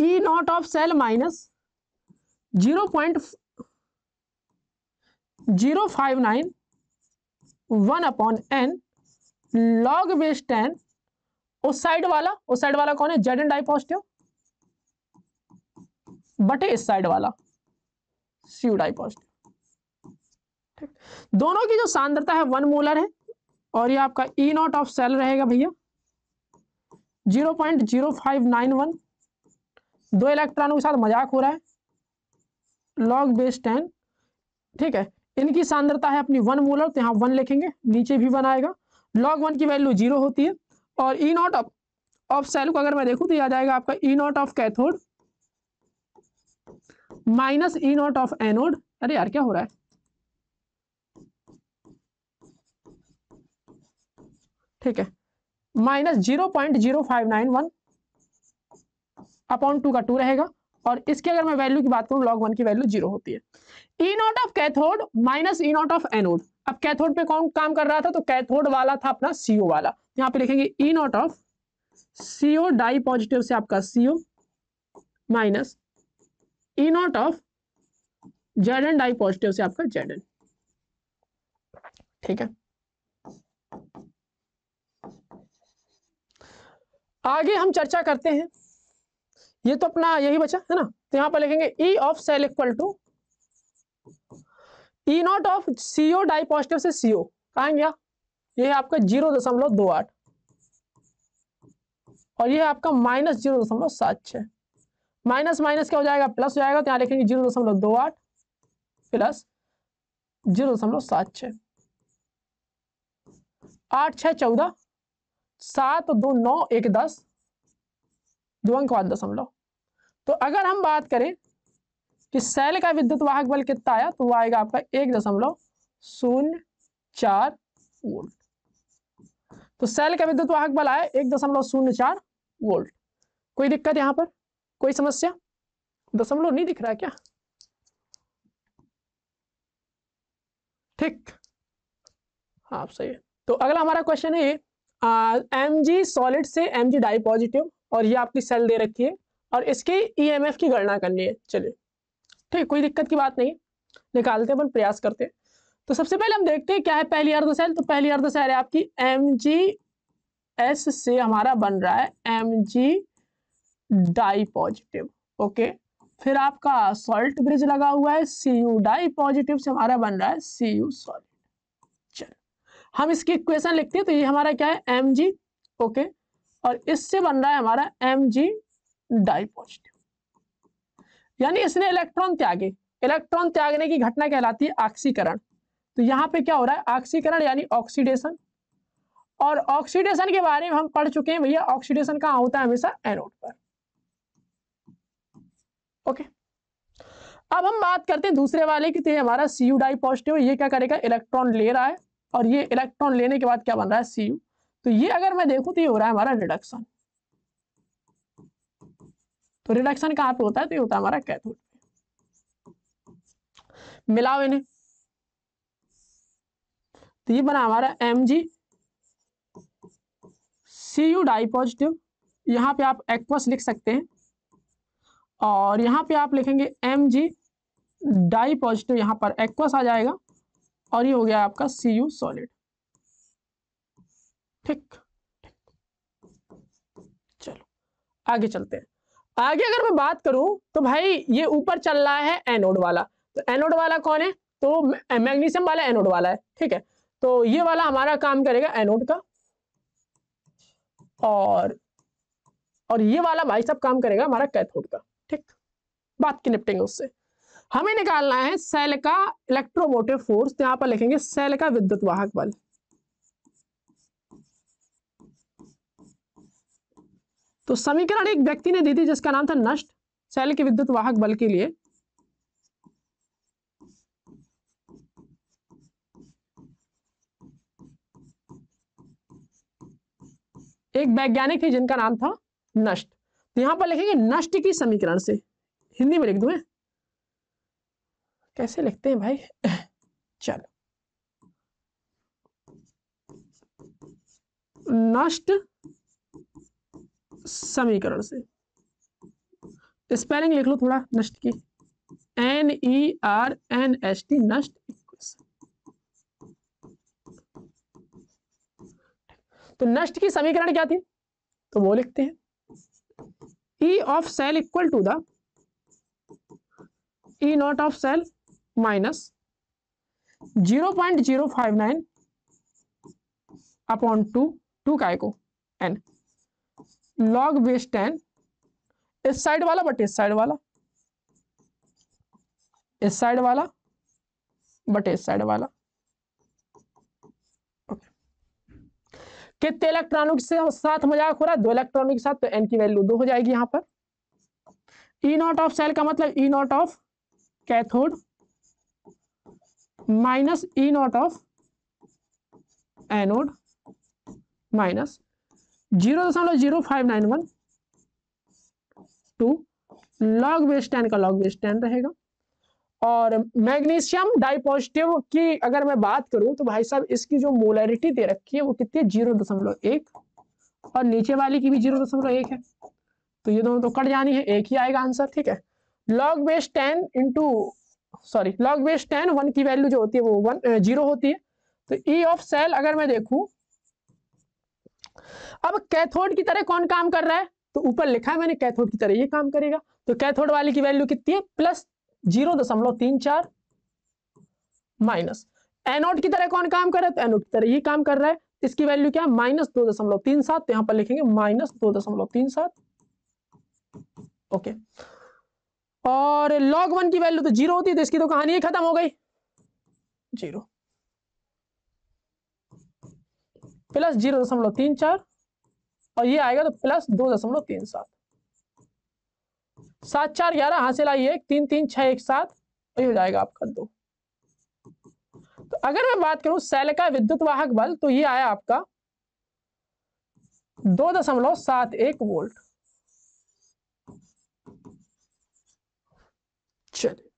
E naught of cell minus zero point zero five nine one upon N log base ten उस साइड वाला उस साइड वाला कौन है जेड एन डाइपोस्टिव बटे इस साइड वाला सी डाइपोस्टिव दोनों की जो सांद्रता है वन मोलर है और ये आपका ई नॉट ऑफ सेल रहेगा भैया zero point zero five nine one दो इलेक्ट्रॉनों के साथ मजाक हो रहा है लॉग बेस टेन ठीक है इनकी सांद्रता है अपनी वन मोलर तो यहाँ वन लिखेंगे नीचे भी वन आएगा लॉग वन की वैल्यू जीरो होती है और ई नॉट ऑफ सेल को अगर मैं देखूं तो याद आएगा आपका E naught of cathode minus E naught of anode अरे यार क्या हो रहा है ठीक है minus zero point zero five nine one upon two का टू रहेगा और इसकी अगर मैं वैल्यू की बात करूं लॉग वन की वैल्यू जीरो होती है E naught of cathode minus E naught of anode अब कैथोड पे कौन काम कर रहा था तो कैथोड वाला था अपना सीओ वाला यहाँ पे लिखेंगे E naught of CO di positive से आपका CO minus E naught of Z N di positive से आपका जेड एन ठीक है आगे हम चर्चा करते हैं ये तो अपना यही बचा है ना तो यहां पर लिखेंगे E of cell equal to E naught of CO di positive से सीओ कहा गया ये है आपका जीरो दशमलव दो आठ और ये है आपका माइनस जीरो दशमलव सात छः माइनस माइनस क्या हो जाएगा प्लस हो जाएगा तो यहां लिखेंगे जीरो दशमलव दो आठ प्लस जीरो दशमलव सात छ आठ छह चौदह सात दो नौ एक दस दो दशमलव तो अगर हम बात करें कि सेल का विद्युत वाहक बल कितना आया तो वो आएगा आपका एक दशमलव शून्य चार वोल्ट तो सेल का विद्युत वाहक बल आया एक दशमलव शून्य चार वोल्ट कोई दिक्कत यहां पर कोई समस्या दशमलव नहीं दिख रहा है क्या ठीक हाँ सही है तो अगला हमारा क्वेश्चन है एम जी सॉलिड से एम जी डाई पॉजिटिव और ये आपकी सेल दे रखी है और इसके ई e की गणना करनी है चलिए ठीक कोई दिक्कत की बात नहीं निकालते अपन प्रयास करते हैं तो सबसे पहले हम देखते हैं क्या है पहली अर्ध सेल तो पहली अर्ध सेल है आपकी एम जी एस से हमारा बन रहा है M G di positive okay फिर आपका सॉल्ट ब्रिज लगा हुआ है सी यू डाई पॉजिटिव से हमारा बन रहा है सी यू सॉलिड चलो हम इसकी इक्वेशन लिखते हैं तो ये हमारा क्या है एम जी ओके और इससे बन रहा है हमारा एम जी डाई पॉजिटिव यानी इसने इलेक्ट्रॉन त्यागे इलेक्ट्रॉन त्यागने की घटना कहलाती है ऑक्सीकरण तो यहाँ पे क्या हो रहा है ऑक्सीकरण यानी ऑक्सीडेशन और ऑक्सीडेशन के बारे में हम पढ़ चुके हैं भैया ऑक्सीडेशन कहाँ होता है हमेशा एनोड पर ओके अब हम बात करते हैं दूसरे वाले की तो हमारा सी यू डाई पॉजिटिव ये क्या करेगा इलेक्ट्रॉन ले रहा है और ये इलेक्ट्रॉन लेने के बाद क्या बन रहा है सी यू तो ये अगर मैं देखूं तो ये हो रहा है हमारा रिडक्शन तो रिडक्शन कहां पे होता है तो ये होता है हमारा कैथोड पे मिलाओ इन्हें तो ये बना हमारा M G C U di positive यहां पे आप एक्वस लिख सकते हैं और यहां पे आप लिखेंगे एम जी डाई पॉजिटिव यहां पर एक्वस आ जाएगा और ये हो गया आपका सी यू सॉलिड ठीक चलो आगे चलते हैं आगे अगर मैं बात करूं तो भाई ये ऊपर चल रहा है एनोड वाला तो एनोड वाला कौन है तो मैग्नीशियम वाला एनोड वाला है ठीक है तो ये वाला हमारा काम करेगा एनोड का और और ये वाला भाई सब काम करेगा हमारा कैथोड का ठीक बात की निपटेंगे उससे हमें निकालना है सेल का इलेक्ट्रोमोटिव फोर्स तो यहां पर लिखेंगे सेल का विद्युत वाहक बल तो समीकरण एक व्यक्ति ने दी थी जिसका नाम था नष्ट सेल के विद्युत वाहक बल के लिए एक वैज्ञानिक थे जिनका नाम था नष्ट तो यहां पर लिखेंगे नष्ट की समीकरण से हिंदी में लिख दू कैसे लिखते हैं भाई [COUGHS] चलो नष्ट समीकरण से स्पेलिंग लिख लो थोड़ा नष्ट की N E R N S T Nernst तो नष्ट की समीकरण क्या थी तो वो लिखते हैं E of cell equal to the E naught of cell minus zero point zero five nine upon two two का एन लॉग बेस टेन इस साइड वाला बट इस साइड वाला इस साइड वाला बट इस साइड वाला कितने इलेक्ट्रॉनों के साथ मजाक हो रहा है दो इलेक्ट्रॉनों के साथ तो एन की वैल्यू दो हो जाएगी यहां पर ई नॉट ऑफ सेल का मतलब E naught of cathode minus E naught of anode minus zero दशमलव zero five nine one two log base ten का लॉग बेस टेन रहेगा और मैग्नीशियम डाइपॉजिटिव की अगर मैं बात करूं तो भाई साहब इसकी जो मोलरिटी दे रखी है वो कितनी है जीरो दशमलव एक और नीचे वाली की भी जीरो दशमलव एक है तो ये दोनों तो कट जानी है एक ही आएगा आंसर ठीक है log base ten into sorry log base ten one की वैल्यू जो होती है वो वन जीरो होती है तो ई ऑफ सेल अगर मैं देखूं अब कैथोड की तरह कौन काम कर रहा है तो ऊपर लिखा है मैंने कैथोड की तरह ये काम करेगा तो कैथोड वाले की वैल्यू कितनी है प्लस जीरो दशमलव तीन चार माइनस एनोड की तरह कौन काम कर रहा है तो एनोड की तरह ये काम कर रहा है इसकी वैल्यू क्या है माइनस दो दशमलव तीन सात तो यहां पर लिखेंगे माइनस दो दशमलव तीन सात ओके और लॉग वन की वैल्यू तो जीरो होती है तो इसकी तो कहानी खत्म हो गई जीरो प्लस जीरो दशमलव तीन चार और ये आएगा तो प्लस दो दशमलव तीन सात सात चार ग्यारह हासिल आई एक तीन तीन छह एक सात तो ये हो जाएगा आपका दो तो अगर मैं बात करूं सेल का विद्युत वाहक बल तो ये आया आपका दो दशमलव सात एक वोल्ट चलिए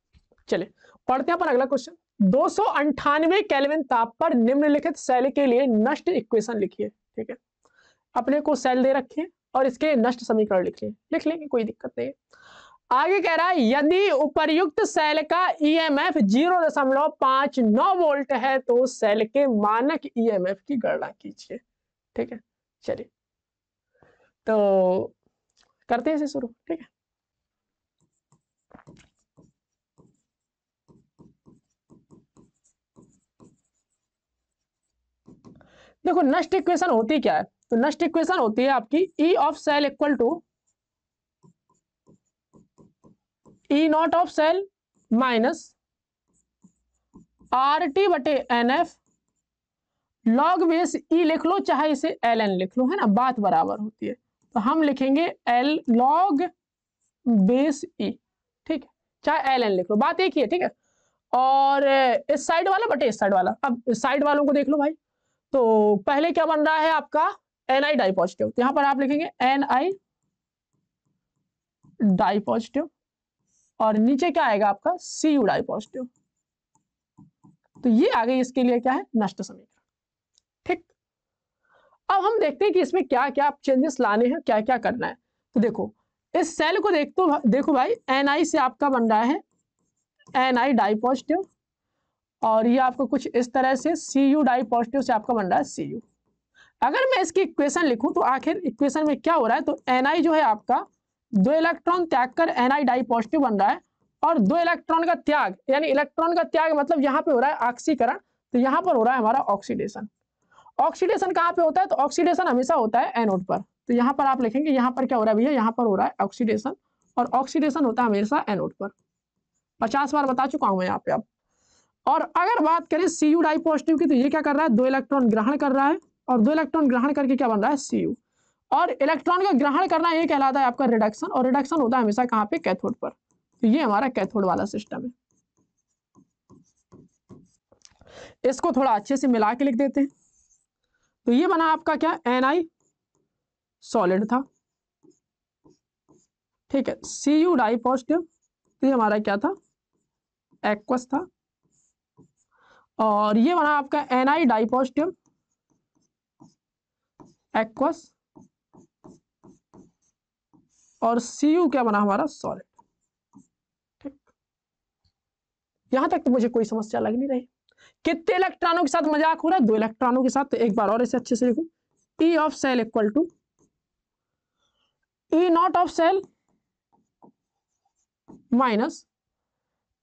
चलिए पढ़ते हैं अपन अगला क्वेश्चन दो सौ अंठानवे कैलविन ताप पर निम्नलिखित सेल के लिए नष्ट इक्वेशन लिखिए ठीक है अपने को सेल दे रखिए और इसके नष्ट समीकरण लिखिए लिख लेंगे कोई दिक्कत नहीं आगे कह रहा है यदि उपरयुक्त सेल का ईएमएफ e जीरो दशमलव पांच नौ वोल्ट है तो सेल के मानक ईएमएफ e की गणना कीजिए ठीक है चलिए तो करते हैं इसे शुरू ठीक है देखो नेक्स्ट इक्वेशन होती क्या है तो नेक्स्ट इक्वेशन होती है आपकी E of cell equal to E naught of cell minus R T बटे N F log base E लिख लो चाहे इसे एल एन लिख लो है ना बात बराबर होती है तो हम लिखेंगे एल लॉग बेस ई ठीक है चाहे एल एन लिख लो बात एक ही है ठीक है और इस साइड वाला बटे इस साइड वाला अब इस साइड वालों को देख लो भाई तो पहले क्या बन रहा है आपका एन आई डाई पॉजिटिव तो यहां पर आप लिखेंगे एन आई डाई पॉजिटिव और नीचे क्या आएगा आपका सी यू डाई पॉजिटिव तो ये आगे इसके लिए क्या है नष्ट समीकरण ठीक अब हम देखते हैं कि इसमें क्या क्या चेंजेस लाने हैं क्या क्या करना है तो देखो इस सेल को देख तो देखो भाई एन आई से आपका बन रहा है एन आई डाई पॉजिटिव और ये आपको कुछ इस तरह से सी यू डाई पॉजिटिव से आपका बन रहा है सी यू अगर मैं इसकी इक्वेशन लिखूं तो आखिर इक्वेशन में क्या हो रहा है तो एन आई जो है आपका दो इलेक्ट्रॉन त्याग कर एन आई डाई पॉजिटिव बन रहा है और दो इलेक्ट्रॉन का त्याग यानी इलेक्ट्रॉन का त्याग मतलब यहाँ पे हो रहा है ऑक्सीकरण तो यहाँ पर हो रहा है हमारा ऑक्सीडेशन ऑक्सीडेशन कहाँ पे होता है तो ऑक्सीडेशन हमेशा होता है एनोड पर तो यहाँ पर आप लिखेंगे यहाँ पर क्या हो रहा है भैया यहाँ पर हो रहा है ऑक्सीडेशन और ऑक्सीडेशन होता है हमेशा एनोड पर पचास बार बता चुका हूँ मैं यहाँ पे आप और अगर बात करें सी यू डाई पॉजिटिव की तो ये क्या कर रहा है दो इलेक्ट्रॉन ग्रहण कर रहा है और दो इलेक्ट्रॉन ग्रहण करके क्या बन रहा है सी यू और इलेक्ट्रॉन का ग्रहण करना ये कहलाता है आपका रिडक्शन और रिडक्शन होता है हमेशा कहाँ पे कैथोड पर तो ये हमारा कैथोड वाला सिस्टम है इसको थोड़ा अच्छे से मिला के लिख देते हैं तो ये बना आपका क्या एन आई सॉलिड था ठीक है सी यू डाई पॉजिटिव तो ये हमारा क्या था एक्वस था और ये बना आपका एनआई डाइपोस्टियम एक्वस और सी यू क्या बना हमारा सॉलिड ठीक यहां तक तो मुझे कोई समस्या लग नहीं रही कितने इलेक्ट्रॉनों के साथ मजाक हो रहा है दो इलेक्ट्रॉनों के साथ तो एक बार और इसे अच्छे से लिखो E of cell equal to E naught of cell minus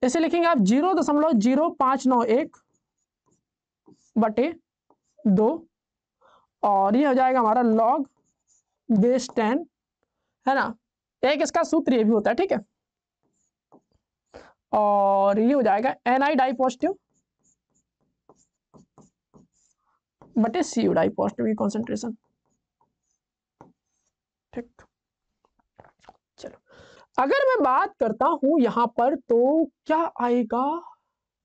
इसे लिखेंगे आप जीरो दशमलव जीरो पांच नौ एक बटे दो और ये हो जाएगा हमारा लॉग बेस टेन है ना एक इसका सूत्र ये भी होता है ठीक है और ये हो जाएगा एन आई डाई पॉजिटिव बटे सी यू डाई पॉजिटिव की कॉन्सेंट्रेशन ठीक चलो अगर मैं बात करता हूं यहां पर तो क्या आएगा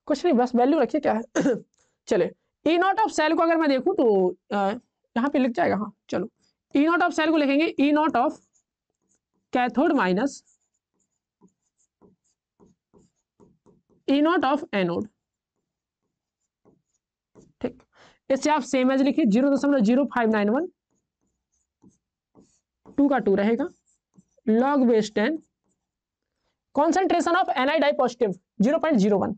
कुछ नहीं बस वैल्यू रखिए क्या है [CLEARS THROAT] चले ई नॉट ऑफ सेल को अगर मैं देखूं तो यहां पे लिख जाएगा हाँ चलो ई नॉट ऑफ सेल को लिखेंगे E naught of cathode minus E naught of anode ठीक इससे आप सेम एज लिखिए जीरो दशमलव zero five nine one two का टू रहेगा log base ten concentration of N I di positive zero point zero one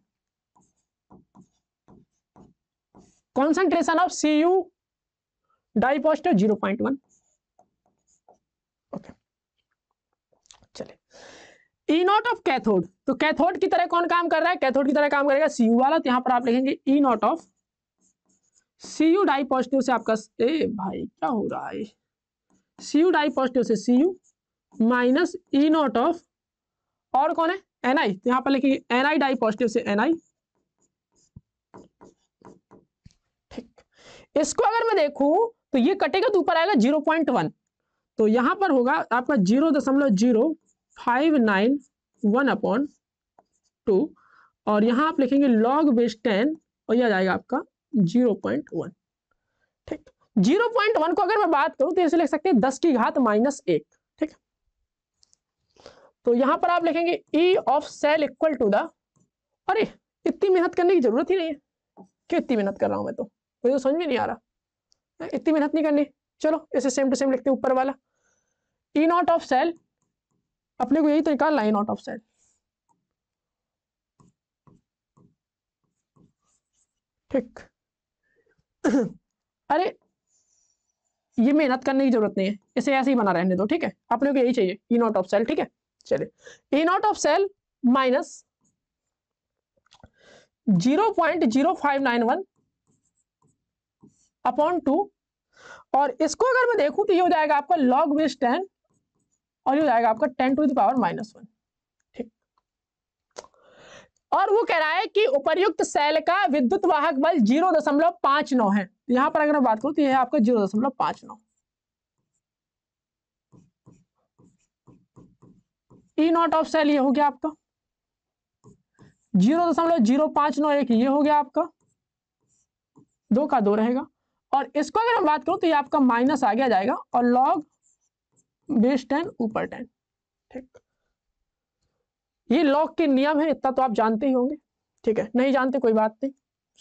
concentration of C U डाइपोस्टर zero point one okay चले E naught of cathode तो cathode की तरह कौन काम कर रहा है कैथोड की तरह काम करेगा सी यू वाला तो यहां पर आप लिखेंगे E naught of C U di positive से आपका ए भाई क्या हो रहा है सी यू डाई पॉजिटिव से C U minus E naught of और कौन है एनआई तो पर लिखेंगे एनआई डाई पॉजिटिव से एनआई इसको अगर मैं देखूं तो ये कटेगा तो ऊपर आएगा जीरो पॉइंट वन तो यहां पर होगा आपका जीरो दशमलव zero five nine one upon two और यहां आप लिखेंगे लॉग बेस टेन और यह जाएगा आपका जीरो पॉइंट वन ठीक जीरो पॉइंट वन को अगर मैं बात करूं तो इसे लिख सकते हैं दस की घात माइनस एक ठीक तो यहां पर आप लिखेंगे E of cell equal to the अरे इतनी मेहनत करने की जरूरत ही नहीं है क्यों इतनी मेहनत कर रहा हूं मैं तो मुझे तो समझ में नहीं आ रहा इतनी मेहनत नहीं करनी चलो इसे सेम टू सेम लिखते ऊपर वाला ई नॉट ऑफ सेल अपने को यही तो निकालना है नॉट ऑफ सेल ठीक अरे ये मेहनत करने की जरूरत नहीं है इसे ऐसे ही बना रहने दो ठीक है अपने को यही चाहिए ई नॉट ऑफ सेल ठीक है चलिए E naught of cell minus zero point zero five nine one upon two और इसको अगर मैं देखूं तो ये हो जाएगा आपका लॉग बेस टेन और ये हो जाएगा आपका ten to the power minus one ठीक और वो कह रहा है कि उपर्युक्त सेल का विद्युत वाहक बल जीरो दशमलव पांच नौ है तो यहां पर अगर मैं बात करूं तो यह आपका जीरो दशमलव पांच नौ ई नॉट ऑफ सेल ये हो गया आपका जीरो दशमलव जीरो पांच नौ एक ये हो गया आपका दो का दो रहेगा और इसको अगर हम बात करूं तो ये आपका माइनस आगे आ जाएगा और लॉग बेस टेन ऊपर टेन ठीक ये लॉग के नियम है इतना तो आप जानते ही होंगे ठीक है नहीं जानते कोई बात नहीं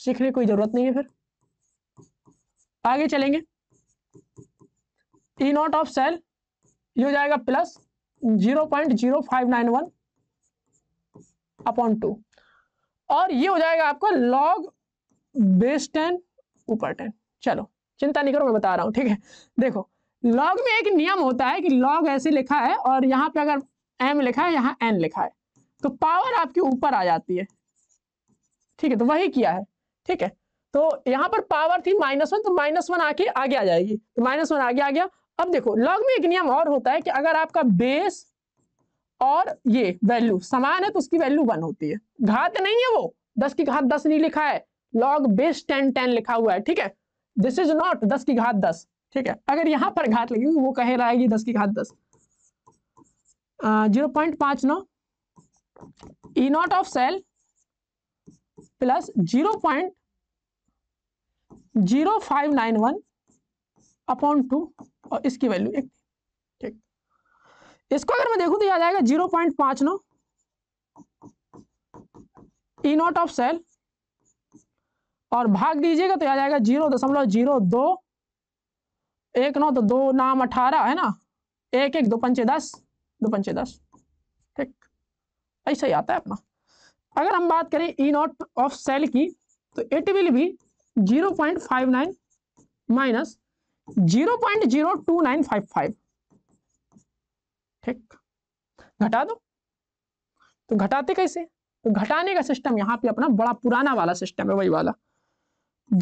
सीखने की कोई जरूरत नहीं है फिर आगे चलेंगे ई नॉट ऑफ सेल ये हो जाएगा plus zero point zero five nine one upon two और ये हो जाएगा आपका लॉग बेस टेन ऊपर टेन चलो चिंता नहीं करो मैं बता रहा हूँ ठीक है देखो लॉग में एक नियम होता है कि लॉग ऐसे लिखा है और यहाँ पे अगर एम लिखा है यहाँ एन लिखा है तो पावर आपके ऊपर आ जाती है ठीक है तो वही किया है ठीक है तो यहाँ पर पावर थी माइनस वन तो माइनस वन आके आगे आ जाएगी तो माइनस वन आगे आ गया अब देखो लॉग में एक नियम और होता है कि अगर आपका बेस और ये वैल्यू समान है तो उसकी वैल्यू वन होती है घात नहीं है वो दस की घात दस नहीं लिखा है लॉग बेस टेन टेन लिखा हुआ है ठीक है दिस इज नॉट दस की घात दस ठीक है अगर यहां पर घात लगेगी वो कहे रहेगी दस की घात दस जीरो पॉइंट पांच नौ E naught of cell plus zero point zero five nine one upon two और इसकी वैल्यू एक ठीक इसको अगर मैं देखूं तो यह आ जाएगा जीरो पॉइंट पांच नौ ई नॉट ऑफ सेल और भाग दीजिएगा तो आ जाएगा जीरो दशमलव जीरो दो एक नौ तो दो नाम अठारह है ना एक एक दो पंचे दस दो पंचे दस ठीक ऐसा ही आता है अपना अगर हम बात करें ई नॉट ऑफ सेल की तो it will be zero point five nine minus zero point zero two nine five five ठीक घटा दो तो घटाते कैसे तो घटाने का सिस्टम यहाँ पे अपना बड़ा पुराना वाला सिस्टम है वही वाला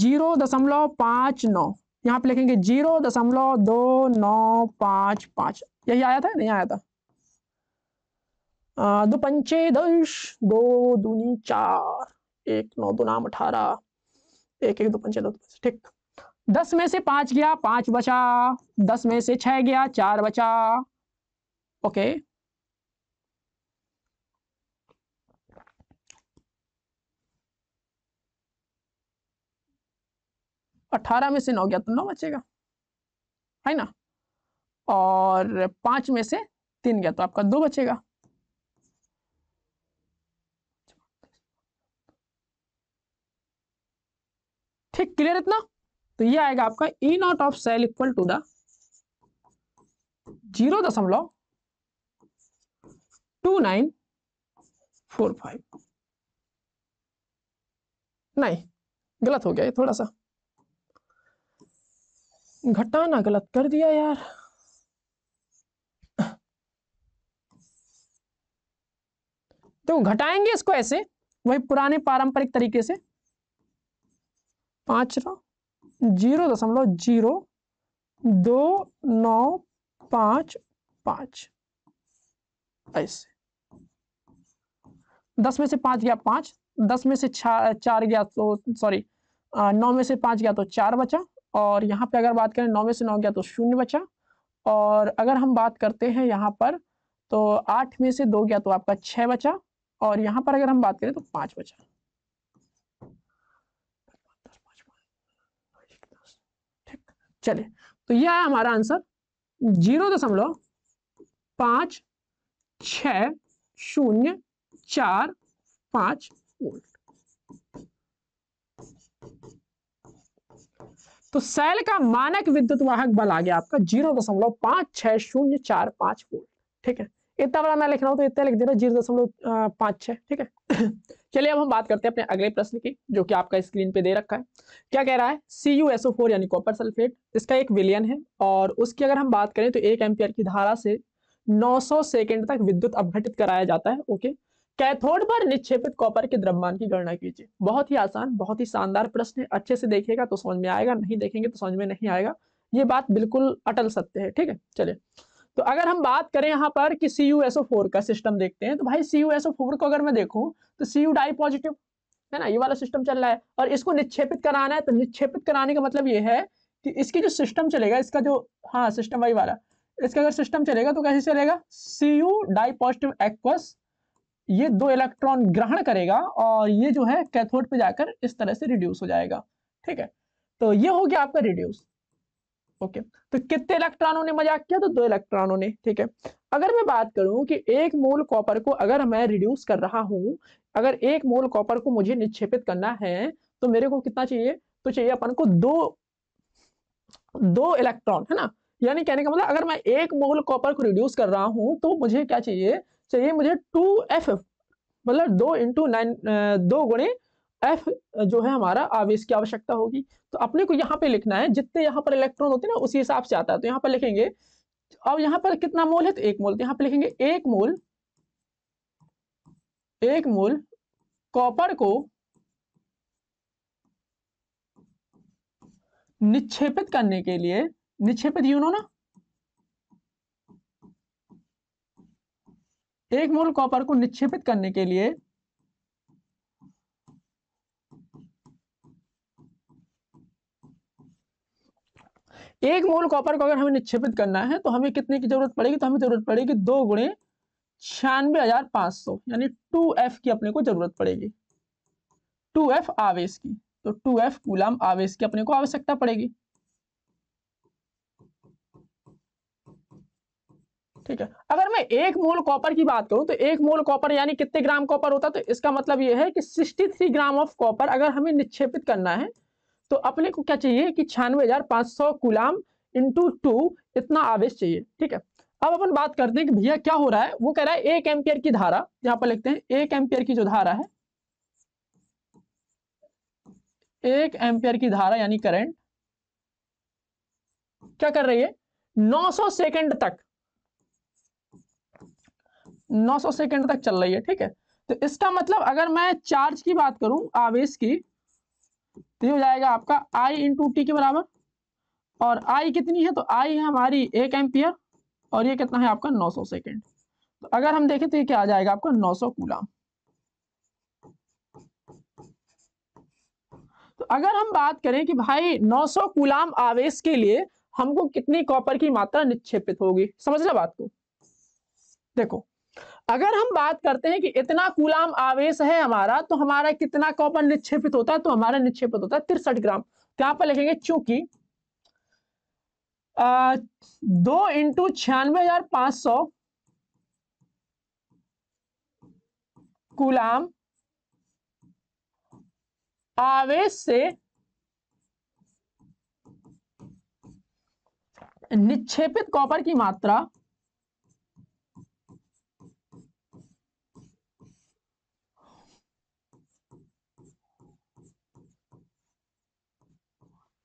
जीरो दशमलव पाँच नौ यहाँ पे लिखेंगे जीरो दशमलव दो नौ पाँच पाँच यही आया था नहीं आया था दो पंचे दस दो दूनी चार एक नौ दो नाम अठारह एक एक दो पंचे दो ठीक दस में से पांच गया पांच बचा दस में से छह गया चार बचा ओके अठारह में से नौ गया तो नौ बचेगा है ना और पांच में से तीन गया तो आपका दो बचेगा ठीक क्लियर इतना तो ये आएगा आपका E naught of cell equal to the zero दशमलव टू नाइन फोर फाइव नहीं गलत हो गया ये थोड़ा सा घटाना गलत कर दिया यार तो घटाएंगे इसको ऐसे वही पुराने पारंपरिक तरीके से पांच जीरो दशमलव जीरो दो नौ पांच पांच ऐसे दस में से पांच गया पांच दस में से चार गया तो सॉरी नौ में से पांच गया तो चार बचा और यहाँ पे अगर बात करें नौ में से नौ गया तो शून्य बचा और अगर हम बात करते हैं यहाँ पर तो आठ में से दो गया तो आपका छह बचा और यहाँ पर अगर हम बात करें तो पांच बचा चलिए तो यह है हमारा आंसर जीरो दशमलव पांच छ शून्य चार पाँच वोल्ट तो सेल का मानक विद्युत वाहक बल आ गया आपका जीरो दशमलव पांच छह शून्य चार पांच वोल्ट ठीक है इतना बड़ा मैं लिख रहा हूं तो इतना लिख देना जीरो दशमलव पांच छह ठीक है [LAUGHS] चलिए अब हम बात करते हैं अपने अगले प्रश्न की जो कि आपका स्क्रीन पे दे रखा है क्या कह रहा है सी यू एसओ फोर यानी कॉपर सल्फेट इसका एक विलियन है और उसकी अगर हम बात करें तो एक एम्पियर की धारा से 900 सेकंड तक विद्युत अपघटित कराया जाता है ओके कैथोड पर निक्षेपित कॉपर के द्रव्यमान की गणना कीजिए बहुत ही आसान बहुत ही शानदार प्रश्न है अच्छे से देखिएगा तो समझ में आएगा नहीं देखेंगे तो समझ में नहीं आएगा ये बात बिल्कुल अटल सत्य है ठीक है चलिए तो अगर हम बात करें यहाँ पर कि सी का सिस्टम देखते हैं तो भाई सी को अगर मैं देखूँ तो सी यू डाई पॉजिटिव है ना ये वाला सिस्टम चल रहा है और इसको निक्षेपित कराना है तो निक्षेपित कराने का मतलब ये है कि इसकी जो सिस्टम चलेगा इसका जो हाँ सिस्टम वही वाला इसका अगर सिस्टम चलेगा तो कैसे चलेगा C U di positive aqueous ये दो इलेक्ट्रॉन ग्रहण करेगा और ये जो है कैथोड पे जाकर इस तरह से रिड्यूस हो जाएगा ठीक है तो ये हो गया आपका रिड्यूस ओके तो कितने इलेक्ट्रॉनों ने मजाक किया तो दो इलेक्ट्रॉनों ने ठीक है अगर मैं बात करूं कि एक मोल कॉपर को अगर मैं रिड्यूस कर रहा हूं अगर एक मोल कॉपर को मुझे निक्षेपित करना है तो मेरे को कितना चाहिए तो चाहिए अपन को दो दो इलेक्ट्रॉन है ना यानी कहने का मतलब अगर मैं एक मोल कॉपर को रिड्यूस कर रहा हूं तो मुझे क्या चाहिए चाहिए मुझे टू एफ मतलब दो इंटू नाइन दो गुणे एफ जो है हमारा आवेश की आवश्यकता होगी तो अपने को यहाँ पे लिखना है जितने यहाँ पर इलेक्ट्रॉन होते हैं ना उसी हिसाब से आता है तो यहाँ पर लिखेंगे अब यहाँ पर कितना मोल है तो एक मोल तो यहाँ पर लिखेंगे एक मोल एक मोल कॉपर को निक्षेपित करने के लिए निक्षेपित यूनो ना एक मोल कॉपर को निक्षेपित करने के लिए एक मोल कॉपर को अगर हमें निक्षेपित करना है तो हमें कितने की जरूरत पड़ेगी तो हमें जरूरत पड़ेगी दो गुणे छियानवे हजार पांच सौ यानी टू एफ की अपने को जरूरत पड़ेगी टू एफ आवेश की तो टू एफ कूलाम आवेश की अपने को आवश्यकता पड़ेगी ठीक है अगर मैं एक मोल कॉपर की बात करूं तो एक मोल कॉपर यानी कितने ग्राम कॉपर होता है तो इसका मतलब यह है कि sixty three gram of copper अगर हमें निक्षेपित करना है तो अपने को क्या चाहिए कि छियानवे हजार पांच सौ गुलाम इंटू टू इतना आवेश चाहिए ठीक है अब अपन बात करते हैं कि भैया क्या हो रहा है वो कह रहा है एक एम्पियर की धारा यहाँ पर लिखते हैं एक एम्पियर की जो धारा है एक एम्पियर की धारा यानी करंट क्या कर रही है 900 सेकंड तक 900 सेकंड तक चल रही है ठीक है तो इसका मतलब अगर मैं चार्ज की बात करूं आवेश की तो हो जाएगा आपका आई टू टी के बराबर और आई कितनी है तो आई है हमारी एक एम्पियर और ये कितना है आपका 900 सेकंड तो अगर हम देखें तो ये क्या आ जाएगा आपका 900 कूलाम तो अगर हम बात करें कि भाई 900 कूलाम आवेश के लिए हमको कितनी कॉपर की मात्रा निक्षेपित होगी समझ लो बात को देखो अगर हम बात करते हैं कि इतना कुलाम आवेश है हमारा तो हमारा कितना कॉपर निक्षेपित होता है तो हमारा निक्षेपित होता है तिरसठ ग्राम तो यहां पर लिखेंगे चूंकि दो इंटू छियानवे हजार पांच सौ कुलाम आवेश से निक्षेपित कॉपर की मात्रा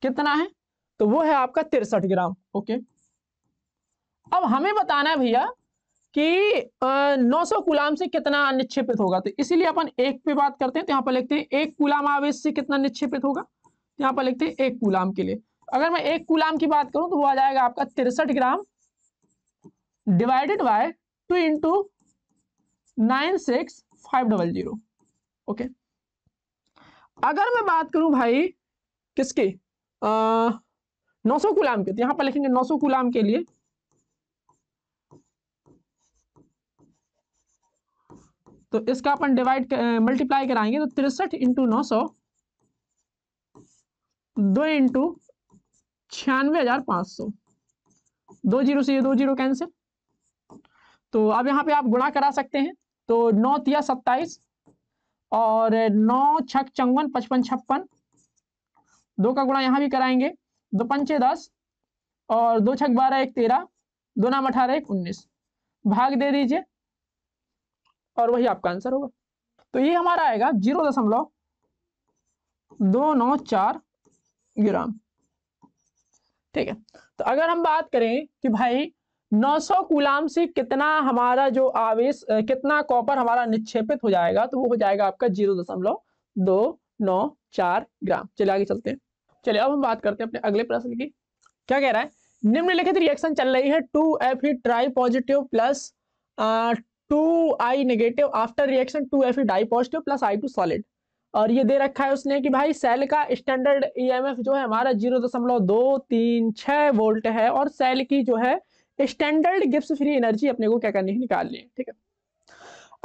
कितना है तो वो है आपका तिरसठ ग्राम ओके अब हमें बताना है भैया कि नौ सौ कुलाम से कितना निक्षेपित होगा तो इसीलिए अपन एक पे बात करते हैं तो यहाँ पर लिखते हैं एक कुलाम आवेश से कितना निक्षेपित होगा तो यहाँ पर लिखते हैं एक कुलाम के लिए अगर मैं एक कुलाम की बात करूं तो वो आ जाएगा आपका तिरसठ gram divided by two into nine six five double zero okay अगर मैं बात करूं भाई किसकी नौ सौ गुलाम के तो यहां पर लिखेंगे नौ सौ गुलाम के लिए तो इसका अपन डिवाइड मल्टीप्लाई कराएंगे तो तिरसठ इंटू नौ सौ दो इंटू छियानवे हजार पांच सौ दो जीरो से ये दो जीरो कैंसिल तो अब यहां पे आप गुणा करा सकते हैं तो नौ तिया सत्ताईस और नौ छक चौवन पचपन छप्पन दो का गुणा यहाँ भी कराएंगे दो पंचे दस और दो छक बारह एक तेरह दो नाम अठारह एक उन्नीस भाग दे दीजिए और वही आपका आंसर होगा तो ये हमारा आएगा जीरो दशमलव दो नौ चार ग्राम ठीक है तो अगर हम बात करें कि भाई 900 गुलाम से कितना हमारा जो आवेश कितना कॉपर हमारा निक्षेपित हो जाएगा तो वो हो जाएगा आपका जीरो दशमलव दो नौ चार ग्राम चलिए आगे चलते हैं चलिए अब हम बात करते हैं अपने अगले प्रश्न की क्या कह रहा है निम्नलिखित रिएक्शन चल रही है two F E e tri positive plus two I negative after reaction two F E e di positive plus I two solid और ये दे रखा है उसने कि भाई सेल का स्टैंडर्ड ईएमएफ जो है हमारा जीरो दशमलव दो तीन छः वोल्ट है और सेल की जो है स्टैंडर्ड गिप्स फ्री एनर्जी अपने को क्या करनी है निकालनी है ठीक है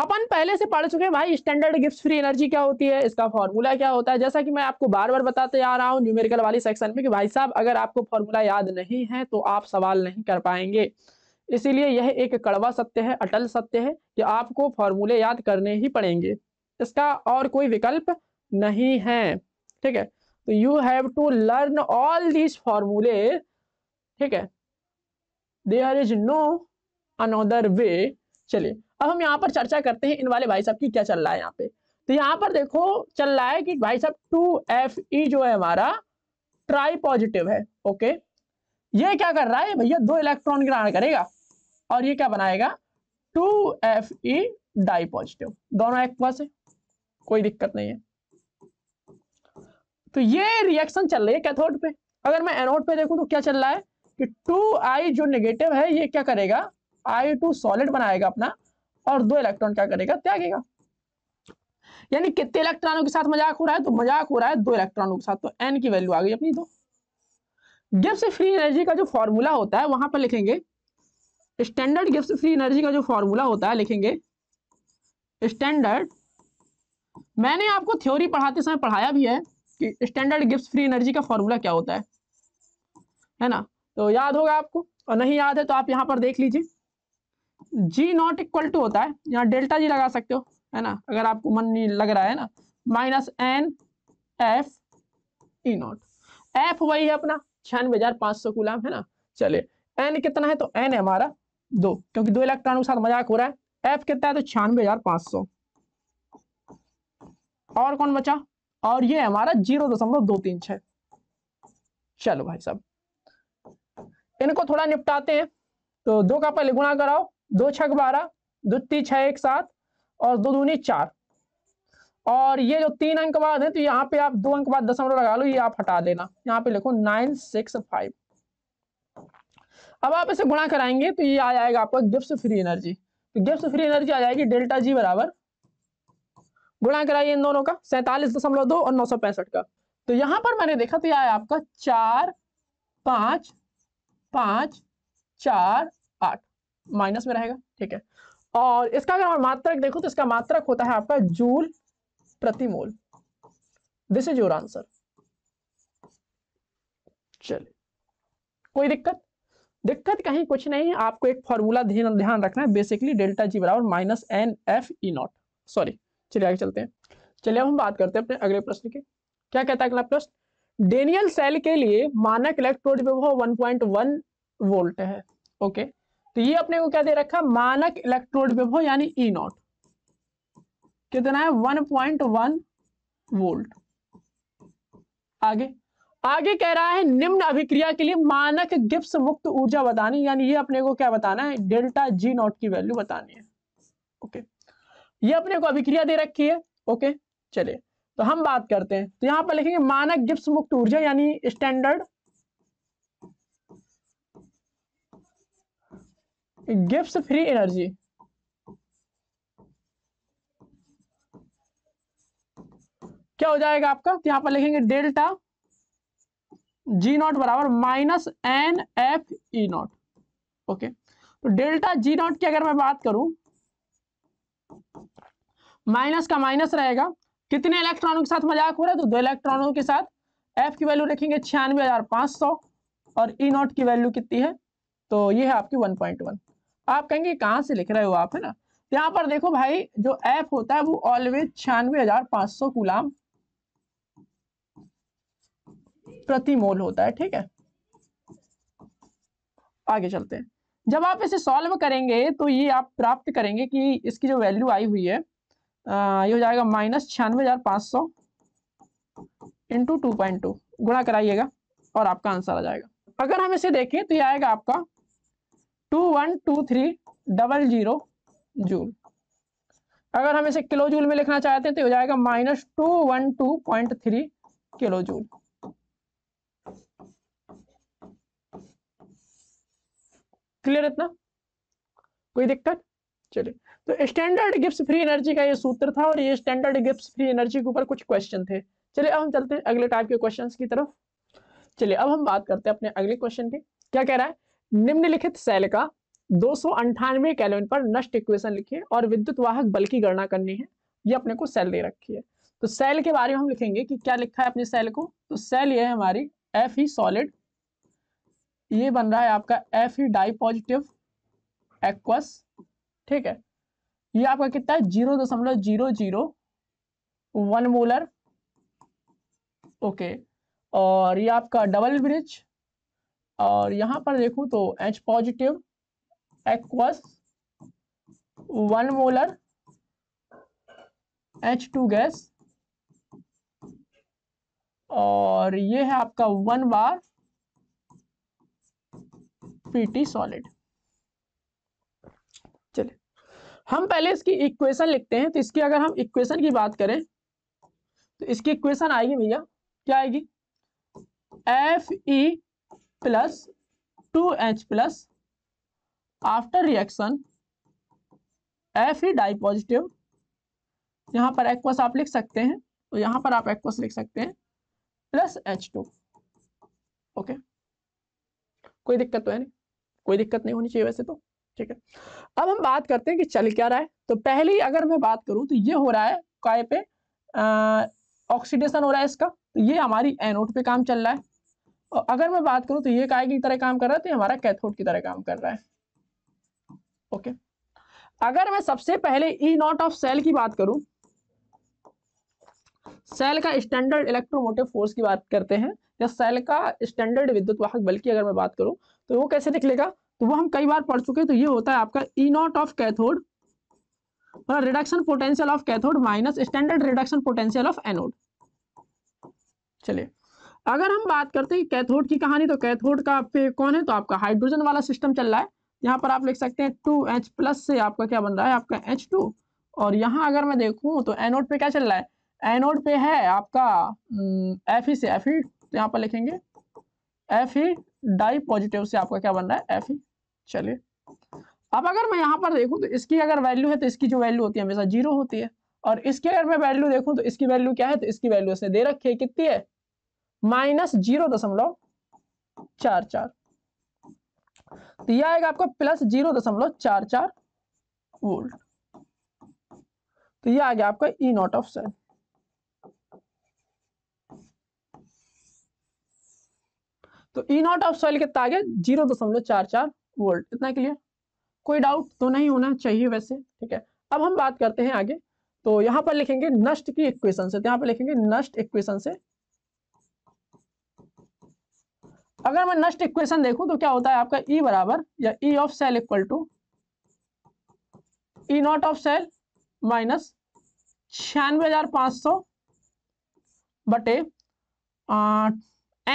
अपन पहले से पढ़ चुके हैं भाई स्टैंडर्ड गिफ्ट फ्री एनर्जी क्या होती है इसका फॉर्मूला क्या होता है जैसा कि मैं आपको बार बार बताते आ रहा हूँ न्यूमेरिकल वाली सेक्शन में कि भाई साहब अगर आपको फॉर्मूला याद नहीं है तो आप सवाल नहीं कर पाएंगे इसीलिए यह एक कड़वा सत्य है अटल सत्य है कि आपको फॉर्मूले याद करने ही पड़ेंगे इसका और कोई विकल्प नहीं है ठीक है तो you have to learn all these फॉर्मूले ठीक है there is no another way चलिए अब हम यहाँ पर चर्चा करते हैं इन वाले भाई साहब की क्या चल रहा है यहाँ पे तो यहाँ पर देखो चल रहा है कि भाई साहब टू एफ ई जो है हमारा ट्राई पॉजिटिव है ओके ये क्या कर रहा है भैया दो इलेक्ट्रॉन ग्रहण करेगा और ये क्या बनाएगा two F E di positive दोनों एक्वस है कोई दिक्कत नहीं है तो ये रिएक्शन चल रही है कैथोड पे अगर मैं एनोड पे देखूं तो क्या चल रहा है कि टू आई जो नेगेटिव है ये क्या करेगा आई टू सॉलिड बनाएगा अपना और दो इलेक्ट्रॉन क्या करेगा त्यागेगा यानी कितने इलेक्ट्रॉनों के साथ मजाक हो रहा है तो मजाक हो रहा है दो इलेक्ट्रॉनों के साथ तो एन की वैल्यू आ गई अपनी दो गिफ्ट फ्री एनर्जी का जो फॉर्मूला होता है वहां पर लिखेंगे स्टैंडर्ड गिफ्ट फ्री एनर्जी का जो फॉर्मूला होता है लिखेंगे स्टैंडर्ड मैंने आपको थ्योरी पढ़ाते समय पढ़ाया भी है कि स्टैंडर्ड गिफ्ट फ्री एनर्जी का फॉर्मूला क्या होता है है ना तो याद होगा आपको और नहीं याद है तो आप यहाँ पर देख लीजिए जी नॉट इक्वल टू होता है यहाँ डेल्टा जी लगा सकते हो है ना अगर आपको मन नहीं लग रहा है ना minus N F E naught F वही है अपना छियानवे हजार पांच सौ गुलाम है ना चलिए एन कितना है तो एन है हमारा दो क्योंकि दो इलेक्ट्रॉन के साथ मजाक हो रहा है एफ कितना है तो छियानवे हजार पांच सौ और कौन बचा और ये हमारा जीरो दशमलव दो तीन छह चलो भाई साहब इनको थोड़ा निपटाते हैं तो दो का पहले गुणा कराओ दो छक बारह दो तीन छः एक सात और दो दूनी चार और ये जो तीन अंक बाद है तो यहाँ पे आप दो अंक बाद दशमलव लगा लो ये आप हटा देना यहाँ पे लिखो नाइन सिक्स फाइव अब आप इसे गुणा कराएंगे तो ये आ जाएगा आपको गिप्स फ्री एनर्जी तो गिप्स फ्री एनर्जी आ जाएगी डेल्टा जी बराबर गुणा कराइए इन दोनों का सैंतालीस दशमलव दो और नौ सौ पैंसठ का तो यहां पर मैंने देखा तो यह आया आपका चार पांच पांच चार माइनस में रहेगा ठीक है और इसका अगर हम मात्रक देखो तो इसका मात्रक होता है आपका जूल प्रति mole this is your answer चलिए कोई दिक्कत दिक्कत कहीं कुछ नहीं है आपको एक फॉर्मूला ध्यान रखना है बेसिकली डेल्टा जी बराबर minus N F E naught sorry चलिए आगे चलते हैं चलिए अब हम बात करते हैं अपने अगले प्रश्न की क्या कहता है अगला प्रश्न डेनियल सेल के लिए मानक इलेक्ट्रोड विभव 1.1 वोल्ट है ओके okay? तो ये अपने को क्या दे रखा मानक इलेक्ट्रोड विभव यानी ई e नॉट कितना है 1.1 वोल्ट आगे आगे कह रहा है निम्न अभिक्रिया के लिए मानक गिप्स मुक्त ऊर्जा बतानी यानी ये अपने को क्या बताना है डेल्टा जी नॉट की वैल्यू बतानी है ओके ये अपने को अभिक्रिया दे रखी है ओके चलिए तो हम बात करते हैं तो यहां पर लिखेंगे मानक गिप्स मुक्त ऊर्जा यानी स्टैंडर्ड गिव्स फ्री एनर्जी क्या हो जाएगा आपका तो यहां पर लिखेंगे डेल्टा जी नॉट बराबर minus N F E naught okay तो डेल्टा जी नॉट की अगर मैं बात करूं माइनस का माइनस रहेगा कितने इलेक्ट्रॉनों के साथ मजाक हो रहा है तो दो इलेक्ट्रॉनों के साथ एफ की वैल्यू रखेंगे छियानवे हजार पांच सौ और ई e नॉट की वैल्यू कितनी है तो ये है आपकी वन पॉइंट वन आप कहेंगे कहाँ से लिख रहे हो आप है ना तो यहाँ पर देखो भाई जो एफ होता है वो ऑलवेज छियानवे हजार पांच सौ गुलाम प्रति मोल होता है ठीक है आगे चलते हैं जब आप इसे सॉल्व करेंगे तो ये आप प्राप्त करेंगे कि इसकी जो वैल्यू आई हुई है आ, ये हो जाएगा माइनस छियानवे हजार पांच सौ इंटू टू पॉइंट टू गुणा कराइएगा और आपका आंसर आ जाएगा अगर हम इसे देखें तो ये आएगा आपका two one two three double zero joule अगर हम इसे किलो जूल में लिखना चाहते हैं तो हो जाएगा minus two one two point three kilo joule clear इतना कोई दिक्कत चलिए तो स्टैंडर्ड गिप्स फ्री एनर्जी का ये सूत्र था और ये स्टैंडर्ड गिप्स फ्री एनर्जी के ऊपर कुछ क्वेश्चन थे चलिए अब हम चलते हैं अगले टाइप के क्वेश्चन की तरफ चलिए अब हम बात करते हैं अपने अगले क्वेश्चन की क्या कह रहा है निम्नलिखित सेल का दो केल्विन पर नष्ट इक्वेशन लिखिए और विद्युत वाहक बल की गणना करनी है ये अपने को सेल दे रखी है तो सेल के बारे में हम लिखेंगे कि क्या लिखा है अपने सेल को तो सेल ये है हमारी एफ ही सॉलिड ये बन रहा है आपका एफ ही पॉजिटिव एक्वस ठीक है ये आपका कितना है जीरो दशमलव zero zero one molar okay और ये आपका डबल ब्रिज और यहां पर देखू तो H positive aqueous one molar H2 gas और ये है आपका वन बार पीटी सॉलिड चलिए हम पहले इसकी इक्वेशन लिखते हैं तो इसकी अगर हम इक्वेशन की बात करें तो इसकी इक्वेशन आएगी भैया क्या आएगी F E e plus two H plus after reaction F E di positive यहाँ पर एक्वस आप लिख सकते हैं तो यहाँ पर आप एक्वस लिख सकते हैं प्लस एच टू ओके कोई दिक्कत तो है नहीं कोई दिक्कत नहीं होनी चाहिए वैसे तो ठीक है अब हम बात करते हैं कि चल क्या रहा है तो पहले ही अगर मैं बात करूं तो ये हो रहा है काय पे ऑक्सीडेशन हो रहा है इसका तो ये हमारी एनोड पे काम चल रहा है अगर मैं बात करूं तो ये काय की तरह काम कर रहा है तो हमारा कैथोड की तरह काम कर रहा है ओके अगर मैं सबसे पहले ई नॉट ऑफ सेल की बात करूं सेल का स्टैंडर्ड इलेक्ट्रोमोटिव फोर्स की बात करते हैं या सेल का स्टैंडर्ड विद्युत वाहक बल की अगर मैं बात करूं तो वो कैसे निकलेगा तो वो हम कई बार पढ़ चुके हैं तो ये होता है आपका E naught of cathode reduction potential of cathode minus standard reduction potential of anode चलिए अगर हम बात करते हैं कैथोड की कहानी तो कैथोड का पे कौन है तो आपका हाइड्रोजन वाला सिस्टम चल रहा है यहाँ पर आप लिख सकते हैं टू एच प्लस से आपका क्या बन रहा है आपका एच टू और यहाँ अगर मैं देखूँ तो एनोड पे क्या चल रहा है एनोड पे है आपका एफ हम्म, ई से एफ ई तो यहाँ पर लिखेंगे एफ ई डाई पॉजिटिव से आपका क्या बन रहा है एफ ई चलिए अब अगर मैं यहाँ पर देखूँ तो इसकी अगर वैल्यू है तो इसकी जो वैल्यू होती है हमेशा जीरो होती है और इसकी अगर मैं वैल्यू देखूँ तो इसकी वैल्यू क्या है तो इसकी वैल्यू इसने दे रखी है कितनी है माइनस जीरो दशमलव चार चार तो यह आएगा आपको प्लस जीरो दशमलव चार चार वोल्ट तो यह आ गया आपका ई नॉट ऑफ सेल तो ई नॉट ऑफ सेल कितना आ गया जीरो दशमलव चार चार वोल्ट इतना क्लियर कोई डाउट तो नहीं होना चाहिए वैसे ठीक है अब हम बात करते हैं आगे तो यहां पर लिखेंगे नष्ट की इक्वेशन से तो यहां पर लिखेंगे नष्ट इक्वेशन से अगर मैं नेक्स्ट इक्वेशन देखूं तो क्या होता है आपका ई e बराबर या E of cell equal to E naught of cell minus छियानवे हजार पांच सौ बटे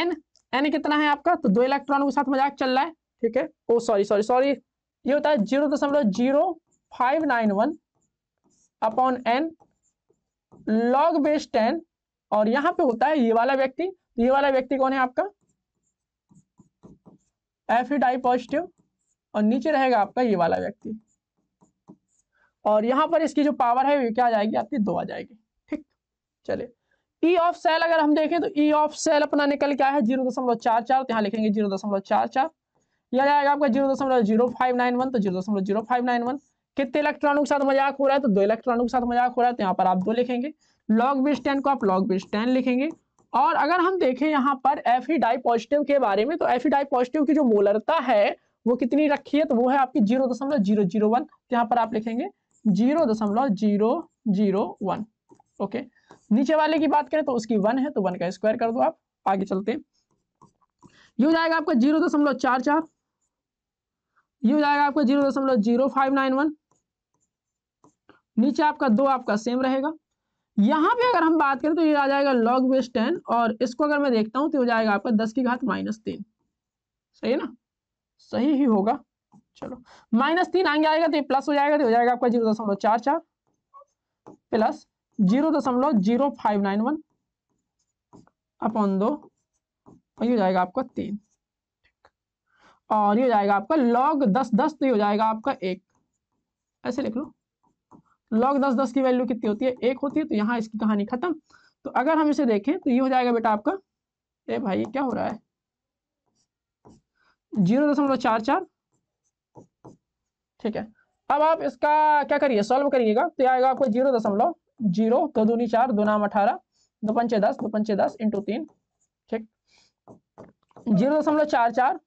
एन एन कितना है आपका तो दो इलेक्ट्रॉन के साथ मजाक चल रहा है ठीक है ओ सॉरी सॉरी सॉरी ये होता है जीरो दशमलव zero five nine one upon N log base ten और यहां पे होता है ये वाला व्यक्ति तो ये वाला व्यक्ति कौन है आपका एफ ई डाई पॉजिटिव और नीचे रहेगा आपका ये वाला व्यक्ति और यहाँ पर इसकी जो पावर है क्या आ जाएगी आपकी दो आ जाएगी ठीक चलिए ई ऑफ सेल अगर हम देखें तो ई ऑफ सेल अपना निकल क्या है जीरो दशमलव चार चार तो यहाँ लिखेंगे जीरो दशमलव चार चार यह जाएगा आपका जीरो दशमलव जीरो फाइव नाइन वन तो जीरो दशमलव जीरो फाइव नाइन वन कितने इलेक्ट्रॉनों के साथ मजाक हो रहा है तो दो इलेक्ट्रॉनों के साथ मजाक हो रहा है तो यहाँ पर आप दो लिखेंगे लॉग बेस टेन को आप लॉग बेस टेन लिखेंगे और अगर हम देखें यहाँ पर एफ ई डाई पॉजिटिव के बारे में तो एफ ई डाई पॉजिटिव की जो मोलरता है वो कितनी रखी है तो वो है आपकी जीरो दशमलव जीरो जीरो वन यहाँ पर आप लिखेंगे जीरो दशमलव जीरो जीरो वन ओके नीचे वाले की बात करें तो उसकी वन है तो वन का स्क्वायर कर दो आप आगे चलते हैं ये हो जाएगा आपका जीरो दशमलव चार चार ये हो जाएगा आपका जीरो दशमलव जीरो फाइव नाइन वन नीचे आपका दो आपका सेम रहेगा यहाँ पे अगर हम बात करें तो ये आ जाएगा लॉग बेस टेन और इसको अगर मैं देखता हूँ तो हो जाएगा आपका दस की घात माइनस तीन सही है ना सही ही होगा चलो माइनस तीन आगे आएगा तो ये प्लस हो जाएगा तो हो जाएगा आपका जीरो दशमलव चार चार प्लस जीरो दशमलव zero five nine one upon दो और ये हो जाएगा आपका तीन और ये हो जाएगा आपका लॉग दस दस तो ये हो जाएगा आपका एक ऐसे लिख लो लॉग दस दस की वैल्यू कितनी होती है एक होती है तो यहाँ इसकी कहानी खत्म तो अगर हम इसे देखें तो ये हो जाएगा बेटा आपका ए भाई क्या हो रहा है जीरो दशमलव चार चार ठीक है अब आप इसका क्या करिए सॉल्व करिएगा तो आएगा आपको जीरो दशमलव जीरो दो दूनी चार दो नाम अठारह दो पंचे दस दो पंचे दस इंटू तीन ठीक जीरो दशमलव चार चार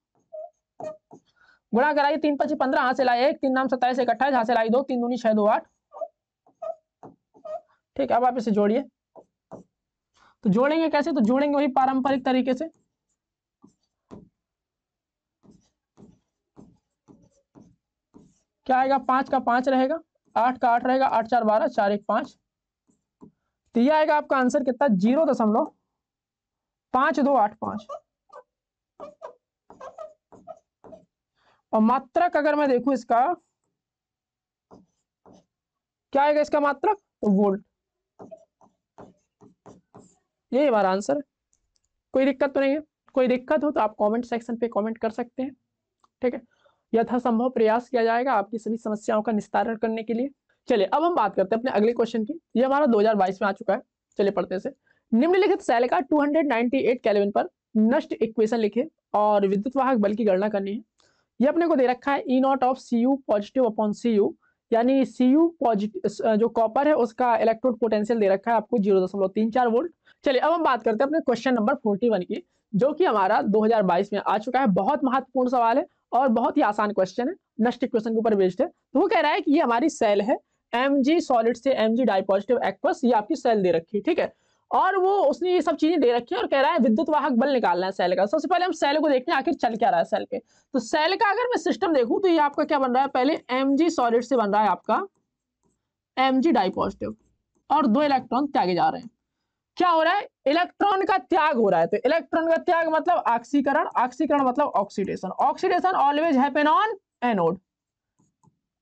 गुणा कराइए तीन पच्चीस पंद्रह हाँ से लाए एक तीन नाम सत्ताईस इकट्ठाईस हाथ से लाई दो तीन दूनी छह दो आठ ठीक अब आप इसे जोड़िए तो जोड़ेंगे कैसे तो जोड़ेंगे वही पारंपरिक तरीके से क्या आएगा पांच का पांच रहेगा आठ का आठ रहेगा आठ चार बारह चार एक पांच तो यह आएगा आपका आंसर कितना जीरो दशमलव पांच दो आठ पांच और मात्रक अगर मैं देखूं इसका क्या आएगा इसका मात्रक तो वोल्ट ये हमारा आंसर कोई दिक्कत तो नहीं है कोई दिक्कत हो तो आप कमेंट सेक्शन पे कमेंट कर सकते हैं ठीक है यथासंभव प्रयास किया जाएगा आपकी सभी समस्याओं का निस्तारण करने के लिए चलिए अब हम बात करते हैं अपने अगले क्वेश्चन की ये हमारा 2022 में आ चुका है चलिए पढ़ते से निम्नलिखित सेल का 298 केल्विन पर नष्ट इक्वेशन लिखे और विद्युत वाहक बल की गणना करनी है ये अपने को दे रखा है E naught of C U positive upon C U यानी सी यू पॉजिटिव जो कॉपर है उसका इलेक्ट्रोड पोटेंशियल दे रखा है आपको जीरो दशमलव तीन चार वोल्ट चलिए अब हम बात करते हैं अपने क्वेश्चन नंबर 41 की जो कि हमारा 2022 में आ चुका है बहुत महत्वपूर्ण सवाल है और बहुत ही आसान क्वेश्चन है नेक्स्ट क्वेश्चन के ऊपर बेस्ड है तो वो कह रहा है कि ये हमारी सेल है एम जी सॉलिड से एम जी डाइपॉजिटिव एक्वस ये आपकी सेल दे रखी है ठीक है और वो उसने ये सब चीजें दे रखी है और कह रहा है विद्युत वाहक बल निकालना है सेल का सबसे पहले हम सेल को देखते हैं आखिर चल क्या रहा है सेल के तो सेल का अगर मैं सिस्टम देखूं तो ये आपका क्या बन रहा है पहले एम जी सॉलिड से बन रहा है आपका एम जी डाइपॉजिटिव और दो इलेक्ट्रॉन त्यागे जा रहे हैं क्या हो रहा है इलेक्ट्रॉन का त्याग हो रहा है तो इलेक्ट्रॉन का त्याग मतलब ऑक्सीकरण ऑक्सीकरण मतलब oxidation oxidation always happen on anode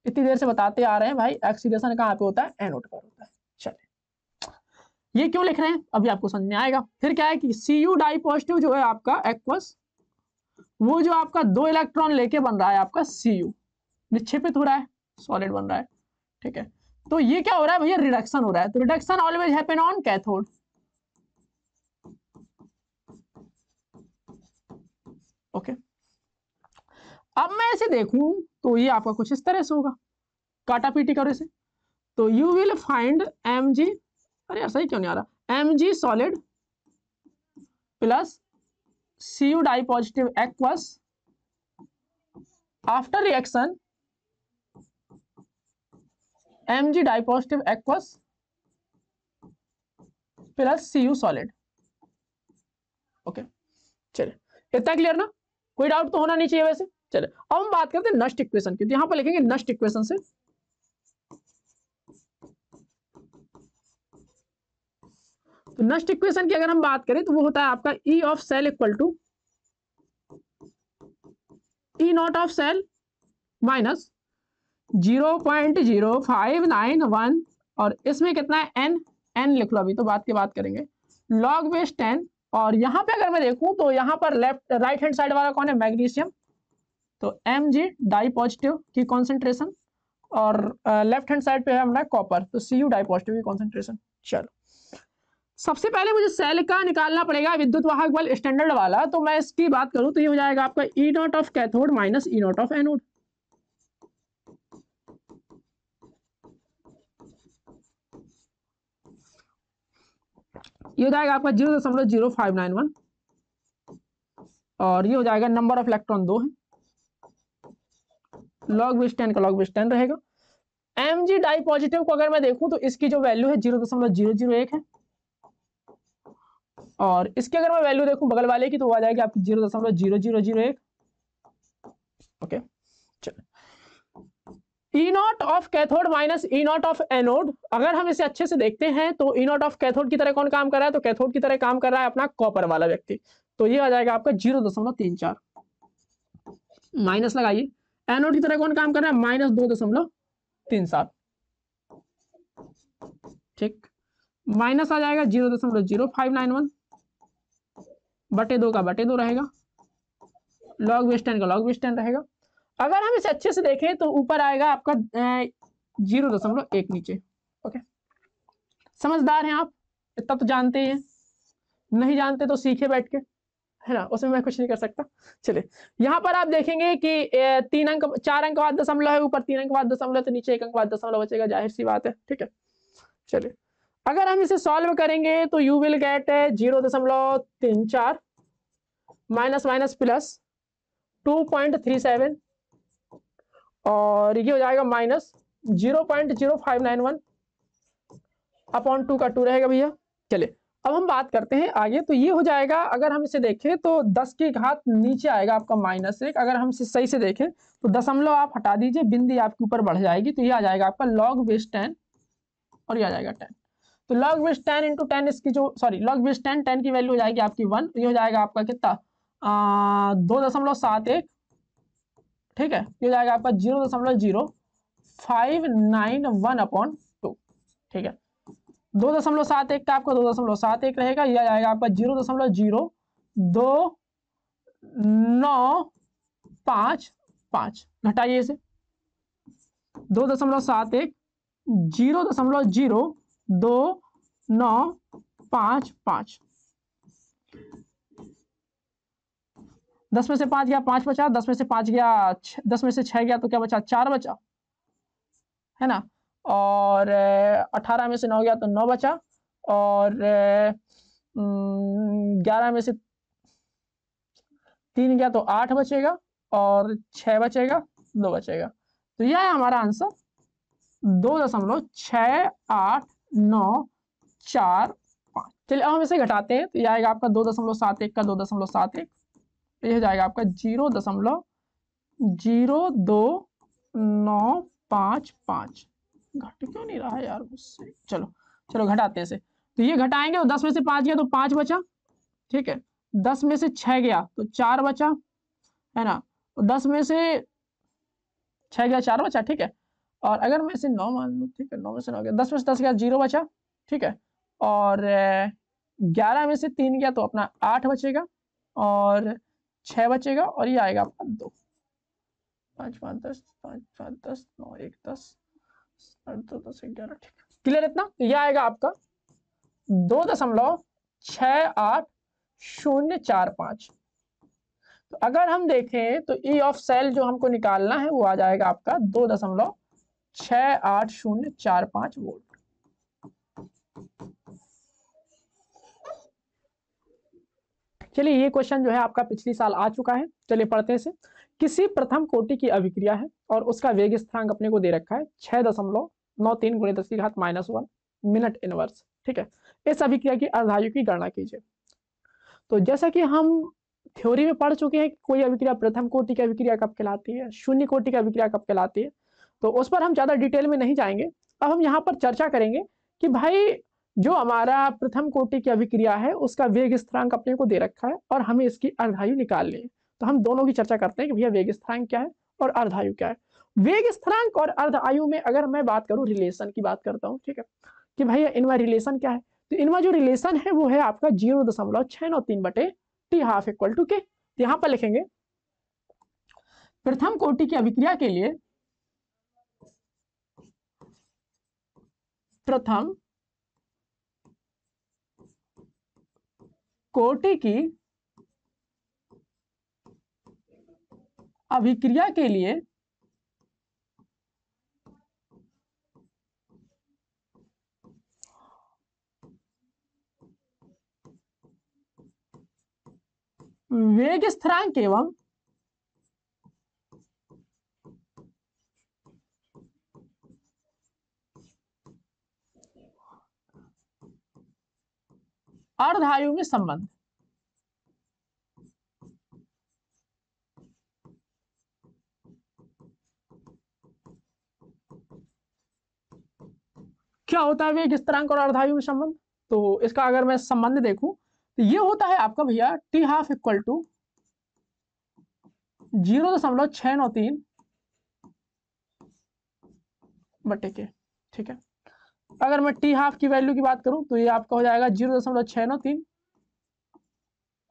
इतनी देर से बताते आ रहे हैं भाई ऑक्सीडेशन कहां पे होता है एनोड पर होता है चलिए ये क्यों लिख रहे हैं अभी आपको समझ में आएगा फिर क्या है कि सी यू डाई पॉजिटिव जो है आपका एक्वस वो जो आपका दो इलेक्ट्रॉन लेके बन रहा है आपका सी यू निक्षेपित हो रहा है सॉलिड बन रहा है ठीक है तो ये क्या हो रहा है भैया रिडक्शन हो रहा है तो reduction always happen on cathode okay अब मैं इसे देखूं तो ये आपका कुछ इस तरह से होगा काटा पीटी करो इसे तो you will find M G अरे यार सही क्यों नहीं आ रहा M G solid plus C U di positive aqueous after reaction M G di positive aqueous plus C U solid okay चलिए इतना क्लियर ना कोई डाउट तो होना नहीं चाहिए वैसे चले अब हम बात करते हैं नष्ट इक्वेशन की तो यहां पर लिखेंगे नष्ट इक्वेशन से तो नष्ट इक्वेशन की अगर हम बात करें तो वो होता है आपका E of cell equal to E naught of cell minus zero point zero five nine one और इसमें कितना है एन एन लिख लो अभी तो बात की बात करेंगे लॉग बेस टेन और यहां पे अगर मैं देखूं तो यहां पर लेफ्ट राइट हैंड साइड वाला कौन है मैग्नीशियम तो एम जी डाई पॉजिटिव की कॉन्सेंट्रेशन और लेफ्ट हैंड साइड पे है हमारा कॉपर तो सी यू डाई पॉजिटिव की कॉन्सेंट्रेशन चलो सबसे पहले मुझे सेल का निकालना पड़ेगा विद्युत वाहक बल स्टैंडर्ड वाला तो मैं इसकी बात करूं तो ये हो जाएगा आपका E naught of cathode minus E naught of anode ये हो जाएगा आपका जीरो दशमलव जीरो फाइव नाइन वन और ये हो जाएगा नंबर ऑफ इलेक्ट्रॉन दो है लॉग बेस टेन का लॉग बेस टेन रहेगा एम जी डाई पॉजिटिव को अगर मैं देखूं तो इसकी जो वैल्यू है जीरो दशमलव जीरो जीरो एक है और इसकी अगर मैं वैल्यू देखूं बगल वाले की तो वो आ जाएगी आपकी जीरो दशमलव जीरो जीरो जीरो एक okay okay. E naught of cathode minus E naught of anode अगर हम इसे अच्छे से देखते हैं तो ई नॉट ऑफ कैथोड की तरह कौन काम कर रहा है तो कैथोड की तरह काम कर रहा है अपना कॉपर वाला व्यक्ति तो ये आ जाएगा आपका जीरो दशमलव तीन चार माइनस लगाइए एनोड की तरह कौन काम कर रहा है माइनस दो दशमलव तीन सात ठीक माइनस आ जाएगा जीरो दशमलव जीरो फाइव नाइन वन बटे दो का बटे दो रहेगा लॉग टेन का लॉग टेन रहेगा अगर हम इसे अच्छे से देखें तो ऊपर आएगा आपका जीरो दशमलव एक नीचे ओके समझदार हैं आप इतना तो जानते हैं नहीं जानते तो सीखे बैठ के है ना उसमें मैं कुछ नहीं कर सकता चलिए यहाँ पर आप देखेंगे कि तीन अंक चार अंक बाद दशमलव है ऊपर तीन अंक बाद दशमलव तो नीचे एक अंक बाद दशमलव बचेगा जाहिर सी बात है ठीक है चलिए अगर हम इसे सॉल्व करेंगे तो यू विल गेट जीरो दशमलव तीन चार minus minus plus two point three seven और ये हो जाएगा minus zero point zero five nine one upon two का टू रहेगा भैया चलिए अब हम बात करते हैं आगे तो ये हो जाएगा अगर हम इसे देखें तो दस की घात नीचे आएगा आपका माइनस एक अगर हम इसे सही से देखें तो दशमलव आप हटा दीजिए बिंदी आपके ऊपर बढ़ जाएगी तो ये आ जाएगा आपका लॉग बेस टेन और ये आ जाएगा टेन तो log base ten into ten इसकी जो sorry log base ten ten की वैल्यू हो जाएगी आपकी वन ये हो जाएगा आपका कितना दो दशमलव सात एक ठीक है ये जाएगा आपका जीरो दशमलव zero five nine one upon two ठीक है दो दशमलव सात एक का आपका दो दशमलव सात एक रहेगा यह जाएगा आपका जीरो दशमलव जीरो दो नौ पाँच पाँच घटाइए इसे दो दशमलव सात एक जीरो दशमलव जीरो दो नौ पाँच पाँच दस में से पांच गया पांच बचा दस में से पांच गया दस में से छह गया तो क्या बचा चार बचा है ना और अठारह में से नौ गया तो नौ बचा और ग्यारह में से तीन गया तो आठ बचेगा और छ बचेगा दो बचेगा तो यह है हमारा आंसर दो दशमलव छ आठ नौ चार पाँच चलिए अब हम इसे घटाते हैं तो यह आएगा आपका दो दशमलव सात एक का दो दशमलव सात एक तो यह जाएगा आपका जीरो दशमलव जीरो दो नौ पाँच पाँच घट क्यों नहीं रहा यार मुझसे चलो चलो घटाते से तो ये घटाएंगे तो दस में से पाँच गया तो पाँच बचा ठीक है दस में से छः गया तो चार बचा है ना और दस में से छः गया चार बचा ठीक है और अगर मैं इसे नौ मान लूँ ठीक है नौ में से नौ गया दस में से दस गया जीरो बचा ठीक है और ग्यारह में से तीन गया तो अपना आठ बचेगा और छह बचेगा और ये आएगा आपका दो पाँच पाँच दस पाँच पाँच दस नौ एक दस आठ दो दस ग्यारह ठीक क्लियर इतना तो ये आएगा आपका दो दशमलव छ आठ शून्य चार पाँच तो अगर हम देखें तो ई ऑफ सेल जो हमको निकालना है वो आ जाएगा आपका दो दशमलव छ आठ शून्य चार पाँच वोल्ट चलिए ये क्वेश्चन जो है आपका पिछले साल आ चुका है चलिए पढ़ते हैं किसी प्रथम कोटि की अभिक्रिया है और उसका वेग स्थिरांक अपने को दे रखा है छह दशमलव नौ तीन गुणे दस की घात माइनस वन मिनट इनवर्स ठीक है इस अभिक्रिया की अर्धायु की गणना कीजिए तो जैसा कि हम थ्योरी में पढ़ चुके हैं कोई अभिक्रिया प्रथम कोटि की अभिक्रिया कब कहलाती है शून्य कोटि की अभिक्रिया कब कहलाती है तो उस पर हम ज्यादा डिटेल में नहीं जाएंगे अब हम यहाँ पर चर्चा करेंगे कि भाई जो हमारा प्रथम कोटि की अभिक्रिया है उसका वेग स्थिरांक अपने को दे रखा है और हमें इसकी अर्धायु निकालनी है तो हम दोनों की चर्चा करते हैं कि भैया वेग स्थिरांक क्या है और अर्धायु क्या है वेग स्थिरांक और अर्धायु में अगर मैं बात करूं रिलेशन की बात करता हूं ठीक है कि भैया इनवा रिलेशन क्या है तो इनवा जो रिलेशन है वो है आपका जीरो दशमलव छह नौ तीन बटे टी हाफ इक्वल टू के यहां पर लिखेंगे प्रथम कोटि की अभिक्रिया के लिए प्रथम कोटि की अभिक्रिया के लिए वेग स्थिरांक एवं अर्धायु में संबंध क्या होता है भैया किस तरह और अर्धायु में संबंध तो इसका अगर मैं संबंध देखूं तो ये होता है आपका भैया T half equal to zero दशमलव छह नौ तीन बटे के ठीक है अगर मैं टी हाफ की वैल्यू की बात करूं तो ये आपका हो जाएगा जीरो दशमलव छह नौ तीन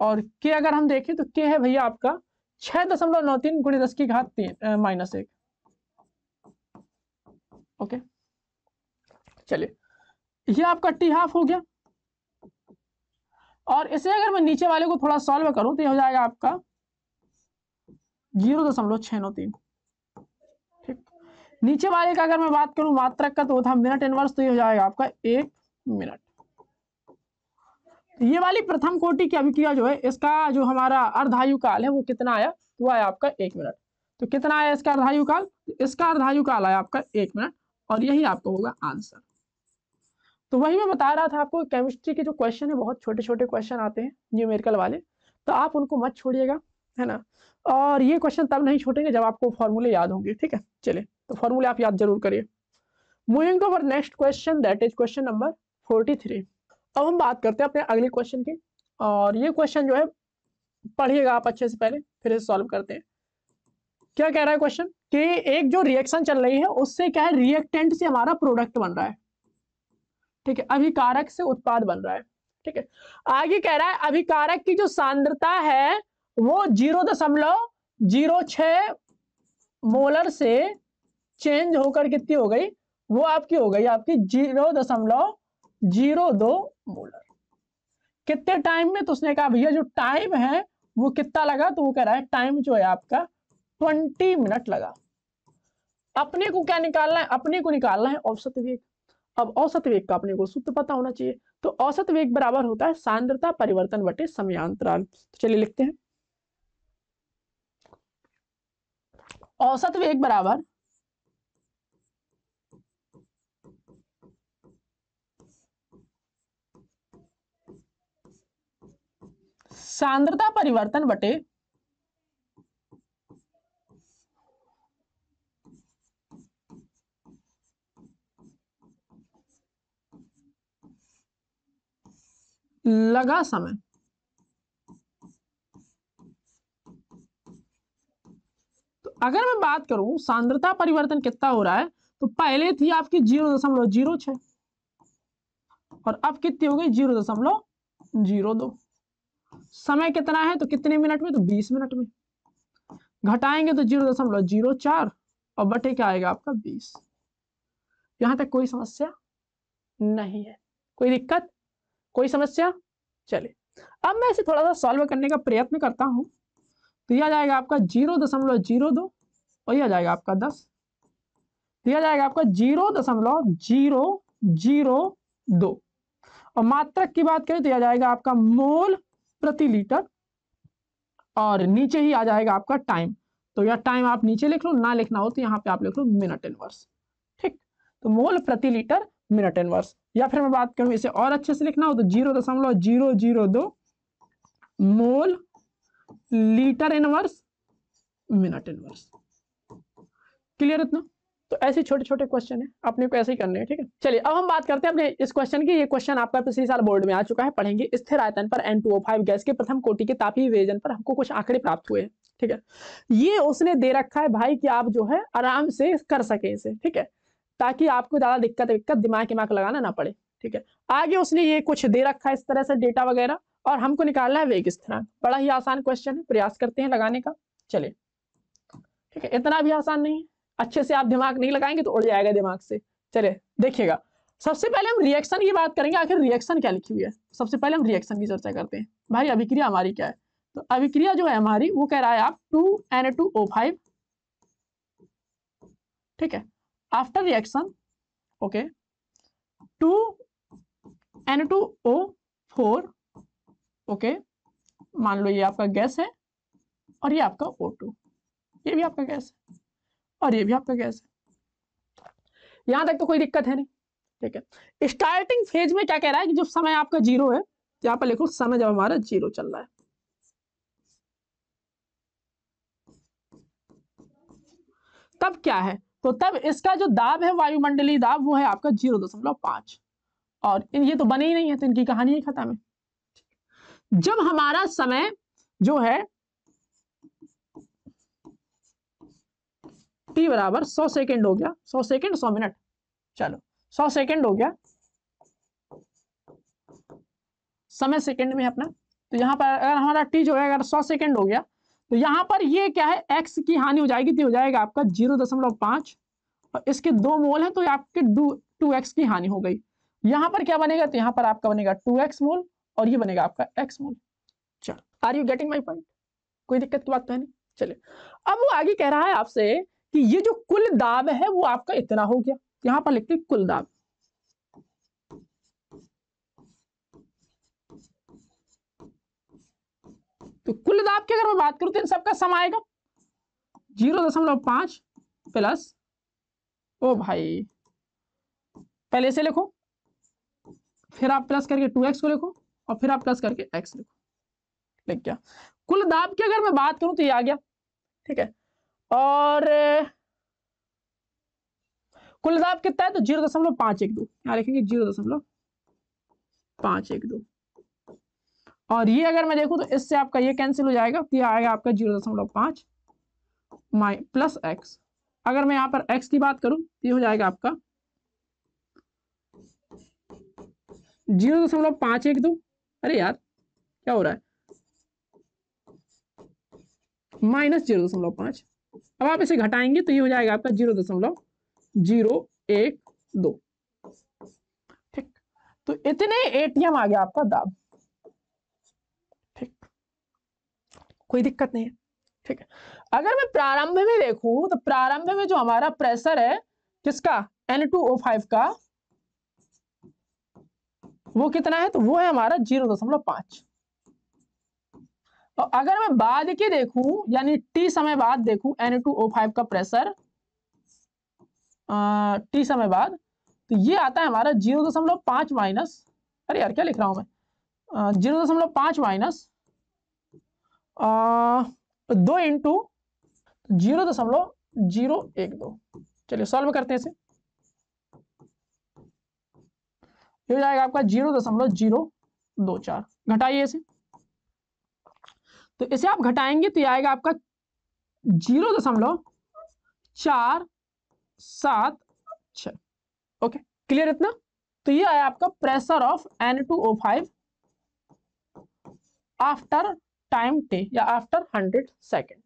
और के अगर हम देखें तो के है भैया आपका छह दशमलव नौ तीन गुणी दस की घात तीन माइनस एक ओके चलिए ये आपका टी हाफ हो गया और इसे अगर मैं नीचे वाले को थोड़ा सॉल्व करूं तो यह हो जाएगा आपका जीरो दशमलव छह नौ तीन नीचे वाले का अगर मैं बात करूं मात्रक का तो वो था मिनट इनवर्स तो ये हो जाएगा आपका एक मिनट ये वाली प्रथम कोटि की अभिक्रिया जो है इसका जो हमारा अर्धायु काल है वो कितना आया तो वो आया आपका एक मिनट तो कितना आया इसका अर्धायु काल तो इसका अर्धायु काल आया आपका एक मिनट और यही आपका होगा आंसर तो वही मैं बता रहा था आपको केमिस्ट्री के जो क्वेश्चन है बहुत छोटे छोटे क्वेश्चन आते हैं न्यूमेरिकल वाले तो आप उनको मत छोड़िएगा है ना और ये क्वेश्चन तब नहीं छूटेंगे जब आपको फॉर्मूले याद होंगे ठीक है चले तो फॉर्मूले आप याद जरूर करिए moving to our next question that is question number three अब हम बात करते हैं अपने अगले क्वेश्चन की और ये क्वेश्चन जो है पढ़िएगा आप अच्छे से पहले फिर इसे सॉल्व करते हैं क्या कह रहा है क्वेश्चन कि एक जो रिएक्शन चल रही है उससे क्या है रिएक्टेंट से हमारा प्रोडक्ट बन रहा है ठीक है अभिकारक से उत्पाद बन रहा है ठीक है आगे कह रहा है अभिकारक की जो सांद्रता है वो जीरो दशमलव जीरो छ मोलर से चेंज होकर कितनी हो गई वो आपकी हो गई आपकी जीरो दशमलव जीरो दो मोलर कितने टाइम में तो उसने कहा भैया जो टाइम है वो कितना लगा तो वो कह रहा है टाइम जो है आपका ट्वेंटी मिनट लगा अपने को क्या निकालना है अपने को निकालना है औसत वेग अब औसत वेग का अपने को सूत्र पता होना चाहिए तो औसत वेग बराबर होता है सांद्रता परिवर्तन बटे समयांतराल तो चलिए लिखते हैं औसत वेग बराबर सांद्रता परिवर्तन बटे लगा समय अगर मैं बात करूं सांद्रता परिवर्तन कितना हो रहा है तो पहले थी आपकी जीरो दशमलव जीरो छ और अब कितनी हो गई जीरो दशमलव जीरो दो समय कितना है तो कितने मिनट में तो बीस मिनट में घटाएंगे तो जीरो दशमलव जीरो चार और बटे क्या आएगा आपका बीस यहां तक कोई समस्या नहीं है कोई दिक्कत कोई समस्या चले अब मैं इसे थोड़ा सा सॉल्व करने का प्रयत्न करता हूं तो यह आ जाएगा आपका जीरो दशमलव जीरो दो और यह आ जाएगा आपका दस तो यह जाएगा आपका जीरो दशमलव जीरो जीरो दो और मात्रक की बात करें तो यह जाएगा आपका मोल प्रति लीटर और नीचे ही आ जाएगा आपका टाइम तो यह टाइम आप नीचे लिख लो ना लिखना हो तो यहाँ पे आप लिख लो मिनट इनवर्स ठीक तो मोल प्रति लीटर मिनट इनवर्स या फिर मैं बात करूं इसे और अच्छे से लिखना हो तो जीरो दशमलव जीरो जीरो दो mole litre inverse minute inverse clear इतना तो ऐसे छोटे छोटे क्वेश्चन है अपने को ऐसे ही करने हैं ठीक है चलिए अब हम बात करते हैं अपने इस क्वेश्चन की ये क्वेश्चन आपका पिछले साल बोर्ड में आ चुका है पढ़ेंगे स्थिर आयतन पर एन गैस के प्रथम कोटि के तापीय वेजन पर हमको कुछ आंकड़े प्राप्त हुए ठीक है ये उसने दे रखा है भाई कि आप जो है आराम से कर सके इसे ठीक है ताकि आपको ज्यादा दिक्कत विक्कत दिमाग दिमाग लगाना ना पड़े ठीक है आगे उसने ये कुछ दे रखा है इस तरह से डेटा वगैरह और हमको निकालना है वेग स्थिरांक बड़ा ही आसान क्वेश्चन है प्रयास करते हैं लगाने का चले ठीक है इतना भी आसान नहीं है अच्छे से आप दिमाग नहीं लगाएंगे तो उड़ जाएगा दिमाग से चले देखिएगा सबसे पहले हम रिएक्शन की बात करेंगे आखिर रिएक्शन क्या लिखी हुई है सबसे पहले हम रिएक्शन की चर्चा करते हैं भाई अभिक्रिया हमारी क्या है तो अभिक्रिया जो है हमारी वो कह रहा है आप two N two O five ठीक है after reaction okay two N two O four okay मान लो ये आपका गैस है और ये आपका ओ टू ये भी आपका गैस है और ये भी आपका गैस है यहां तक तो कोई दिक्कत है नहीं ठीक है स्टार्टिंग फेज में क्या कह रहा है कि जो समय आपका जीरो है तो यहां पर लिखो समय जब हमारा जीरो चल रहा है तब क्या है तो तब इसका जो दाब है वायुमंडलीय दाब वो है आपका जीरो दशमलव पांच और ये तो बने ही नहीं है तो इनकी कहानी ही खत्म है जब हमारा समय जो है टी बराबर सौ सेकेंड हो गया सौ सेकेंड सौ मिनट चलो सौ सेकेंड हो गया समय सेकेंड में अपना तो यहां पर अगर हमारा टी जो है अगर सौ सेकेंड हो गया तो यहां पर ये क्या है एक्स की हानि हो जाएगी तो हो जाएगा आपका जीरो दशमलव पांच और इसके दो मोल है तो आपके टू एक्स की हानि हो गई यहां पर क्या बनेगा तो यहां पर आपका बनेगा टू एक्स मोल और ये बनेगा आपका एक्स मोल चलो are you getting my point कोई दिक्कत की बात तो है नहीं चलिए अब वो आगे कह रहा है आपसे कि ये जो कुल दाब है वो आपका इतना हो गया यहां पर लिखते कुल दाब तो कुल दाब की अगर मैं बात करूं तो इन सबका सम आएगा जीरो दशमलव पांच प्लस ओ भाई पहले से लिखो फिर आप प्लस करके टू एक्स को लिखो और फिर आप प्लस करके एक्स लिखो लिख गया कुल दाब की अगर मैं बात करूं तो ये आ गया ठीक है और कुल दाब कितना है तो जीरो दशमलव पांच एक दो यहाँ लिखेंगे जीरो दशमलव पांच एक दो और ये अगर मैं देखूं तो इससे आपका ये कैंसिल हो जाएगा तो ये आएगा आपका जीरो दशमलव पांच माइ प्लस एक्स अगर मैं यहां पर एक्स की बात करूं तो ये हो जाएगा आपका जीरो दशमलव पांच एक दो अरे यार क्या हो रहा है माइनस जीरो दशमलव पांच अब आप इसे घटाएंगे तो ये हो जाएगा आपका जीरो दशमलव जीरो एक दो ठीक तो इतने एटीएम आ गया आपका दाब ठीक कोई दिक्कत नहीं है ठीक है अगर मैं प्रारंभ में देखूं तो प्रारंभ में जो हमारा प्रेशर है किसका एन टू ओ फाइव का वो कितना है तो वो है हमारा जीरो दशमलव पांच और तो अगर मैं बाद के देखूं यानी टी समय बाद देखूं फाइव का प्रेशर टी समय बाद तो ये आता है हमारा जीरो दशमलव पांच माइनस अरे यार क्या लिख रहा हूं मैं जीरो दशमलव पांच माइनस दो इंटू जीरो दशमलव जीरो एक दो चलिए सॉल्व करते हैं इसे ये हो जाएगा आपका जीरो दशमलव जीरो दो चार घटाइए इसे तो इसे आप घटाएंगे तो ये आएगा आपका जीरो दशमलव चार सात छ ओके क्लियर इतना तो ये आया आपका pressure of N two O five after time T या आफ्टर हंड्रेड सेकेंड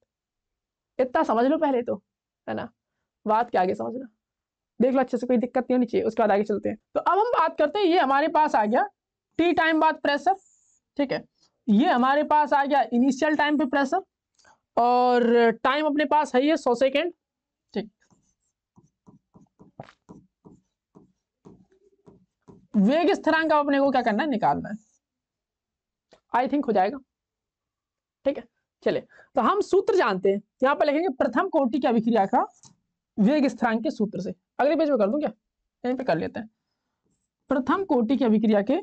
इतना समझ लो पहले तो है ना बात के आगे समझना देख लो अच्छे से कोई दिक्कत नहीं होनी चाहिए उसके बाद आगे चलते हैं तो अब हम बात करते हैं ये हमारे पास आ गया टी टाइम बाद प्रेशर ठीक है ये हमारे पास आ गया इनिशियल टाइम पे प्रेशर और टाइम अपने पास है ये सौ सेकेंड ठीक वेग स्थिरांक अपने को क्या करना है निकालना है आई थिंक हो जाएगा ठीक है चले तो हम सूत्र जानते हैं यहां पर लिखेंगे प्रथम कोटि की अभिक्रिया का वेग स्थिरांक के सूत्र से अगले पेज पे कर दूं क्या यहीं पे कर लेते हैं प्रथम कोटि की अभिक्रिया के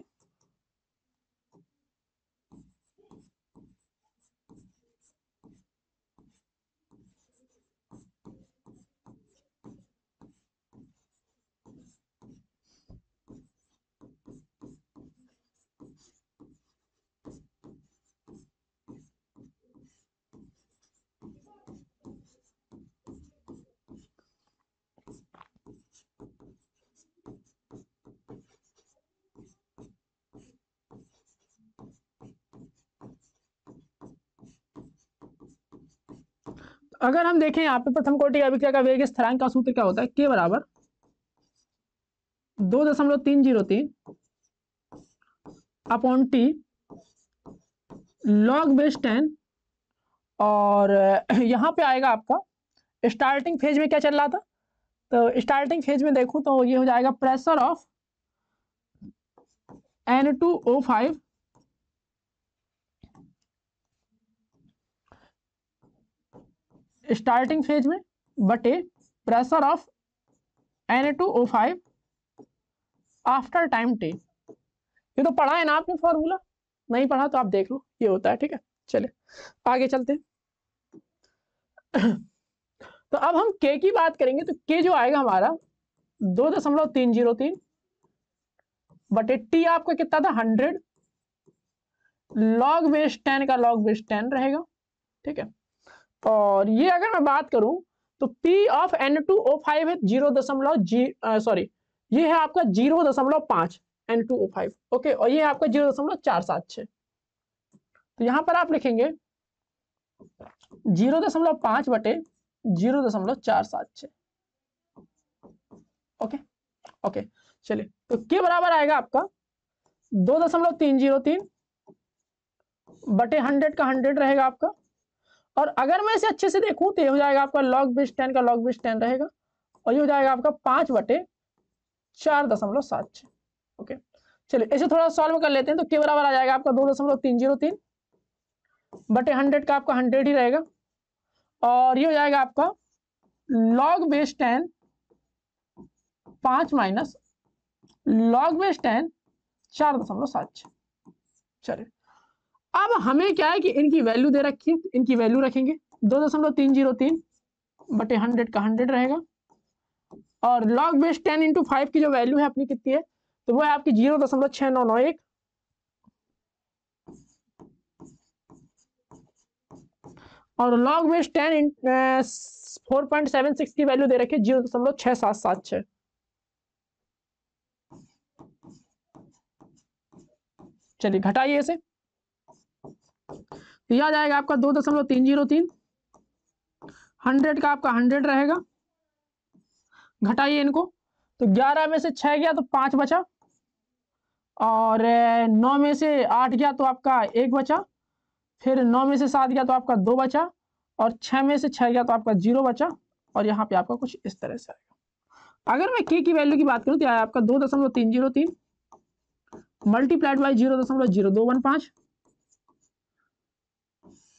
अगर हम देखें यहाँ पे प्रथम कोटि अभिक्रिया का वेग स्थिरांक का सूत्र क्या होता है के बराबर दो दशमलव तीन जीरो तीन upon T log base ten और [CLEARS THROAT] यहाँ पे आएगा आपका स्टार्टिंग फेज में क्या चल रहा था तो स्टार्टिंग फेज में देखूं तो ये हो जाएगा pressure of N two O five starting phase में बटे pressure of N two O five after time T ये तो पढ़ा है ना आपने फॉर्मूला नहीं पढ़ा तो आप देख लो ये होता है ठीक है चले आगे चलते हैं [COUGHS] तो अब हम के की बात करेंगे तो के जो आएगा हमारा दो दशमलव तीन जीरो तीन बटे टी आपका कितना था हंड्रेड लॉग बेस टेन का लॉग बेस टेन रहेगा ठीक है और ये अगर मैं बात करूं तो P of N two O five है जीरो दशमलव जी सॉरी ये है आपका जीरो दशमलव पांच N two O five okay और ये आपका जीरो दशमलव चार सात छ तो यहां पर आप लिखेंगे जीरो दशमलव पांच बटे जीरो दशमलव चार सात छ ओके ओके चलिए तो के बराबर आएगा आपका दो दशमलव तीन जीरो तीन बटे हंड्रेड का हंड्रेड रहेगा आपका और अगर मैं इसे अच्छे से देखूं तो ये हो जाएगा आपका लॉग बेस टेन का लॉग बेस टेन रहेगा और ये हो जाएगा आपका पांच बटे चार दशमलव सात छः ओके चलिए इसे थोड़ा सॉल्व कर लेते हैं तो के बराबर आ जाएगा आपका दो दशमलव तीन जीरो तीन बटे हंड्रेड का आपका हंड्रेड ही रहेगा और ये हो जाएगा आपका लॉग बेस टेन पांच माइनस लॉग बेस टेन चार दशमलव सात छः चलिए अब हमें क्या है कि इनकी वैल्यू दे रखी है इनकी वैल्यू रखेंगे दो दशमलव तीन जीरो तीन बटे हंड्रेड का हंड्रेड रहेगा और log base ten into five की जो वैल्यू है अपनी कितनी है तो वो है आपकी जीरो दशमलव छह नौ नौ एक और log base ten four point seven six की वैल्यू दे रखे जीरो दशमलव छह सात सात छ चलिए घटाइए इसे तो यह आ जाएगा आपका दो दशमलव तीन जीरो तीन हंड्रेड का आपका हंड्रेड रहेगा घटाइए इनको तो ग्यारह में से छह गया तो पांच बचा और नौ में से आठ गया तो आपका एक बचा फिर नौ में से सात गया तो आपका दो बचा और छह में से छह गया तो आपका जीरो बचा और यहाँ पे आपका कुछ इस तरह से आएगा अगर मैं के की वैल्यू की बात करूँ तो आपका दो दशमलव तीन जीरो तीन मल्टीप्लाइड बाई जीरो दशमलव जीरो दो वन पाँच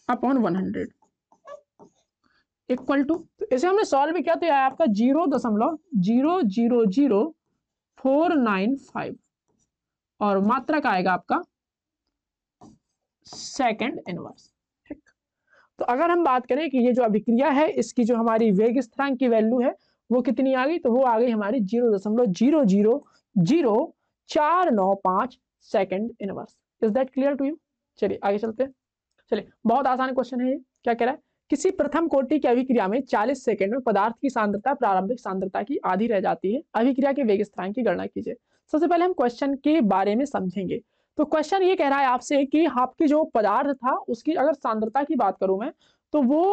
upon one hundred equal to तो इसे हमने सॉल्व किया तो आया आपका जीरो दशमलव zero zero zero four nine five और मात्रक आएगा आपका सेकंड इनवर्स ठीक तो अगर हम बात करें कि ये जो अभिक्रिया है इसकी जो हमारी वेग स्थिरांक की वैल्यू है वो कितनी आ गई तो वो आ गई हमारी जीरो दशमलव जीरो जीरो जीरो चार नौ पांच second inverse is that clear to you चलिए आगे चलते हैं चलिए बहुत आसान क्वेश्चन है ये क्या कह रहा है किसी प्रथम कोटि की अभिक्रिया में 40 सेकंड में पदार्थ की सांद्रता प्रारंभिक सांद्रता की आधी रह जाती है अभिक्रिया के वेग स्थान की गणना कीजिए सबसे पहले हम क्वेश्चन के बारे में समझेंगे तो क्वेश्चन ये कह रहा है आपसे कि आपके जो पदार्थ था उसकी अगर सांद्रता की बात करूं मैं तो वो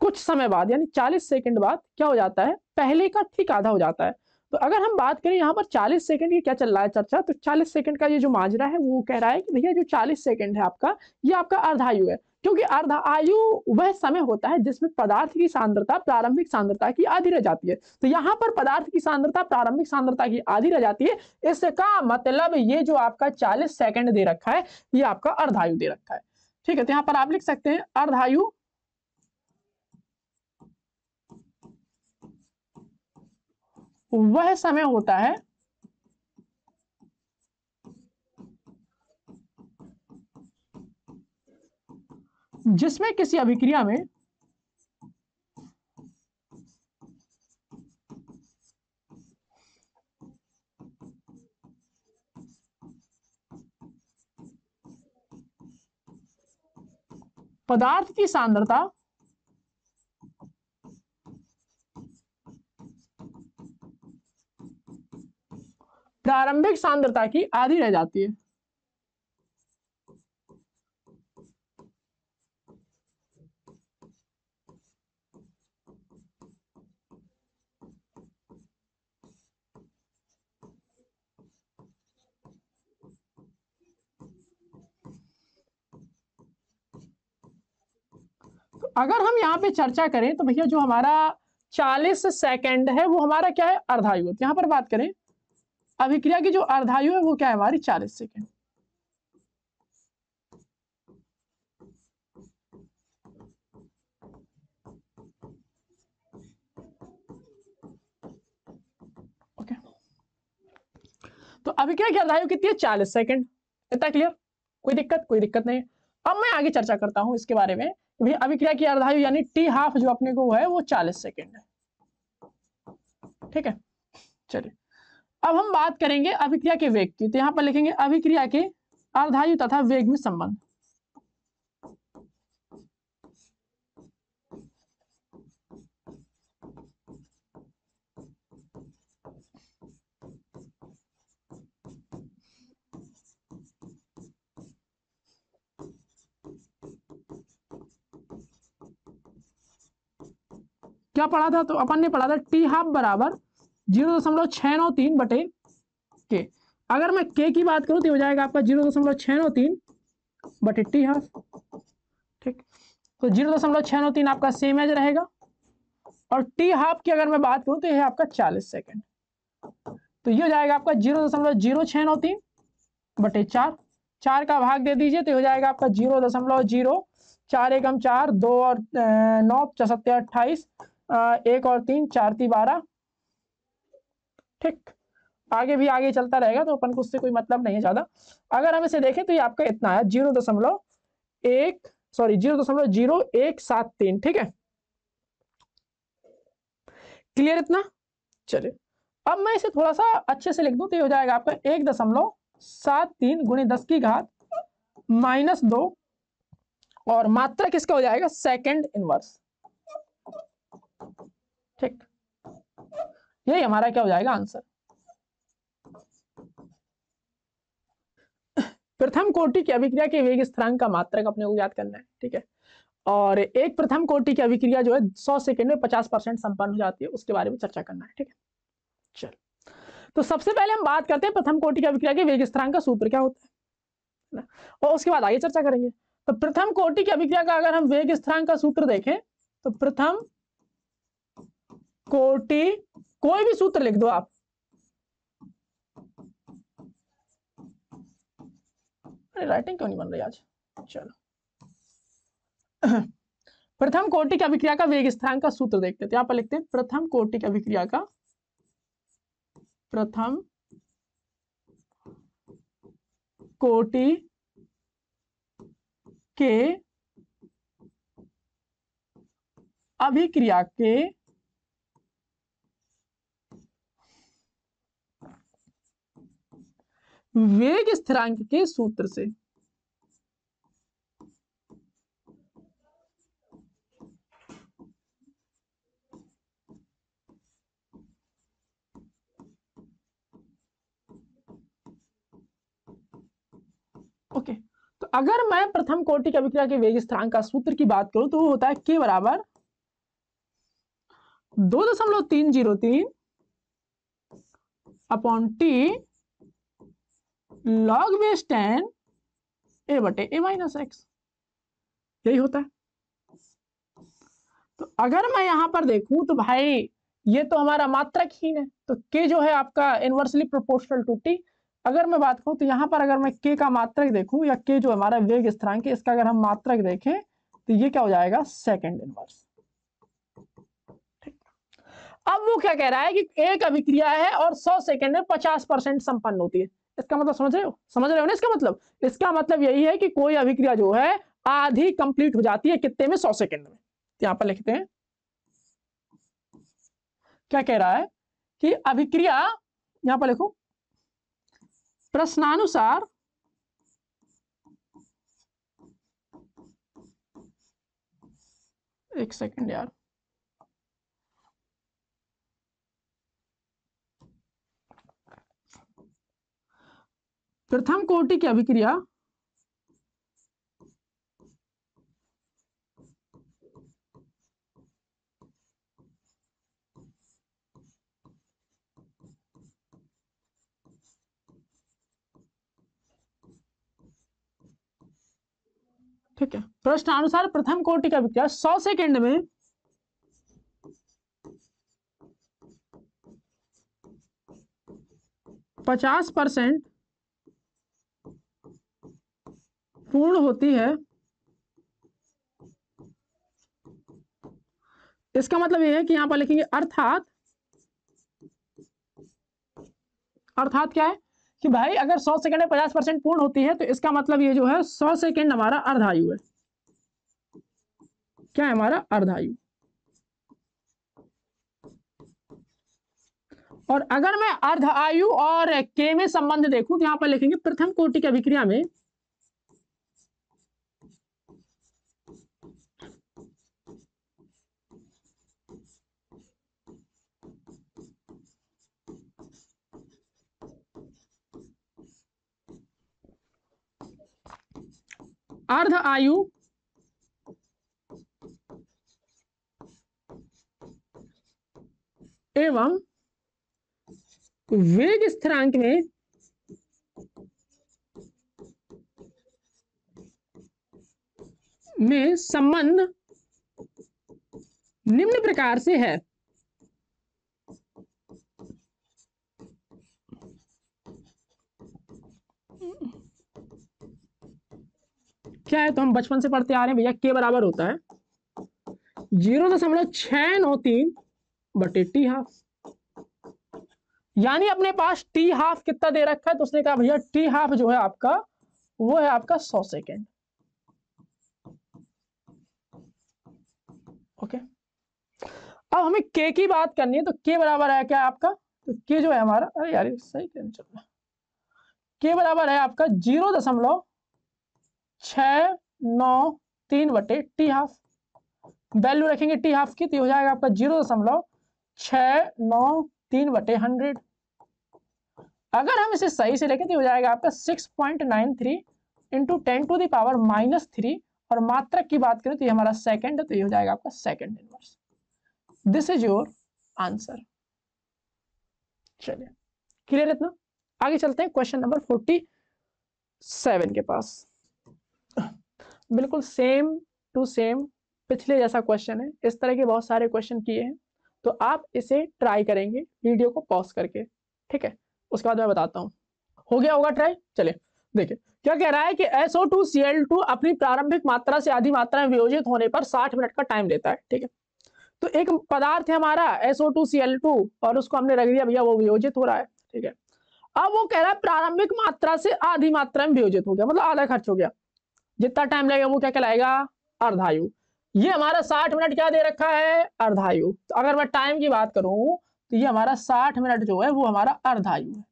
कुछ समय बाद यानी 40 सेकंड बाद क्या हो जाता है पहले का ठीक आधा हो जाता है तो अगर हम बात करें यहाँ पर 40 सेकंड की क्या चल रहा है चर्चा तो 40 सेकंड का ये जो माजरा है वो कह रहा है कि भैया जो 40 सेकंड है आपका ये आपका अर्धायु है क्योंकि अर्ध आयु वह समय होता है जिसमें पदार्थ की सांद्रता प्रारंभिक सांद्रता की आधी रह जाती है तो यहाँ पर पदार्थ की सांद्रता प्रारंभिक सांद्रता की आधी रह जाती है इसका मतलब ये जो आपका चालीस सेकेंड दे रखा है ये आपका अर्धायु दे रखा है ठीक है तो यहाँ पर आप लिख सकते हैं अर्धायु वह समय होता है जिसमें किसी अभिक्रिया में पदार्थ की सांद्रता प्रारंभिक सांद्रता की आधी रह जाती है तो अगर हम यहाँ पे चर्चा करें तो भैया जो हमारा 40 सेकंड है वो हमारा क्या है अर्धायु तो यहाँ पर बात करें अभिक्रिया की जो अर्धायु है वो क्या है हमारी चालीस सेकेंड तो अभिक्रिया की अर्धायु कितनी है चालीस सेकेंड इतना क्लियर कोई दिक्कत कोई दिक्कत नहीं अब मैं आगे चर्चा करता हूं इसके बारे में भैया अभिक्रिया की अर्धायु यानी टी हाफ जो अपने को है वो चालीस सेकेंड है ठीक है चलिए अब हम बात करेंगे अभिक्रिया के वेग की तो यहां पर लिखेंगे अभिक्रिया के अर्धायु तथा वेग में संबंध क्या पढ़ा था तो अपन ने पढ़ा था टी हाफ बराबर जीरो दशमलव छः नौ तीन बटे के अगर मैं के की बात करूँ तो हो जाएगा आपका जीरो दशमलव छः नौ तीन बटे टी हाफ ठीक तो जीरो दशमलव छः नौ तीन आपका सेम एज रहेगा और टी हाफ की अगर मैं बात करूँ तो यह आपका चालीस सेकेंड तो ये हो जाएगा आपका जीरो दशमलव जीरो छः नौ तीन बटे चार चार का भाग दे दीजिए तो हो जाएगा आपका जीरो दशमलव जीरो चार एकम चार दो और नौ सत्या अट्ठाईस एक और तीन चार ती बारह ठीक आगे भी आगे चलता रहेगा तो अपन को उससे कोई मतलब नहीं है ज्यादा अगर हम इसे देखें तो ये आपका इतना आया जीरो दशमलव एक सॉरी जीरो दशमलव जीरो एक सात तीन ठीक है क्लियर इतना चलिए अब मैं इसे थोड़ा सा अच्छे से लिख दूं तो ये हो जाएगा आपका एक दशमलव सात तीन गुणे दस की घात माइनस दो और मात्रा किसका हो जाएगा सेकेंड इनवर्स ठीक यही हमारा क्या हो जाएगा आंसर प्रथम कोटि की अभिक्रिया के वेग स्थिरांक का मात्रक अपने को याद करना है ठीक है और एक प्रथम कोटि की अभिक्रिया जो है सौ सेकेंड में पचास परसेंट संपन्न हो जाती है उसके बारे में चर्चा करना है ठीक है चल तो सबसे पहले हम बात करते हैं प्रथम कोटि की अभिक्रिया के वेग स्थिरांक का सूत्र क्या होता है ना और उसके बाद आगे चर्चा करेंगे तो प्रथम कोटि की अभिक्रिया का अगर हम वेग स्थिरांक का सूत्र देखें तो प्रथम कोटि कोई भी सूत्र लिख दो आप अरे राइटिंग क्यों नहीं बन रही आज चलो प्रथम कोटिक अभिक्रिया का वेग स्थान का सूत्र देखते थे तो यहां पर लिखते हैं प्रथम कोटिक अभिक्रिया का प्रथम कोटि के अभिक्रिया के वेग स्थिरांक के सूत्र से ओके तो अगर मैं प्रथम कोटि की अभिक्रिया के वेग स्थिरांक का सूत्र की बात करूं तो वो होता है के बराबर दो दशमलव तीन जीरो तीन upon T log base ten ए बटे ए माइनस एक्स यही होता है तो अगर मैं यहां पर देखूं तो भाई ये तो हमारा मात्रक ही है तो के जो है आपका इनवर्सली प्रोपोर्शनल टू t अगर मैं बात करूं तो यहां पर अगर मैं के का मात्रक देखूं या के जो हमारा वेग स्थिरांक है इसका अगर हम मात्रक देखें तो ये क्या हो जाएगा सेकंड इनवर्स अब वो क्या कह रहा है कि एक अभिक्रिया है और 100 सेकंड में 50 परसेंट संपन्न होती है इसका मतलब समझ रहे हो समझ रहे हो ना इसका मतलब इसका मतलब यही है कि कोई अभिक्रिया जो है आधी कंप्लीट हो जाती है कितने में सौ सेकेंड में तो यहां पर लिखते हैं क्या कह रहा है कि अभिक्रिया यहां पर लिखो प्रश्नानुसार एक सेकंड यार प्रथम कोटि की अभिक्रिया ठीक है प्रश्न अनुसार प्रथम कोटि का विक्रिया 100 सेकंड में पचास परसेंट पूर्ण होती है इसका मतलब यह है कि यहां पर लिखेंगे अर्थात अर्थात क्या है कि भाई अगर 100 सेकंड में 50 परसेंट पूर्ण होती है तो इसका मतलब ये जो है 100 सेकंड हमारा अर्धायु है क्या है हमारा अर्धायु और अगर मैं अर्ध आयु और के में संबंध देखूं तो यहां पर लिखेंगे प्रथम कोटि की अभिक्रिया में अर्ध आयु एवं वेग स्थिरांक में में संबंध निम्न प्रकार से है mm क्या है तो हम बचपन से पढ़ते आ रहे हैं भैया के बराबर होता है जीरो दशमलव छह नौ तीन बटे टी हाफ यानी अपने पास टी हाफ कितना दे रखा है तो उसने कहा भैया टी हाफ जो है आपका वो है आपका सौ सेकेंड ओके अब हमें के की बात करनी है तो के बराबर है क्या आपका तो के जो है हमारा अरे यार सही कहना चल रहा के बराबर है आपका जीरो दशमलव छ नौ तीन बटे टी हाफ वैल्यू रखेंगे टी हाफ की तो हो जाएगा आपका जीरो दशमलव छ नौ तीन बटे हंड्रेड अगर हम इसे सही से लेके तो हो जाएगा आपका six point nine three into ten to the power minus three और मात्रक की बात करें तो ये हमारा सेकंड है तो ये हो जाएगा आपका second inverse this is your answer चलिए क्लियर इतना आगे चलते हैं क्वेश्चन नंबर फोर्टी सेवन के पास बिल्कुल सेम टू सेम पिछले जैसा क्वेश्चन है इस तरह के बहुत सारे क्वेश्चन किए हैं तो आप इसे ट्राई करेंगे वीडियो को पॉज करके ठीक है उसके बाद मैं बताता हूँ हो गया होगा ट्राई चले देखिए क्या कह रहा है कि Cl2 अपनी प्रारंभिक मात्रा से आधी मात्रा में वियोजित होने पर 60 मिनट का टाइम लेता है ठीक है तो एक पदार्थ है हमारा Cl2 और उसको हमने रख दिया भैया वो वियोजित हो रहा है ठीक है अब वो कह रहा है प्रारंभिक मात्रा से आधी मात्रा में वियोजित हो गया मतलब आधा खर्च हो गया जितना टाइम लगेगा वो क्या कहलाएगा अर्धायु ये हमारा 60 मिनट क्या दे रखा है अर्धायु तो अगर मैं टाइम की बात करूं तो ये हमारा 60 मिनट जो है वो हमारा अर्धायु है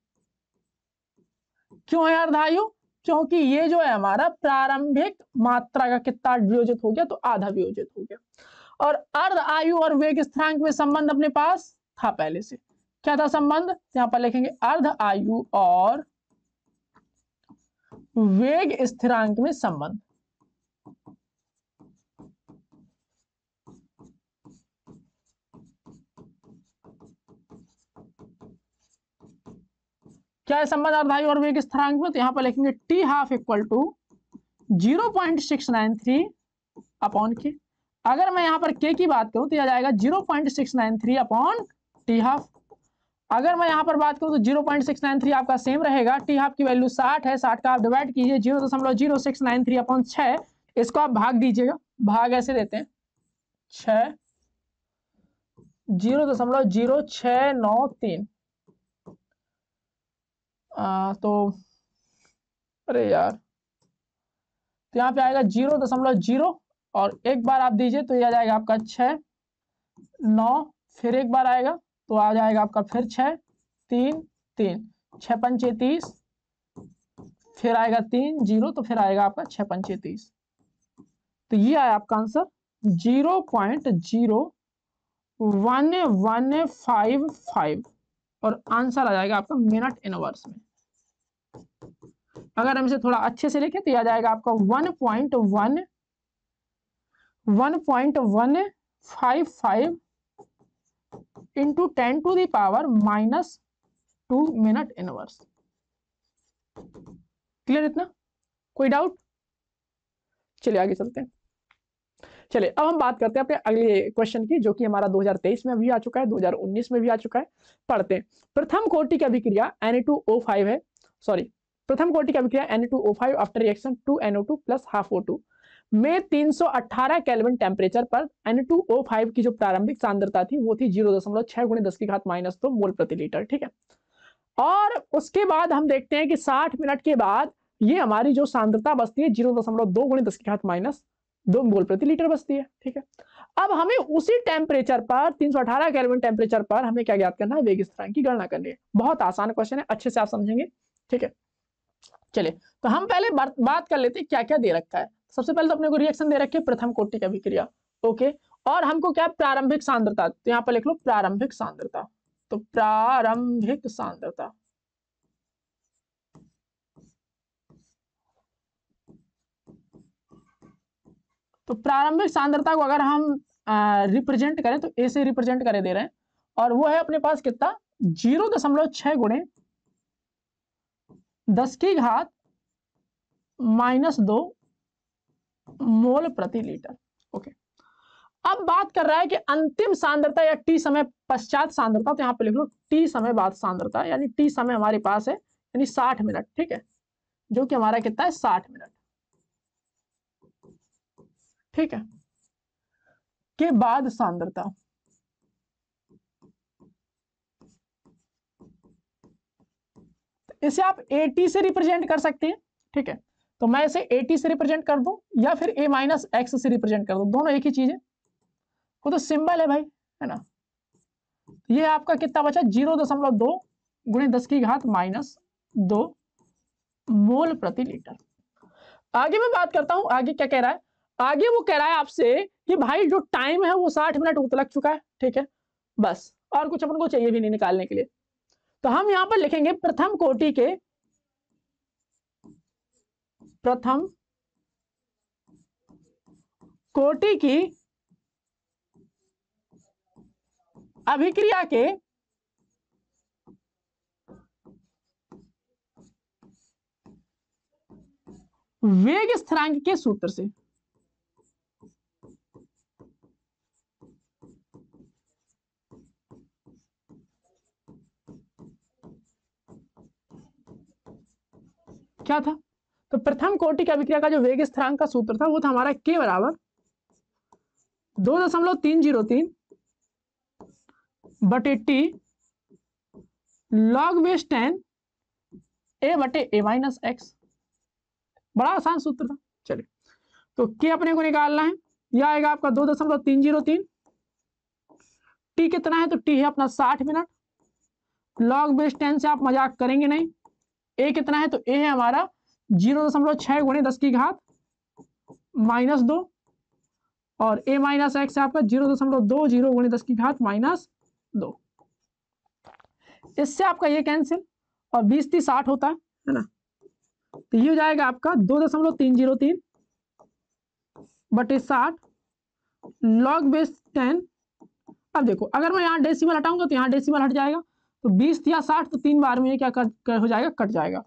क्यों है अर्धायु क्योंकि ये जो है हमारा प्रारंभिक मात्रा का कितना वियोजित हो गया तो आधा वियोजित हो गया और अर्ध आयु और वेग स्थिरांक में संबंध अपने पास था पहले से क्या था संबंध यहां पर लिखेंगे अर्ध आयु और वेग स्थिरांक में संबंध क्या है संबंध अर्धाई और वेग स्थिरांक में तो यहां पर लिखेंगे T half equal to zero point six nine three upon K अगर मैं यहां पर के की बात करूं तो यह जाएगा zero point six nine three upon T half अगर मैं यहाँ पर बात करूँ तो zero point six nine three आपका सेम रहेगा टी हाफ की वैल्यू साठ है साठ का आप डिवाइड कीजिए जीरो दशमलव zero six nine three upon छ इसको आप भाग दीजिएगा भाग ऐसे देते हैं छ जीरो दशमलव जीरो छ नौ तीन तो अरे यार तो यहाँ पे आएगा जीरो दशमलव जीरो और एक बार आप दीजिए तो यह आ जाएगा आपका छ नौ फिर एक बार आएगा तो आ जाएगा आपका फिर छ तीन तीन छ पंचे तीस फिर आएगा तीन जीरो तो फिर आएगा आपका छ पंचे तीस तो ये आया आपका answer zero point zero one one five five और आंसर आ जाएगा आपका मिनट इनवर्स में अगर हम इसे थोड़ा अच्छे से लिखें तो यह आ जाएगा आपका one point one one point one five five into ten to the power minus two minute inverse clear इतना कोई डाउट चलिए आगे चलते हैं चलिए अब हम बात करते हैं अपने अगले क्वेश्चन की जो कि हमारा 2023 में भी आ चुका है 2019 में भी आ चुका है पढ़ते हैं प्रथम कोटि की अभिक्रिया Na2O5 है सॉरी प्रथम कोटि की अभिक्रिया Na2O5 after reaction 2NO2 plus half O two में 318 केल्विन टेम्परेचर पर N2O5 की जो प्रारंभिक सांद्रता थी वो थी 0.6 गुणे दस की घात माइनस दो मोल प्रति लीटर ठीक है और उसके बाद हम देखते हैं कि 60 मिनट के बाद ये हमारी जो सांद्रता बसती है 0.2 गुणे दस की घात माइनस दो मोल प्रति लीटर बसती है ठीक है अब हमें उसी टेम्परेचर पर अठारह केल्विन टेम्परेचर पर हमें क्या ज्ञात करना है वेग स्थिरांक की गणना करनी है बहुत आसान क्वेश्चन है अच्छे से आप समझेंगे ठीक है चलिए तो हम पहले बात कर लेते हैं क्या क्या दे रखा है सबसे पहले तो अपने को रिएक्शन दे रखी प्रथम कोटि का अभिक्रिया ओके और हमको क्या प्रारंभिक सांद्रता तो यहाँ पर लिख लो प्रारंभिक सांद्रता तो प्रारंभिक सांद्रता तो प्रारंभिक सांद्रता को अगर हम रिप्रेजेंट करें तो ऐसे रिप्रेजेंट करे दे रहे हैं और वो है अपने पास कितना जीरो दशमलव छह गुणे दस की घात माइनस दो मोल प्रति लीटर ओके अब बात कर रहा है कि अंतिम सांद्रता या टी समय पश्चात सांद्रता तो यहाँ पे लिख लो टी समय बाद सांद्रता यानी टी समय हमारे पास है यानी साठ मिनट ठीक है जो कि हमारा कितना है साठ मिनट ठीक है के बाद सांद्रता तो इसे आप एटी से रिप्रेजेंट कर सकते हैं ठीक है तो मैं इसे ए से रिप्रेजेंट कर दू या फिर ए माइनस एक्स से रिप्रेजेंट कर दू दोनों एक ही चीज़ है वो तो सिंबल है भाई है ना तो ये आपका कितना बचा जीरो दशमलव दो गुणे दस की घात माइनस दो मोल प्रति लीटर आगे मैं बात करता हूं आगे क्या कह रहा है आगे वो कह रहा है आपसे कि भाई जो टाइम है वो साठ मिनट लग चुका है ठीक है बस और कुछ अपन को चाहिए भी नहीं निकालने के लिए तो हम यहाँ पर लिखेंगे प्रथम कोटि के प्रथम कोटि की अभिक्रिया के वेग स्थिरांक के सूत्र से क्या था तो प्रथम कोटिक अभिक्रिया का जो वेग स्थिरांक का सूत्र था वो था हमारा के बराबर दो दशमलव तीन जीरो तीन बटे टी लॉग बेस टेन ए बटे ए माइनस एक्स बड़ा आसान सूत्र था चलिए तो के अपने को निकालना है यह आएगा आपका दो दशमलव तीन जीरो तीन टी कितना है तो टी है अपना साठ मिनट लॉग बेस टेन से आप मजाक करेंगे नहीं ए कितना है तो ए है हमारा जीरो दशमलव छः गुणे दस की घात माइनस दो और ए माइनस एक्स आपका जीरो दशमलव दो जीरो गुणे दस की घात माइनस दो इससे आपका ये कैंसिल और बीस तीस साठ होता है ना तो ये हो जाएगा आपका दो दशमलव तीन जीरो तीन बटे साठ लॉग बेस टेन अब देखो अगर मैं यहाँ डेसिमल हटाऊंगा तो यहाँ डेसिमल हट जाएगा तो बीस या साठ तो तीन बार में क्या कर, कर हो जाएगा कट जाएगा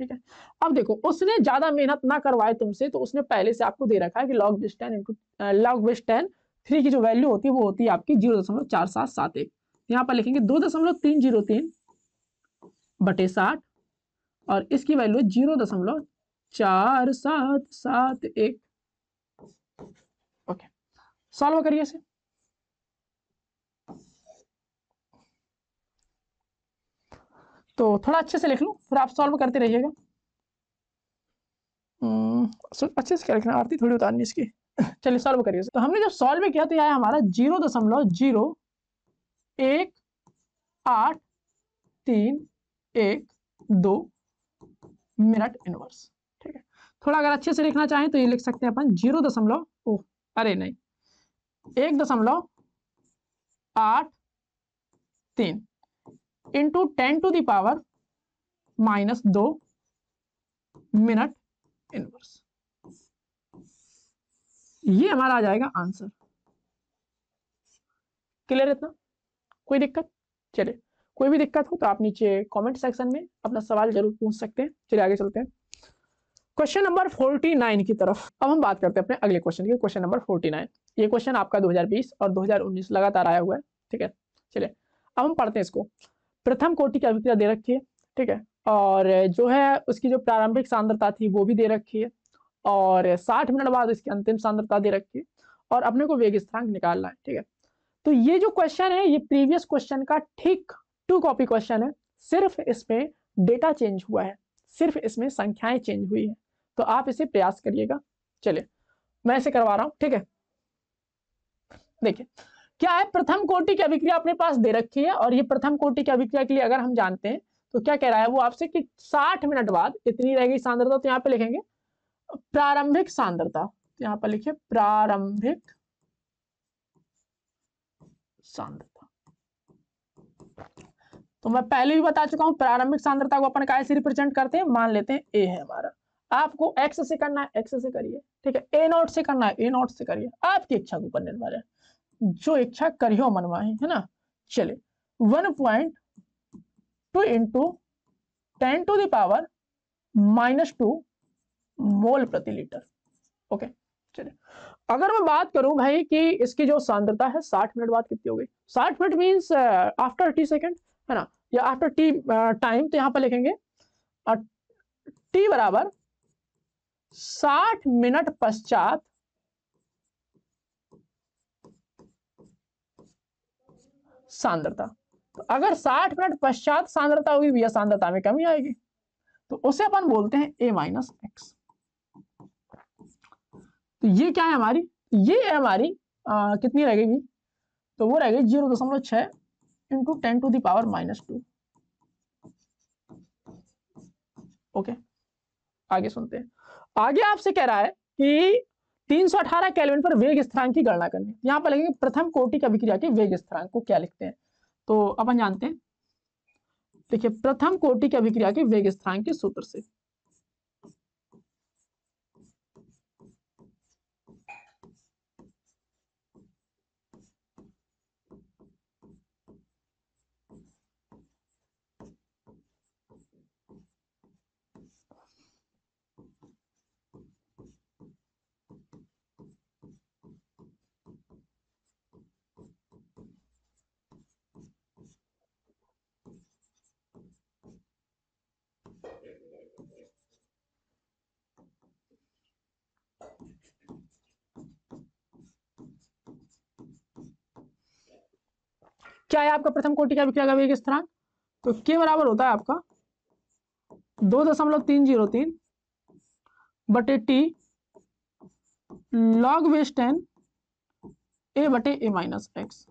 ठीक है अब देखो उसने ज्यादा मेहनत ना करवाए तुमसे तो उसने पहले से आपको दे रखा है कि log base ten into log base ten three की जो वैल्यू होती है वो होती है आपकी जीरो दशमलव चार सात सात एक यहाँ पर लिखेंगे दो दशमलव तीन जीरो तीन बटे साठ और इसकी वैल्यू जीरो दशमलव चार सात सात एक ओके सॉल्व करिए इसे तो थोड़ा अच्छे से लिख लूँ फिर आप सॉल्व करते रहिएगा हम्म, अच्छे से क्या लिखना आरती थोड़ी उतारनी इसकी चलिए सॉल्व करिए तो हमने जब सॉल्व किया तो यह आया हमारा जीरो दशमलव जीरो एक आठ तीन एक दो मिनट इनवर्स ठीक है थोड़ा अगर अच्छे से लिखना चाहें तो ये लिख सकते हैं अपन जीरो दशमलव ओ अरे नहीं एक दशमलव आठ तीन into ten to the power minus दो मिनट इनवर्स ये हमारा आ जाएगा आंसर क्लियर इतना कोई दिक्कत चले कोई भी दिक्कत हो तो आप नीचे कमेंट सेक्शन में अपना सवाल जरूर पूछ सकते हैं चलिए आगे चलते हैं क्वेश्चन नंबर 49 की तरफ अब हम बात करते हैं अपने अगले क्वेश्चन की क्वेश्चन नंबर 49 ये क्वेश्चन आपका 2020 और 2019 लगातार आया हुआ है ठीक है चलिए अब हम पढ़ते हैं इसको प्रथम कोटि की अभिक्रिया दे रखी है ठीक है और जो है उसकी जो प्रारंभिक सांद्रता थी वो भी दे रखी है और 60 मिनट बाद इसकी अंतिम सांद्रता दे रखी है और अपने को वेग स्थान निकालना है ठीक है तो ये जो क्वेश्चन है ये प्रीवियस क्वेश्चन का ठीक टू कॉपी क्वेश्चन है सिर्फ इसमें डेटा चेंज हुआ है सिर्फ इसमें संख्याएं चेंज हुई है तो आप इसे प्रयास करिएगा चलिए मैं इसे करवा रहा हूं ठीक है देखिए क्या है प्रथम कोटि की अभिक्रिया अपने पास दे रखी है और ये प्रथम कोटि की अभिक्रिया के लिए अगर हम जानते हैं तो क्या कह रहा है वो आपसे कि 60 मिनट बाद कितनी रहेगी सांद्रता तो यहाँ पे लिखेंगे प्रारंभिक सांद्रता तो यहाँ पर लिखिए प्रारंभिक सांद्रता तो मैं पहले भी बता चुका हूं प्रारंभिक सांद्रता को अपन कैसे रिप्रेजेंट करते हैं मान लेते हैं ए है हमारा आपको एक्स से करना है एक्स से करिए ठीक है ए नॉट से करना है ए नॉट से करिए आपकी इच्छा के ऊपर निर्भर है जो इच्छा करियो मन है ना चले one point two into ten to the power minus two mole प्रति लीटर ओके चलिए अगर मैं बात करूं भाई कि इसकी जो सांद्रता है साठ मिनट बाद कितनी हो गई साठ minute means after T second है ना या आफ्टर टी टाइम तो यहां पर लिखेंगे टी बराबर साठ मिनट पश्चात सांद्रता तो अगर 60 मिनट पश्चात सांद्रता होगी भैया सांद्रता में कमी आएगी तो उसे अपन बोलते हैं ए माइनस एक्स तो ये क्या है हमारी ये है हमारी आ, कितनी रह गई तो वो रह गई जीरो दशमलव छ into ten to the power minus two okay आगे सुनते हैं आगे आपसे कह रहा है कि 318 केल्विन पर वेग स्थिरांक की गणना करनी यहाँ पर लगेंगे प्रथम कोटि की अभिक्रिया के वेग स्थिरांक को क्या लिखते हैं तो अपन जानते हैं देखिए प्रथम कोटि की अभिक्रिया के वेग स्थिरांक के सूत्र से क्या है आपका प्रथम कोटि का विक्रय वेग स्थिरांक तो के बराबर होता है आपका दो दशमलव तीन जीरो तीन बटे टी लॉग बेस टेन ए बटे ए माइनस एक्स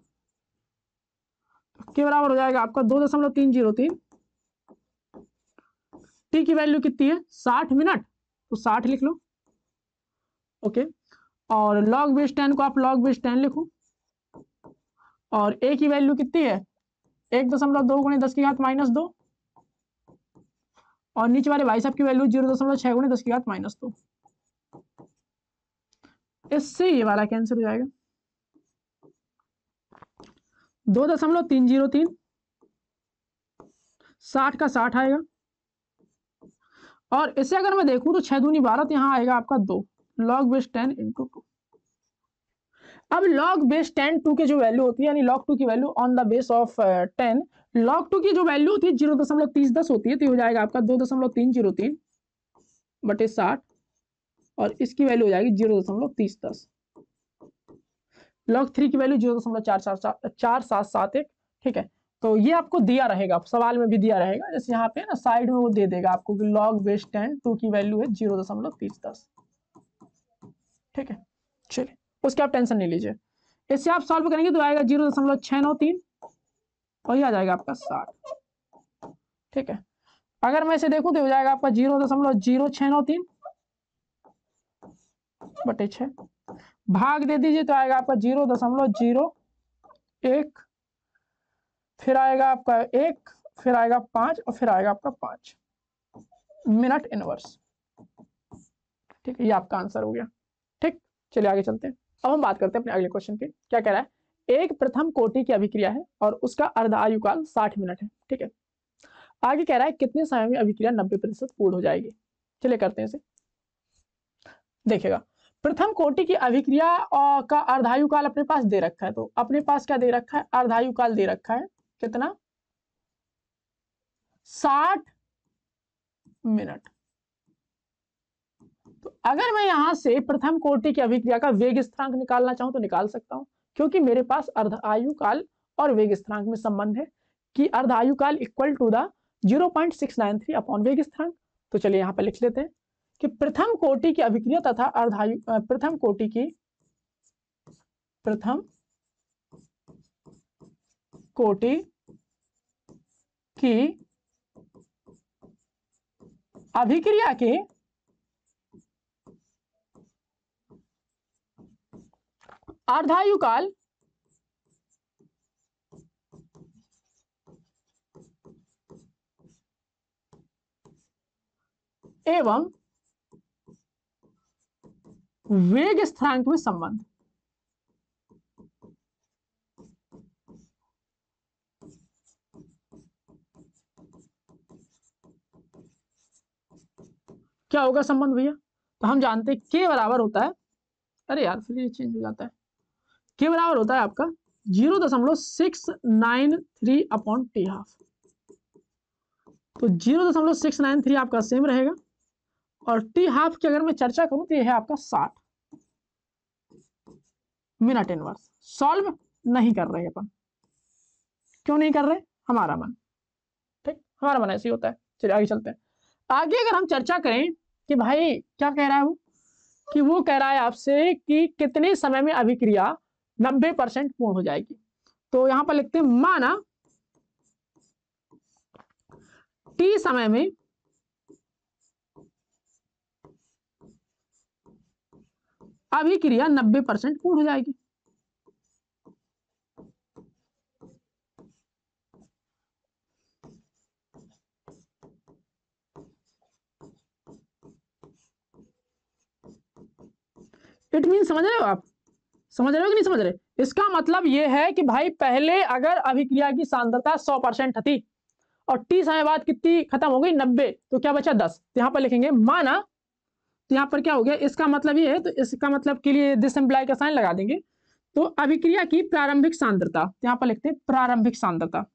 के बराबर हो जाएगा आपका दो दशमलव तीन जीरो तीन टी की वैल्यू कितनी है साठ मिनट तो साठ लिख लो ओके और लॉग बेस टेन को आप लॉग बेस टेन लिखो और ए की वैल्यू कितनी है एक दशमलव दो गुणे दस की घात माइनस दो और नीचे वाले भाई साहब की वैल्यू जीरो दशमलव छह गुणे दस की घात माइनस दो इससे ये वाला कैंसिल हो जाएगा दो दशमलव तीन जीरो तीन साठ का साठ आएगा और इसे अगर मैं देखूं तो छह दूनी बारह तो यहां आएगा आपका दो log base ten into two अब लॉग बेस टेन टू की जो वैल्यू होती है यानी लॉग टू की value on the base of ten log two की जो वैल्यू होती है जीरो दशमलव तीस दस होती है तो हो जाएगा आपका दो दशमलव तीन जीरो तीन बटे साठ और इसकी वैल्यू हो जाएगी जीरो दशमलव तीस दस लॉग थ्री की वैल्यू जीरो दशमलव चार चार चार सात सात एक ठीक है तो ये आपको दिया रहेगा सवाल में भी दिया रहेगा जैसे यहाँ पे ना साइड में वो दे देगा आपको कि लॉग बेस टेन टू की वैल्यू है जीरो दशमलव तीस दस ठीक है चलिए उसके आप टेंशन नहीं लीजिए इससे आप सॉल्व करेंगे तो आएगा जीरो दशमलव छ नौ तीन और यह आ जाएगा आपका साठ ठीक है अगर मैं इसे देखूं तो हो जाएगा आपका जीरो दशमलव जीरो छह नौ तीन बटे छ भाग दे दीजिए तो आएगा आपका जीरो दशमलव जीरो एक फिर आएगा आपका एक फिर आएगा पांच और फिर आएगा आपका पांच मिनट इनवर्स ठीक है ये आपका आंसर हो गया चलिए आगे चलते हैं अब हम बात करते हैं अपने अगले क्वेश्चन के क्या कह रहा है एक प्रथम कोटि की अभिक्रिया है और उसका अर्ध आयु काल साठ मिनट है ठीक है आगे कह रहा है कितने समय में अभिक्रिया नब्बे प्रतिशत पूर्ण हो जाएगी चलिए करते हैं इसे देखेगा प्रथम कोटि की अभिक्रिया का अर्धायु काल अपने पास दे रखा है तो अपने पास क्या दे रखा है अर्धायु काल दे रखा है कितना साठ मिनट तो अगर मैं यहां से प्रथम कोटि की अभिक्रिया का वेग स्थान निकालना चाहूं तो निकाल सकता हूं क्योंकि मेरे पास अर्ध आयु काल और वेग स्थान में संबंध है कि अर्ध आयु काल इक्वल टू द 0.693 अपॉन वेग स्थानांक तो चलिए यहां पर लिख लेते हैं कि प्रथम कोटि की अभिक्रिया तथा अर्धायु प्रथम कोटि की प्रथम कोटि की अभिक्रिया के अर्धायु काल एवं वेग स्थिरांक में संबंध क्या होगा संबंध भैया तो हम जानते हैं के बराबर होता है अरे यार फिर ये चेंज हो जाता है के बराबर होता है आपका जीरो दशमलव six nine three upon T half तो जीरो दशमलव सिक्स नाइन थ्री आपका सेम रहेगा और टी हाफ की अगर मैं चर्चा करूं तो यह है आपका साठ मिनट इनवर्स सॉल्व नहीं कर रहे अपन क्यों नहीं कर रहे हमारा मन ठीक हमारा मन ऐसे ही होता है चलिए आगे चलते हैं आगे अगर हम चर्चा करें कि भाई क्या कह रहा है वो कि वो कह रहा है आपसे कि कितने समय में अभिक्रिया नब्बे परसेंट पूर्ण हो जाएगी तो यहां पर लिखते हैं माना टी समय में अभिक्रिया नब्बे परसेंट पूर्ण हो जाएगी इट मीन समझ रहे हो आप समझ रहे हो कि नहीं समझ रहे इसका मतलब यह है कि भाई पहले अगर अभिक्रिया की सांद्रता 100 परसेंट थी और टी समय बाद कितनी खत्म हो गई 90 तो क्या बचा 10 तो यहां पर लिखेंगे माना तो यहाँ पर क्या हो गया इसका मतलब ये है तो इसका मतलब के लिए दिस एम्प्लाय का साइन लगा देंगे तो अभिक्रिया की प्रारंभिक सांद्रता तो यहाँ पर लिखते हैं प्रारंभिक सांद्रता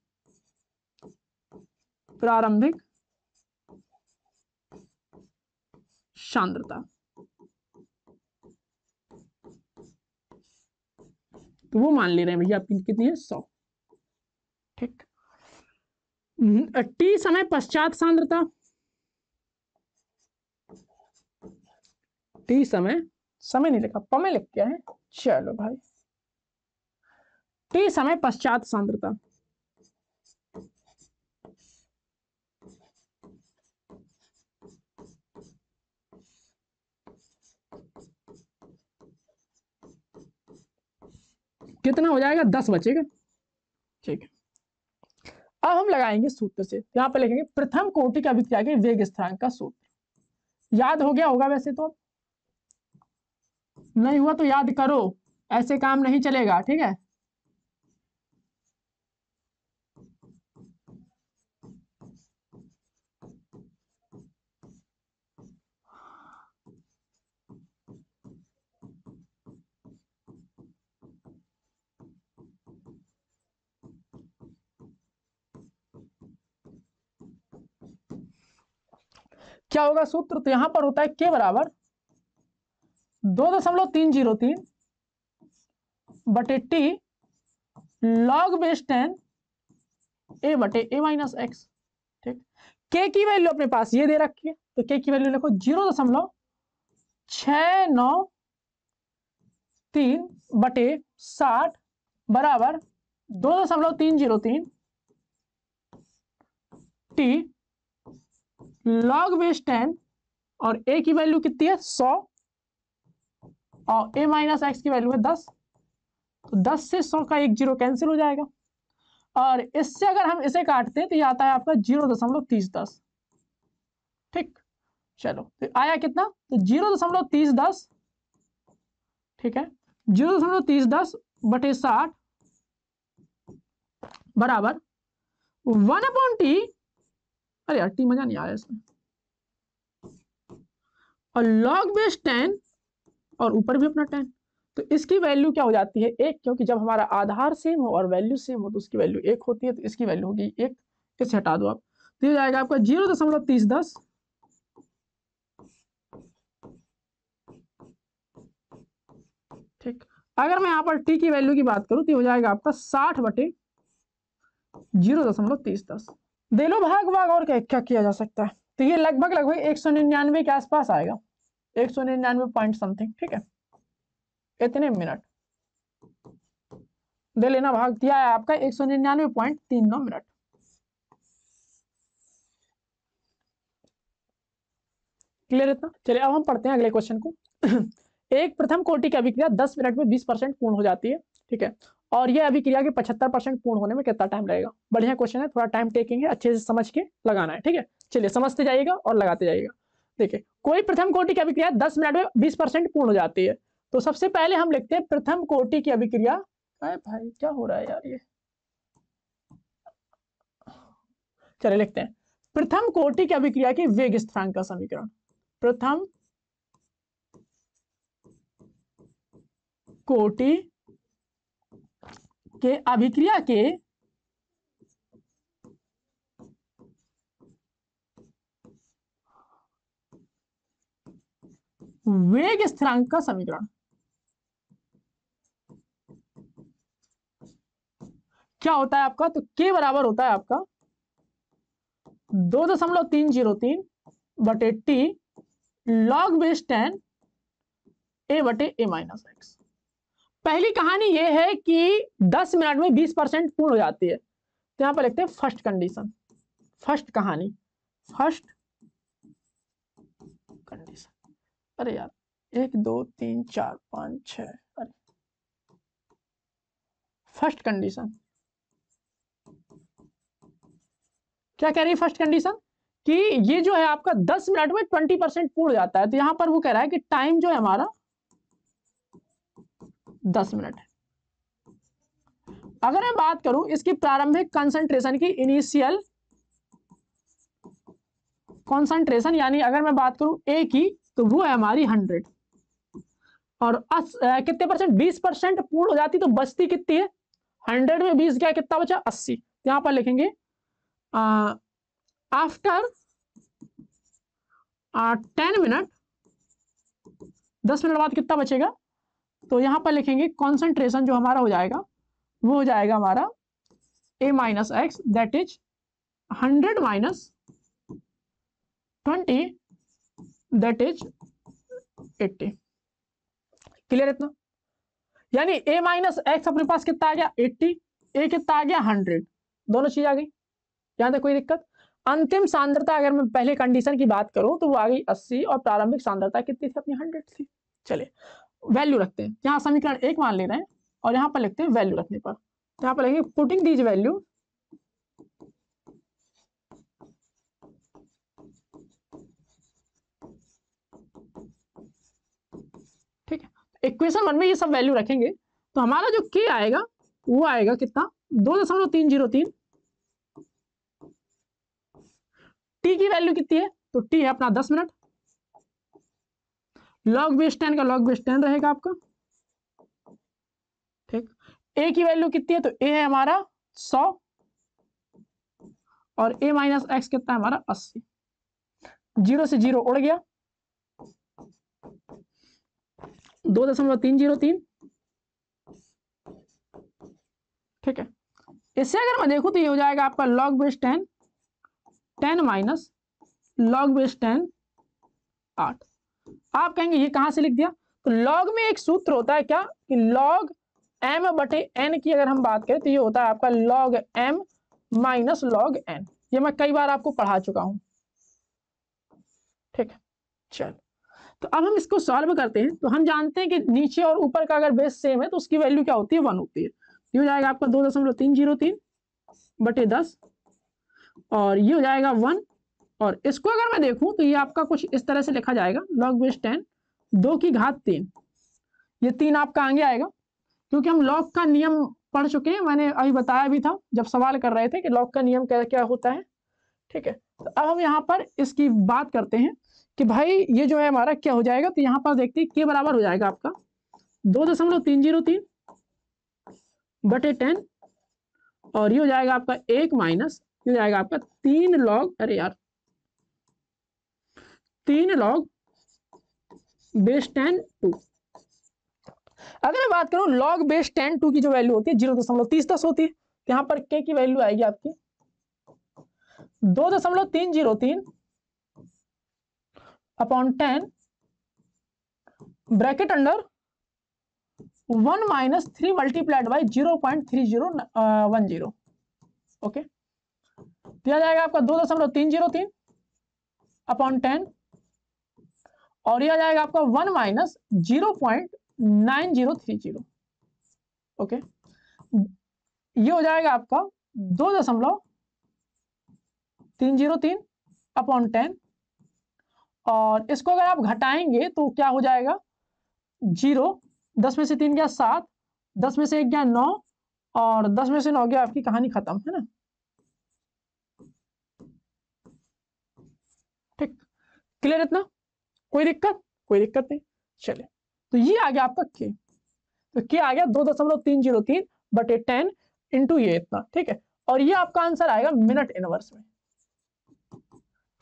प्रारंभिक सांद्रता तो वो मान ले रहे हैं भैया आपकी कितनी है सौ ठीक हम्म, टी समय पश्चात सांद्रता टी समय समय नहीं लिखा पमे लिख क्या है चलो भाई टी समय पश्चात सांद्रता कितना हो जाएगा दस बचेगा ठीक है अब हम लगाएंगे सूत्र से यहाँ पर लिखेंगे प्रथम कोटि का अभिक्रिया वेग स्थान का सूत्र याद हो गया होगा वैसे तो नहीं हुआ तो याद करो ऐसे काम नहीं चलेगा ठीक है क्या होगा सूत्र तो यहां पर होता है के बराबर दो दशमलव तीन जीरो तीन बटे टी लॉग बेस टेन ए बटे ए माइनस एक्स ठीक के की वैल्यू अपने पास ये दे रखी है तो के की वैल्यू लिखो जीरो दशमलव छ नौ तीन बटे साठ बराबर दो दशमलव तीन जीरो तीन टी लॉग बेस टेन और ए की वैल्यू कितनी है सौ और ए माइनस एक्स की वैल्यू है दस तो दस से सौ का एक जीरो कैंसिल हो जाएगा और इससे अगर हम इसे काटते हैं तो यह आता है आपका जीरो दशमलव तीस दस ठीक चलो तो आया कितना तो जीरो दशमलव तीस दस ठीक है जीरो दशमलव तीस दस बटे साठ बराबर वन अपॉन टी अरे यार टी मजा नहीं आया इसमें और लॉग बेस टेन और ऊपर भी अपना टेन तो इसकी वैल्यू क्या हो जाती है एक क्योंकि जब हमारा आधार सेम हो और वैल्यू सेम हो तो उसकी वैल्यू एक होती है तो इसकी वैल्यू होगी एक इसे हटा दो आप तो ये जाएगा आपका जीरो दशमलव तीस दस ठीक अगर मैं यहां पर टी की वैल्यू की बात करूं तो हो जाएगा आपका साठ बटे जीरो दशमलव तीस दस दे भाग भाग और क्या क्या किया जा सकता है तो ये लगभग लगभग एक सौ निन्यानवे के आसपास आएगा एक सौ निन्यानवे पॉइंट समथिंग ठीक है इतने मिनट दे लेना भाग दिया है आपका एक सौ निन्यानवे पॉइंट तीन नौ मिनट क्लियर इतना चलिए अब हम पढ़ते हैं अगले क्वेश्चन को [CLEARS THROAT] एक प्रथम कोटि की अभिक्रिया दस मिनट में बीस परसेंट पूर्ण हो जाती है ठीक है और यह अभिक्रिया के 75 परसेंट पूर्ण होने में कितना टाइम लगेगा बढ़िया क्वेश्चन है थोड़ा टाइम टेकिंग है अच्छे से समझ के लगाना है ठीक है चलिए समझते जाइएगा और लगाते जाइएगा देखिए कोई प्रथम कोटि की अभिक्रिया दस मिनट में बीस परसेंट पूर्ण हो जाती है तो सबसे पहले हम लिखते हैं प्रथम कोटि की अभिक्रिया भाई क्या हो रहा है यार ये चलिए लिखते हैं प्रथम कोटि की अभिक्रिया के वेग स्थान का समीकरण प्रथम कोटि के अभिक्रिया के वेग स्थिरांक का समीकरण क्या होता है आपका तो के बराबर होता है आपका दो दशमलव तीन जीरो तीन बटे टी लॉग बेस टेन ए बटे ए माइनस एक्स पहली कहानी ये है कि 10 मिनट में 20 परसेंट पूर्ण हो जाती है तो यहां पर लिखते हैं फर्स्ट कंडीशन फर्स्ट कहानी फर्स्ट कंडीशन अरे यार एक दो तीन चार पांच छ अरे फर्स्ट कंडीशन क्या कह रही है फर्स्ट कंडीशन कि ये जो है आपका 10 मिनट में 20 परसेंट पूर्ण जाता है तो यहां पर वो कह रहा है कि टाइम जो है हमारा दस मिनट अगर मैं बात करूं इसकी प्रारंभिक कंसंट्रेशन की इनिशियल कॉन्सेंट्रेशन यानी अगर मैं बात करूं ए की तो वो है हमारी हंड्रेड और अस, कितने परसेंट बीस परसेंट पूर्ण हो जाती तो बचती कितनी है हंड्रेड में बीस क्या कितना बचा अस्सी तो यहां पर लिखेंगे आफ्टर टेन मिनट दस मिनट बाद कितना बचेगा तो यहां पर लिखेंगे कॉन्सेंट्रेशन जो हमारा हो जाएगा वो हो जाएगा हमारा A minus X that is hundred minus twenty that is eighty clear इतना यानी ए माइनस एक्स अपने पास कितना आ गया एट्टी ए कितना आ गया हंड्रेड दोनों चीज आ गई यहां तक कोई दिक्कत अंतिम सांद्रता अगर मैं पहले कंडीशन की बात करूं तो वो आ गई अस्सी और प्रारंभिक सांद्रता कितनी थी अपनी हंड्रेड थी चलिए वैल्यू रखते हैं यहाँ समीकरण एक मान ले रहे हैं और यहाँ पर लिखते हैं वैल्यू रखने पर तो यहाँ पर लिखेंगे पुटिंग दीज वैल्यू ठीक है इक्वेशन वन में ये सब वैल्यू रखेंगे तो हमारा जो के आएगा वो आएगा कितना दो दशमलव तीन जीरो तीन टी की वैल्यू कितनी है तो टी है अपना दस मिनट लॉग बेस टेन का लॉग बेस टेन रहेगा आपका ठीक ए की वैल्यू कितनी है तो ए है हमारा सौ और ए माइनस एक्स कितना है हमारा अस्सी जीरो से जीरो उड़ गया दो दशमलव तीन जीरो तीन ठीक है इससे अगर मैं देखूं तो ये हो जाएगा आपका log base ten ten minus log base ten आठ आप कहेंगे ये कहां से लिख दिया तो लॉग में एक सूत्र होता है क्या कि लॉग एम बटे एन की अगर हम बात करें तो ये होता है आपका log M minus log N ये मैं कई बार आपको पढ़ा चुका हूं ठीक है चल तो अब हम इसको सॉल्व करते हैं तो हम जानते हैं कि नीचे और ऊपर का अगर बेस सेम है तो उसकी वैल्यू क्या होती है वन होती है ये हो जाएगा आपका दो दशमलव तीन जीरो तीन बटे दस और ये हो जाएगा वन और इसको अगर मैं देखूं तो ये आपका कुछ इस तरह से लिखा जाएगा लॉग बेस टेन दो की घात तीन ये तीन आपका आगे आएगा क्योंकि हम लॉग का नियम पढ़ चुके हैं मैंने अभी बताया भी था जब सवाल कर रहे थे कि लॉग का नियम क्या क्या होता है ठीक है तो अब हम यहाँ पर इसकी बात करते हैं कि भाई ये जो है हमारा क्या हो जाएगा तो यहाँ पर देखते हैं के बराबर हो जाएगा आपका दो दशमलव तीन जीरो तीन बटे टेन और ये हो जाएगा आपका एक माइनस ये हो जाएगा आपका तीन लॉग अरे यार तीन लॉग बेस टेन टू अगर मैं बात करूं लॉग बेस टेन टू की जो वैल्यू होती है जीरो दशमलव तीस दस होती है तो यहां पर के की वैल्यू आएगी आपकी दो दशमलव तीन जीरो तीन upon ten bracket under one minus three multiplied by zero point three zero one zero okay दिया जाएगा आपका दो दशमलव तीन जीरो तीन अपॉन टेन और यह आ जाएगा आपका one minus zero point nine zero three zero okay ये हो जाएगा आपका दो दशमलव तीन जीरो तीन अपॉन टेन और इसको अगर आप घटाएंगे तो क्या हो जाएगा जीरो दस में से तीन गया सात दस में से एक गया नौ और दस में से नौ गया आपकी कहानी खत्म है ना ठीक क्लियर इतना कोई दिक्कत कोई दिक्कत नहीं चले तो ये आ गया आपका के तो के आ गया दो दशमलव तीन जीरो तीन बटे टेन इंटू ये इतना ठीक है और ये आपका आंसर आएगा मिनट इनवर्स में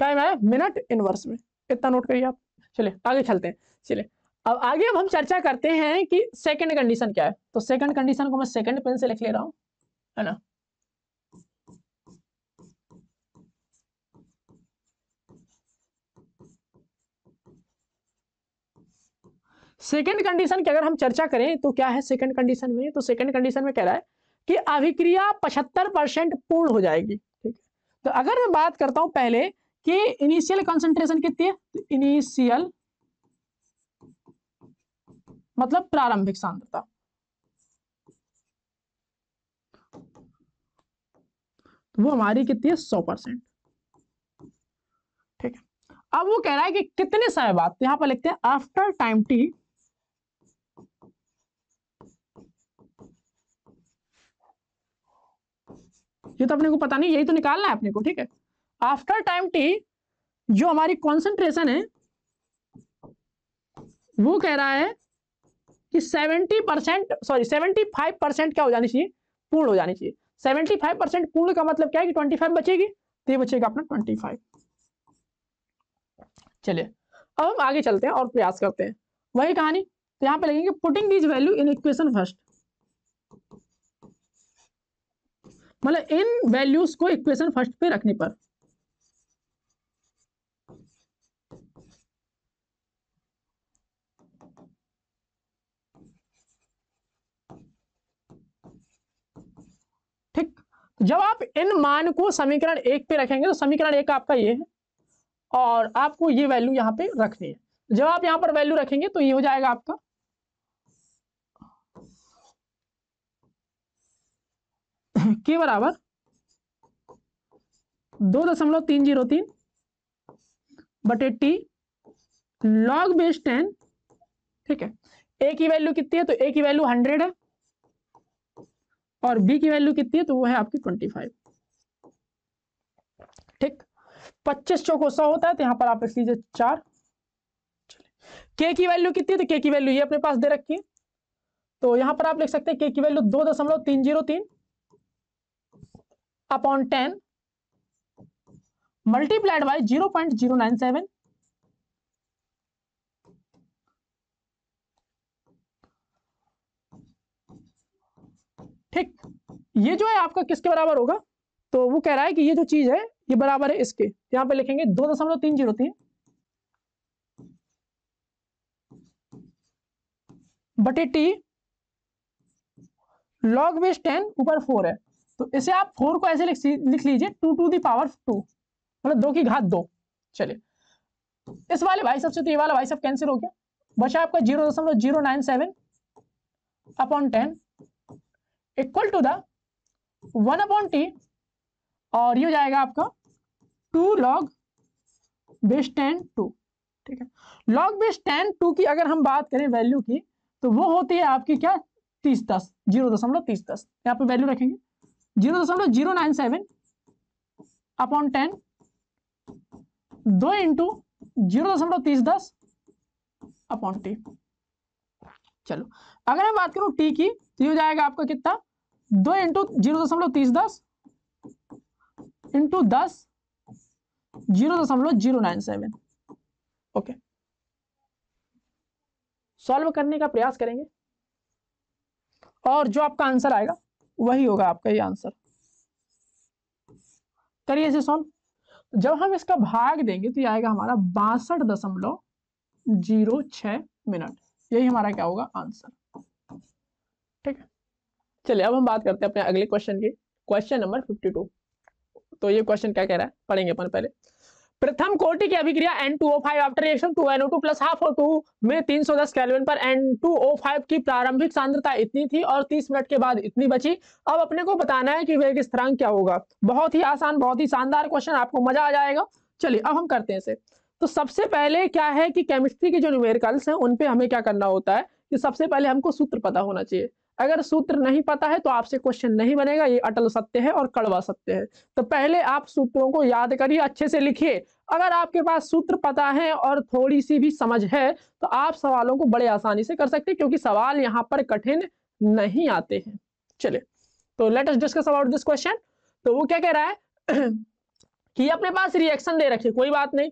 टाइम आया मिनट इनवर्स में इतना नोट करिए आप चलिए आगे चलते हैं चलिए अब आगे अब हम चर्चा करते हैं कि सेकंड कंडीशन क्या है तो सेकंड कंडीशन को मैं सेकंड पेन से लिख ले रहा हूं है ना सेकेंड कंडीशन की अगर हम चर्चा करें तो क्या है सेकेंड कंडीशन में तो सेकेंड कंडीशन में कह रहा है कि अभिक्रिया पचहत्तर परसेंट पूर्ण हो जाएगी ठीक है तो अगर मैं बात करता हूं पहले कि इनिशियल कंसंट्रेशन कितनी है तो इनिशियल मतलब प्रारंभिक सांद्रता तो वो हमारी कितनी है सौ परसेंट ठीक है अब वो कह रहा है कि कितने समय बाद तो यहां पर लिखते हैं आफ्टर टाइम टी ये तो अपने को पता नहीं यही तो निकालना है अपने को ठीक है आफ्टर टाइम टी जो हमारी कॉन्सेंट्रेशन है वो कह रहा है कि 70 परसेंट सॉरी 75 परसेंट क्या हो जानी चाहिए पूर्ण हो जानी चाहिए 75 परसेंट पूर्ण का मतलब क्या है कि 25 बचेगी तो ये बचेगा अपना 25 चलिए अब हम आगे चलते हैं और प्रयास करते हैं वही कहानी तो यहाँ पे लगेंगे putting these value in equation first मतलब इन वैल्यूज को इक्वेशन फर्स्ट पे रखने पर ठीक जब आप इन मान को समीकरण एक पे रखेंगे तो समीकरण एक आपका ये है और आपको ये वैल्यू यहां पे रखनी है जब आप यहां पर वैल्यू रखेंगे तो ये हो जाएगा आपका [LAUGHS] के बराबर दो दशमलव तीन जीरो तीन बटे टी लॉग बेस टेन ठीक है ए की वैल्यू कितनी है तो ए की वैल्यू हंड्रेड है और बी की वैल्यू कितनी है तो वो है आपकी ट्वेंटी फाइव ठीक पच्चीस चौको सौ होता है तो यहां पर आप लिख लीजिए चार के की वैल्यू कितनी है तो के की वैल्यू ये अपने पास दे रखी है तो यहां पर आप लिख सकते हैं के की वैल्यू दो दशमलव तीन जीरो तीन upon ten multiplied by zero point zero nine seven ठीक ये जो है आपका किसके बराबर होगा तो वो कह रहा है कि ये जो चीज है ये बराबर है इसके यहां पे लिखेंगे दो दशमलव तीन जीरो तीन बटे टी लॉग बेस टेन ऊपर फोर है तो इसे आप फोर को ऐसे लिख लीजिए टू टू दावर टू मतलब दो की घात दो चलिए इस वाले भाई सबसे तो ये वाला भाई सब कैंसिल हो गया बचा आपका जीरो दशमलव zero nine seven upon ten equal to the one upon T और ये हो जाएगा आपका two log base ten two ठीक है लॉग बेस टेन टू की अगर हम बात करें वैल्यू की तो वो होती है आपकी क्या तीस दस जीरो दशमलव तीस दस यहाँ पे वैल्यू रखेंगे जीरो दशमलव zero nine seven upon ten दो इंटू जीरो दशमलव तीस दस अपॉन टी चलो अगर मैं बात करूं टी की तो हो जाएगा आपका कितना दो इंटू जीरो दशमलव तीस दस इंटू दस जीरो दशमलव zero nine seven okay solve करने का प्रयास करेंगे और जो आपका आंसर आएगा वही होगा आपका ये आंसर करिए इसे सॉल्व जब हम इसका भाग देंगे तो ये आएगा हमारा बासठ दशमलव जीरो छ मिनट यही हमारा क्या होगा आंसर ठीक है चलिए अब हम बात करते हैं अपने अगले क्वेश्चन की क्वेश्चन नंबर फिफ्टी टू तो ये क्वेश्चन क्या कह रहा है पढ़ेंगे अपन पहले प्रथम कोटि की अभिक्रिया N2O5 after reaction 2NO2 plus half O2 में 310 केल्विन पर N2O5 की प्रारंभिक सांद्रता इतनी थी और 30 मिनट के बाद इतनी बची अब अपने को बताना है कि वेग स्थिरांक क्या होगा बहुत ही आसान बहुत ही शानदार क्वेश्चन आपको मजा आ जाएगा चलिए अब हम करते हैं इसे तो सबसे पहले क्या है कि केमिस्ट्री के जो न्यूमेरिकल्स हैं उन पे हमें क्या करना होता है कि सबसे पहले हमको सूत्र पता होना चाहिए अगर सूत्र नहीं पता है तो आपसे क्वेश्चन नहीं बनेगा ये अटल सत्य है और कड़वा सत्य है तो पहले आप सूत्रों को याद करिए अच्छे से लिखिए अगर आपके पास सूत्र पता है और थोड़ी सी भी समझ है तो आप सवालों को बड़े आसानी से कर सकते हैं क्योंकि सवाल यहाँ पर कठिन नहीं आते हैं चले तो let us discuss about this question तो वो क्या कह रहा है [CLEARS THROAT] कि अपने पास रिएक्शन दे रखे कोई बात नहीं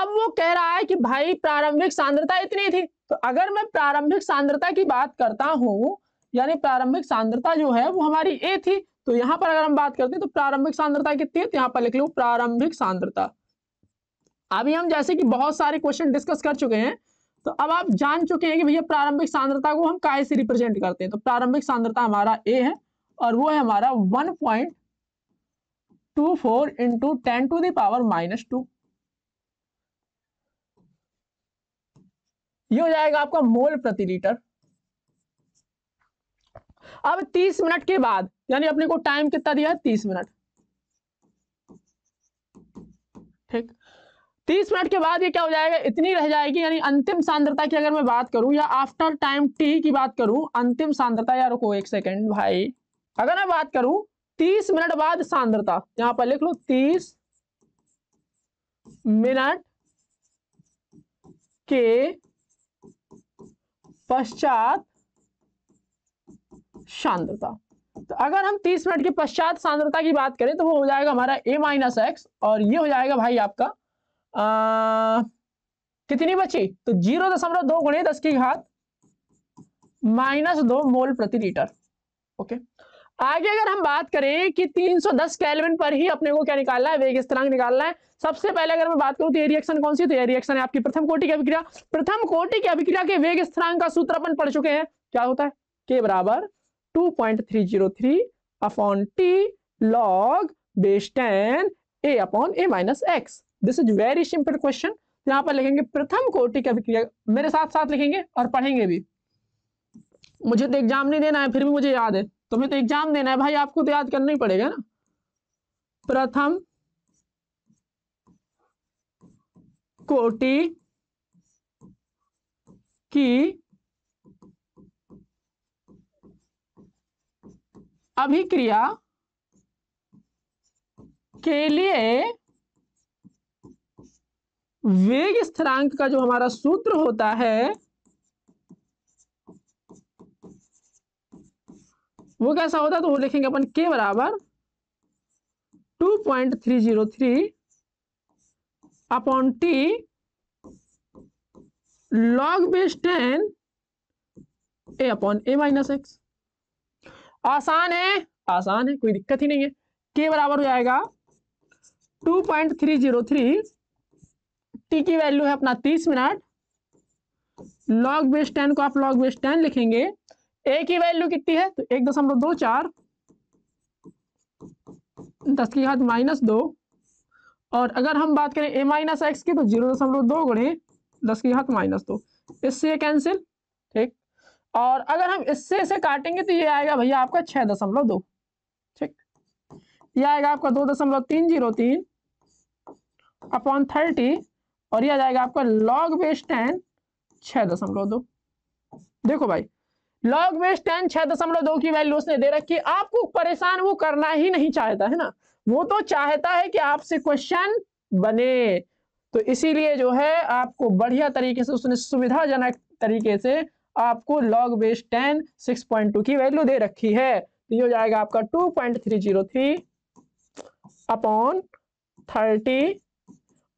अब वो कह रहा है कि भाई प्रारंभिक सांद्रता इतनी थी तो अगर मैं प्रारंभिक सांद्रता की बात करता हूं यानी प्रारंभिक सांद्रता जो है वो हमारी ए थी तो यहां पर अगर हम बात करते हैं तो प्रारंभिक सांद्रता कितनी है तो यहाँ पर लिख लो प्रारंभिक सांद्रता अभी हम जैसे कि बहुत सारे क्वेश्चन डिस्कस कर चुके हैं तो अब आप जान चुके हैं कि भैया प्रारंभिक सांद्रता को हम काय से रिप्रेजेंट करते हैं तो प्रारंभिक सांद्रता हमारा ए है और वो है हमारा one point two four into ten to the power minus two ये हो जाएगा आपका मोल प्रति लीटर अब तीस मिनट के बाद यानी अपने को टाइम कितना दिया है तीस मिनट ठीक तीस मिनट के बाद ये क्या हो जाएगा इतनी रह जाएगी यानी अंतिम सांद्रता की अगर मैं बात करूं या आफ्टर टाइम टी की बात करूं अंतिम सांद्रता या रुको एक सेकेंड भाई अगर मैं बात करूं तीस मिनट बाद सांद्रता यहां पर लिख लो तीस मिनट के पश्चात सांद्रता तो अगर हम 30 मिनट के पश्चात सांद्रता की बात करें तो वो हो जाएगा हमारा ए माइनस एक्स और ये हो जाएगा भाई आपका आ, कितनी बची तो जीरो दशमलव दो गुणे दस की घात माइनस दो मोल प्रति लीटर ओके आगे अगर हम बात करें कि 310 केल्विन पर ही अपने को क्या निकालना है वेग स्थिरांक निकालना है सबसे पहले अगर मैं बात करूं तो ये रिएक्शन कौन सी तो ये रिएक्शन है आपकी प्रथम कोटि की अभिक्रिया प्रथम कोटि की अभिक्रिया के वेग स्थिरांक का सूत्र अपन पढ़ चुके हैं क्या होता है के बराबर 2.303 upon t log base 10 a upon a minus x. This is very simple question. तो यहाँ पर लिखेंगे प्रथम कोटि की अभिक्रिया मेरे साथ साथ लिखेंगे और पढ़ेंगे भी मुझे तो एग्जाम नहीं देना है फिर भी मुझे याद है तुम्हें तो एग्जाम देना है भाई आपको तो याद करना ही पड़ेगा ना प्रथम कोटि की अभिक्रिया के लिए वेग स्थिरांक का जो हमारा सूत्र होता है वो कैसा होता है तो वो लिखेंगे अपन के बराबर 2.303 upon T log base ten a upon a minus x आसान है आसान है कोई दिक्कत ही नहीं है के बराबर हो जाएगा 2.303 टी की वैल्यू है अपना 30 मिनट लॉग बेस टेन को आप लॉग बेस टेन लिखेंगे ए की वैल्यू कितनी है तो एक दशमलव दो चार दस की घात माइनस दो और अगर हम बात करें ए माइनस एक्स की तो जीरो दशमलव दो गुणे दस की घात माइनस दो इससे कैंसिल और अगर हम इससे इसे काटेंगे तो ये आएगा भैया आपका छह दशमलव दो ठीक ये आएगा आपका दो दशमलव तीन जीरो तीन अपॉन थर्टी और ये आ जाएगा आपका लॉग बेस टेन छह दशमलव दो देखो भाई लॉग बेस टेन छह दशमलव दो की वैल्यू उसने दे रखी आपको परेशान वो करना ही नहीं चाहता है ना वो तो चाहता है कि आपसे क्वेश्चन बने तो इसीलिए जो है आपको बढ़िया तरीके से उसने सुविधाजनक तरीके से आपको log base ten six point two की वैल्यू दे रखी है तो ये हो जाएगा आपका two point three zero three upon thirty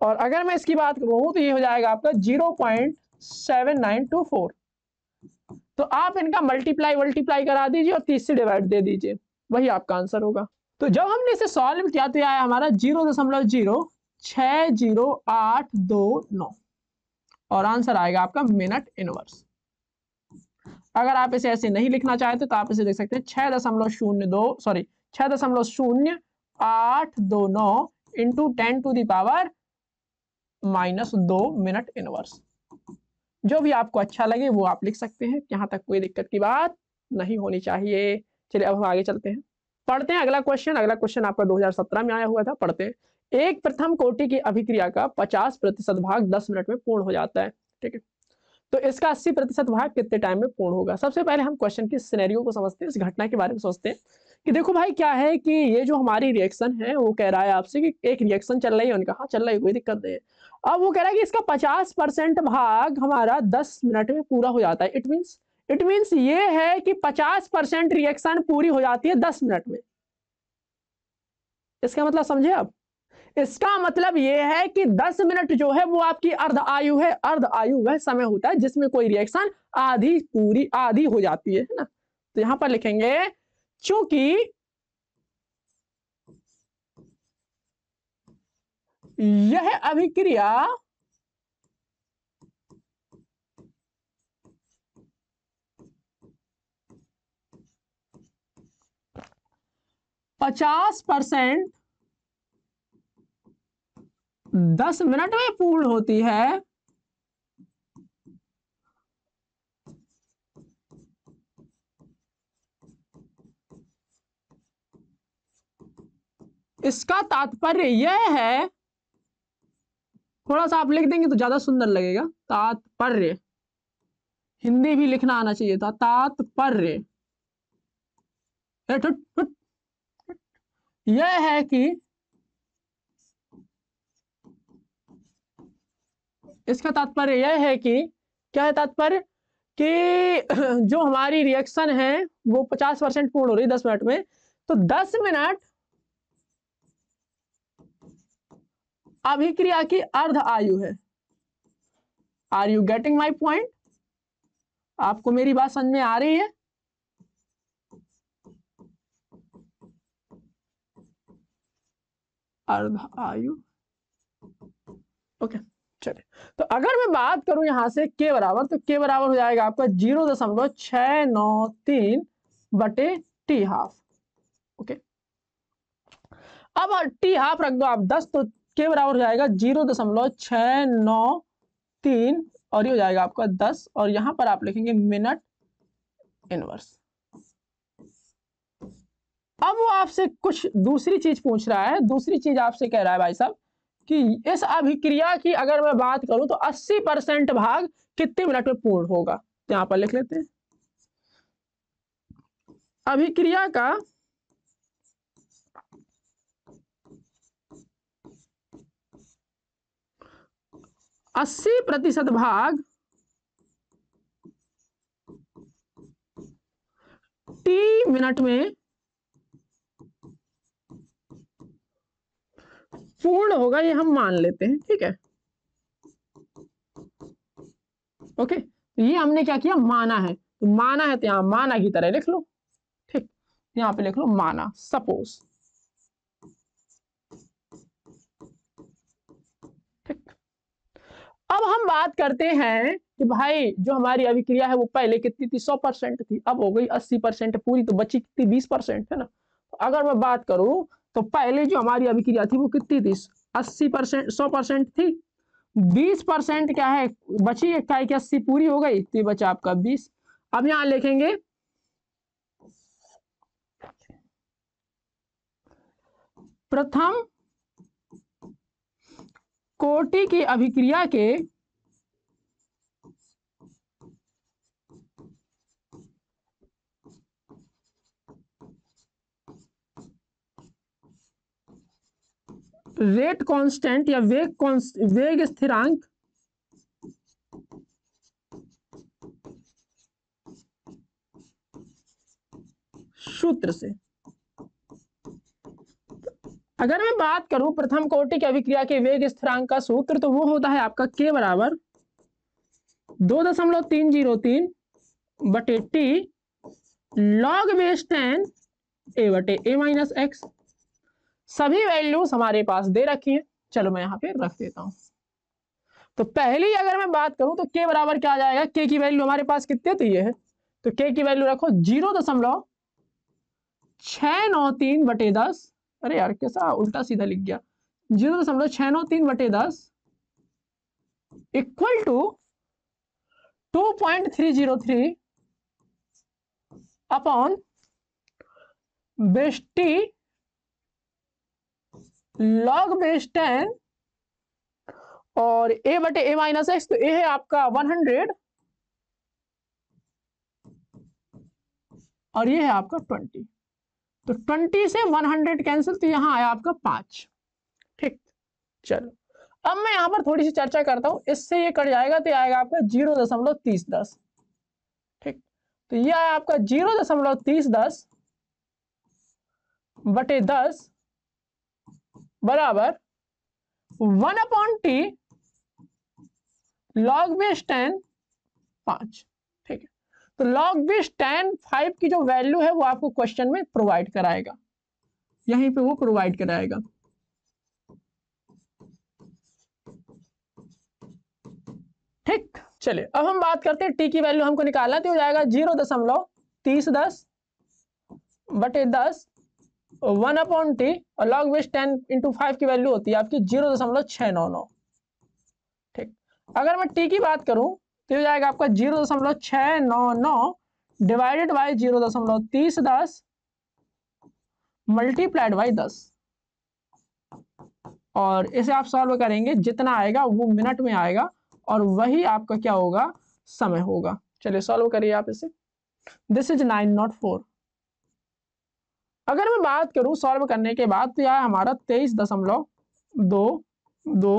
और अगर मैं इसकी बात करूं तो ये हो जाएगा आपका zero point seven nine two four तो आप इनका मल्टीप्लाई मल्टीप्लाई करा दीजिए और तीस से डिवाइड दे दीजिए वही आपका आंसर होगा तो जब हमने इसे सॉल्व किया तो आया हमारा जीरो दशमलव जीरो छ जीरो आठ दो नौ और आंसर आएगा आपका मिनट इनवर्स अगर आप इसे ऐसे नहीं लिखना चाहते तो आप इसे देख सकते हैं छह दशमलव शून्य दो सॉरी छह दशमलव शून्य आठ दो नौ into ten to the power minus दो मिनट इनवर्स जो भी आपको अच्छा लगे वो आप लिख सकते हैं यहां तक कोई दिक्कत की बात नहीं होनी चाहिए चलिए अब हम आगे चलते हैं पढ़ते हैं अगला क्वेश्चन अगला क्वेश्चन आपका 2017 में आया हुआ था पढ़ते हैं एक प्रथम कोटि की अभिक्रिया का 50 प्रतिशत भाग 10 मिनट में पूर्ण हो जाता है ठीक है तो इसका अस्सी प्रतिशत भाग कितने टाइम में पूर्ण होगा सबसे पहले हम क्वेश्चन की सिनेरियो को समझते हैं इस घटना के बारे में सोचते हैं कि देखो भाई क्या है कि ये जो हमारी रिएक्शन है वो कह रहा है आपसे कि एक रिएक्शन चल रही है उनका हाँ चल रही है कोई दिक्कत नहीं है अब वो कह रहा है कि इसका पचास परसेंट भाग हमारा दस मिनट में पूरा हो जाता है इट मीन्स इट मीन्स ये है कि पचास परसेंट रिएक्शन पूरी हो जाती है दस मिनट में इसका मतलब समझे आप इसका मतलब यह है कि 10 मिनट जो है वो आपकी अर्ध आयु है अर्ध आयु वह समय होता है जिसमें कोई रिएक्शन आधी पूरी आधी हो जाती है ना तो यहां पर लिखेंगे चूंकि यह अभिक्रिया पचास परसेंट दस मिनट में पूर्ण होती है इसका तात्पर्य यह है थोड़ा सा आप लिख देंगे तो ज्यादा सुंदर लगेगा तात्पर्य हिंदी भी लिखना आना चाहिए था तात्पर्य यह है कि इसका तात्पर्य यह है कि क्या है तात्पर्य कि [CLEARS THROAT] जो हमारी रिएक्शन है वो 50 परसेंट पूर्ण हो रही है दस मिनट में तो 10 मिनट अभिक्रिया की अर्ध आयु है are you getting my point आपको मेरी बात समझ में आ रही है अर्ध आयु ओके okay. स्ट्रक्चर तो अगर मैं बात करूं यहां से के बराबर तो के बराबर हो जाएगा आपका जीरो दशमलव छ नौ तीन बटे टी हाफ ओके अब टी हाफ रख दो आप दस तो के बराबर हो जाएगा जीरो दशमलव छ नौ तीन और ये हो जाएगा आपका दस और यहां पर आप लिखेंगे मिनट इनवर्स अब वो आपसे कुछ दूसरी चीज पूछ रहा है दूसरी चीज आपसे कह रहा है भाई साहब कि इस अभिक्रिया की अगर मैं बात करूं तो 80 परसेंट भाग कितने मिनट में पूर्ण होगा तो यहां पर लिख लेते हैं अभिक्रिया का अस्सी प्रतिशत भाग टी मिनट में पूर्ण होगा ये हम मान लेते हैं ठीक है ओके तो ये हमने क्या किया माना है तो माना है तो यहां माना की तरह लिख लो ठीक तो यहां पे लिख लो माना सपोज ठीक अब हम बात करते हैं कि भाई जो हमारी अभिक्रिया है वो पहले कितनी थी सौ परसेंट थी अब हो गई अस्सी परसेंट पूरी तो बची कितनी बीस परसेंट है ना तो अगर मैं बात करूं तो पहले जो हमारी अभिक्रिया थी वो कितनी थी अस्सी परसेंट सौ परसेंट थी बीस परसेंट क्या है बची इक्काई की अस्सी पूरी हो गई तो बचा आपका बीस अब यहां लिखेंगे प्रथम कोटि की अभिक्रिया के रेट कांस्टेंट या वेग वेग स्थिरांक सूत्र से अगर मैं बात करूं प्रथम कोटिक अभिक्रिया के वेग स्थिरांक का सूत्र तो वो होता है आपका के बराबर दो दशमलव तीन जीरो तीन बटे टी लॉग बेस टेन ए बटे ए माइनस एक्स सभी वैल्यूज हमारे पास दे रखी हैं चलो मैं यहाँ पे रख देता हूँ तो पहली अगर मैं बात करूं तो के बराबर क्या आ जाएगा के की वैल्यू हमारे पास कितने तो ये है तो के की वैल्यू रखो जीरो दशमलव छ नौ तीन बटे दस अरे यार कैसा उल्टा सीधा लिख गया जीरो दशमलव छ नौ तीन बटे दस equal to two point three zero three upon बेस्टी लॉग बेस टेन और ए बटे ए माइनस एक्स तो ए है आपका वन हंड्रेड और ये है आपका ट्वेंटी तो ट्वेंटी से वन हंड्रेड कैंसिल तो यहां आया आपका पांच ठीक चलो अब मैं यहां पर थोड़ी सी चर्चा करता हूं इससे ये कट जाएगा तो आएगा आपका जीरो दशमलव तीस दस ठीक तो ये आया आपका जीरो दशमलव तीस दस बटे दस बराबर one upon T log base ten पांच ठीक है तो लॉग बेस टेन फाइव की जो वैल्यू है वो आपको क्वेश्चन में प्रोवाइड कराएगा यहीं पे वो प्रोवाइड कराएगा ठीक चलिए अब हम बात करते हैं टी की वैल्यू हमको निकालना तो हो जाएगा जीरो दशमलव तीस दस बटे दस वन अपॉन टी और log base ten into five की वैल्यू होती है आपकी जीरो दशमलव छह नौ नौ ठीक अगर मैं टी की बात करूं तो हो जाएगा आपका जीरो दशमलव छह नौ नौ डिवाइडेड बाई जीरो दशमलव तीस दस मल्टीप्लाइड बाई दस और इसे आप सॉल्व करेंगे जितना आएगा वो मिनट में आएगा और वही आपका क्या होगा समय होगा चलिए सॉल्व करिए आप इसे this is nine not four अगर मैं बात करूं सॉल्व करने के बाद तो यह हमारा तेईस दशमलव दो दो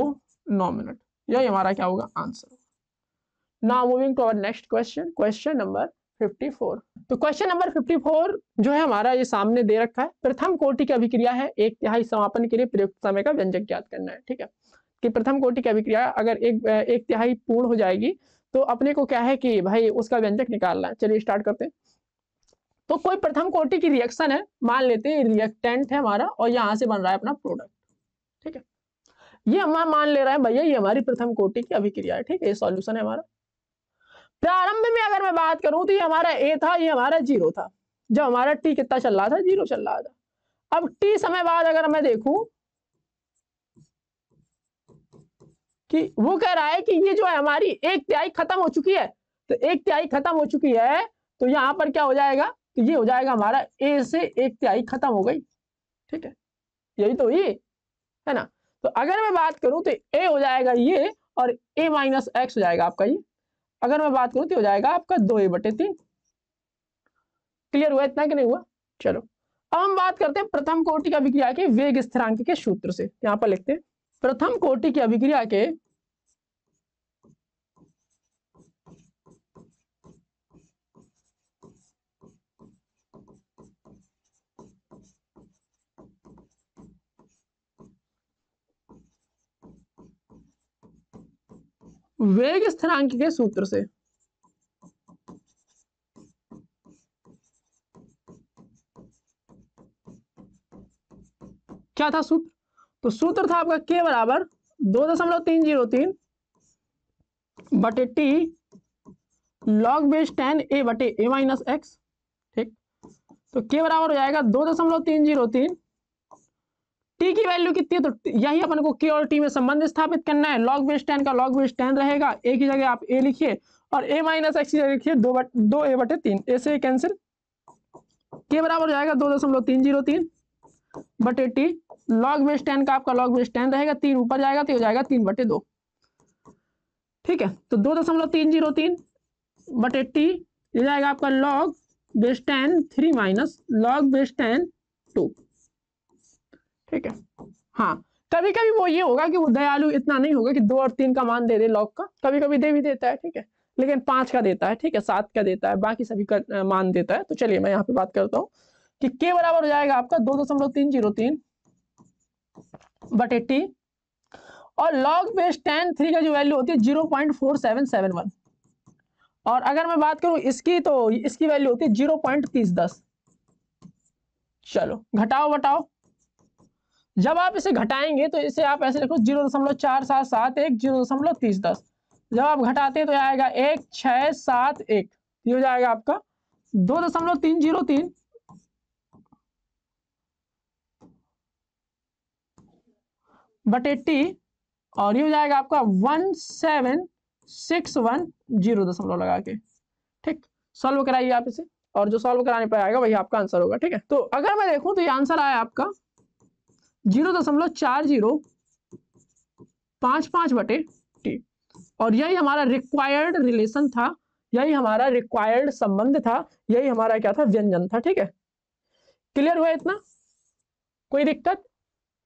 नौ मिनट यही हमारा क्या होगा answer now moving to our next question question number 54 तो क्वेश्चन नंबर 54 जो है हमारा ये सामने दे रखा है प्रथम कोटि की अभिक्रिया है एक तिहाई समापन के लिए प्रयुक्त समय का व्यंजक ज्ञात करना है ठीक है कि प्रथम कोटि की अभिक्रिया अगर एक एक तिहाई पूर्ण हो जाएगी तो अपने को क्या है कि भाई उसका व्यंजक निकालना है चलिए स्टार्ट करते हैं तो कोई प्रथम कोटि की रिएक्शन है मान लेते हैं रिएक्टेंट है हमारा और यहां से बन रहा है अपना प्रोडक्ट ठीक है ये हम मान ले रहा है भैया ये हमारी प्रथम कोटि की अभिक्रिया है ठीक है ये सॉल्यूशन है हमारा प्रारंभ में अगर मैं बात करूं तो ये हमारा ए था ये हमारा जीरो था जब हमारा टी कितना चल रहा था जीरो चल रहा था अब टी समय बाद अगर मैं देखूं कि वो कह रहा है कि ये जो है हमारी एक त्याई खत्म हो चुकी है तो एक त्याई खत्म हो चुकी है तो यहां पर क्या हो जाएगा तो ये हो जाएगा हमारा ए से एक तिहाई खत्म हो गई ठीक है यही तो ये है ना तो अगर मैं बात करूं तो ए हो जाएगा ये और ए माइनस एक्स हो जाएगा आपका ये अगर मैं बात करूं तो हो जाएगा आपका दो ए बटे तीन क्लियर हुआ इतना कि नहीं हुआ चलो अब हम बात करते हैं प्रथम कोटि की अभिक्रिया के वेग स्थिरांक के सूत्र से यहाँ पर लिखते हैं प्रथम कोटि की अभिक्रिया के वेग स्थिरांक के सूत्र से क्या था सूत्र तो सूत्र था आपका के बराबर दो दशमलव तीन जीरो तीन बटे टी लॉग बेस टेन ए बटे ए माइनस एक्स ठीक तो के बराबर हो जाएगा दो दशमलव तीन जीरो तीन टी की वैल्यू कितनी है तो यही अपन को के और टी में संबंध स्थापित करना है लॉग बेस टेन का लॉग बेस टेन रहेगा ए की जगह आप ए लिखिए और ए माइनस एक्स की जगह लिखिए दो बट दो ए बटे तीन ए से कैंसिल के बराबर जाएगा दो दशमलव तीन जीरो तीन बटे टी लॉग बेस टेन का आपका लॉग बेस टेन रहेगा तीन ऊपर जाएगा तो हो जाएगा तीन बटे दो ठीक है तो दो दशमलव तीन जीरो तीन बटे टी ये जाएगा आपका log base ten three minus log base ten two ठीक है हाँ कभी कभी वो ये होगा कि वो दयालु इतना नहीं होगा कि दो और तीन का मान दे दे लॉक का कभी कभी दे भी देता है ठीक है लेकिन पांच का देता है ठीक है सात का देता है बाकी सभी का मान देता है तो चलिए मैं यहाँ पे बात करता हूँ कि के बराबर हो जाएगा आपका दो दशमलव तीन जीरो तीन बटे टी और लॉग बेस टेन थ्री का जो वैल्यू होती है zero point four seven seven one और अगर मैं बात करूं इसकी तो इसकी वैल्यू होती है जीरो पॉइंट तीस दस चलो घटाओ बटाओ जब आप इसे घटाएंगे तो इसे आप ऐसे लिखो जीरो दशमलव चार सात सात एक जीरो दशमलव तीस दस जब आप घटाते हैं तो आएगा एक छः सात एक ये हो जाएगा आपका दो दशमलव तीन जीरो तीन बटे टी और ये हो जाएगा आपका one seven six one zero दशमलव लगा के ठीक सॉल्व कराइए आप इसे और जो सॉल्व कराने पर आएगा वही आपका आंसर होगा ठीक है तो अगर मैं देखूं तो ये आंसर आया आपका जीरो दशमलव चार जीरो पांच पांच बटे टी और यही हमारा रिक्वायर्ड रिलेशन था यही हमारा रिक्वायर्ड संबंध था यही हमारा क्या था व्यंजन था ठीक है क्लियर हुआ इतना कोई दिक्कत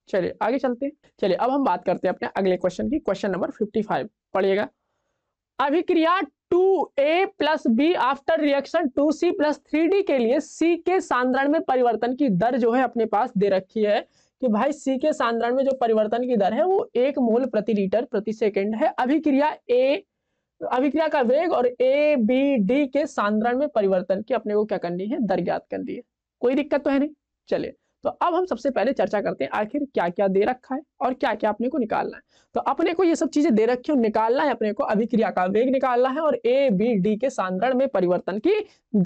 चलिए आगे चलते हैं चलिए अब हम बात करते हैं अपने अगले क्वेश्चन की क्वेश्चन नंबर फिफ्टी फाइव पढ़िएगा अभिक्रिया two a plus b after reaction two c plus three d के लिए सी के सांद्रण में परिवर्तन की दर जो है अपने पास दे रखी है कि भाई सी के सांद्रण में जो परिवर्तन की दर है वो एक मोल प्रति लीटर प्रति सेकेंड है अभिक्रिया ए अभिक्रिया का वेग और ए बी डी के सांद्रण में परिवर्तन की अपने को क्या करनी है दर ज्ञात करनी है कोई दिक्कत तो है नहीं चलिए तो अब हम सबसे पहले चर्चा करते हैं आखिर क्या क्या दे रखा है और क्या क्या अपने को निकालना है तो अपने को ये सब चीजें दे रखी है निकालना है अपने को अभिक्रिया का वेग निकालना है और ए बी डी के सांद्रण में परिवर्तन की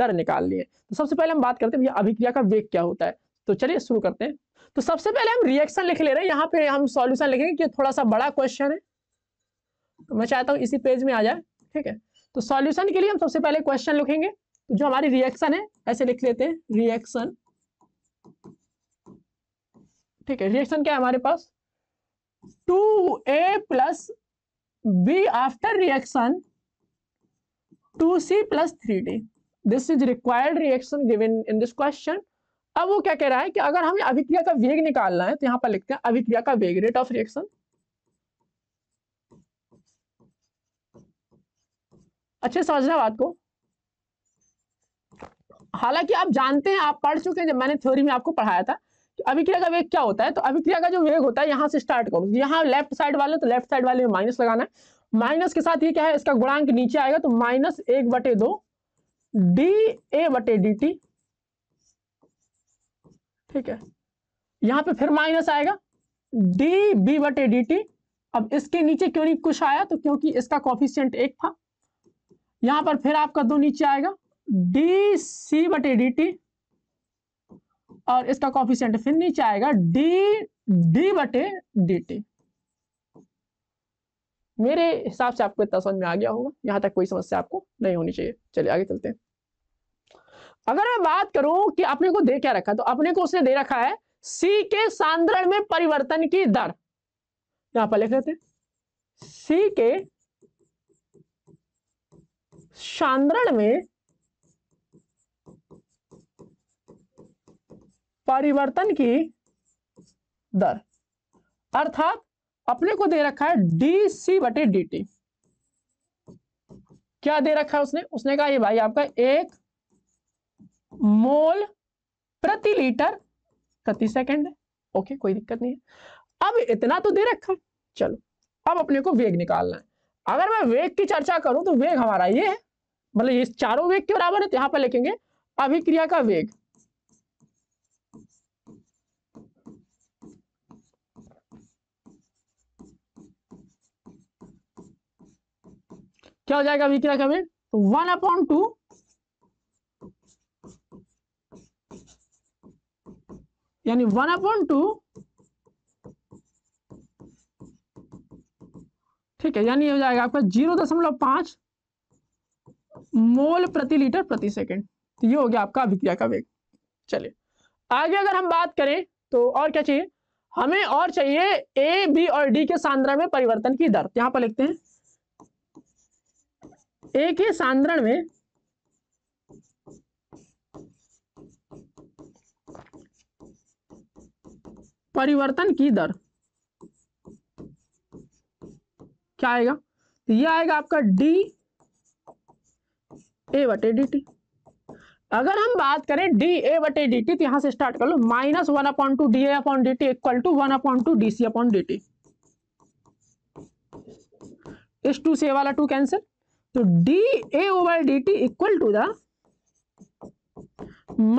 दर निकालनी है तो सबसे पहले हम बात करते हैं भैया अभिक्रिया का वेग क्या होता है तो चलिए शुरू करते हैं तो सबसे पहले हम रिएक्शन लिख ले रहे हैं यहाँ पे हम सॉल्यूशन लिखेंगे कि थोड़ा सा बड़ा क्वेश्चन है तो मैं चाहता हूँ इसी पेज में आ जाए ठीक है तो सॉल्यूशन के लिए हम सबसे पहले क्वेश्चन लिखेंगे तो जो हमारी रिएक्शन है ऐसे लिख लेते हैं रिएक्शन ठीक है रिएक्शन क्या है हमारे पास two a plus b after reaction two c plus three d this is required reaction given in this question अब वो क्या कह रहा है कि अगर हमें अभिक्रिया का वेग निकालना है तो यहां पर लिखते हैं अभिक्रिया का वेग रेट ऑफ रिएक्शन अच्छे समझना बात को हालांकि आप जानते हैं आप पढ़ चुके हैं जब मैंने थ्योरी में आपको पढ़ाया था कि अभिक्रिया का वेग क्या होता है तो अभिक्रिया का जो वेग होता है यहां से स्टार्ट करो यहां लेफ्ट साइड वाले तो लेफ्ट साइड वाले में माइनस लगाना है माइनस के साथ ये क्या है इसका गुणांक नीचे आएगा तो माइनस एक बटे दो डी ए बटे डी टी ठीक है यहां पे फिर माइनस आएगा डी बी बटे डी टी अब इसके नीचे क्यों नहीं कुछ आया तो क्योंकि इसका कॉफिशियंट एक था यहां पर फिर आपका दो नीचे आएगा डी सी बटे डी टी और इसका कॉफिशियंट फिर नीचे आएगा डी डी बटे डी टी मेरे हिसाब से आपको इतना समझ में आ गया होगा यहां तक कोई समस्या आपको नहीं होनी चाहिए चलिए आगे चलते हैं अगर मैं बात करूं कि अपने को दे क्या रखा तो अपने को उसने दे रखा है सी के सांद्रण में परिवर्तन की दर यहां पर लिख लेते हैं सी के सांद्रण में परिवर्तन की दर अर्थात अपने को दे रखा है डी सी बटे डी टी क्या दे रखा है उसने उसने कहा ये भाई आपका एक मोल प्रति लीटर प्रति सेकंड है ओके कोई दिक्कत नहीं है अब इतना तो दे रखा चलो अब अपने को वेग निकालना है अगर मैं वेग की चर्चा करूं तो वेग हमारा ये है मतलब ये चारों वेग के बराबर है तो यहां पर लिखेंगे अभिक्रिया का वेग क्या हो जाएगा अभिक्रिया का वेग तो वन अपॉन टू यानी वन अपॉन टू ठीक है यानी हो जाएगा आपका जीरो दशमलव पांच मोल प्रति लीटर प्रति सेकेंड तो ये हो गया आपका अभिक्रिया का वेग चलिए आगे अगर हम बात करें तो और क्या चाहिए हमें और चाहिए ए बी और डी के सांद्रण में परिवर्तन की दर यहां पर लिखते हैं ए के सांद्रण में परिवर्तन की दर क्या आएगा तो यह आएगा आपका डी ए बटे डी टी अगर हम बात करें डी ए बटे डी टी तो यहां से स्टार्ट कर लो minus one upon two d a upon d t equal to one upon two d c upon d t इस टू से वाला टू कैंसिल तो d a over d t equal to the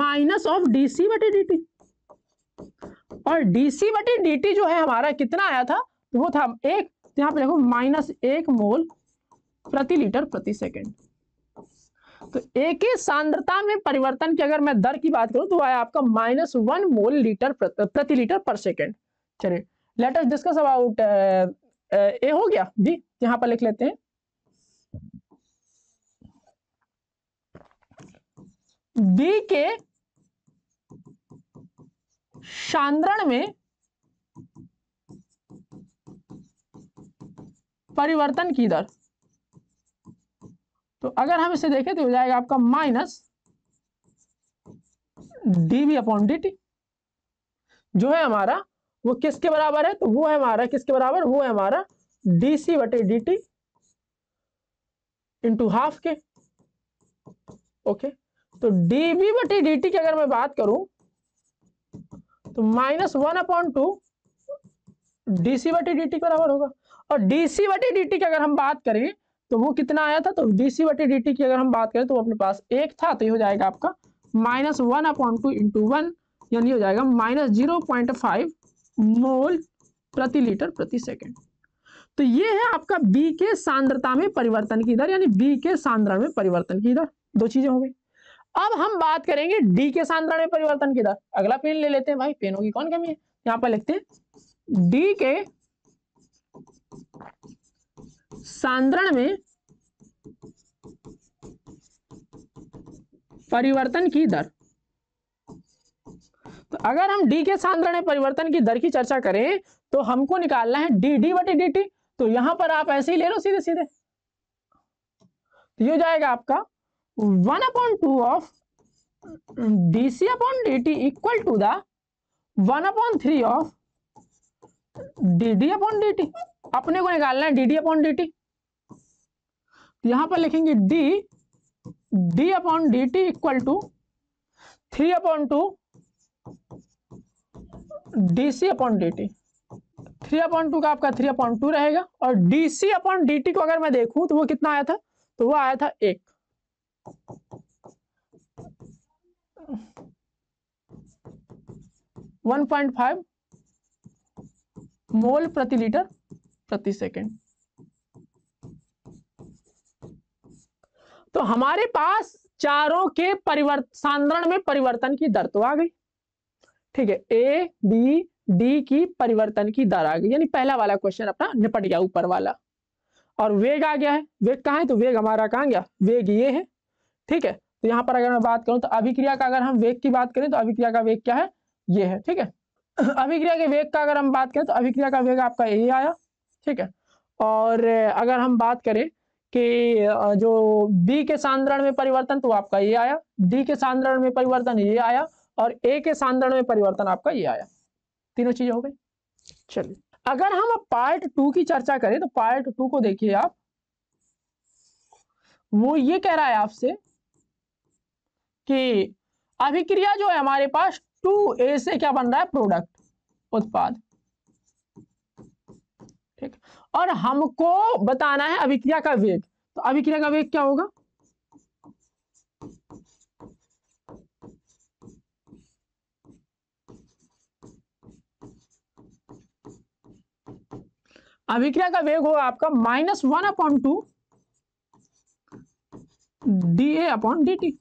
minus of d c बटे d t और d c d t जो है हमारा कितना आया था वो था एक यहाँ पे देखो माइनस एक मोल प्रति लीटर प्रति सेकेंड तो एक ही सांद्रता में परिवर्तन की अगर मैं दर की बात करूं तो आया आपका माइनस वन मोल लीटर प्रति लीटर पर सेकेंड चलिए let us discuss about a हो गया जी यहां पर लिख लेते हैं बी के सांद्रण में परिवर्तन की दर तो अगर हम इसे देखें तो हो जाएगा आपका माइनस डीवी अपॉन डी जो है हमारा वो किसके बराबर है तो वो है हमारा किसके बराबर वो है हमारा डी सी बटे डी टी इंटू हाफ के ओके तो डी बी बटे डी टी की अगर मैं बात करूं तो minus one upon two d c d t बराबर होगा और डी सी डी टी की अगर हम बात करें तो वो कितना आया था तो डी सी डी टी की अगर हम बात करें तो वो अपने पास एक था तो ये हो जाएगा आपका minus one upon two into one यानी हो जाएगा minus zero point five mole प्रति लीटर प्रति सेकेंड तो ये है आपका बी के सांद्रता में परिवर्तन की दर यानी बी के सांद्रा में परिवर्तन की दर दो चीजें हो गई अब हम बात करेंगे डी के सांद्रण में परिवर्तन की दर अगला पेन ले लेते हैं भाई पेनों की कौन कमी है यहां पर लिखते हैं डी के सांद्रण में परिवर्तन की दर तो अगर हम डी के सांद्रण परिवर्तन की दर की चर्चा करें तो हमको निकालना है डी डी बटी डी टी तो यहां पर आप ऐसे ही ले लो सीधे सीधे तो ये जाएगा आपका one upon two of d c upon d t equal to the one upon three of d d upon d t अपने को निकालना है d d upon d t तो यहां पर लिखेंगे d d upon d t equal to three upon two d c upon d t three upon two का आपका थ्री अपॉइंट टू रहेगा और d c upon d t को अगर मैं देखूं तो वो कितना आया था तो वो आया था एक 1.5 मोल प्रति लीटर प्रति सेकेंड तो हमारे पास चारों के परिवर्तन सांद्रण में परिवर्तन की दर तो आ गई ठीक है ए बी डी की परिवर्तन की दर आ गई यानी पहला वाला क्वेश्चन अपना निपट गया ऊपर वाला और वेग आ गया है वेग कहा है तो वेग हमारा कहाँ गया वेग ये है ठीक है तो यहाँ पर अगर मैं बात करूँ तो अभिक्रिया का अगर हम वेग की बात करें तो अभिक्रिया का वेग क्या है ये है ठीक है [CLEARS THROAT] अभिक्रिया के वेग का अगर हम बात करें तो अभिक्रिया का वेग आपका यही आया ठीक है और अगर हम बात करें कि जो बी के सांद्रण में परिवर्तन तो आपका ये आया डी के सांद्रण में परिवर्तन ये आया और ए के सांद्रण में परिवर्तन आपका ये आया तीनों चीजें हो गई चलिए अगर हम अब पार्ट टू की चर्चा करें तो पार्ट टू को देखिए आप वो ये कह रहा है आपसे कि अभिक्रिया जो है हमारे पास टू ए से क्या बन रहा है प्रोडक्ट उत्पाद ठीक और हमको बताना है अभिक्रिया का वेग तो अभिक्रिया का वेग क्या होगा अभिक्रिया का वेग होगा आपका minus one upon two d a upon d t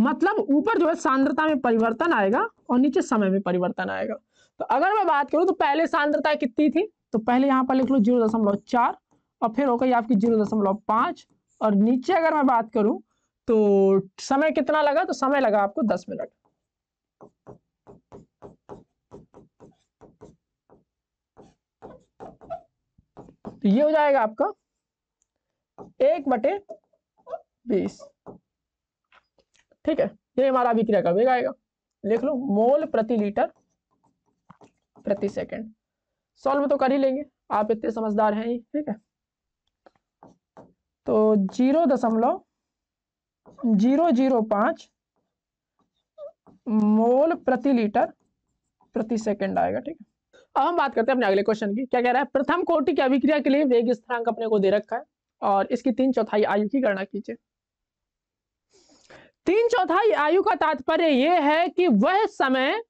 मतलब ऊपर जो है सांद्रता में परिवर्तन आएगा और नीचे समय में परिवर्तन आएगा तो अगर मैं बात करूं तो पहले सांद्रता कितनी थी तो पहले यहाँ पर लिख लो जीरो दशमलव चार और फिर हो गई आपकी जीरो दशमलव पांच और नीचे अगर मैं बात करूं तो समय कितना लगा तो समय लगा आपको दस मिनट तो ये हो जाएगा आपका एक बटे बीस ठीक है ये हमारा अभिक्रिया का वेग आएगा लिख लो मोल प्रति लीटर प्रति सेकंड सॉल्व तो कर ही लेंगे आप इतने समझदार हैं ठीक है तो जीरो दशमलव जीरो जीरो पांच मोल प्रति लीटर प्रति सेकंड आएगा ठीक है अब हम बात करते हैं अपने अगले क्वेश्चन की क्या कह रहा है प्रथम कोटि की अभिक्रिया के लिए वेग स्थिरांक अपने को दे रखा है और इसकी तीन चौथाई आयु की गणना कीजिए तीन चौथाई आयु का तात्पर्य यह है कि वह समय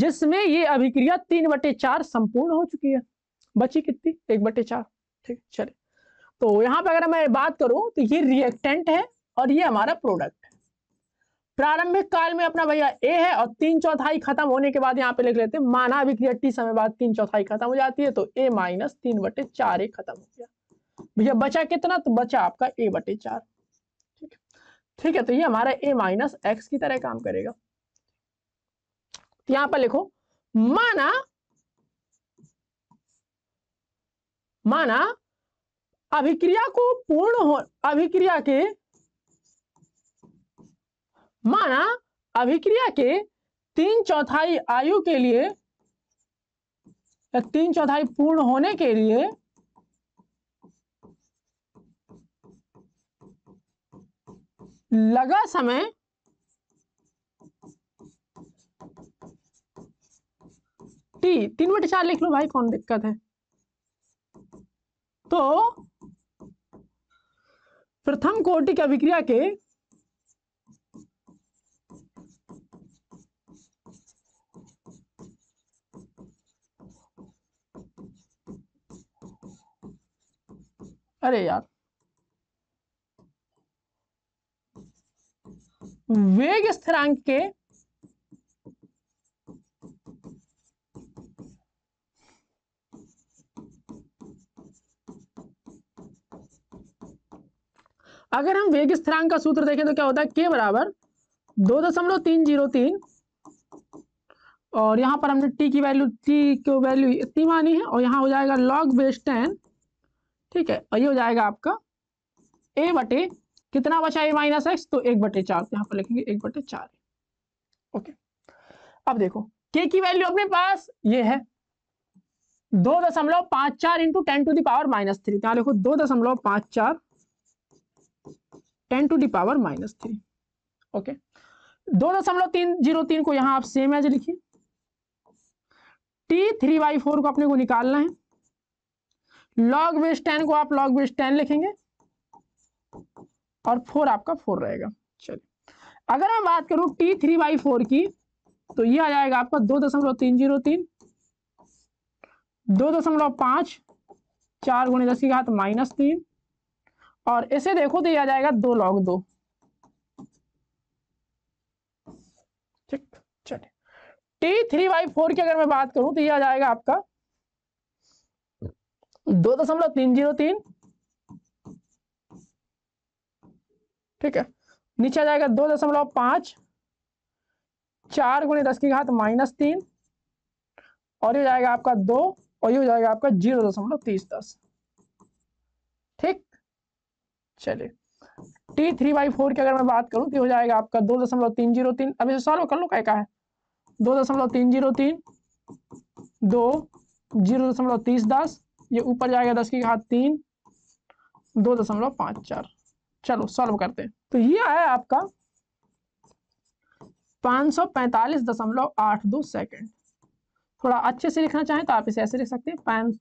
जिसमें ये अभिक्रिया तीन बटे चार संपूर्ण हो चुकी है बची कितनी एक बटे चार ठीक चले तो यहां पर अगर मैं बात करूं तो ये रिएक्टेंट है और ये हमारा प्रोडक्ट है प्रारंभिक काल में अपना भैया ए है और तीन चौथाई खत्म होने के बाद यहाँ पे लिख लेते हैं माना अभिक्रिया टी समय बाद तीन चौथाई खत्म हो जाती है तो ए माइनस तीन बटे चार ए खत्म हो गया भैया बचा कितना तो बचा आपका ए बटे चार ठीक है तो ये हमारा ए माइनस एक्स की तरह काम करेगा यहां पर लिखो माना माना अभिक्रिया को पूर्ण हो अभिक्रिया के माना अभिक्रिया के तीन चौथाई आयु के लिए तीन चौथाई पूर्ण होने के लिए लगा समय टी तीन बटे चार लिख लो भाई कौन दिक्कत है तो प्रथम कोटि की अभिक्रिया के अरे यार वेग स्थिरांक के अगर हम वेग स्थिरांक का सूत्र देखें तो क्या होता है के बराबर दो दशमलव तीन जीरो तीन और यहां पर हमने टी की वैल्यू टी की वैल्यू इतनी मानी है और यहां हो जाएगा लॉग बेस टेन ठीक है और ये हो जाएगा आपका ए बटे कितना बचा ये माइनस एक्स तो एक बटे चार तो यहाँ पर लिखेंगे एक बटे चार ओके अब देखो के की वैल्यू अपने पास ये है दो दशमलव पांच चार into ten to the power minus three यहां देखो दो दशमलव पांच चार ten to the power minus three okay दो दशमलव तीन जीरो तीन को यहां आप सेम एज लिखिए टी थ्री बाई फोर को अपने को निकालना है लॉग बेस टेन को आप लॉग बेस टेन लिखेंगे और फोर आपका फोर रहेगा चलिए अगर मैं बात करूं टी थ्री बाई फोर की तो ये आ जाएगा आपका दो दशमलव तीन जीरो तीन दो दशमलव पांच चार गुणे दस की घात माइनस तीन और इसे देखो तो यह आ जाएगा दो लॉग दो ठीक चलिए टी थ्री बाई फोर की अगर मैं बात करूं तो यह आ जाएगा आपका दो दशमलव तीन जीरो तीन ठीक है नीचे आ जाएगा दो दशमलव पांच चार गुणे दस की घात माइनस तीन और ये जाएगा आपका दो और ये हो जाएगा आपका जीरो दशमलव तीस दस ठीक चलिए टी थ्री बाई फोर की अगर मैं बात करूं तो हो जाएगा आपका दो दशमलव तीन जीरो तीन अब इसे सॉल्व कर लो क्या है दो दशमलव तीन जीरो तीन दो जीरो दशमलव तीस दस ये ऊपर जाएगा दस की घात तीन दो दशमलव पाँच चार चलो सॉल्व करते हैं तो ये आया आपका पाँच सौ पैंतालीस दशमलव आठ दो सेकेंड थोड़ा अच्छे से लिखना चाहें तो आप इसे ऐसे लिख सकते हैं पाँच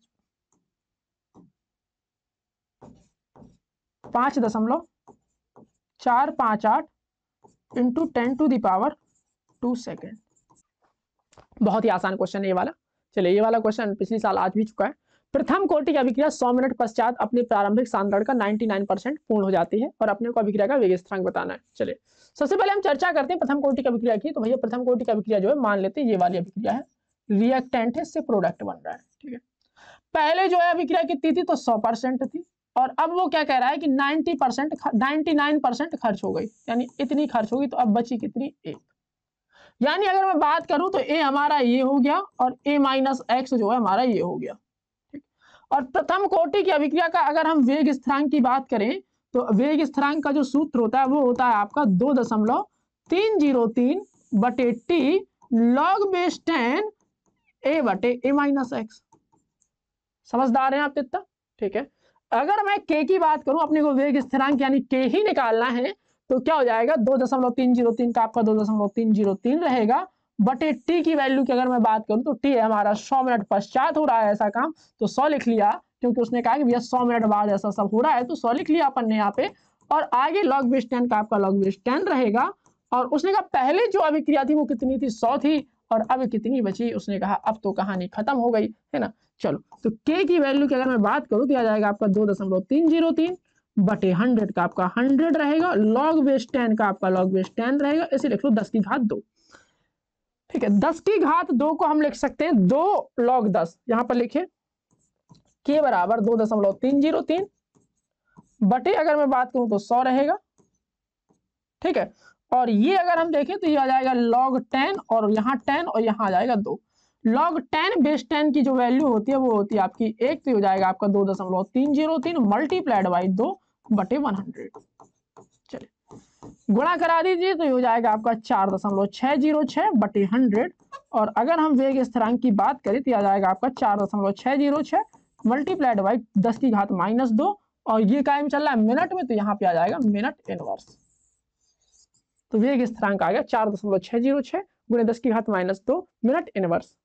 पाँच दशमलव चार पाँच आठ into ten to the power two second बहुत ही आसान क्वेश्चन है ये वाला चलिए ये वाला क्वेश्चन पिछले साल आज भी चुका है प्रथम कोटि की अभिक्रिया 100 मिनट पश्चात अपने प्रारंभिक सांद्रण का 99 परसेंट पूर्ण हो जाती है और अपने को अभिक्रिया का वेग स्थिरांक बताना है चलिए सबसे पहले हम चर्चा करते हैं प्रथम कोटि की अभिक्रिया की तो भैया प्रथम कोटि की अभिक्रिया जो है मान लेते हैं ये वाली अभिक्रिया है रिएक्टेंट है इससे प्रोडक्ट बन रहा है ठीक है पहले जो है अभिक्रिया कितनी थी तो सौ परसेंट थी और अब वो क्या कह रहा है कि नाइनटी परसेंट नाइन्टी खर्च हो गई यानी इतनी खर्च होगी तो अब बची कितनी एक यानी अगर मैं बात करूं तो ए हमारा ये हो गया और ए माइनस एक्स जो है हमारा ये हो गया और प्रथम कोटि की अभिक्रिया का अगर हम वेग स्थिरांक की बात करें तो वेग स्थिरांक का जो सूत्र होता है वो होता है आपका दो दशमलव तीन जीरो तीन बटे टी लॉग बेस टेन ए बटे ए माइनस एक्स समझदार हैं आप इतना ठीक है अगर मैं के की बात करूं अपने को वेग स्थिरांक यानी के ही निकालना है तो क्या हो जाएगा दो दशमलव तीन जीरो तीन का आपका दो दशमलव तीन जीरो तीन रहेगा बटे टी की वैल्यू की अगर मैं बात करूं तो टी है हमारा सौ मिनट पश्चात हो रहा है ऐसा काम तो सौ लिख लिया क्योंकि उसने कहा कि भैया सौ मिनट बाद ऐसा सब हो रहा है तो सौ लिख लिया अपन ने यहाँ पे और आगे लॉग बेस टेन का आपका लॉग बेस टेन रहेगा और उसने कहा पहले जो अभिक्रिया थी वो कितनी थी सौ थी और अब कितनी बची उसने कहा अब तो कहानी खत्म हो गई है ना चलो तो के की वैल्यू की अगर मैं बात करूँ तो आ जाएगा आपका दो दशमलव तीन जीरो तीन बटे हंड्रेड का आपका हंड्रेड रहेगा लॉग बेस टेन का आपका लॉग बेस टेन रहेगा इसे लिख लो दस की घात दो ठीक है दस की घात दो को हम लिख सकते हैं दो लॉग दस यहां पर लिखे के बराबर दो दशमलव तीन जीरो तीन बटे अगर मैं बात करूं तो सौ रहेगा ठीक है और ये अगर हम देखें तो ये आ जाएगा लॉग टेन और यहाँ टेन और यहाँ आ जाएगा दो लॉग टेन बेस टेन की जो वैल्यू होती है वो होती है आपकी एक तो हो जाएगा आपका दो दशमलव तीन जीरो तीन मल्टीप्लाइड बाई दो बटे वन हंड्रेड गुणा करा दीजिए तो ये हो जाएगा आपका चार दशमलव छः जीरो छः बटे हंड्रेड और अगर हम वेग स्थिरांक की बात करें तो यह आ जाएगा आपका चार दशमलव छः जीरो छः मल्टीप्लाइड बाई दस की घात माइनस दो और ये कायम चल रहा है मिनट में तो यहाँ पे आ जाएगा मिनट इनवर्स तो वेग स्थिरांक आ गया चार दशमलव छः जीरो छः गुणे दस की घात माइनस दो मिनट इनवर्स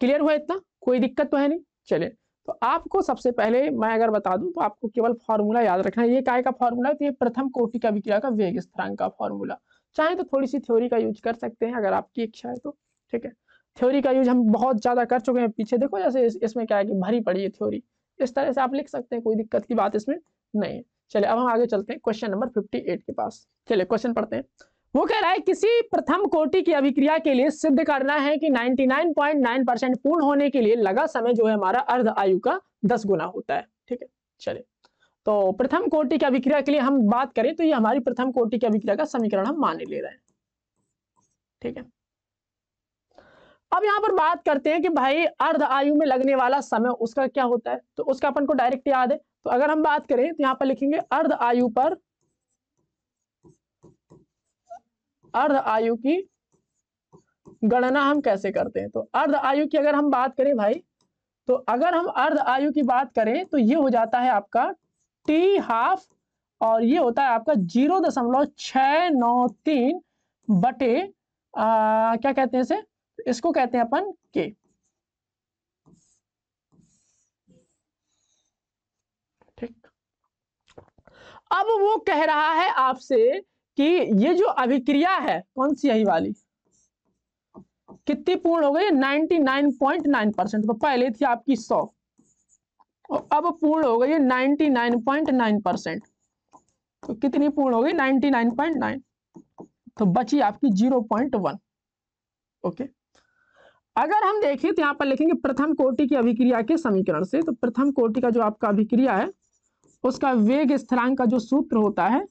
क्लियर हुआ इतना कोई दिक्कत तो है नहीं चलिए तो आपको सबसे पहले मैं अगर बता दूं तो आपको केवल फॉर्मूला याद रखना है ये काय का फॉर्मूला है तो ये प्रथम कोटि का विक्रिया का वेग स्थिरांक का फॉर्मूला चाहे तो थोड़ी सी थ्योरी का यूज कर सकते हैं अगर आपकी इच्छा है तो ठीक है थ्योरी का यूज हम बहुत ज़्यादा कर चुके हैं पीछे देखो जैसे इसमें क्या है कि भरी पड़ी है थ्योरी इस तरह से आप लिख सकते हैं कोई दिक्कत की बात इसमें नहीं है चलिए अब हम आगे चलते हैं क्वेश्चन नंबर एट के पास चलिए क्वेश्चन पढ़ते हैं वो कह रहा है किसी प्रथम कोटि की अभिक्रिया के लिए सिद्ध करना है कि 99.9 परसेंट पूर्ण होने के लिए लगा समय जो है हमारा अर्ध आयु का दस गुना होता है ठीक है चलिए तो प्रथम कोटि की अभिक्रिया के लिए हम बात करें तो ये हमारी प्रथम कोटि की अभिक्रिया का समीकरण हम मान ले रहे हैं ठीक है अब यहां पर बात करते हैं कि भाई अर्ध आयु में लगने वाला समय उसका क्या होता है तो उसका अपन को डायरेक्ट याद है तो अगर हम बात करें तो यहां पर लिखेंगे अर्ध आयु पर अर्ध आयु की गणना हम कैसे करते हैं तो अर्ध आयु की अगर हम बात करें भाई तो अगर हम अर्ध आयु की बात करें तो ये हो जाता है आपका टी हाफ और ये होता है आपका जीरो दशमलव छ नौ तीन बटे आ, क्या कहते हैं इसे इसको कहते हैं अपन के ठीक अब वो कह रहा है आपसे कि ये जो अभिक्रिया है कौन सी यही वाली कितनी पूर्ण हो गई 99.9 परसेंट तो पहले थी आपकी 100 और अब पूर्ण हो गई 99.9 परसेंट तो कितनी पूर्ण हो गई 99.9 तो बची आपकी 0.1 ओके अगर हम देखें तो यहां पर लिखेंगे प्रथम कोटि की अभिक्रिया के समीकरण से तो प्रथम कोटि का जो आपका अभिक्रिया है उसका वेग स्थिरांक का जो सूत्र होता है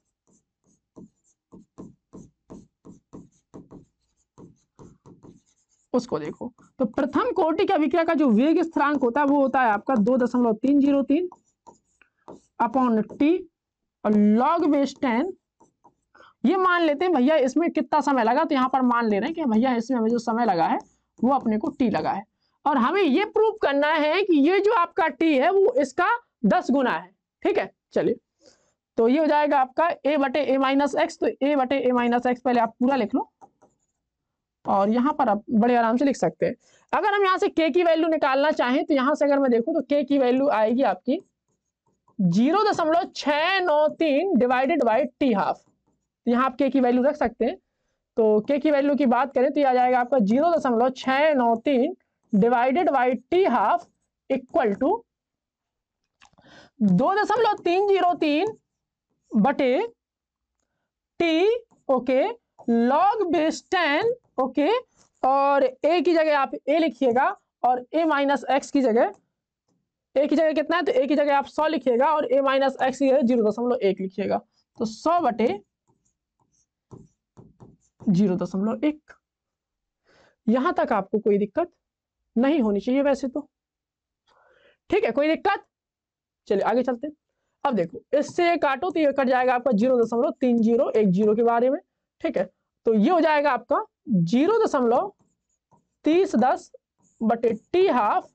उसको देखो तो प्रथम कोटि कोटिक अभिक्रिया का जो वेग स्थिरांक होता है वो होता है आपका दो दशमलव तीन जीरो तीन अपॉन टी और लॉग बेस टेन ये मान लेते हैं भैया इसमें कितना समय लगा तो यहाँ पर मान ले रहे हैं कि भैया इसमें हमें जो समय लगा है वो अपने को टी लगा है और हमें ये प्रूव करना है कि ये जो आपका टी है वो इसका दस गुना है ठीक है चलिए तो ये हो जाएगा आपका ए बटे ए माइनस एक्स तो ए बटे ए माइनस एक्स पहले आप पूरा लिख लो और यहाँ पर आप बड़े आराम से लिख सकते हैं अगर हम यहाँ से के की वैल्यू निकालना चाहें तो यहाँ से अगर मैं देखूँ तो के की वैल्यू आएगी आपकी जीरो दशमलव छ नौ तीन डिवाइडेड बाई टी हाफ यहाँ आप के की वैल्यू रख सकते हैं तो के की वैल्यू की बात करें तो ये आ जाएगा आपका जीरो दशमलव छ नौ तीन divided by t half equal to दो दशमलव तीन जीरो तीन बटे t okay log base ten okay और ए की जगह आप ए लिखिएगा और ए माइनस एक्स की जगह ए की जगह कितना है तो ए की जगह आप सौ लिखिएगा और ए माइनस एक्स की जगह जीरो दशमलव एक लिखिएगा तो सौ बटे जीरो दशमलव एक यहां तक आपको कोई दिक्कत नहीं होनी चाहिए वैसे तो ठीक है कोई दिक्कत चलिए आगे चलते अब देखो इससे काटो तो ये कट जाएगा आपका जीरो दशमलव तीन जीरो एक जीरो के बारे में ठीक है तो ये हो जाएगा आपका जीरो दशमलव तीस दस बटे T half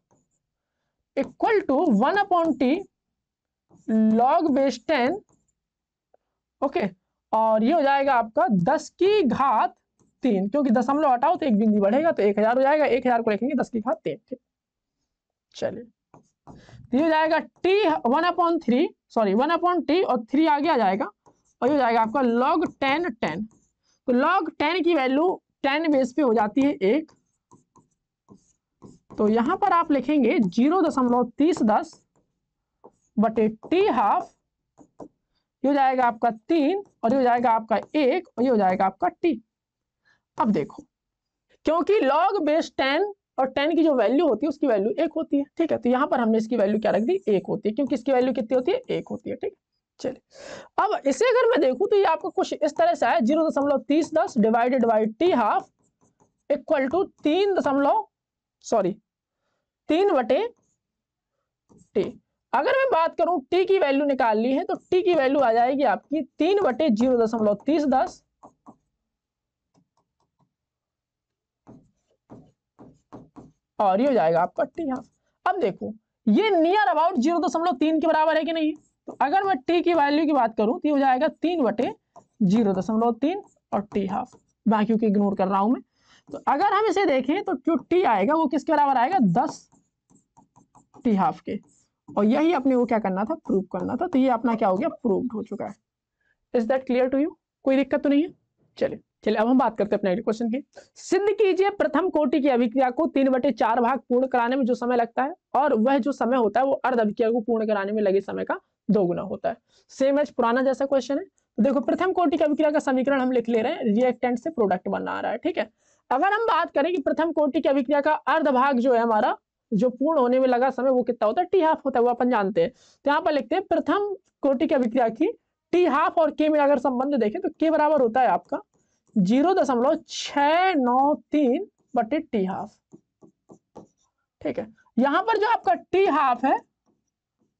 equal to one upon T log base ten okay और ये हो जाएगा आपका दस की घात तीन क्योंकि दशमलव हटाओ तो एक बिंदी बढ़ेगा तो एक हजार हो जाएगा एक हजार को लिखेंगे दस की घात तीन ठीक चलिए तो ये हो जाएगा t one upon three sorry one upon T और थ्री आगे आ जाएगा और ये हो जाएगा आपका लॉग टेन टेन तो लॉग टेन की वैल्यू टेन बेस पे हो जाती है एक तो यहां पर आप लिखेंगे जीरो दशमलव तीस दस बटे टी हाफ ये हो जाएगा आपका तीन और ये हो जाएगा आपका एक और ये हो जाएगा आपका टी अब देखो क्योंकि लॉग बेस टेन और टेन की जो वैल्यू होती है उसकी वैल्यू एक होती है ठीक है तो यहां पर हमने इसकी वैल्यू क्या रख दी एक होती है क्योंकि इसकी वैल्यू कितनी होती है एक होती है ठीक है चलिए अब इसे अगर मैं देखूं तो ये आपका कुछ इस तरह से आया जीरो दशमलव तीस दस divided by t half equal to तीन दशमलव सॉरी तीन बटे टी अगर मैं बात करूं टी की वैल्यू निकाल ली है तो टी की वैल्यू आ जाएगी आपकी तीन बटे जीरो दशमलव तीस दस और ये हो जाएगा आपका टी हाफ अब देखो ये नियर अबाउट जीरो दशमलव तीन के बराबर है कि नहीं तो अगर मैं टी की वैल्यू की बात करूं तो हो जाएगा तीन बटे जीरो दशमलव तीन और टी हाफ बाकी को इग्नोर कर रहा हूं मैं तो अगर हम इसे देखें तो जो टी आएगा वो किसके बराबर आएगा दस टी हाफ के और यही अपने वो क्या करना था प्रूव करना था तो ये अपना क्या हो गया प्रूव्ड हो चुका है is that clear to you कोई दिक्कत तो नहीं है चलिए चलिए अब हम बात करते हैं अपने अगले क्वेश्चन की सिद्ध कीजिए प्रथम कोटि की अभिक्रिया को तीन बटे चार भाग पूर्ण कराने में जो समय लगता है और वह जो समय होता है वो अर्ध अभिक्रिया को पूर्ण कराने में लगे समय का दो गुना होता है सेम एज पुराना जैसा क्वेश्चन है तो देखो प्रथम कोटि का अभिक्रिया का समीकरण हम लिख ले रहे हैं रिएक्टेंट से प्रोडक्ट बनना आ रहा है ठीक है अगर हम बात करें कि प्रथम कोटि की अभिक्रिया का अर्धभाग जो है हमारा जो पूर्ण होने में लगा समय वो कितना होता है टी हाफ होता है वो अपन जानते हैं तो यहाँ पर लिखते हैं प्रथम कोटि की अभिक्रिया की टी हाफ और के में अगर संबंध देखें तो के बराबर होता है आपका जीरो दशमलव छ नौ तीन बटे टी हाफ ठीक है यहां पर जो आपका टी हाफ है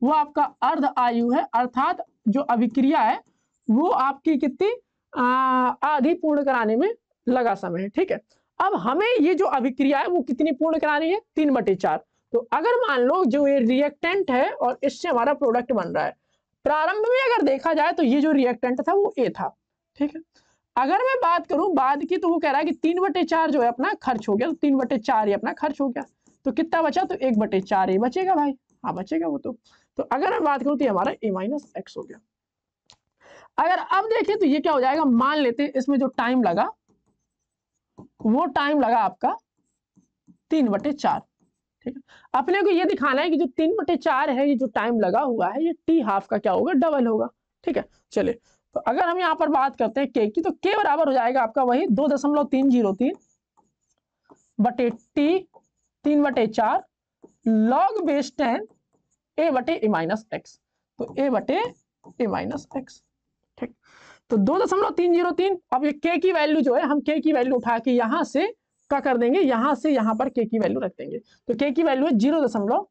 वो आपका अर्ध आयु है अर्थात जो अभिक्रिया है वो आपकी कितनी आधी पूर्ण कराने में लगा समय है ठीक है अब हमें ये जो अभिक्रिया है वो कितनी पूर्ण करानी है तीन बटे चार तो अगर मान लो जो ये रिएक्टेंट है और इससे हमारा प्रोडक्ट बन रहा है प्रारंभ में अगर देखा जाए तो ये जो रिएक्टेंट था वो ए था ठीक है अगर मैं बात करूं बाद की तो वो कह रहा है कि तीन बटे चार जो है अपना खर्च हो गया तो तीन बटे चार ही अपना खर्च हो गया तो कितना बचा तो एक बटे चार ही बचेगा भाई हाँ बचेगा वो तो तो अगर मैं बात करूं तो हमारा ए माइनस एक्स हो गया अगर अब देखें तो ये क्या हो जाएगा मान लेते हैं इसमें जो टाइम लगा वो टाइम लगा आपका तीन बटे चार ठीक है अपने को ये दिखाना है कि जो तीन बटे चार है ये जो टाइम लगा हुआ है ये टी हाफ का क्या होगा डबल होगा ठीक है चलिए तो अगर हम यहां पर बात करते हैं के की तो के बराबर हो जाएगा आपका वही दो दशमलव तीन जीरो तीन बटे टी तीन बटे चार लॉग बेस टेन ए बटे ए माइनस एक्स तो ए बटे ए माइनस एक्स ठीक तो दो दशमलव तीन जीरो तीन अब ये के की वैल्यू जो है हम के की वैल्यू उठा के यहां से का कर देंगे यहां से यहां पर के की वैल्यू रख देंगे तो के की वैल्यू है जीरो दशमलव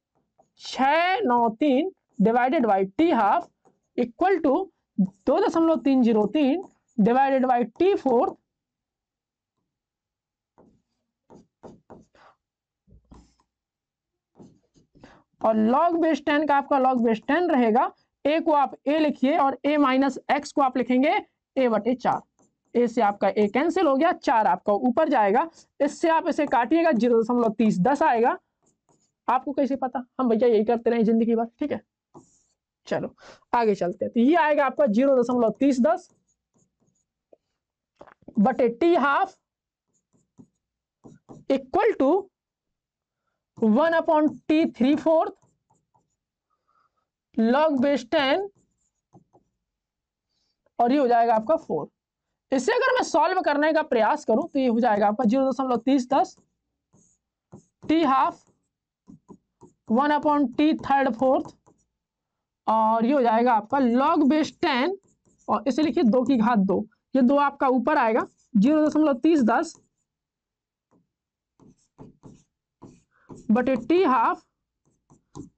छः नौ तीन divided by t half equal to दो दशमलव तीन जीरो तीन डिवाइडेड बाई टी फोर और लॉग बेस टेन का आपका लॉग बेस टेन रहेगा ए को आप ए लिखिए और ए माइनस एक्स को आप लिखेंगे ए बटे चार ए से आपका ए कैंसिल हो गया चार आपका ऊपर जाएगा इससे आप इसे काटिएगा जीरो दशमलव तीस दस आएगा आपको कैसे पता हम भैया यही करते रहे जिंदगी भर ठीक है चलो आगे चलते हैं तो ये आएगा आपका जीरो दशमलव तीस दस बटे T half equal to one upon t three fourth log base ten और ये हो जाएगा आपका फोर इसे अगर मैं सॉल्व करने का प्रयास करूं तो ये हो जाएगा आपका जीरो दशमलव तीस दस t half one upon t third fourth और ये हो जाएगा आपका लॉग बेस टेन और इसे लिखिए दो की घात दो ये दो आपका ऊपर आएगा जीरो दशमलव तीस दस बटे T half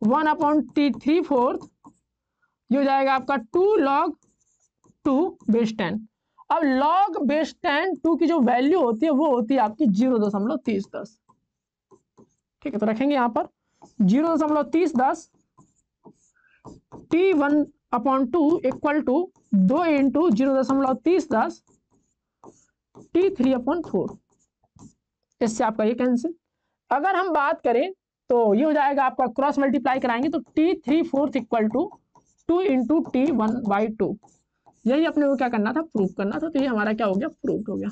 one upon t three fourth ये हो जाएगा आपका two log two base ten अब लॉग बेस टेन टू की जो वैल्यू होती है वो होती है आपकी जीरो दशमलव तीस दस ठीक है तो रखेंगे यहां पर जीरो दशमलव तीस दस t one upon two equal to दो इंटू जीरो दशमलव तीस दस टी थ्री अपॉन फोर इससे आपका ये कैंसिल अगर हम बात करें तो ये हो जाएगा आपका क्रॉस मल्टीप्लाई कराएंगे तो t three fourth equal to two into t one by two यही अपने को क्या करना था प्रूफ करना था तो ये हमारा क्या हो गया प्रूफ हो गया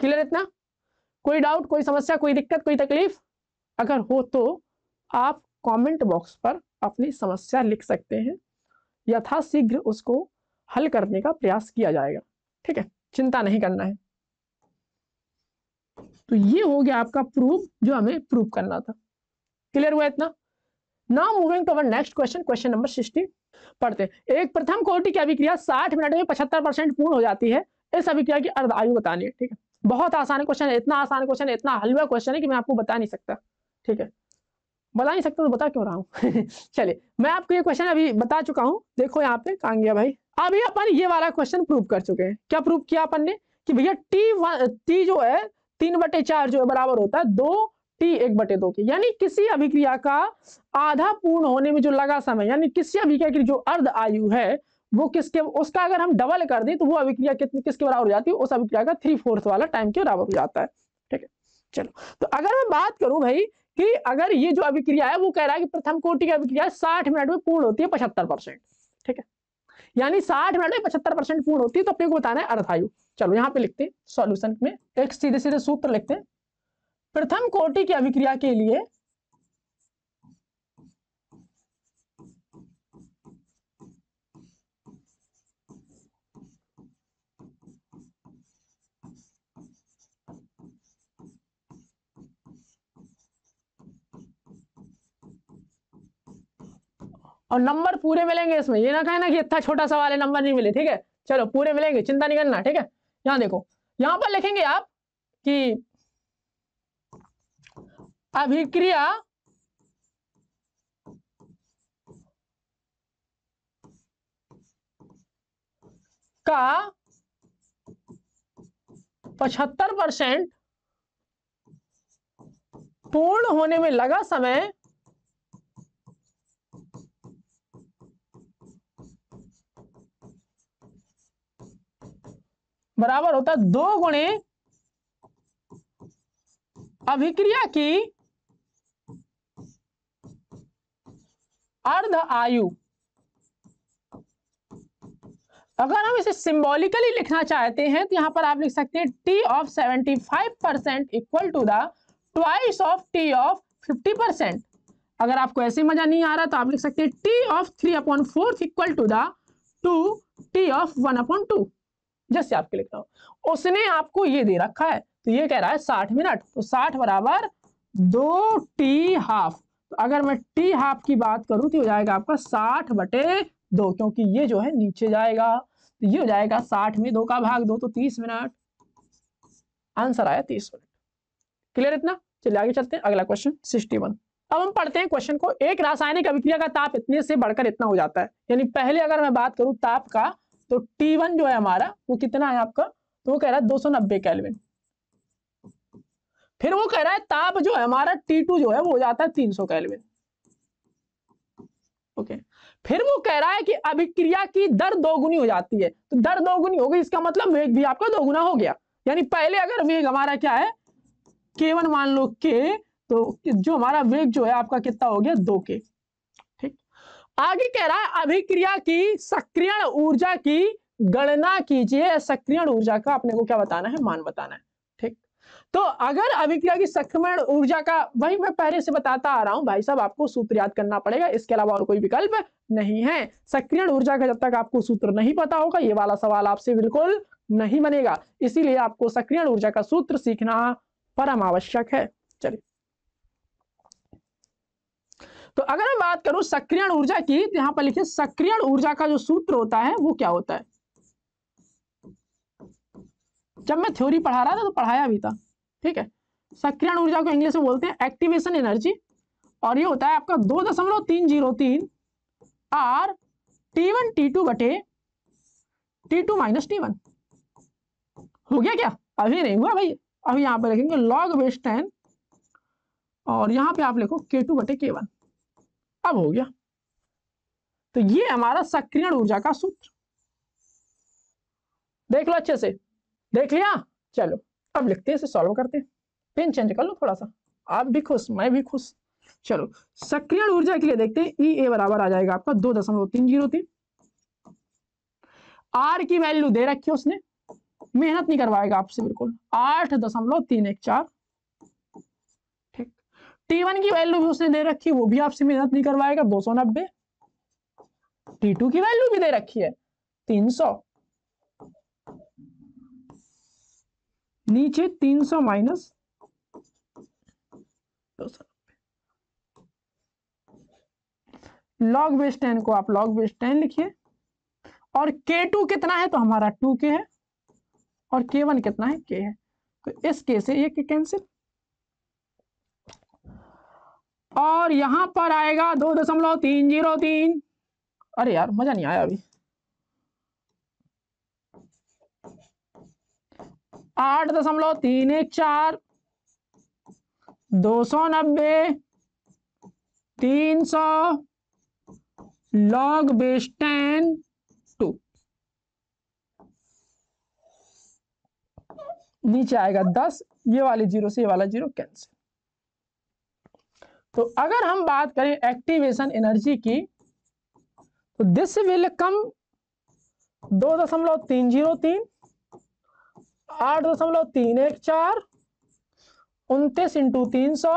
क्लियर इतना कोई डाउट कोई समस्या कोई दिक्कत कोई तकलीफ अगर हो तो आप कमेंट बॉक्स पर अपनी समस्या लिख सकते हैं यथाशीघ्र उसको हल करने का प्रयास किया जाएगा ठीक है चिंता नहीं करना है तो ये हो गया आपका प्रूफ जो हमें प्रूफ करना था क्लियर हुआ इतना now moving to our next question question number sixty पढ़ते एक प्रथम कोटि की अभिक्रिया साठ मिनट में पचहत्तर परसेंट पूर्ण हो जाती है इस अभिक्रिया की अर्ध आयु बतानी है ठीक है बहुत आसान क्वेश्चन है इतना आसान क्वेश्चन है इतना हलवा क्वेश्चन है कि मैं आपको बता नहीं सकता ठीक है बता नहीं सकता तो बता क्यों रहा हूँ [LAUGHS] चलिए मैं आपको ये क्वेश्चन अभी बता चुका हूँ देखो यहाँ पे कांगिया भाई अभी अपन ये वाला क्वेश्चन प्रूव कर चुके हैं क्या प्रूव किया अपन ने कि भैया टी वन टी जो है तीन बटे चार जो है बराबर होता है दो टी एक बटे दो के यानी किसी अभिक्रिया का आधा पूर्ण होने में जो लगा समय यानी किसी अभिक्रिया की जो अर्ध आयु है वो किसके उसका अगर हम डबल कर दें तो वो अभिक्रिया कितनी किसके बराबर हो जाती है उस अभिक्रिया का थ्री फोर्थ वाला टाइम के बराबर हो जाता है ठीक है चलो तो अगर मैं बात करूं भाई कि अगर ये जो अभिक्रिया है वो कह रहा है कि प्रथम कोटि की अभिक्रिया साठ मिनट में पूर्ण होती है पचहत्तर परसेंट ठीक है यानी साठ मिनट में पचहत्तर परसेंट पूर्ण होती है तो अपने को बताना है अर्धायु चलो यहाँ पे लिखते हैं सॉल्यूशन में तो एक सीधे सीधे सूत्र लिखते हैं प्रथम कोटि की अभिक्रिया के लिए और नंबर पूरे मिलेंगे इसमें ये ना कहना कि इतना छोटा सवाल है नंबर नहीं मिले ठीक है चलो पूरे मिलेंगे चिंता नहीं करना ठीक है यहां देखो यहां पर लिखेंगे आप कि अभिक्रिया का पचहत्तर परसेंट पूर्ण होने में लगा समय बराबर होता है दो गुणे अभिक्रिया की अर्ध आयु अगर हम इसे सिंबॉलिकली लिखना चाहते हैं तो यहां पर आप लिख सकते हैं t of 75 percent equal to the twice of t of 50 percent अगर आपको ऐसे मजा नहीं आ रहा तो आप लिख सकते हैं t of three upon fourth equal to the two t of one upon two जैसे आपके लिख रहा हूं उसने आपको ये दे रखा है तो ये कह रहा है साठ मिनट तो साठ बराबर दो टी हाफ तो अगर मैं टी हाफ की बात करूं तो हो जाएगा आपका साठ बटे दो क्योंकि ये जो है नीचे जाएगा तो ये हो जाएगा साठ में दो का भाग दो तो तीस मिनट आंसर आया तीस मिनट क्लियर इतना चलिए आगे चलते हैं अगला क्वेश्चन सिक्सटी वन अब हम पढ़ते हैं क्वेश्चन को एक रासायनिक अभिक्रिया का ताप इतने से बढ़कर इतना हो जाता है यानी पहले अगर मैं बात करूं ताप का तो टी वन जो है हमारा वो कितना है आपका तो वो कह रहा है दो सौ नब्बे कैलविन फिर वो कह रहा है ताप जो है हमारा टी टू जो है वो हो जाता है तीन सौ कैलविन ओके फिर वो कह रहा है कि अभिक्रिया की दर दोगुनी हो जाती है तो दर दोगुनी हो गई इसका मतलब वेग भी आपका दोगुना हो गया यानी पहले अगर वेग हमारा क्या है के वन मान लो के तो जो हमारा वेग जो है आपका कितना हो गया दो के आगे कह रहा है अभिक्रिया की सक्रियण ऊर्जा की गणना कीजिए सक्रियण ऊर्जा का अपने को क्या बताना है मान बताना है ठीक तो अगर अभिक्रिया की सक्रिय ऊर्जा का वही मैं पहले से बताता आ रहा हूं भाई साहब आपको सूत्र याद करना पड़ेगा इसके अलावा और कोई विकल्प नहीं है सक्रियण ऊर्जा का जब तक आपको सूत्र नहीं पता होगा ये वाला सवाल आपसे बिल्कुल नहीं बनेगा इसीलिए आपको सक्रियण ऊर्जा का सूत्र सीखना परम आवश्यक है चलिए तो अगर मैं बात करूं सक्रियण ऊर्जा की तो यहां पर लिखे सक्रियण ऊर्जा का जो सूत्र होता है वो क्या होता है जब मैं थ्योरी पढ़ा रहा था तो पढ़ाया भी था ठीक है सक्रियण ऊर्जा को इंग्लिश में बोलते हैं एक्टिवेशन एनर्जी और ये होता है आपका दो दशमलव तीन जीरो तीन r t one t two बटे t two minus t one हो गया क्या अभी नहीं हुआ भाई अभी यहां पर लिखेंगे लॉग बेस टेन और यहां पे आप लिखो के टू बटे के वन अब हो गया तो ये हमारा सक्रियण ऊर्जा का सूत्र देख लो अच्छे से देख लिया चलो अब लिखते हैं इसे सॉल्व करते हैं पेन चेंज कर लो थोड़ा सा आप भी खुश मैं भी खुश चलो सक्रियण ऊर्जा के लिए देखते हैं ई e ए बराबर आ जाएगा आपका दो दशमलव तीन जीरो तीन आर की वैल्यू दे रखी है उसने मेहनत नहीं करवाएगा आपसे बिल्कुल आठ दशमलव तीन एक चार टी वन की वैल्यू भी उसने दे रखी है वो भी आपसे मेहनत नहीं करवाएगा दो सौ नब्बे टी टू की वैल्यू भी दे रखी है तीन सौ नीचे तीन सौ माइनस दो सौ लॉग बेस टेन को आप लॉग बेस टेन लिखिए और के टू कितना है तो हमारा टू के है और के वन कितना है के है तो इस के से ये कैंसिल और यहां पर आएगा दो दशमलव तीन जीरो तीन अरे यार मजा नहीं आया अभी आठ दशमलव तीन एक चार दो सौ नब्बे तीन सौ लॉग बेस टेन टू नीचे आएगा दस ये वाले जीरो से ये वाला जीरो कैंसिल तो अगर हम बात करें एक्टिवेशन एनर्जी की तो दिस विल कम दो दशमलव तीन जीरो तीन आठ दशमलव तीन एक चार उनतीस इंटू तीन सौ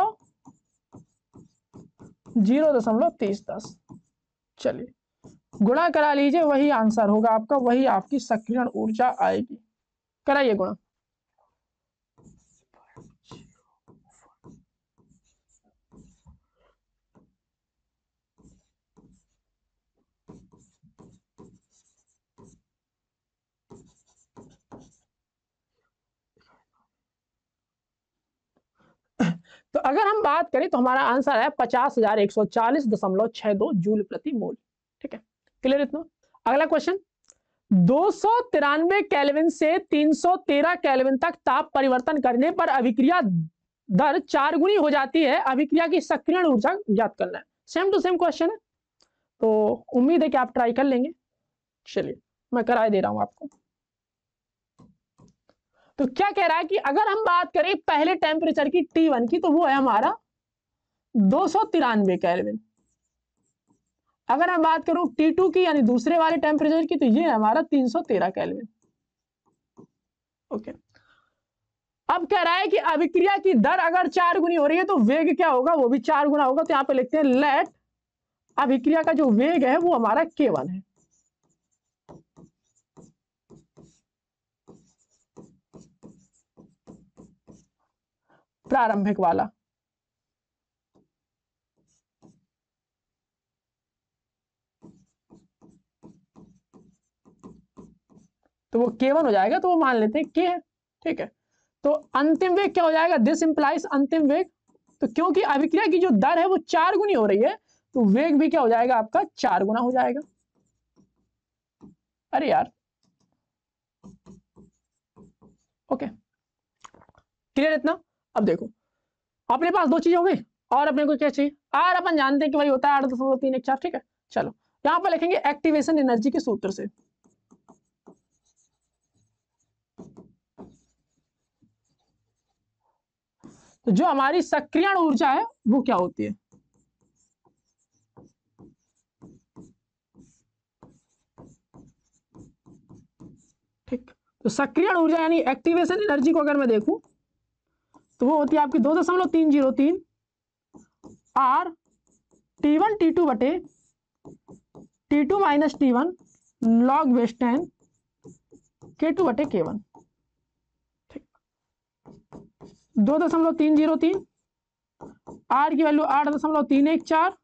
जीरो दशमलव तीस दस चलिए गुणा करा लीजिए वही आंसर होगा आपका वही आपकी सक्रियण ऊर्जा आएगी कराइए गुणा तो अगर हम बात करें तो हमारा आंसर है पचास हजार एक सौ चालीस दशमलव छह दो जूल प्रति मोल ठीक है क्लियर इतना अगला क्वेश्चन दो सौ तिरानवे कैलविन से तीन सौ तेरह कैलविन तक ताप परिवर्तन करने पर अभिक्रिया दर चार गुणी हो जाती है अभिक्रिया की सक्रिय ऊर्जा ज्ञात करना है सेम टू सेम क्वेश्चन है तो उम्मीद है कि आप ट्राई कर लेंगे चलिए मैं कराए दे रहा हूं आपको तो क्या कह रहा है कि अगर हम बात करें पहले टेम्परेचर की टी वन की तो वो है हमारा दो सौ तिरानवे कैलविन अगर मैं बात करूं टी टू की यानी दूसरे वाले टेम्परेचर की तो ये है हमारा तीन सौ तेरह कैलविन ओके अब कह रहा है कि अभिक्रिया की दर अगर चार गुनी हो रही है तो वेग क्या होगा वो भी चार गुना होगा तो यहां पे लिखते हैं लेट अभिक्रिया का जो वेग है वो हमारा के वन है प्रारंभिक वाला तो वो के वन हो जाएगा तो वो मान लेते हैं के है ठीक है तो अंतिम वेग क्या हो जाएगा दिस इंप्लाइज अंतिम वेग तो क्योंकि अभिक्रिया की जो दर है वो चार गुनी हो रही है तो वेग भी क्या हो जाएगा आपका चार गुना हो जाएगा अरे यार ओके क्लियर इतना अब देखो अपने पास दो चीज हो गई और अपने को क्या चाहिए आर अपन जानते हैं कि भाई होता है आठ दशमलव तीन एक चार ठीक है चलो यहां पर लिखेंगे एक्टिवेशन एनर्जी के सूत्र से तो जो हमारी सक्रियण ऊर्जा है वो क्या होती है ठीक तो सक्रियण ऊर्जा यानी एक्टिवेशन एनर्जी को अगर मैं देखूं तो वो होती है आपकी दो दशमलव तीन जीरो तीन r t one t two बटे t two minus t one log base ten k two बटे के वन दो दशमलव तीन जीरो तीन आर की वैल्यू आठ दशमलव तीन एक चार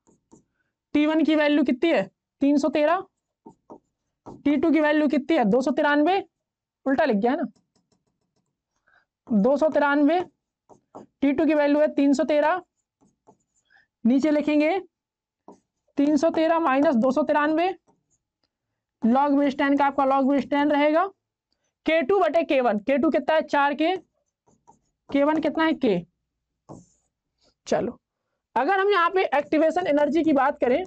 टी वन की वैल्यू कितनी है तीन सौ तेरह टी टू की वैल्यू कितनी है दो सौ तिरानवे उल्टा लिख गया है ना दो सौ तिरानवे टी टू की वैल्यू है तीन सौ तेरह नीचे लिखेंगे तीन सौ तेरह माइनस दो सौ तिरानवे लॉग बेस टेन का आपका लॉग बेस टेन रहेगा के टू बटे के वन के टू कितना है चार के के वन कितना है के चलो अगर हम यहाँ पे एक्टिवेशन एनर्जी की बात करें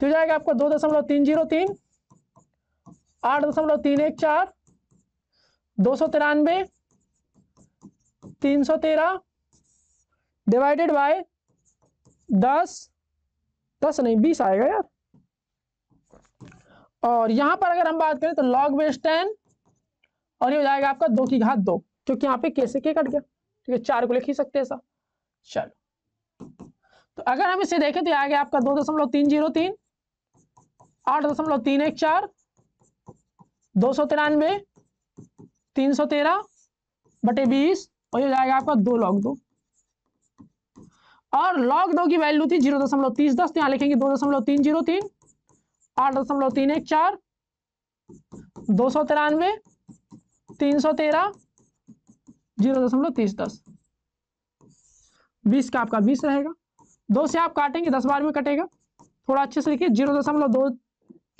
तो जाएगा आपको दो दशमलव तीन जीरो तीन आठ दशमलव तीन एक चार दो सौ तिरानवे तीन सौ तेरह डिवाइडेड बाय दस दस नहीं बीस आएगा यार और यहां पर अगर हम बात करें तो लॉग बेस टेन और ये हो जाएगा आपका दो की घात दो क्योंकि यहां पे कैसे के कट गया ठीक है चार को लिख ही सकते हैं ऐसा चलो तो अगर हम इसे देखें तो आ गया आपका दो दशमलव तीन जीरो तीन आठ दशमलव तीन एक चार दो सौ तिरानवे तीन सौ तेरह बटे बीस और ये जाएगा आपका दो लॉग दो और लॉग दो की वैल्यू थी जीरो दशमलव तीस दस तो यहां लिखेंगे दो दशमलव तीन जीरो तीन आठ दशमलव तीन एक चार दो सौ तिरानवे तीन सौ तेरह जीरो दशमलव तीस दस बीस का आपका बीस रहेगा दो से आप काटेंगे दस बार में कटेगा थोड़ा अच्छे से लिखिए जीरो दशमलव दो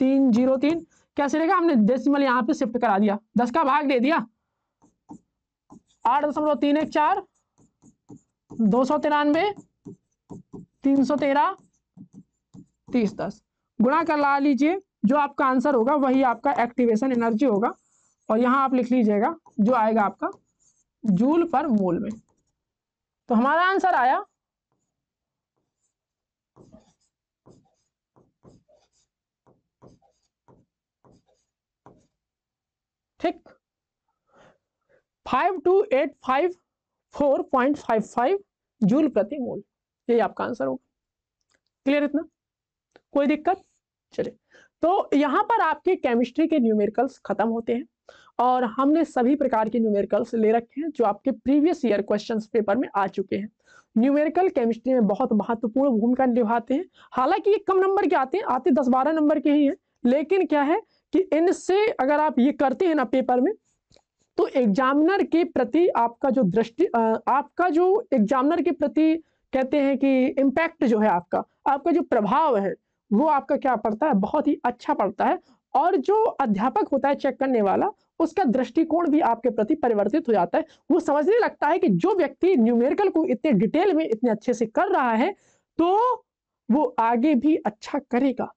तीन जीरो तीन कैसे रहेगा हमने डेसिमल यहाँ पे शिफ्ट करा दिया दस का भाग दे दिया आठ दशमलव तीन एक चार दो सौ तिरानवे तीन सौ तेरह तीस दस गुणा कर ला लीजिए जो आपका आंसर होगा वही आपका एक्टिवेशन एनर्जी होगा और यहाँ आप लिख लीजिएगा जो आएगा आपका जूल पर मोल में तो हमारा आंसर आया ठीक five two eight five four point five five joule प्रति मोल यही आपका आंसर होगा क्लियर इतना कोई दिक्कत चले तो यहाँ पर आपके केमिस्ट्री के न्यूमेरिकल्स खत्म होते हैं और हमने सभी प्रकार के न्यूमेरिकल्स ले रखे हैं जो आपके प्रीवियस ईयर क्वेश्चंस पेपर में आ चुके हैं न्यूमेरिकल केमिस्ट्री में बहुत महत्वपूर्ण भूमिका निभाते हैं हालांकि ये कम नंबर के आते हैं आते दस बारह नंबर के ही हैं लेकिन क्या है कि इनसे अगर आप ये करते हैं ना पेपर में तो एग्जामिनर के प्रति आपका जो दृष्टि आपका जो एग्जामिनर के प्रति कहते हैं कि इम्पैक्ट जो है आपका आपका जो प्रभाव है वो आपका क्या पड़ता है बहुत ही अच्छा पड़ता है और जो अध्यापक होता है चेक करने वाला उसका दृष्टिकोण भी आपके प्रति परिवर्तित हो जाता है वो समझने लगता है कि जो व्यक्ति न्यूमेरिकल को इतने डिटेल में इतने अच्छे से कर रहा है तो वो आगे भी अच्छा करेगा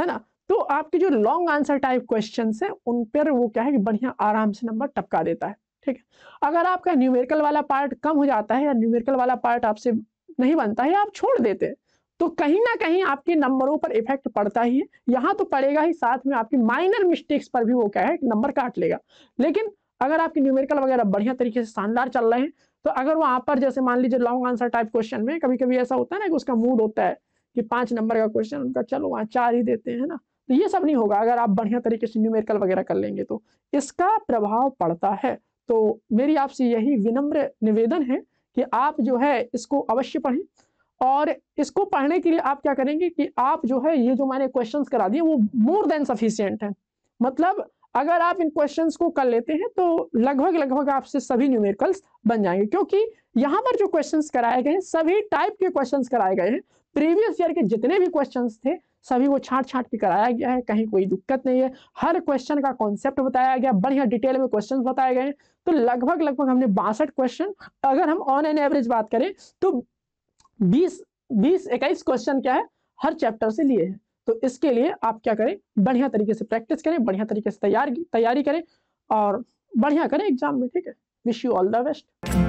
है ना तो आपके जो लॉन्ग आंसर टाइप क्वेश्चन है उन पर वो क्या है कि बढ़िया आराम से नंबर टपका देता है ठीक है अगर आपका न्यूमेरिकल वाला पार्ट कम हो जाता है या न्यूमेरिकल वाला पार्ट आपसे नहीं बनता है आप छोड़ देते हैं तो कहीं ना कहीं आपके नंबरों पर इफेक्ट पड़ता ही है यहाँ तो पड़ेगा ही साथ में आपकी माइनर मिस्टेक्स पर भी वो क्या है नंबर काट लेगा लेकिन अगर आपके न्यूमेरिकल वगैरह बढ़िया तरीके से शानदार चल रहे हैं तो अगर वहाँ पर जैसे मान लीजिए लॉन्ग आंसर टाइप क्वेश्चन में कभी कभी ऐसा होता है ना कि उसका मूड होता है कि पांच नंबर का क्वेश्चन उनका चलो वहाँ चार ही देते हैं ना तो ये सब नहीं होगा अगर आप बढ़िया तरीके से न्यूमेरिकल वगैरह कर लेंगे तो इसका प्रभाव पड़ता है तो मेरी आपसे यही विनम्र निवेदन है कि आप जो है इसको अवश्य पढ़ें और इसको पढ़ने के लिए आप क्या करेंगे कि आप जो है ये जो मैंने क्वेश्चंस करा दिए वो मोर देन सफिशियंट है मतलब अगर आप इन क्वेश्चंस को कर लेते हैं तो लगभग लगभग आपसे सभी न्यूमेरिकल्स बन जाएंगे क्योंकि यहाँ पर जो क्वेश्चंस कराए गए हैं सभी टाइप के क्वेश्चंस कराए गए हैं प्रीवियस ईयर के जितने भी क्वेश्चन थे सभी को छाट छाट के कराया गया है कहीं कोई दिक्कत नहीं है हर क्वेश्चन का कॉन्सेप्ट बताया गया बढ़िया डिटेल में क्वेश्चन बताए गए हैं तो लगभग लगभग हमने बासठ क्वेश्चन अगर हम ऑन एन एवरेज बात करें तो बीस बीस इक्कीस क्वेश्चन क्या है हर चैप्टर से लिए हैं तो इसके लिए आप क्या करें बढ़िया तरीके से प्रैक्टिस करें बढ़िया तरीके से तैयार तैयारी करें और बढ़िया करें एग्जाम में ठीक है wish you all the best